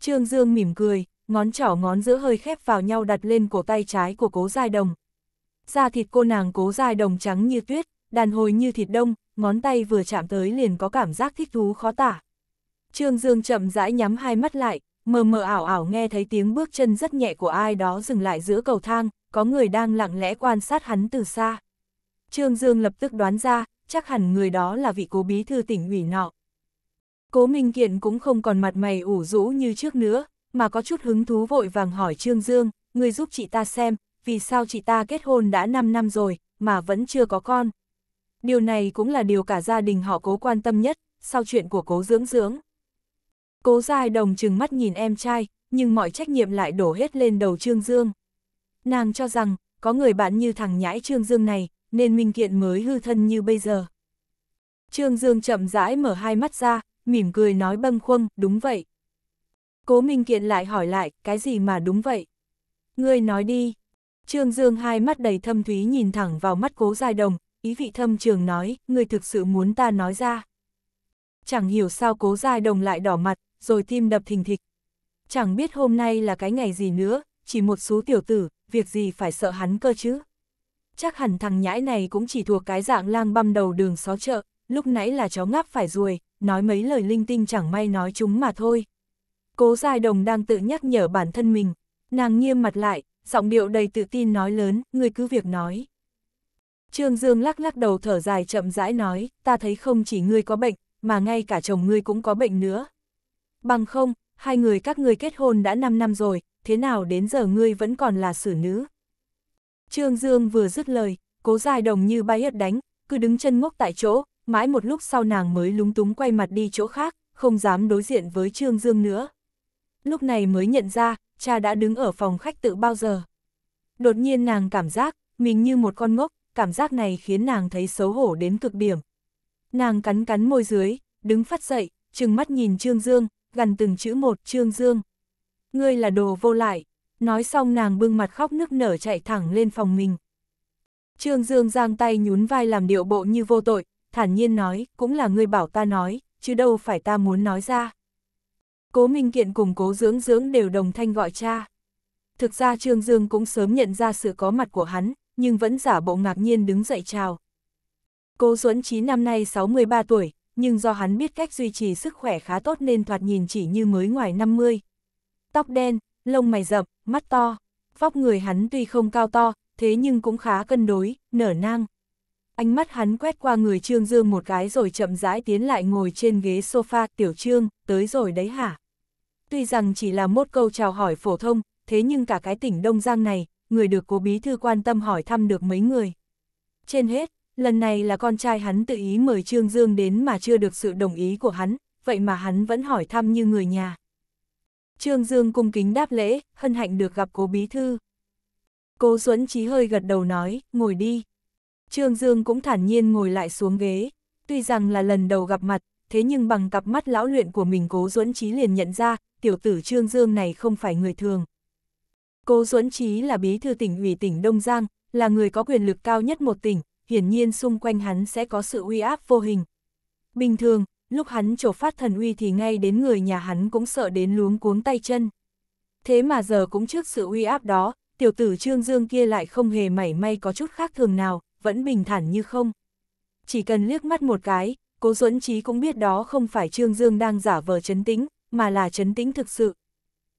Trương Dương mỉm cười, ngón trỏ ngón giữa hơi khép vào nhau đặt lên cổ tay trái của cố giai đồng. Da thịt cô nàng cố giai đồng trắng như tuyết, đàn hồi như thịt đông, ngón tay vừa chạm tới liền có cảm giác thích thú khó tả. Trương Dương chậm rãi nhắm hai mắt lại, mờ mờ ảo ảo nghe thấy tiếng bước chân rất nhẹ của ai đó dừng lại giữa cầu thang, có người đang lặng lẽ quan sát hắn từ xa. Trương Dương lập tức đoán ra, chắc hẳn người đó là vị cố bí thư tỉnh ủy nọ. Cố Minh Kiện cũng không còn mặt mày ủ rũ như trước nữa, mà có chút hứng thú vội vàng hỏi Trương Dương, người giúp chị ta xem, vì sao chị ta kết hôn đã 5 năm rồi, mà vẫn chưa có con. Điều này cũng là điều cả gia đình họ cố quan tâm nhất, sau chuyện của cố dưỡng dưỡng. Cố dài đồng chừng mắt nhìn em trai, nhưng mọi trách nhiệm lại đổ hết lên đầu Trương Dương. Nàng cho rằng, có người bạn như thằng nhãi Trương Dương này, nên Minh Kiện mới hư thân như bây giờ. Trương Dương chậm rãi mở hai mắt ra, mỉm cười nói bâng khuâng, đúng vậy. Cố Minh Kiện lại hỏi lại, cái gì mà đúng vậy? Ngươi nói đi. Trương Dương hai mắt đầy thâm thúy nhìn thẳng vào mắt cố dài đồng, ý vị thâm trường nói, ngươi thực sự muốn ta nói ra. Chẳng hiểu sao cố dài đồng lại đỏ mặt, rồi tim đập thình thịch. Chẳng biết hôm nay là cái ngày gì nữa, chỉ một số tiểu tử, việc gì phải sợ hắn cơ chứ. Chắc hẳn thằng nhãi này cũng chỉ thuộc cái dạng lang băm đầu đường xó chợ, lúc nãy là chó ngáp phải ruồi, nói mấy lời linh tinh chẳng may nói chúng mà thôi. Cố Giai Đồng đang tự nhắc nhở bản thân mình, nàng nghiêm mặt lại, giọng điệu đầy tự tin nói lớn, người cứ việc nói. Trương Dương lắc lắc đầu thở dài chậm rãi nói, ta thấy không chỉ ngươi có bệnh, mà ngay cả chồng ngươi cũng có bệnh nữa. Bằng không, hai người các ngươi kết hôn đã 5 năm rồi, thế nào đến giờ ngươi vẫn còn là xử nữ? Trương Dương vừa dứt lời, cố dài đồng như bay hết đánh, cứ đứng chân ngốc tại chỗ, mãi một lúc sau nàng mới lúng túng quay mặt đi chỗ khác, không dám đối diện với Trương Dương nữa. Lúc này mới nhận ra, cha đã đứng ở phòng khách tự bao giờ. Đột nhiên nàng cảm giác, mình như một con ngốc, cảm giác này khiến nàng thấy xấu hổ đến cực điểm. Nàng cắn cắn môi dưới, đứng phát dậy, trừng mắt nhìn Trương Dương, gần từng chữ một Trương Dương. Ngươi là đồ vô lại, nói xong nàng bưng mặt khóc nức nở chạy thẳng lên phòng mình. Trương Dương giang tay nhún vai làm điệu bộ như vô tội, thản nhiên nói, cũng là ngươi bảo ta nói, chứ đâu phải ta muốn nói ra. Cố Minh Kiện cùng cố dưỡng dưỡng đều đồng thanh gọi cha. Thực ra Trương Dương cũng sớm nhận ra sự có mặt của hắn, nhưng vẫn giả bộ ngạc nhiên đứng dậy chào. Cố Duẫn Chí năm nay 63 tuổi, nhưng do hắn biết cách duy trì sức khỏe khá tốt nên thoạt nhìn chỉ như mới ngoài 50. Tóc đen, lông mày rậm, mắt to, vóc người hắn tuy không cao to, thế nhưng cũng khá cân đối, nở nang. Ánh mắt hắn quét qua người Trương Dương một cái rồi chậm rãi tiến lại ngồi trên ghế sofa, tiểu Trương, tới rồi đấy hả? Tuy rằng chỉ là một câu chào hỏi phổ thông, thế nhưng cả cái tỉnh Đông Giang này, người được cố bí thư quan tâm hỏi thăm được mấy người. Trên hết, Lần này là con trai hắn tự ý mời Trương Dương đến mà chưa được sự đồng ý của hắn, vậy mà hắn vẫn hỏi thăm như người nhà. Trương Dương cung kính đáp lễ, hân hạnh được gặp cố bí thư. Cố Duẫn Chí hơi gật đầu nói, ngồi đi. Trương Dương cũng thản nhiên ngồi lại xuống ghế, tuy rằng là lần đầu gặp mặt, thế nhưng bằng cặp mắt lão luyện của mình Cố Duẫn Chí liền nhận ra, tiểu tử Trương Dương này không phải người thường. Cố Duẫn Chí là bí thư tỉnh ủy tỉnh Đông Giang, là người có quyền lực cao nhất một tỉnh, hiển nhiên xung quanh hắn sẽ có sự uy áp vô hình. Bình thường, lúc hắn trổ phát thần uy thì ngay đến người nhà hắn cũng sợ đến luống cuống tay chân. Thế mà giờ cũng trước sự uy áp đó, tiểu tử Trương Dương kia lại không hề mảy may có chút khác thường nào, vẫn bình thản như không. Chỉ cần liếc mắt một cái, Cố Duẫn Trí cũng biết đó không phải Trương Dương đang giả vờ chấn tĩnh, mà là chấn tĩnh thực sự.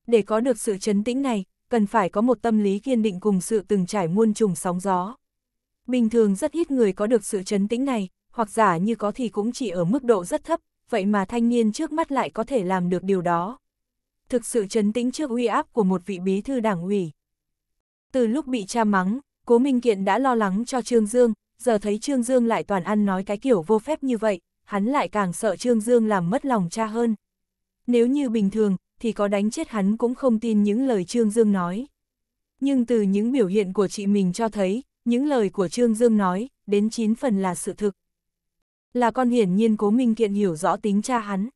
Để có được sự chấn tĩnh này, cần phải có một tâm lý kiên định cùng sự từng trải muôn trùng sóng gió. Bình thường rất ít người có được sự chấn tĩnh này, hoặc giả như có thì cũng chỉ ở mức độ rất thấp, vậy mà thanh niên trước mắt lại có thể làm được điều đó. Thực sự chấn tĩnh trước uy áp của một vị bí thư đảng ủy. Từ lúc bị cha mắng, Cố Minh Kiện đã lo lắng cho Trương Dương, giờ thấy Trương Dương lại toàn ăn nói cái kiểu vô phép như vậy, hắn lại càng sợ Trương Dương làm mất lòng cha hơn. Nếu như bình thường, thì có đánh chết hắn cũng không tin những lời Trương Dương nói. Nhưng từ những biểu hiện của chị mình cho thấy, những lời của Trương Dương nói, đến 9 phần là sự thực. Là con hiển nhiên cố minh kiện hiểu rõ tính cha hắn.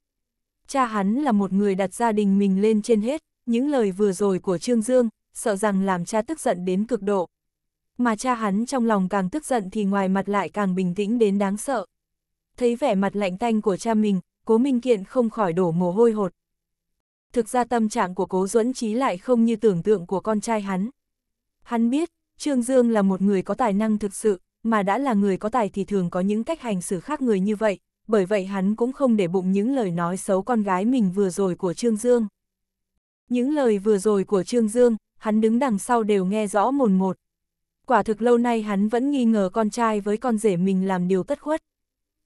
Cha hắn là một người đặt gia đình mình lên trên hết, những lời vừa rồi của Trương Dương, sợ rằng làm cha tức giận đến cực độ. Mà cha hắn trong lòng càng tức giận thì ngoài mặt lại càng bình tĩnh đến đáng sợ. Thấy vẻ mặt lạnh tanh của cha mình, cố minh kiện không khỏi đổ mồ hôi hột. Thực ra tâm trạng của cố duẫn trí lại không như tưởng tượng của con trai hắn. Hắn biết, Trương Dương là một người có tài năng thực sự, mà đã là người có tài thì thường có những cách hành xử khác người như vậy, bởi vậy hắn cũng không để bụng những lời nói xấu con gái mình vừa rồi của Trương Dương. Những lời vừa rồi của Trương Dương, hắn đứng đằng sau đều nghe rõ mồn một. Quả thực lâu nay hắn vẫn nghi ngờ con trai với con rể mình làm điều tất khuất.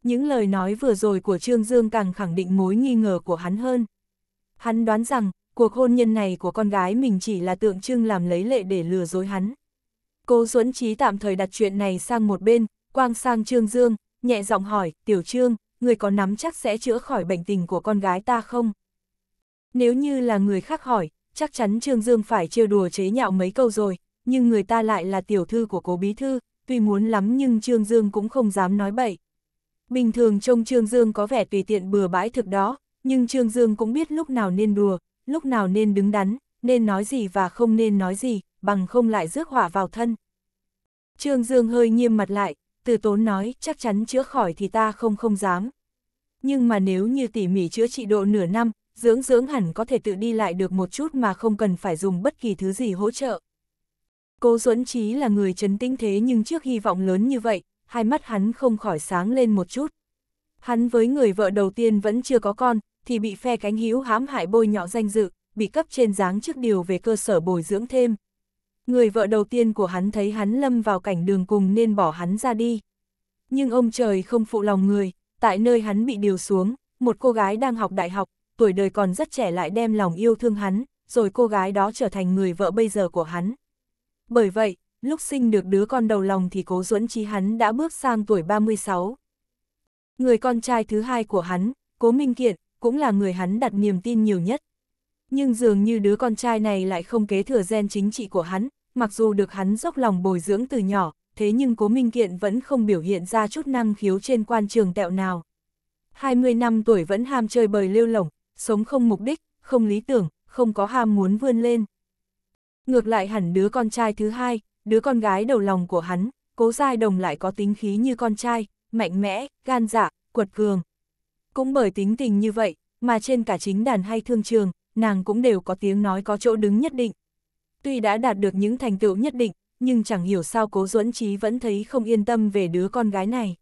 Những lời nói vừa rồi của Trương Dương càng khẳng định mối nghi ngờ của hắn hơn. Hắn đoán rằng, cuộc hôn nhân này của con gái mình chỉ là tượng trưng làm lấy lệ để lừa dối hắn. Cố Duẫn Trí tạm thời đặt chuyện này sang một bên, quang sang Trương Dương, nhẹ giọng hỏi, Tiểu Trương, người có nắm chắc sẽ chữa khỏi bệnh tình của con gái ta không? Nếu như là người khác hỏi, chắc chắn Trương Dương phải trêu đùa chế nhạo mấy câu rồi, nhưng người ta lại là tiểu thư của cố bí thư, tuy muốn lắm nhưng Trương Dương cũng không dám nói bậy. Bình thường trông Trương Dương có vẻ tùy tiện bừa bãi thực đó, nhưng Trương Dương cũng biết lúc nào nên đùa, lúc nào nên đứng đắn, nên nói gì và không nên nói gì, bằng không lại rước hỏa vào thân. Trương Dương hơi nghiêm mặt lại, từ tốn nói chắc chắn chữa khỏi thì ta không không dám. Nhưng mà nếu như tỉ mỉ chữa trị độ nửa năm, dưỡng dưỡng hẳn có thể tự đi lại được một chút mà không cần phải dùng bất kỳ thứ gì hỗ trợ. Cố Duẫn Trí là người trấn tinh thế nhưng trước hy vọng lớn như vậy, hai mắt hắn không khỏi sáng lên một chút. Hắn với người vợ đầu tiên vẫn chưa có con, thì bị phe cánh hữu hãm hại bôi nhọ danh dự, bị cấp trên giáng trước điều về cơ sở bồi dưỡng thêm. Người vợ đầu tiên của hắn thấy hắn lâm vào cảnh đường cùng nên bỏ hắn ra đi. Nhưng ông trời không phụ lòng người, tại nơi hắn bị điều xuống, một cô gái đang học đại học, tuổi đời còn rất trẻ lại đem lòng yêu thương hắn, rồi cô gái đó trở thành người vợ bây giờ của hắn. Bởi vậy, lúc sinh được đứa con đầu lòng thì cố duẫn trí hắn đã bước sang tuổi 36. Người con trai thứ hai của hắn, Cố Minh Kiện, cũng là người hắn đặt niềm tin nhiều nhất. Nhưng dường như đứa con trai này lại không kế thừa gen chính trị của hắn, mặc dù được hắn dốc lòng bồi dưỡng từ nhỏ, thế nhưng Cố Minh Kiện vẫn không biểu hiện ra chút năng khiếu trên quan trường tẹo nào. 20 năm tuổi vẫn ham chơi bời lêu lỏng, sống không mục đích, không lý tưởng, không có ham muốn vươn lên. Ngược lại hẳn đứa con trai thứ hai, đứa con gái đầu lòng của hắn, Cố Giai Đồng lại có tính khí như con trai, mạnh mẽ, gan dạ, quật cường. Cũng bởi tính tình như vậy, mà trên cả chính đàn hay thương trường, nàng cũng đều có tiếng nói có chỗ đứng nhất định. Tuy đã đạt được những thành tựu nhất định, nhưng chẳng hiểu sao cố duẫn trí vẫn thấy không yên tâm về đứa con gái này.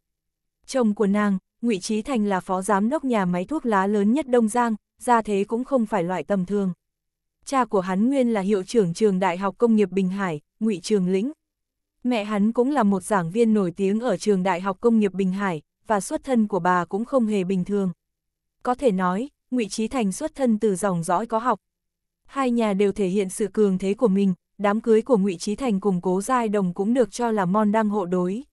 Chồng của nàng, ngụy Trí Thành là phó giám đốc nhà máy thuốc lá lớn nhất Đông Giang, gia thế cũng không phải loại tầm thường. Cha của hắn nguyên là hiệu trưởng trường Đại học Công nghiệp Bình Hải, ngụy Trường Lĩnh. Mẹ hắn cũng là một giảng viên nổi tiếng ở trường Đại học Công nghiệp Bình Hải, và xuất thân của bà cũng không hề bình thường. Có thể nói, ngụy Trí Thành xuất thân từ dòng dõi có học, hai nhà đều thể hiện sự cường thế của mình, đám cưới của Ngụy Trí Thành cùng Cố Giai Đồng cũng được cho là Mon đang hộ đối.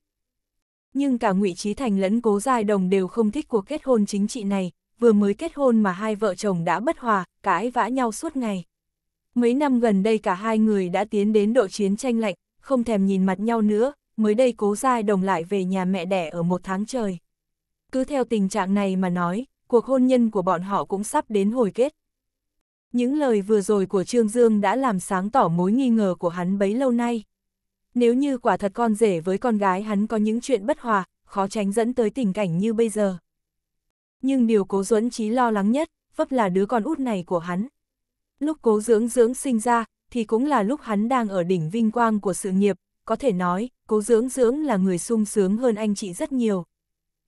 Nhưng cả Ngụy Trí Thành lẫn Cố Giai Đồng đều không thích cuộc kết hôn chính trị này, vừa mới kết hôn mà hai vợ chồng đã bất hòa, cãi vã nhau suốt ngày. Mấy năm gần đây cả hai người đã tiến đến độ chiến tranh lạnh, không thèm nhìn mặt nhau nữa, mới đây Cố Giai Đồng lại về nhà mẹ đẻ ở một tháng trời. Cứ theo tình trạng này mà nói, cuộc hôn nhân của bọn họ cũng sắp đến hồi kết. Những lời vừa rồi của Trương Dương đã làm sáng tỏ mối nghi ngờ của hắn bấy lâu nay. Nếu như quả thật con rể với con gái hắn có những chuyện bất hòa, khó tránh dẫn tới tình cảnh như bây giờ. Nhưng điều cố duẫn trí lo lắng nhất, vấp là đứa con út này của hắn. Lúc cố dưỡng dưỡng sinh ra, thì cũng là lúc hắn đang ở đỉnh vinh quang của sự nghiệp, có thể nói, cố dưỡng dưỡng là người sung sướng hơn anh chị rất nhiều.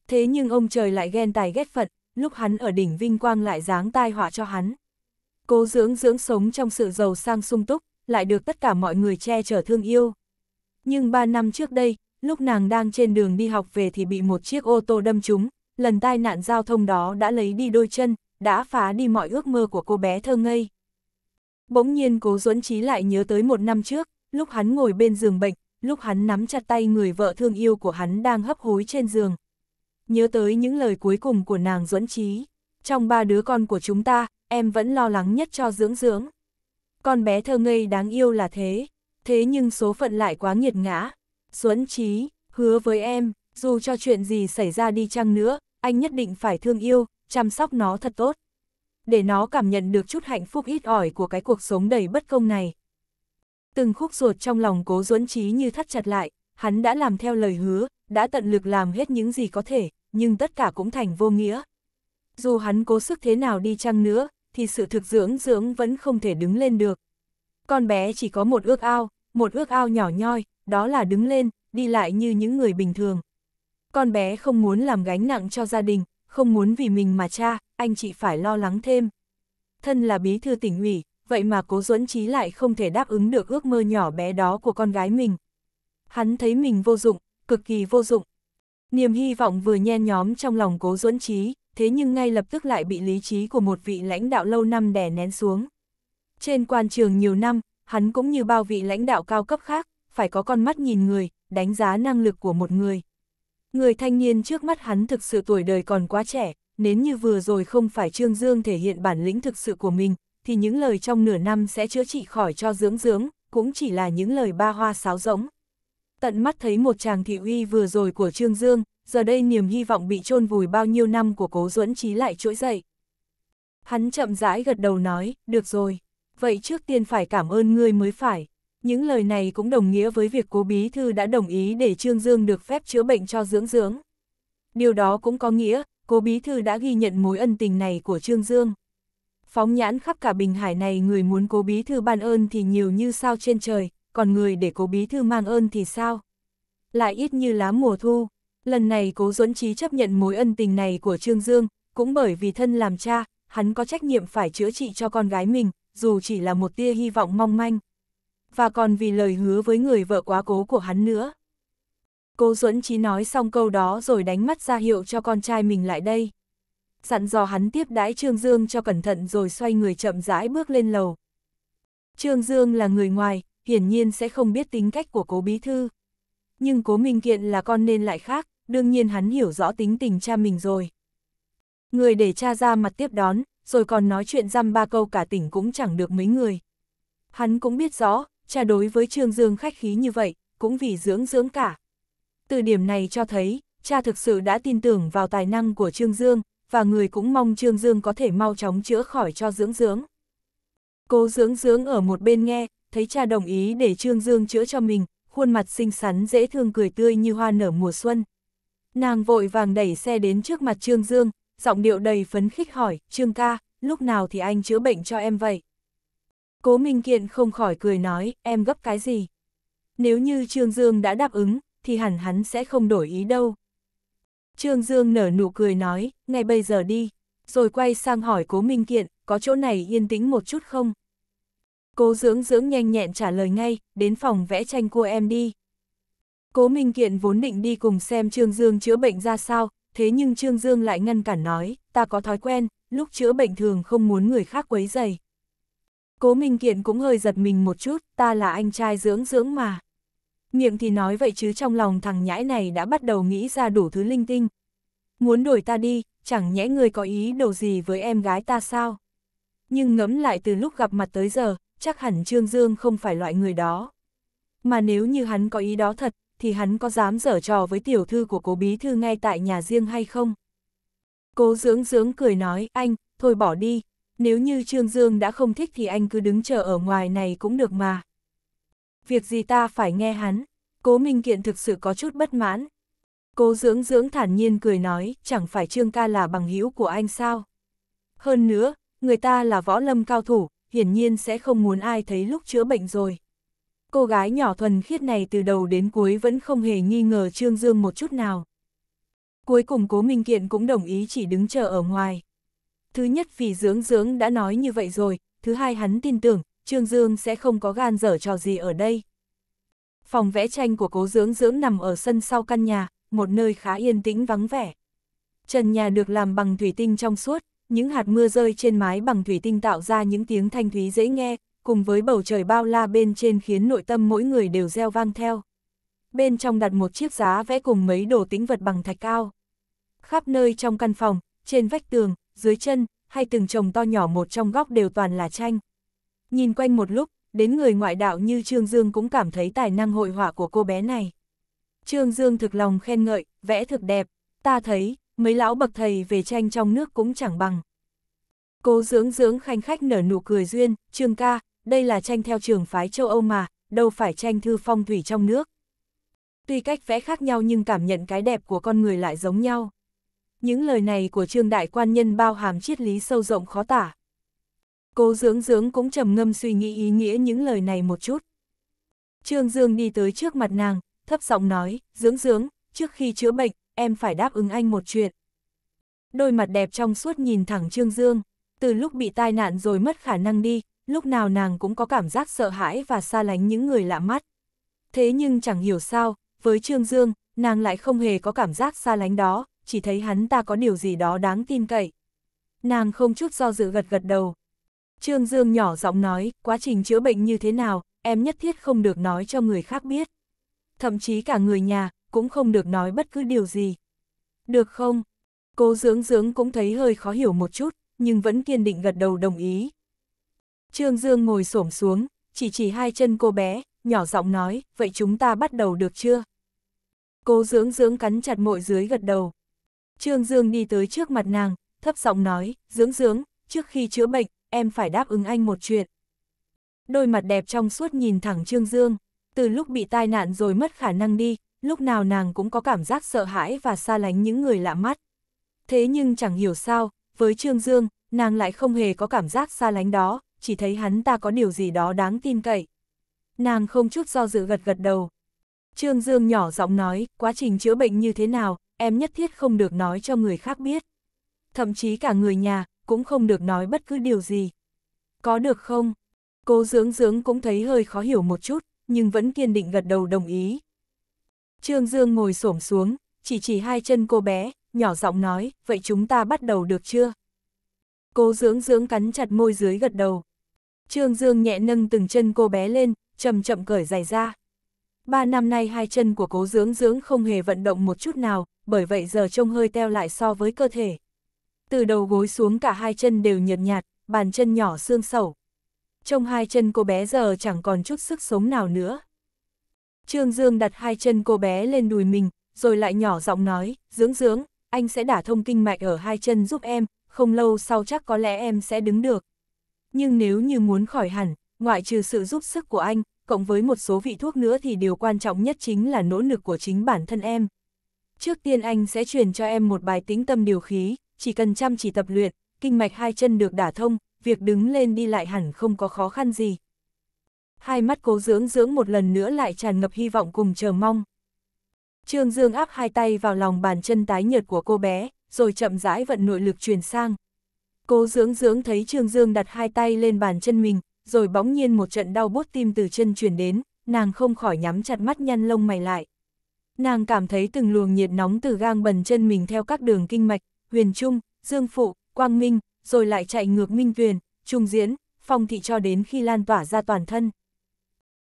Thế nhưng ông trời lại ghen tài ghét phận, lúc hắn ở đỉnh vinh quang lại giáng tai họa cho hắn. Cố dưỡng dưỡng sống trong sự giàu sang sung túc, lại được tất cả mọi người che chở thương yêu. Nhưng ba năm trước đây, lúc nàng đang trên đường đi học về thì bị một chiếc ô tô đâm trúng, lần tai nạn giao thông đó đã lấy đi đôi chân, đã phá đi mọi ước mơ của cô bé thơ ngây. Bỗng nhiên cố duẫn trí lại nhớ tới một năm trước, lúc hắn ngồi bên giường bệnh, lúc hắn nắm chặt tay người vợ thương yêu của hắn đang hấp hối trên giường. Nhớ tới những lời cuối cùng của nàng duẫn trí, trong ba đứa con của chúng ta, em vẫn lo lắng nhất cho dưỡng dưỡng. Con bé thơ ngây đáng yêu là thế, thế nhưng số phận lại quá nghiệt ngã. Xuân trí, hứa với em, dù cho chuyện gì xảy ra đi chăng nữa, anh nhất định phải thương yêu, chăm sóc nó thật tốt. Để nó cảm nhận được chút hạnh phúc ít ỏi của cái cuộc sống đầy bất công này. Từng khúc ruột trong lòng cố Duẫn trí như thắt chặt lại, hắn đã làm theo lời hứa, đã tận lực làm hết những gì có thể, nhưng tất cả cũng thành vô nghĩa. Dù hắn cố sức thế nào đi chăng nữa, thì sự thực dưỡng dưỡng vẫn không thể đứng lên được. Con bé chỉ có một ước ao, một ước ao nhỏ nhoi, đó là đứng lên, đi lại như những người bình thường. Con bé không muốn làm gánh nặng cho gia đình, không muốn vì mình mà cha, anh chị phải lo lắng thêm. Thân là bí thư tỉnh ủy, vậy mà cố duẫn trí lại không thể đáp ứng được ước mơ nhỏ bé đó của con gái mình. Hắn thấy mình vô dụng, cực kỳ vô dụng. Niềm hy vọng vừa nhen nhóm trong lòng cố duẫn trí, thế nhưng ngay lập tức lại bị lý trí của một vị lãnh đạo lâu năm đè nén xuống. Trên quan trường nhiều năm, hắn cũng như bao vị lãnh đạo cao cấp khác, phải có con mắt nhìn người, đánh giá năng lực của một người. Người thanh niên trước mắt hắn thực sự tuổi đời còn quá trẻ, nếu như vừa rồi không phải Trương Dương thể hiện bản lĩnh thực sự của mình, thì những lời trong nửa năm sẽ chữa trị khỏi cho dưỡng dưỡng, cũng chỉ là những lời ba hoa sáo rỗng. Tận mắt thấy một chàng thị uy vừa rồi của Trương Dương, giờ đây niềm hy vọng bị chôn vùi bao nhiêu năm của cố duẫn trí lại trỗi dậy. Hắn chậm rãi gật đầu nói, được rồi, vậy trước tiên phải cảm ơn ngươi mới phải. Những lời này cũng đồng nghĩa với việc cố bí thư đã đồng ý để Trương Dương được phép chữa bệnh cho dưỡng dưỡng. Điều đó cũng có nghĩa, cố bí thư đã ghi nhận mối ân tình này của Trương Dương. Phóng nhãn khắp cả Bình Hải này người muốn cố bí thư ban ơn thì nhiều như sao trên trời, còn người để cố bí thư mang ơn thì sao? Lại ít như lá mùa thu. Lần này Cố Duẫn Trí chấp nhận mối ân tình này của Trương Dương, cũng bởi vì thân làm cha, hắn có trách nhiệm phải chữa trị cho con gái mình, dù chỉ là một tia hy vọng mong manh. Và còn vì lời hứa với người vợ quá cố của hắn nữa. Cố Duẫn Trí nói xong câu đó rồi đánh mắt ra hiệu cho con trai mình lại đây. Dặn dò hắn tiếp đãi Trương Dương cho cẩn thận rồi xoay người chậm rãi bước lên lầu. Trương Dương là người ngoài, hiển nhiên sẽ không biết tính cách của cố bí thư. Nhưng cố Minh Kiện là con nên lại khác, đương nhiên hắn hiểu rõ tính tình cha mình rồi. Người để cha ra mặt tiếp đón, rồi còn nói chuyện dăm ba câu cả tỉnh cũng chẳng được mấy người. Hắn cũng biết rõ, cha đối với Trương Dương khách khí như vậy, cũng vì dưỡng dưỡng cả. Từ điểm này cho thấy, cha thực sự đã tin tưởng vào tài năng của Trương Dương, và người cũng mong Trương Dương có thể mau chóng chữa khỏi cho dưỡng dưỡng. Cô dưỡng dưỡng ở một bên nghe, thấy cha đồng ý để Trương Dương chữa cho mình, khuôn mặt xinh xắn dễ thương cười tươi như hoa nở mùa xuân. Nàng vội vàng đẩy xe đến trước mặt Trương Dương, giọng điệu đầy phấn khích hỏi, Trương ca, lúc nào thì anh chữa bệnh cho em vậy? Cố Minh Kiện không khỏi cười nói, em gấp cái gì? Nếu như Trương Dương đã đáp ứng, thì hẳn hắn sẽ không đổi ý đâu. Trương Dương nở nụ cười nói, ngay bây giờ đi, rồi quay sang hỏi Cố Minh Kiện, có chỗ này yên tĩnh một chút không? Cố dưỡng dưỡng nhanh nhẹn trả lời ngay, đến phòng vẽ tranh của em đi. Cố Minh Kiện vốn định đi cùng xem Trương Dương chữa bệnh ra sao, thế nhưng Trương Dương lại ngăn cản nói, ta có thói quen, lúc chữa bệnh thường không muốn người khác quấy dày. Cố Minh Kiện cũng hơi giật mình một chút, ta là anh trai dưỡng dưỡng mà. Miệng thì nói vậy chứ trong lòng thằng nhãi này đã bắt đầu nghĩ ra đủ thứ linh tinh. Muốn đuổi ta đi, chẳng nhẽ người có ý đồ gì với em gái ta sao? Nhưng ngẫm lại từ lúc gặp mặt tới giờ, chắc hẳn Trương Dương không phải loại người đó. Mà nếu như hắn có ý đó thật, thì hắn có dám dở trò với tiểu thư của cố bí thư ngay tại nhà riêng hay không? Cố dưỡng dưỡng cười nói, anh, thôi bỏ đi, nếu như Trương Dương đã không thích thì anh cứ đứng chờ ở ngoài này cũng được mà. Việc gì ta phải nghe hắn, cố Minh Kiện thực sự có chút bất mãn. Cố dưỡng dưỡng thản nhiên cười nói, chẳng phải Trương ca là bằng hữu của anh sao? Hơn nữa, người ta là võ lâm cao thủ, hiển nhiên sẽ không muốn ai thấy lúc chữa bệnh rồi cô gái nhỏ thuần khiết này từ đầu đến cuối vẫn không hề nghi ngờ Trương Dương một chút nào. Cuối cùng Cố Minh Kiện cũng đồng ý chỉ đứng chờ ở ngoài. Thứ nhất vì dưỡng dưỡng đã nói như vậy rồi, thứ hai hắn tin tưởng, Trương Dương sẽ không có gan dở trò gì ở đây. Phòng vẽ tranh của cố dưỡng dưỡng nằm ở sân sau căn nhà, một nơi khá yên tĩnh vắng vẻ. Trần nhà được làm bằng thủy tinh trong suốt, những hạt mưa rơi trên mái bằng thủy tinh tạo ra những tiếng thanh thúy dễ nghe, cùng với bầu trời bao la bên trên khiến nội tâm mỗi người đều reo vang theo. Bên trong đặt một chiếc giá vẽ cùng mấy đồ tĩnh vật bằng thạch cao. Khắp nơi trong căn phòng, trên vách tường, dưới chân, hay từng chồng to nhỏ một trong góc đều toàn là tranh. Nhìn quanh một lúc, đến người ngoại đạo như Trương Dương cũng cảm thấy tài năng hội họa của cô bé này. Trương Dương thực lòng khen ngợi, vẽ thực đẹp, ta thấy, mấy lão bậc thầy về tranh trong nước cũng chẳng bằng. Cô dưỡng dưỡng khanh khách nở nụ cười duyên, Trương ca, đây là tranh theo trường phái châu Âu mà, đâu phải tranh thư phong thủy trong nước. Tuy cách vẽ khác nhau nhưng cảm nhận cái đẹp của con người lại giống nhau. Những lời này của Trương Đại Quan Nhân bao hàm triết lý sâu rộng khó tả. Cố dưỡng dưỡng cũng trầm ngâm suy nghĩ ý nghĩa những lời này một chút. Trương Dương đi tới trước mặt nàng, thấp giọng nói, dưỡng dưỡng, trước khi chữa bệnh, em phải đáp ứng anh một chuyện. Đôi mặt đẹp trong suốt nhìn thẳng Trương Dương, từ lúc bị tai nạn rồi mất khả năng đi, lúc nào nàng cũng có cảm giác sợ hãi và xa lánh những người lạ mắt. Thế nhưng chẳng hiểu sao, với Trương Dương, nàng lại không hề có cảm giác xa lánh đó, chỉ thấy hắn ta có điều gì đó đáng tin cậy. Nàng không chút do dự gật gật đầu. Trương Dương nhỏ giọng nói, quá trình chữa bệnh như thế nào, em nhất thiết không được nói cho người khác biết. Thậm chí cả người nhà, cũng không được nói bất cứ điều gì. Được không? Cô dưỡng dưỡng cũng thấy hơi khó hiểu một chút, nhưng vẫn kiên định gật đầu đồng ý, Trương Dương ngồi xổm xuống, chỉ chỉ hai chân cô bé, nhỏ giọng nói, vậy chúng ta bắt đầu được chưa? Cô dưỡng dưỡng cắn chặt mội dưới gật đầu. Trương Dương đi tới trước mặt nàng, thấp giọng nói, dưỡng dưỡng, trước khi chữa bệnh, em phải đáp ứng anh một chuyện. Đôi mặt đẹp trong suốt nhìn thẳng Trương Dương, từ lúc bị tai nạn rồi mất khả năng đi, lúc nào nàng cũng có cảm giác sợ hãi và xa lánh những người lạ mắt. Thế nhưng chẳng hiểu sao, với Trương Dương, nàng lại không hề có cảm giác xa lánh đó, chỉ thấy hắn ta có điều gì đó đáng tin cậy. Nàng không chút do dự gật gật đầu. Trương Dương nhỏ giọng nói, quá trình chữa bệnh như thế nào, em nhất thiết không được nói cho người khác biết. Thậm chí cả người nhà, cũng không được nói bất cứ điều gì. Có được không? Cô dưỡng dưỡng cũng thấy hơi khó hiểu một chút, nhưng vẫn kiên định gật đầu đồng ý. Trương Dương ngồi xổm xuống, chỉ chỉ hai chân cô bé, nhỏ giọng nói, vậy chúng ta bắt đầu được chưa? Cô dưỡng dưỡng cắn chặt môi dưới gật đầu. Trương Dương nhẹ nâng từng chân cô bé lên, chậm chậm cởi giày ra. Ba năm nay hai chân của cố dưỡng dưỡng không hề vận động một chút nào, bởi vậy giờ trông hơi teo lại so với cơ thể. Từ đầu gối xuống cả hai chân đều nhợt nhạt, bàn chân nhỏ xương sẩu. Trông hai chân cô bé giờ chẳng còn chút sức sống nào nữa. Trương Dương đặt hai chân cô bé lên đùi mình, rồi lại nhỏ giọng nói, dưỡng dưỡng, anh sẽ đả thông kinh mạch ở hai chân giúp em, không lâu sau chắc có lẽ em sẽ đứng được nhưng nếu như muốn khỏi hẳn, ngoại trừ sự giúp sức của anh, cộng với một số vị thuốc nữa thì điều quan trọng nhất chính là nỗ lực của chính bản thân em. Trước tiên anh sẽ truyền cho em một bài tĩnh tâm điều khí, chỉ cần chăm chỉ tập luyện, kinh mạch hai chân được đả thông, việc đứng lên đi lại hẳn không có khó khăn gì. Hai mắt cố dưỡng dưỡng một lần nữa lại tràn ngập hy vọng cùng chờ mong. Trương Dương áp hai tay vào lòng bàn chân tái nhợt của cô bé, rồi chậm rãi vận nội lực truyền sang. Cô dưỡng dưỡng thấy Trương Dương đặt hai tay lên bàn chân mình, rồi bỗng nhiên một trận đau bút tim từ chân chuyển đến, nàng không khỏi nhắm chặt mắt nhăn lông mày lại. Nàng cảm thấy từng luồng nhiệt nóng từ gang bần chân mình theo các đường kinh mạch, huyền trung, dương phụ, quang minh, rồi lại chạy ngược minh tuyền, trung diễn, phong thị cho đến khi lan tỏa ra toàn thân.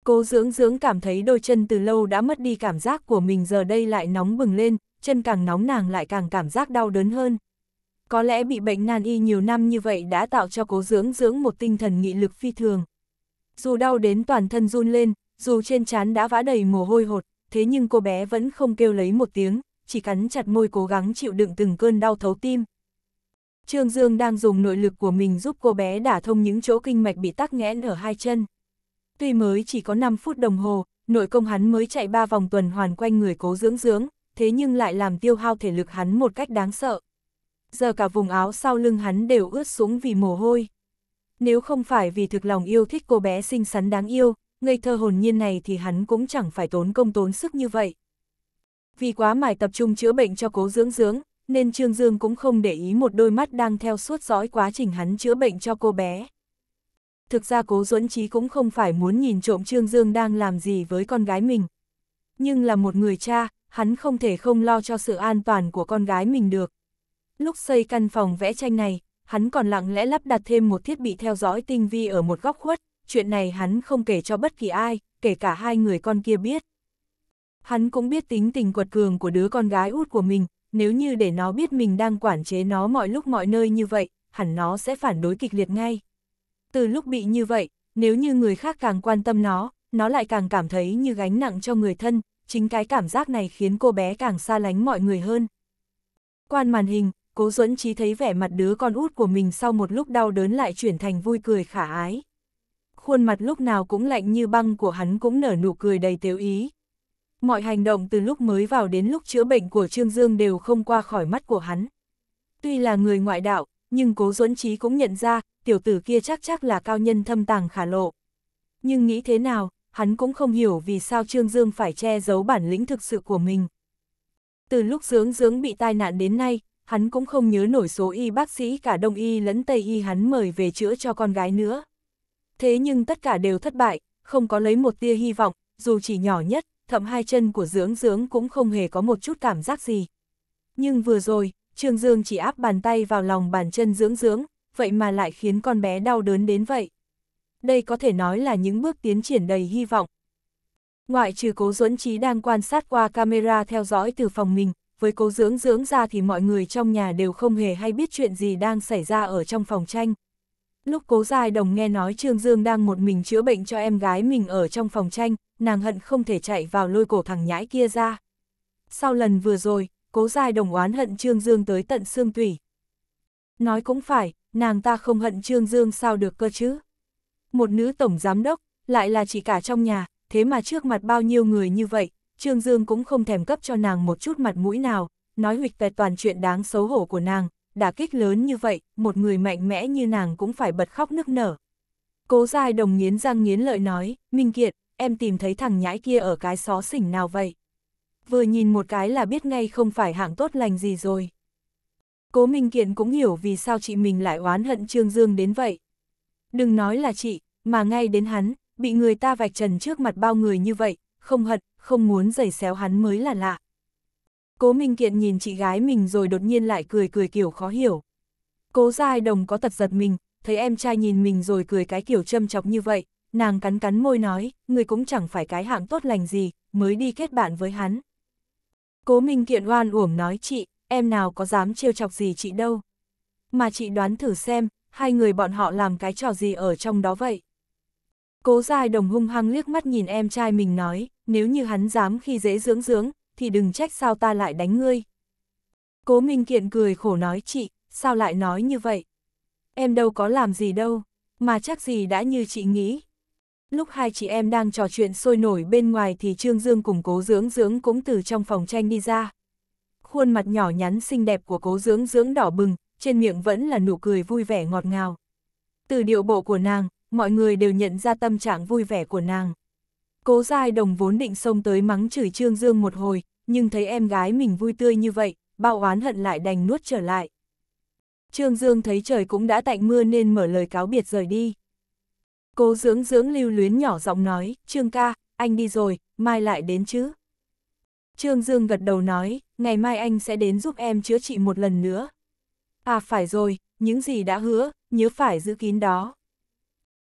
Cô dưỡng dưỡng cảm thấy đôi chân từ lâu đã mất đi cảm giác của mình giờ đây lại nóng bừng lên, chân càng nóng nàng lại càng cảm giác đau đớn hơn. Có lẽ bị bệnh nan y nhiều năm như vậy đã tạo cho cố dưỡng dưỡng một tinh thần nghị lực phi thường. Dù đau đến toàn thân run lên, dù trên trán đã vã đầy mồ hôi hột, thế nhưng cô bé vẫn không kêu lấy một tiếng, chỉ cắn chặt môi cố gắng chịu đựng từng cơn đau thấu tim. Trương Dương đang dùng nội lực của mình giúp cô bé đả thông những chỗ kinh mạch bị tắc nghẽn ở hai chân. Tuy mới chỉ có 5 phút đồng hồ, nội công hắn mới chạy 3 vòng tuần hoàn quanh người cố dưỡng dưỡng, thế nhưng lại làm tiêu hao thể lực hắn một cách đáng sợ giờ cả vùng áo sau lưng hắn đều ướt xuống vì mồ hôi. Nếu không phải vì thực lòng yêu thích cô bé xinh xắn đáng yêu, ngây thơ hồn nhiên này thì hắn cũng chẳng phải tốn công tốn sức như vậy. Vì quá mải tập trung chữa bệnh cho cố dưỡng dưỡng, nên Trương Dương cũng không để ý một đôi mắt đang theo suốt dõi quá trình hắn chữa bệnh cho cô bé. Thực ra cố Duẫn Trí cũng không phải muốn nhìn trộm Trương Dương đang làm gì với con gái mình. Nhưng là một người cha, hắn không thể không lo cho sự an toàn của con gái mình được. Lúc xây căn phòng vẽ tranh này, hắn còn lặng lẽ lắp đặt thêm một thiết bị theo dõi tinh vi ở một góc khuất, chuyện này hắn không kể cho bất kỳ ai, kể cả hai người con kia biết. Hắn cũng biết tính tình quật cường của đứa con gái út của mình, nếu như để nó biết mình đang quản chế nó mọi lúc mọi nơi như vậy, hẳn nó sẽ phản đối kịch liệt ngay. Từ lúc bị như vậy, nếu như người khác càng quan tâm nó, nó lại càng cảm thấy như gánh nặng cho người thân, chính cái cảm giác này khiến cô bé càng xa lánh mọi người hơn. Quan màn hình, cố duẫn trí thấy vẻ mặt đứa con út của mình sau một lúc đau đớn lại chuyển thành vui cười khả ái. Khuôn mặt lúc nào cũng lạnh như băng của hắn cũng nở nụ cười đầy tiêu ý. Mọi hành động từ lúc mới vào đến lúc chữa bệnh của Trương Dương đều không qua khỏi mắt của hắn. Tuy là người ngoại đạo, nhưng cố duẫn trí cũng nhận ra, tiểu tử kia chắc chắc là cao nhân thâm tàng khả lộ. Nhưng nghĩ thế nào, hắn cũng không hiểu vì sao Trương Dương phải che giấu bản lĩnh thực sự của mình. Từ lúc dưỡng dưỡng bị tai nạn đến nay, hắn cũng không nhớ nổi số y bác sĩ cả đông y lẫn tây y hắn mời về chữa cho con gái nữa. Thế nhưng tất cả đều thất bại, không có lấy một tia hy vọng, dù chỉ nhỏ nhất, thậm hai chân của dưỡng dưỡng cũng không hề có một chút cảm giác gì. Nhưng vừa rồi, Trương Dương chỉ áp bàn tay vào lòng bàn chân dưỡng dưỡng, vậy mà lại khiến con bé đau đớn đến vậy. Đây có thể nói là những bước tiến triển đầy hy vọng. Ngoại trừ cố duẫn trí đang quan sát qua camera theo dõi từ phòng mình, với cố dưỡng dưỡng ra thì mọi người trong nhà đều không hề hay biết chuyện gì đang xảy ra ở trong phòng tranh. Lúc cố dài đồng nghe nói Trương Dương đang một mình chữa bệnh cho em gái mình ở trong phòng tranh, nàng hận không thể chạy vào lôi cổ thằng nhãi kia ra. Sau lần vừa rồi, cố dài đồng oán hận Trương Dương tới tận xương tủy. Nói cũng phải, nàng ta không hận Trương Dương sao được cơ chứ. Một nữ tổng giám đốc, lại là chỉ cả trong nhà, thế mà trước mặt bao nhiêu người như vậy, Trương Dương cũng không thèm cấp cho nàng một chút mặt mũi nào, nói huịch vẹt toàn chuyện đáng xấu hổ của nàng, đả kích lớn như vậy, một người mạnh mẽ như nàng cũng phải bật khóc nức nở. Cố dài đồng nghiến răng nghiến lợi nói, Minh Kiệt, em tìm thấy thằng nhãi kia ở cái xó xỉnh nào vậy? Vừa nhìn một cái là biết ngay không phải hạng tốt lành gì rồi. Cố Minh Kiệt cũng hiểu vì sao chị mình lại oán hận Trương Dương đến vậy. Đừng nói là chị, mà ngay đến hắn, bị người ta vạch trần trước mặt bao người như vậy, không hận, không muốn giày xéo hắn mới là lạ. Cố Minh Kiện nhìn chị gái mình rồi đột nhiên lại cười cười kiểu khó hiểu. Cố Giai Đồng có tật giật mình, thấy em trai nhìn mình rồi cười cái kiểu châm chọc như vậy, nàng cắn cắn môi nói, người cũng chẳng phải cái hạng tốt lành gì, mới đi kết bạn với hắn. Cố Minh Kiện oan uổng nói chị, em nào có dám trêu chọc gì chị đâu. Mà chị đoán thử xem, hai người bọn họ làm cái trò gì ở trong đó vậy. Cố dài đồng hung hăng liếc mắt nhìn em trai mình nói, nếu như hắn dám khi dễ dưỡng dưỡng, thì đừng trách sao ta lại đánh ngươi. Cố Minh Kiện cười khổ nói chị, sao lại nói như vậy? Em đâu có làm gì đâu, mà chắc gì đã như chị nghĩ. Lúc hai chị em đang trò chuyện sôi nổi bên ngoài thì Trương Dương cùng cố dưỡng dưỡng cũng từ trong phòng tranh đi ra. Khuôn mặt nhỏ nhắn xinh đẹp của cố dưỡng dưỡng đỏ bừng, trên miệng vẫn là nụ cười vui vẻ ngọt ngào. Từ điệu bộ của nàng, mọi người đều nhận ra tâm trạng vui vẻ của nàng. Cố Giai Đồng vốn định xông tới mắng chửi Trương Dương một hồi, nhưng thấy em gái mình vui tươi như vậy, bao oán hận lại đành nuốt trở lại. Trương Dương thấy trời cũng đã tạnh mưa nên mở lời cáo biệt rời đi. Cố dưỡng dưỡng lưu luyến nhỏ giọng nói, Trương ca, anh đi rồi, mai lại đến chứ. Trương Dương gật đầu nói, ngày mai anh sẽ đến giúp em chữa trị một lần nữa. À phải rồi, những gì đã hứa, nhớ phải giữ kín đó.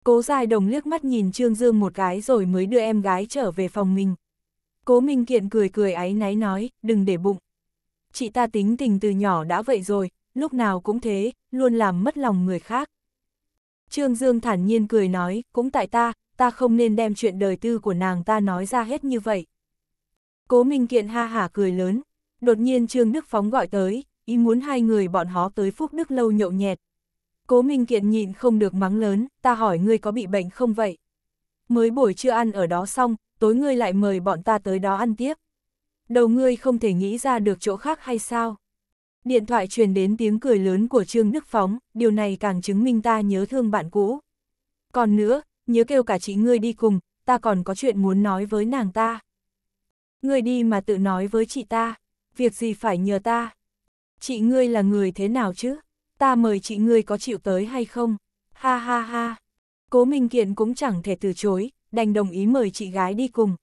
Cố dài đồng liếc mắt nhìn Trương Dương một cái rồi mới đưa em gái trở về phòng mình. Cố Minh Kiện cười cười áy náy nói, đừng để bụng. Chị ta tính tình từ nhỏ đã vậy rồi, lúc nào cũng thế, luôn làm mất lòng người khác. Trương Dương thản nhiên cười nói, cũng tại ta, ta không nên đem chuyện đời tư của nàng ta nói ra hết như vậy. Cố Minh Kiện ha hả cười lớn, đột nhiên Trương Đức Phóng gọi tới, ý muốn hai người bọn họ tới Phúc Đức Lâu nhậu nhẹt, Cố Minh Kiện nhịn không được mắng lớn, ta hỏi ngươi có bị bệnh không vậy? Mới buổi trưa ăn ở đó xong, tối ngươi lại mời bọn ta tới đó ăn tiếp. Đầu ngươi không thể nghĩ ra được chỗ khác hay sao? Điện thoại truyền đến tiếng cười lớn của Trương Đức Phóng, điều này càng chứng minh ta nhớ thương bạn cũ. Còn nữa, nhớ kêu cả chị ngươi đi cùng, ta còn có chuyện muốn nói với nàng ta. Ngươi đi mà tự nói với chị ta, việc gì phải nhờ ta? Chị ngươi là người thế nào chứ? ta mời chị ngươi có chịu tới hay không? Ha ha ha. Cố Minh Kiện cũng chẳng thể từ chối, đành đồng ý mời chị gái đi cùng.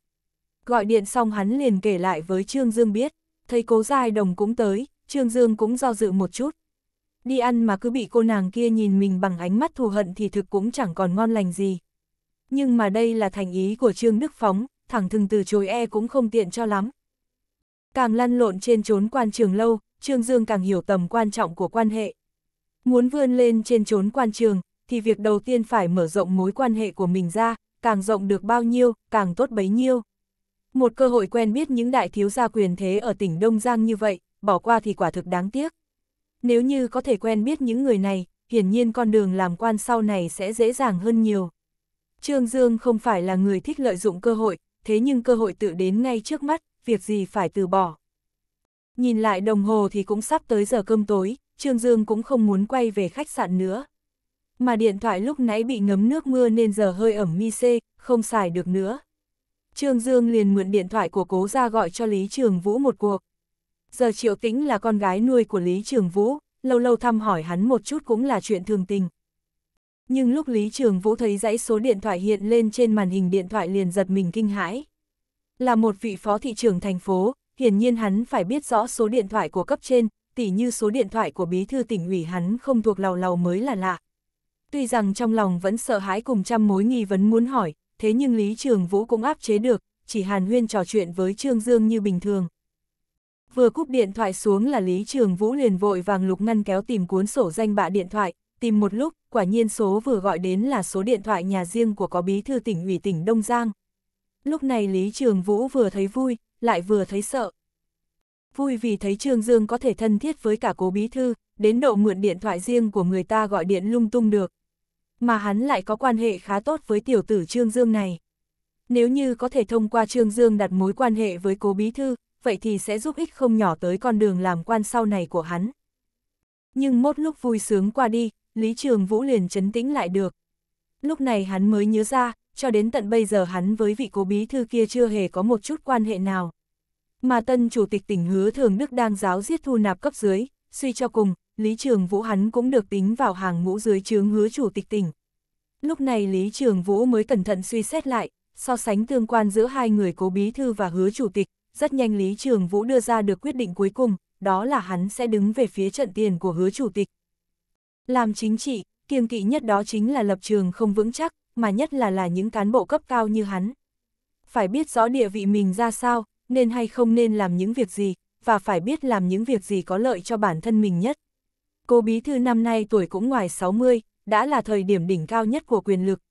Gọi điện xong hắn liền kể lại với Trương Dương biết, thấy cố giai đồng cũng tới, Trương Dương cũng do dự một chút. Đi ăn mà cứ bị cô nàng kia nhìn mình bằng ánh mắt thù hận thì thực cũng chẳng còn ngon lành gì. Nhưng mà đây là thành ý của Trương Đức Phóng, thẳng thừng từ chối e cũng không tiện cho lắm. Càng lăn lộn trên chốn quan trường lâu, Trương Dương càng hiểu tầm quan trọng của quan hệ. Muốn vươn lên trên chốn quan trường, thì việc đầu tiên phải mở rộng mối quan hệ của mình ra, càng rộng được bao nhiêu, càng tốt bấy nhiêu. Một cơ hội quen biết những đại thiếu gia quyền thế ở tỉnh Đông Giang như vậy, bỏ qua thì quả thực đáng tiếc. Nếu như có thể quen biết những người này, hiển nhiên con đường làm quan sau này sẽ dễ dàng hơn nhiều. Trương Dương không phải là người thích lợi dụng cơ hội, thế nhưng cơ hội tự đến ngay trước mắt, việc gì phải từ bỏ. Nhìn lại đồng hồ thì cũng sắp tới giờ cơm tối, Trương Dương cũng không muốn quay về khách sạn nữa. Mà điện thoại lúc nãy bị ngấm nước mưa nên giờ hơi ẩm mi xê, không xài được nữa. Trương Dương liền mượn điện thoại của cố ra gọi cho Lý Trường Vũ một cuộc. Giờ Triệu Tĩnh là con gái nuôi của Lý Trường Vũ, lâu lâu thăm hỏi hắn một chút cũng là chuyện thường tình. Nhưng lúc Lý Trường Vũ thấy dãy số điện thoại hiện lên trên màn hình điện thoại liền giật mình kinh hãi. Là một vị phó thị trưởng thành phố, hiển nhiên hắn phải biết rõ số điện thoại của cấp trên, tỉ như số điện thoại của bí thư tỉnh ủy hắn không thuộc lào lào mới là lạ. Tuy rằng trong lòng vẫn sợ hãi cùng trăm mối nghi vấn muốn hỏi, thế nhưng Lý Trường Vũ cũng áp chế được, chỉ hàn huyên trò chuyện với Trương Dương như bình thường. Vừa cúp điện thoại xuống là Lý Trường Vũ liền vội vàng lục ngăn kéo tìm cuốn sổ danh bạ điện thoại, tìm một lúc, quả nhiên số vừa gọi đến là số điện thoại nhà riêng của có bí thư tỉnh ủy tỉnh Đông Giang. Lúc này Lý Trường Vũ vừa thấy vui, lại vừa thấy sợ. Vui vì thấy Trương Dương có thể thân thiết với cả cố bí thư, đến độ mượn điện thoại riêng của người ta gọi điện lung tung được. Mà hắn lại có quan hệ khá tốt với tiểu tử Trương Dương này. Nếu như có thể thông qua Trương Dương đặt mối quan hệ với cố bí thư, vậy thì sẽ giúp ích không nhỏ tới con đường làm quan sau này của hắn. Nhưng mốt lúc vui sướng qua đi, Lý Trường Vũ liền chấn tĩnh lại được. Lúc này hắn mới nhớ ra, cho đến tận bây giờ hắn với vị cố bí thư kia chưa hề có một chút quan hệ nào mà tân chủ tịch tỉnh hứa thường đức đang giáo giết thu nạp cấp dưới, suy cho cùng, Lý Trường Vũ hắn cũng được tính vào hàng ngũ dưới chướng hứa chủ tịch tỉnh. Lúc này Lý Trường Vũ mới cẩn thận suy xét lại, so sánh tương quan giữa hai người cố bí thư và hứa chủ tịch, rất nhanh Lý Trường Vũ đưa ra được quyết định cuối cùng, đó là hắn sẽ đứng về phía trận tiền của hứa chủ tịch. Làm chính trị, kiêng kỵ nhất đó chính là lập trường không vững chắc, mà nhất là là những cán bộ cấp cao như hắn. Phải biết rõ địa vị mình ra sao, nên hay không nên làm những việc gì, và phải biết làm những việc gì có lợi cho bản thân mình nhất. Cô Bí Thư năm nay tuổi cũng ngoài 60, đã là thời điểm đỉnh cao nhất của quyền lực.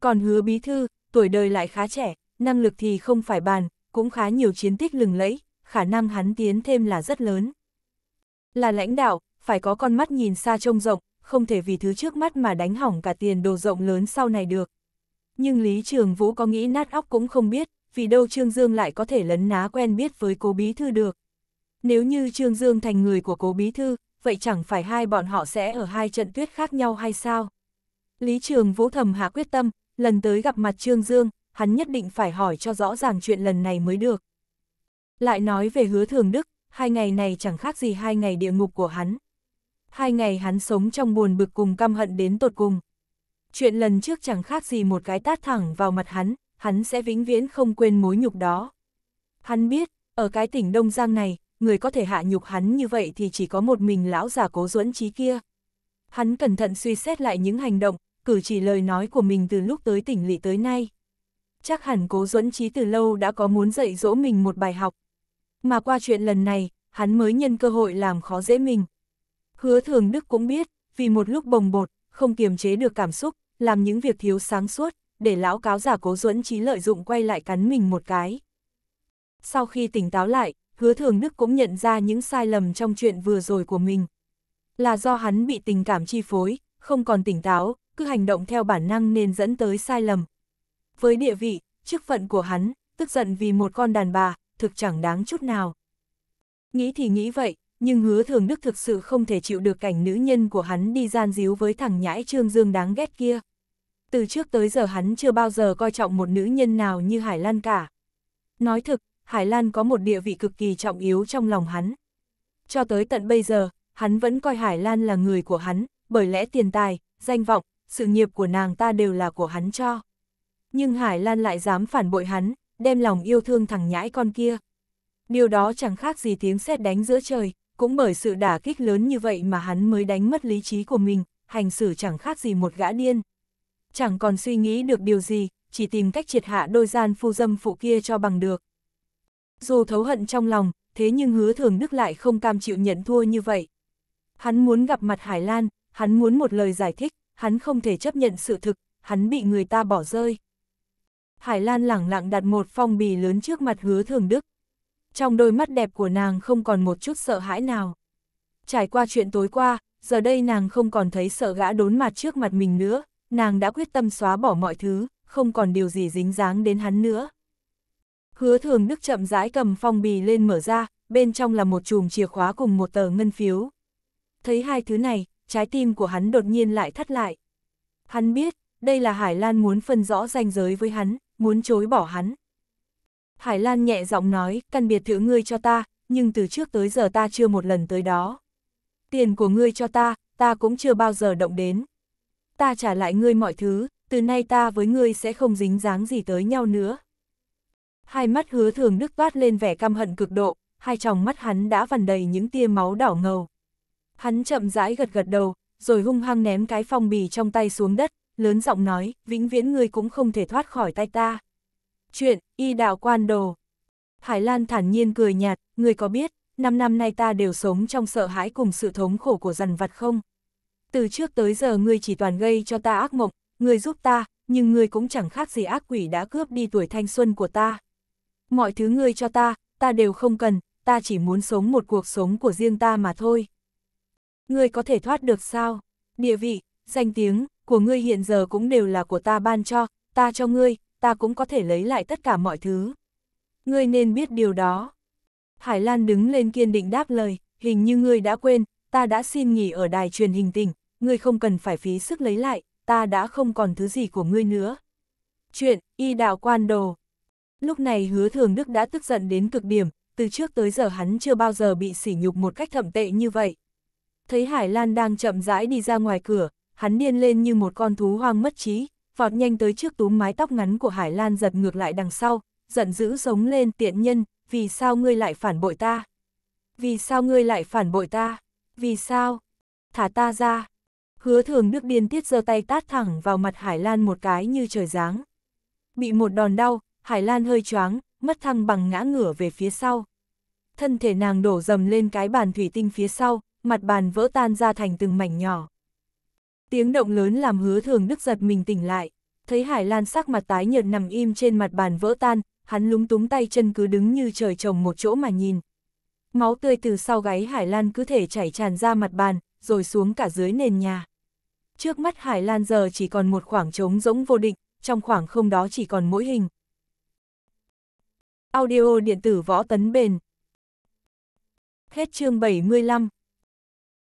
Còn hứa Bí Thư, tuổi đời lại khá trẻ, năng lực thì không phải bàn, cũng khá nhiều chiến tích lừng lẫy, khả năng hắn tiến thêm là rất lớn. Là lãnh đạo, phải có con mắt nhìn xa trông rộng, không thể vì thứ trước mắt mà đánh hỏng cả tiền đồ rộng lớn sau này được. Nhưng Lý Trường Vũ có nghĩ nát óc cũng không biết, vì đâu Trương Dương lại có thể lấn ná quen biết với cố bí thư được. Nếu như Trương Dương thành người của cố bí thư, vậy chẳng phải hai bọn họ sẽ ở hai trận tuyết khác nhau hay sao? Lý Trường Vũ thầm hạ quyết tâm, lần tới gặp mặt Trương Dương, hắn nhất định phải hỏi cho rõ ràng chuyện lần này mới được. Lại nói về hứa thường đức, hai ngày này chẳng khác gì hai ngày địa ngục của hắn. Hai ngày hắn sống trong buồn bực cùng căm hận đến tột cùng. Chuyện lần trước chẳng khác gì một cái tát thẳng vào mặt hắn, hắn sẽ vĩnh viễn không quên mối nhục đó. Hắn biết, ở cái tỉnh Đông Giang này, người có thể hạ nhục hắn như vậy thì chỉ có một mình lão già cố duẫn trí kia. Hắn cẩn thận suy xét lại những hành động, cử chỉ lời nói của mình từ lúc tới tỉnh lỵ tới nay. Chắc hẳn cố duẫn trí từ lâu đã có muốn dạy dỗ mình một bài học. Mà qua chuyện lần này, hắn mới nhân cơ hội làm khó dễ mình. Hứa thường Đức cũng biết, vì một lúc bồng bột, không kiềm chế được cảm xúc, làm những việc thiếu sáng suốt, để lão cáo giả cố duẫn trí lợi dụng quay lại cắn mình một cái. Sau khi tỉnh táo lại, hứa thường đức cũng nhận ra những sai lầm trong chuyện vừa rồi của mình. Là do hắn bị tình cảm chi phối, không còn tỉnh táo, cứ hành động theo bản năng nên dẫn tới sai lầm. Với địa vị, chức phận của hắn, tức giận vì một con đàn bà, thực chẳng đáng chút nào. Nghĩ thì nghĩ vậy, nhưng hứa thường đức thực sự không thể chịu được cảnh nữ nhân của hắn đi gian díu với thằng nhãi trương dương đáng ghét kia từ trước tới giờ hắn chưa bao giờ coi trọng một nữ nhân nào như Hải Lan cả. Nói thực, Hải Lan có một địa vị cực kỳ trọng yếu trong lòng hắn. Cho tới tận bây giờ, hắn vẫn coi Hải Lan là người của hắn, bởi lẽ tiền tài, danh vọng, sự nghiệp của nàng ta đều là của hắn cho. Nhưng Hải Lan lại dám phản bội hắn, đem lòng yêu thương thằng nhãi con kia. Điều đó chẳng khác gì tiếng sét đánh giữa trời, cũng bởi sự đả kích lớn như vậy mà hắn mới đánh mất lý trí của mình, hành xử chẳng khác gì một gã điên chẳng còn suy nghĩ được điều gì, chỉ tìm cách triệt hạ đôi gian phu dâm phụ kia cho bằng được. Dù thấu hận trong lòng, thế nhưng hứa thường đức lại không cam chịu nhận thua như vậy. Hắn muốn gặp mặt Hải Lan, hắn muốn một lời giải thích, hắn không thể chấp nhận sự thực, hắn bị người ta bỏ rơi. Hải Lan lẳng lặng đặt một phong bì lớn trước mặt hứa thường đức. Trong đôi mắt đẹp của nàng không còn một chút sợ hãi nào. Trải qua chuyện tối qua, giờ đây nàng không còn thấy sợ gã đốn mặt trước mặt mình nữa nàng đã quyết tâm xóa bỏ mọi thứ, không còn điều gì dính dáng đến hắn nữa. Hứa thường đức chậm rãi cầm phong bì lên mở ra, bên trong là một chùm chìa khóa cùng một tờ ngân phiếu. Thấy hai thứ này, trái tim của hắn đột nhiên lại thắt lại. Hắn biết, đây là Hải Lan muốn phân rõ ranh giới với hắn, muốn chối bỏ hắn. Hải Lan nhẹ giọng nói, căn biệt thự ngươi cho ta, nhưng từ trước tới giờ ta chưa một lần tới đó. Tiền của ngươi cho ta, ta cũng chưa bao giờ động đến ta trả lại ngươi mọi thứ, từ nay ta với ngươi sẽ không dính dáng gì tới nhau nữa. Hai mắt hứa thường đức toát lên vẻ căm hận cực độ, hai tròng mắt hắn đã vằn đầy những tia máu đỏ ngầu. Hắn chậm rãi gật gật đầu, rồi hung hăng ném cái phong bì trong tay xuống đất, lớn giọng nói, vĩnh viễn ngươi cũng không thể thoát khỏi tay ta. Chuyện, y đạo quan đồ. Hải Lan thản nhiên cười nhạt, ngươi có biết, năm năm nay ta đều sống trong sợ hãi cùng sự thống khổ của dằn vặt không? từ trước tới giờ ngươi chỉ toàn gây cho ta ác mộng, ngươi giúp ta, nhưng ngươi cũng chẳng khác gì ác quỷ đã cướp đi tuổi thanh xuân của ta. Mọi thứ ngươi cho ta, ta đều không cần, ta chỉ muốn sống một cuộc sống của riêng ta mà thôi. Ngươi có thể thoát được sao? Địa vị, danh tiếng, của ngươi hiện giờ cũng đều là của ta ban cho, ta cho ngươi, ta cũng có thể lấy lại tất cả mọi thứ. Ngươi nên biết điều đó. Hải Lan đứng lên kiên định đáp lời, hình như ngươi đã quên, ta đã xin nghỉ ở đài truyền hình tỉnh, ngươi không cần phải phí sức lấy lại, ta đã không còn thứ gì của ngươi nữa. Chuyện, y đạo quan đồ. Lúc này hứa thường đức đã tức giận đến cực điểm, từ trước tới giờ hắn chưa bao giờ bị sỉ nhục một cách thậm tệ như vậy. Thấy Hải Lan đang chậm rãi đi ra ngoài cửa, hắn điên lên như một con thú hoang mất trí, vọt nhanh tới trước túm mái tóc ngắn của Hải Lan giật ngược lại đằng sau, giận dữ sống lên tiện nhân, vì sao ngươi lại phản bội ta? Vì sao ngươi lại phản bội ta? Vì sao? Thả ta ra! Hứa thường Đức điên tiết giơ tay tát thẳng vào mặt Hải Lan một cái như trời giáng. Bị một đòn đau, Hải Lan hơi choáng, mất thăng bằng ngã ngửa về phía sau. Thân thể nàng đổ dầm lên cái bàn thủy tinh phía sau, mặt bàn vỡ tan ra thành từng mảnh nhỏ. Tiếng động lớn làm hứa thường Đức giật mình tỉnh lại, thấy Hải Lan sắc mặt tái nhợt nằm im trên mặt bàn vỡ tan, hắn lúng túng tay chân cứ đứng như trời trồng một chỗ mà nhìn. Máu tươi từ sau gáy Hải Lan cứ thể chảy tràn ra mặt bàn, rồi xuống cả dưới nền nhà. Trước mắt Hải Lan giờ chỉ còn một khoảng trống rỗng vô định, trong khoảng không đó chỉ còn mỗi hình. Audio điện tử võ tấn bền. Hết chương 75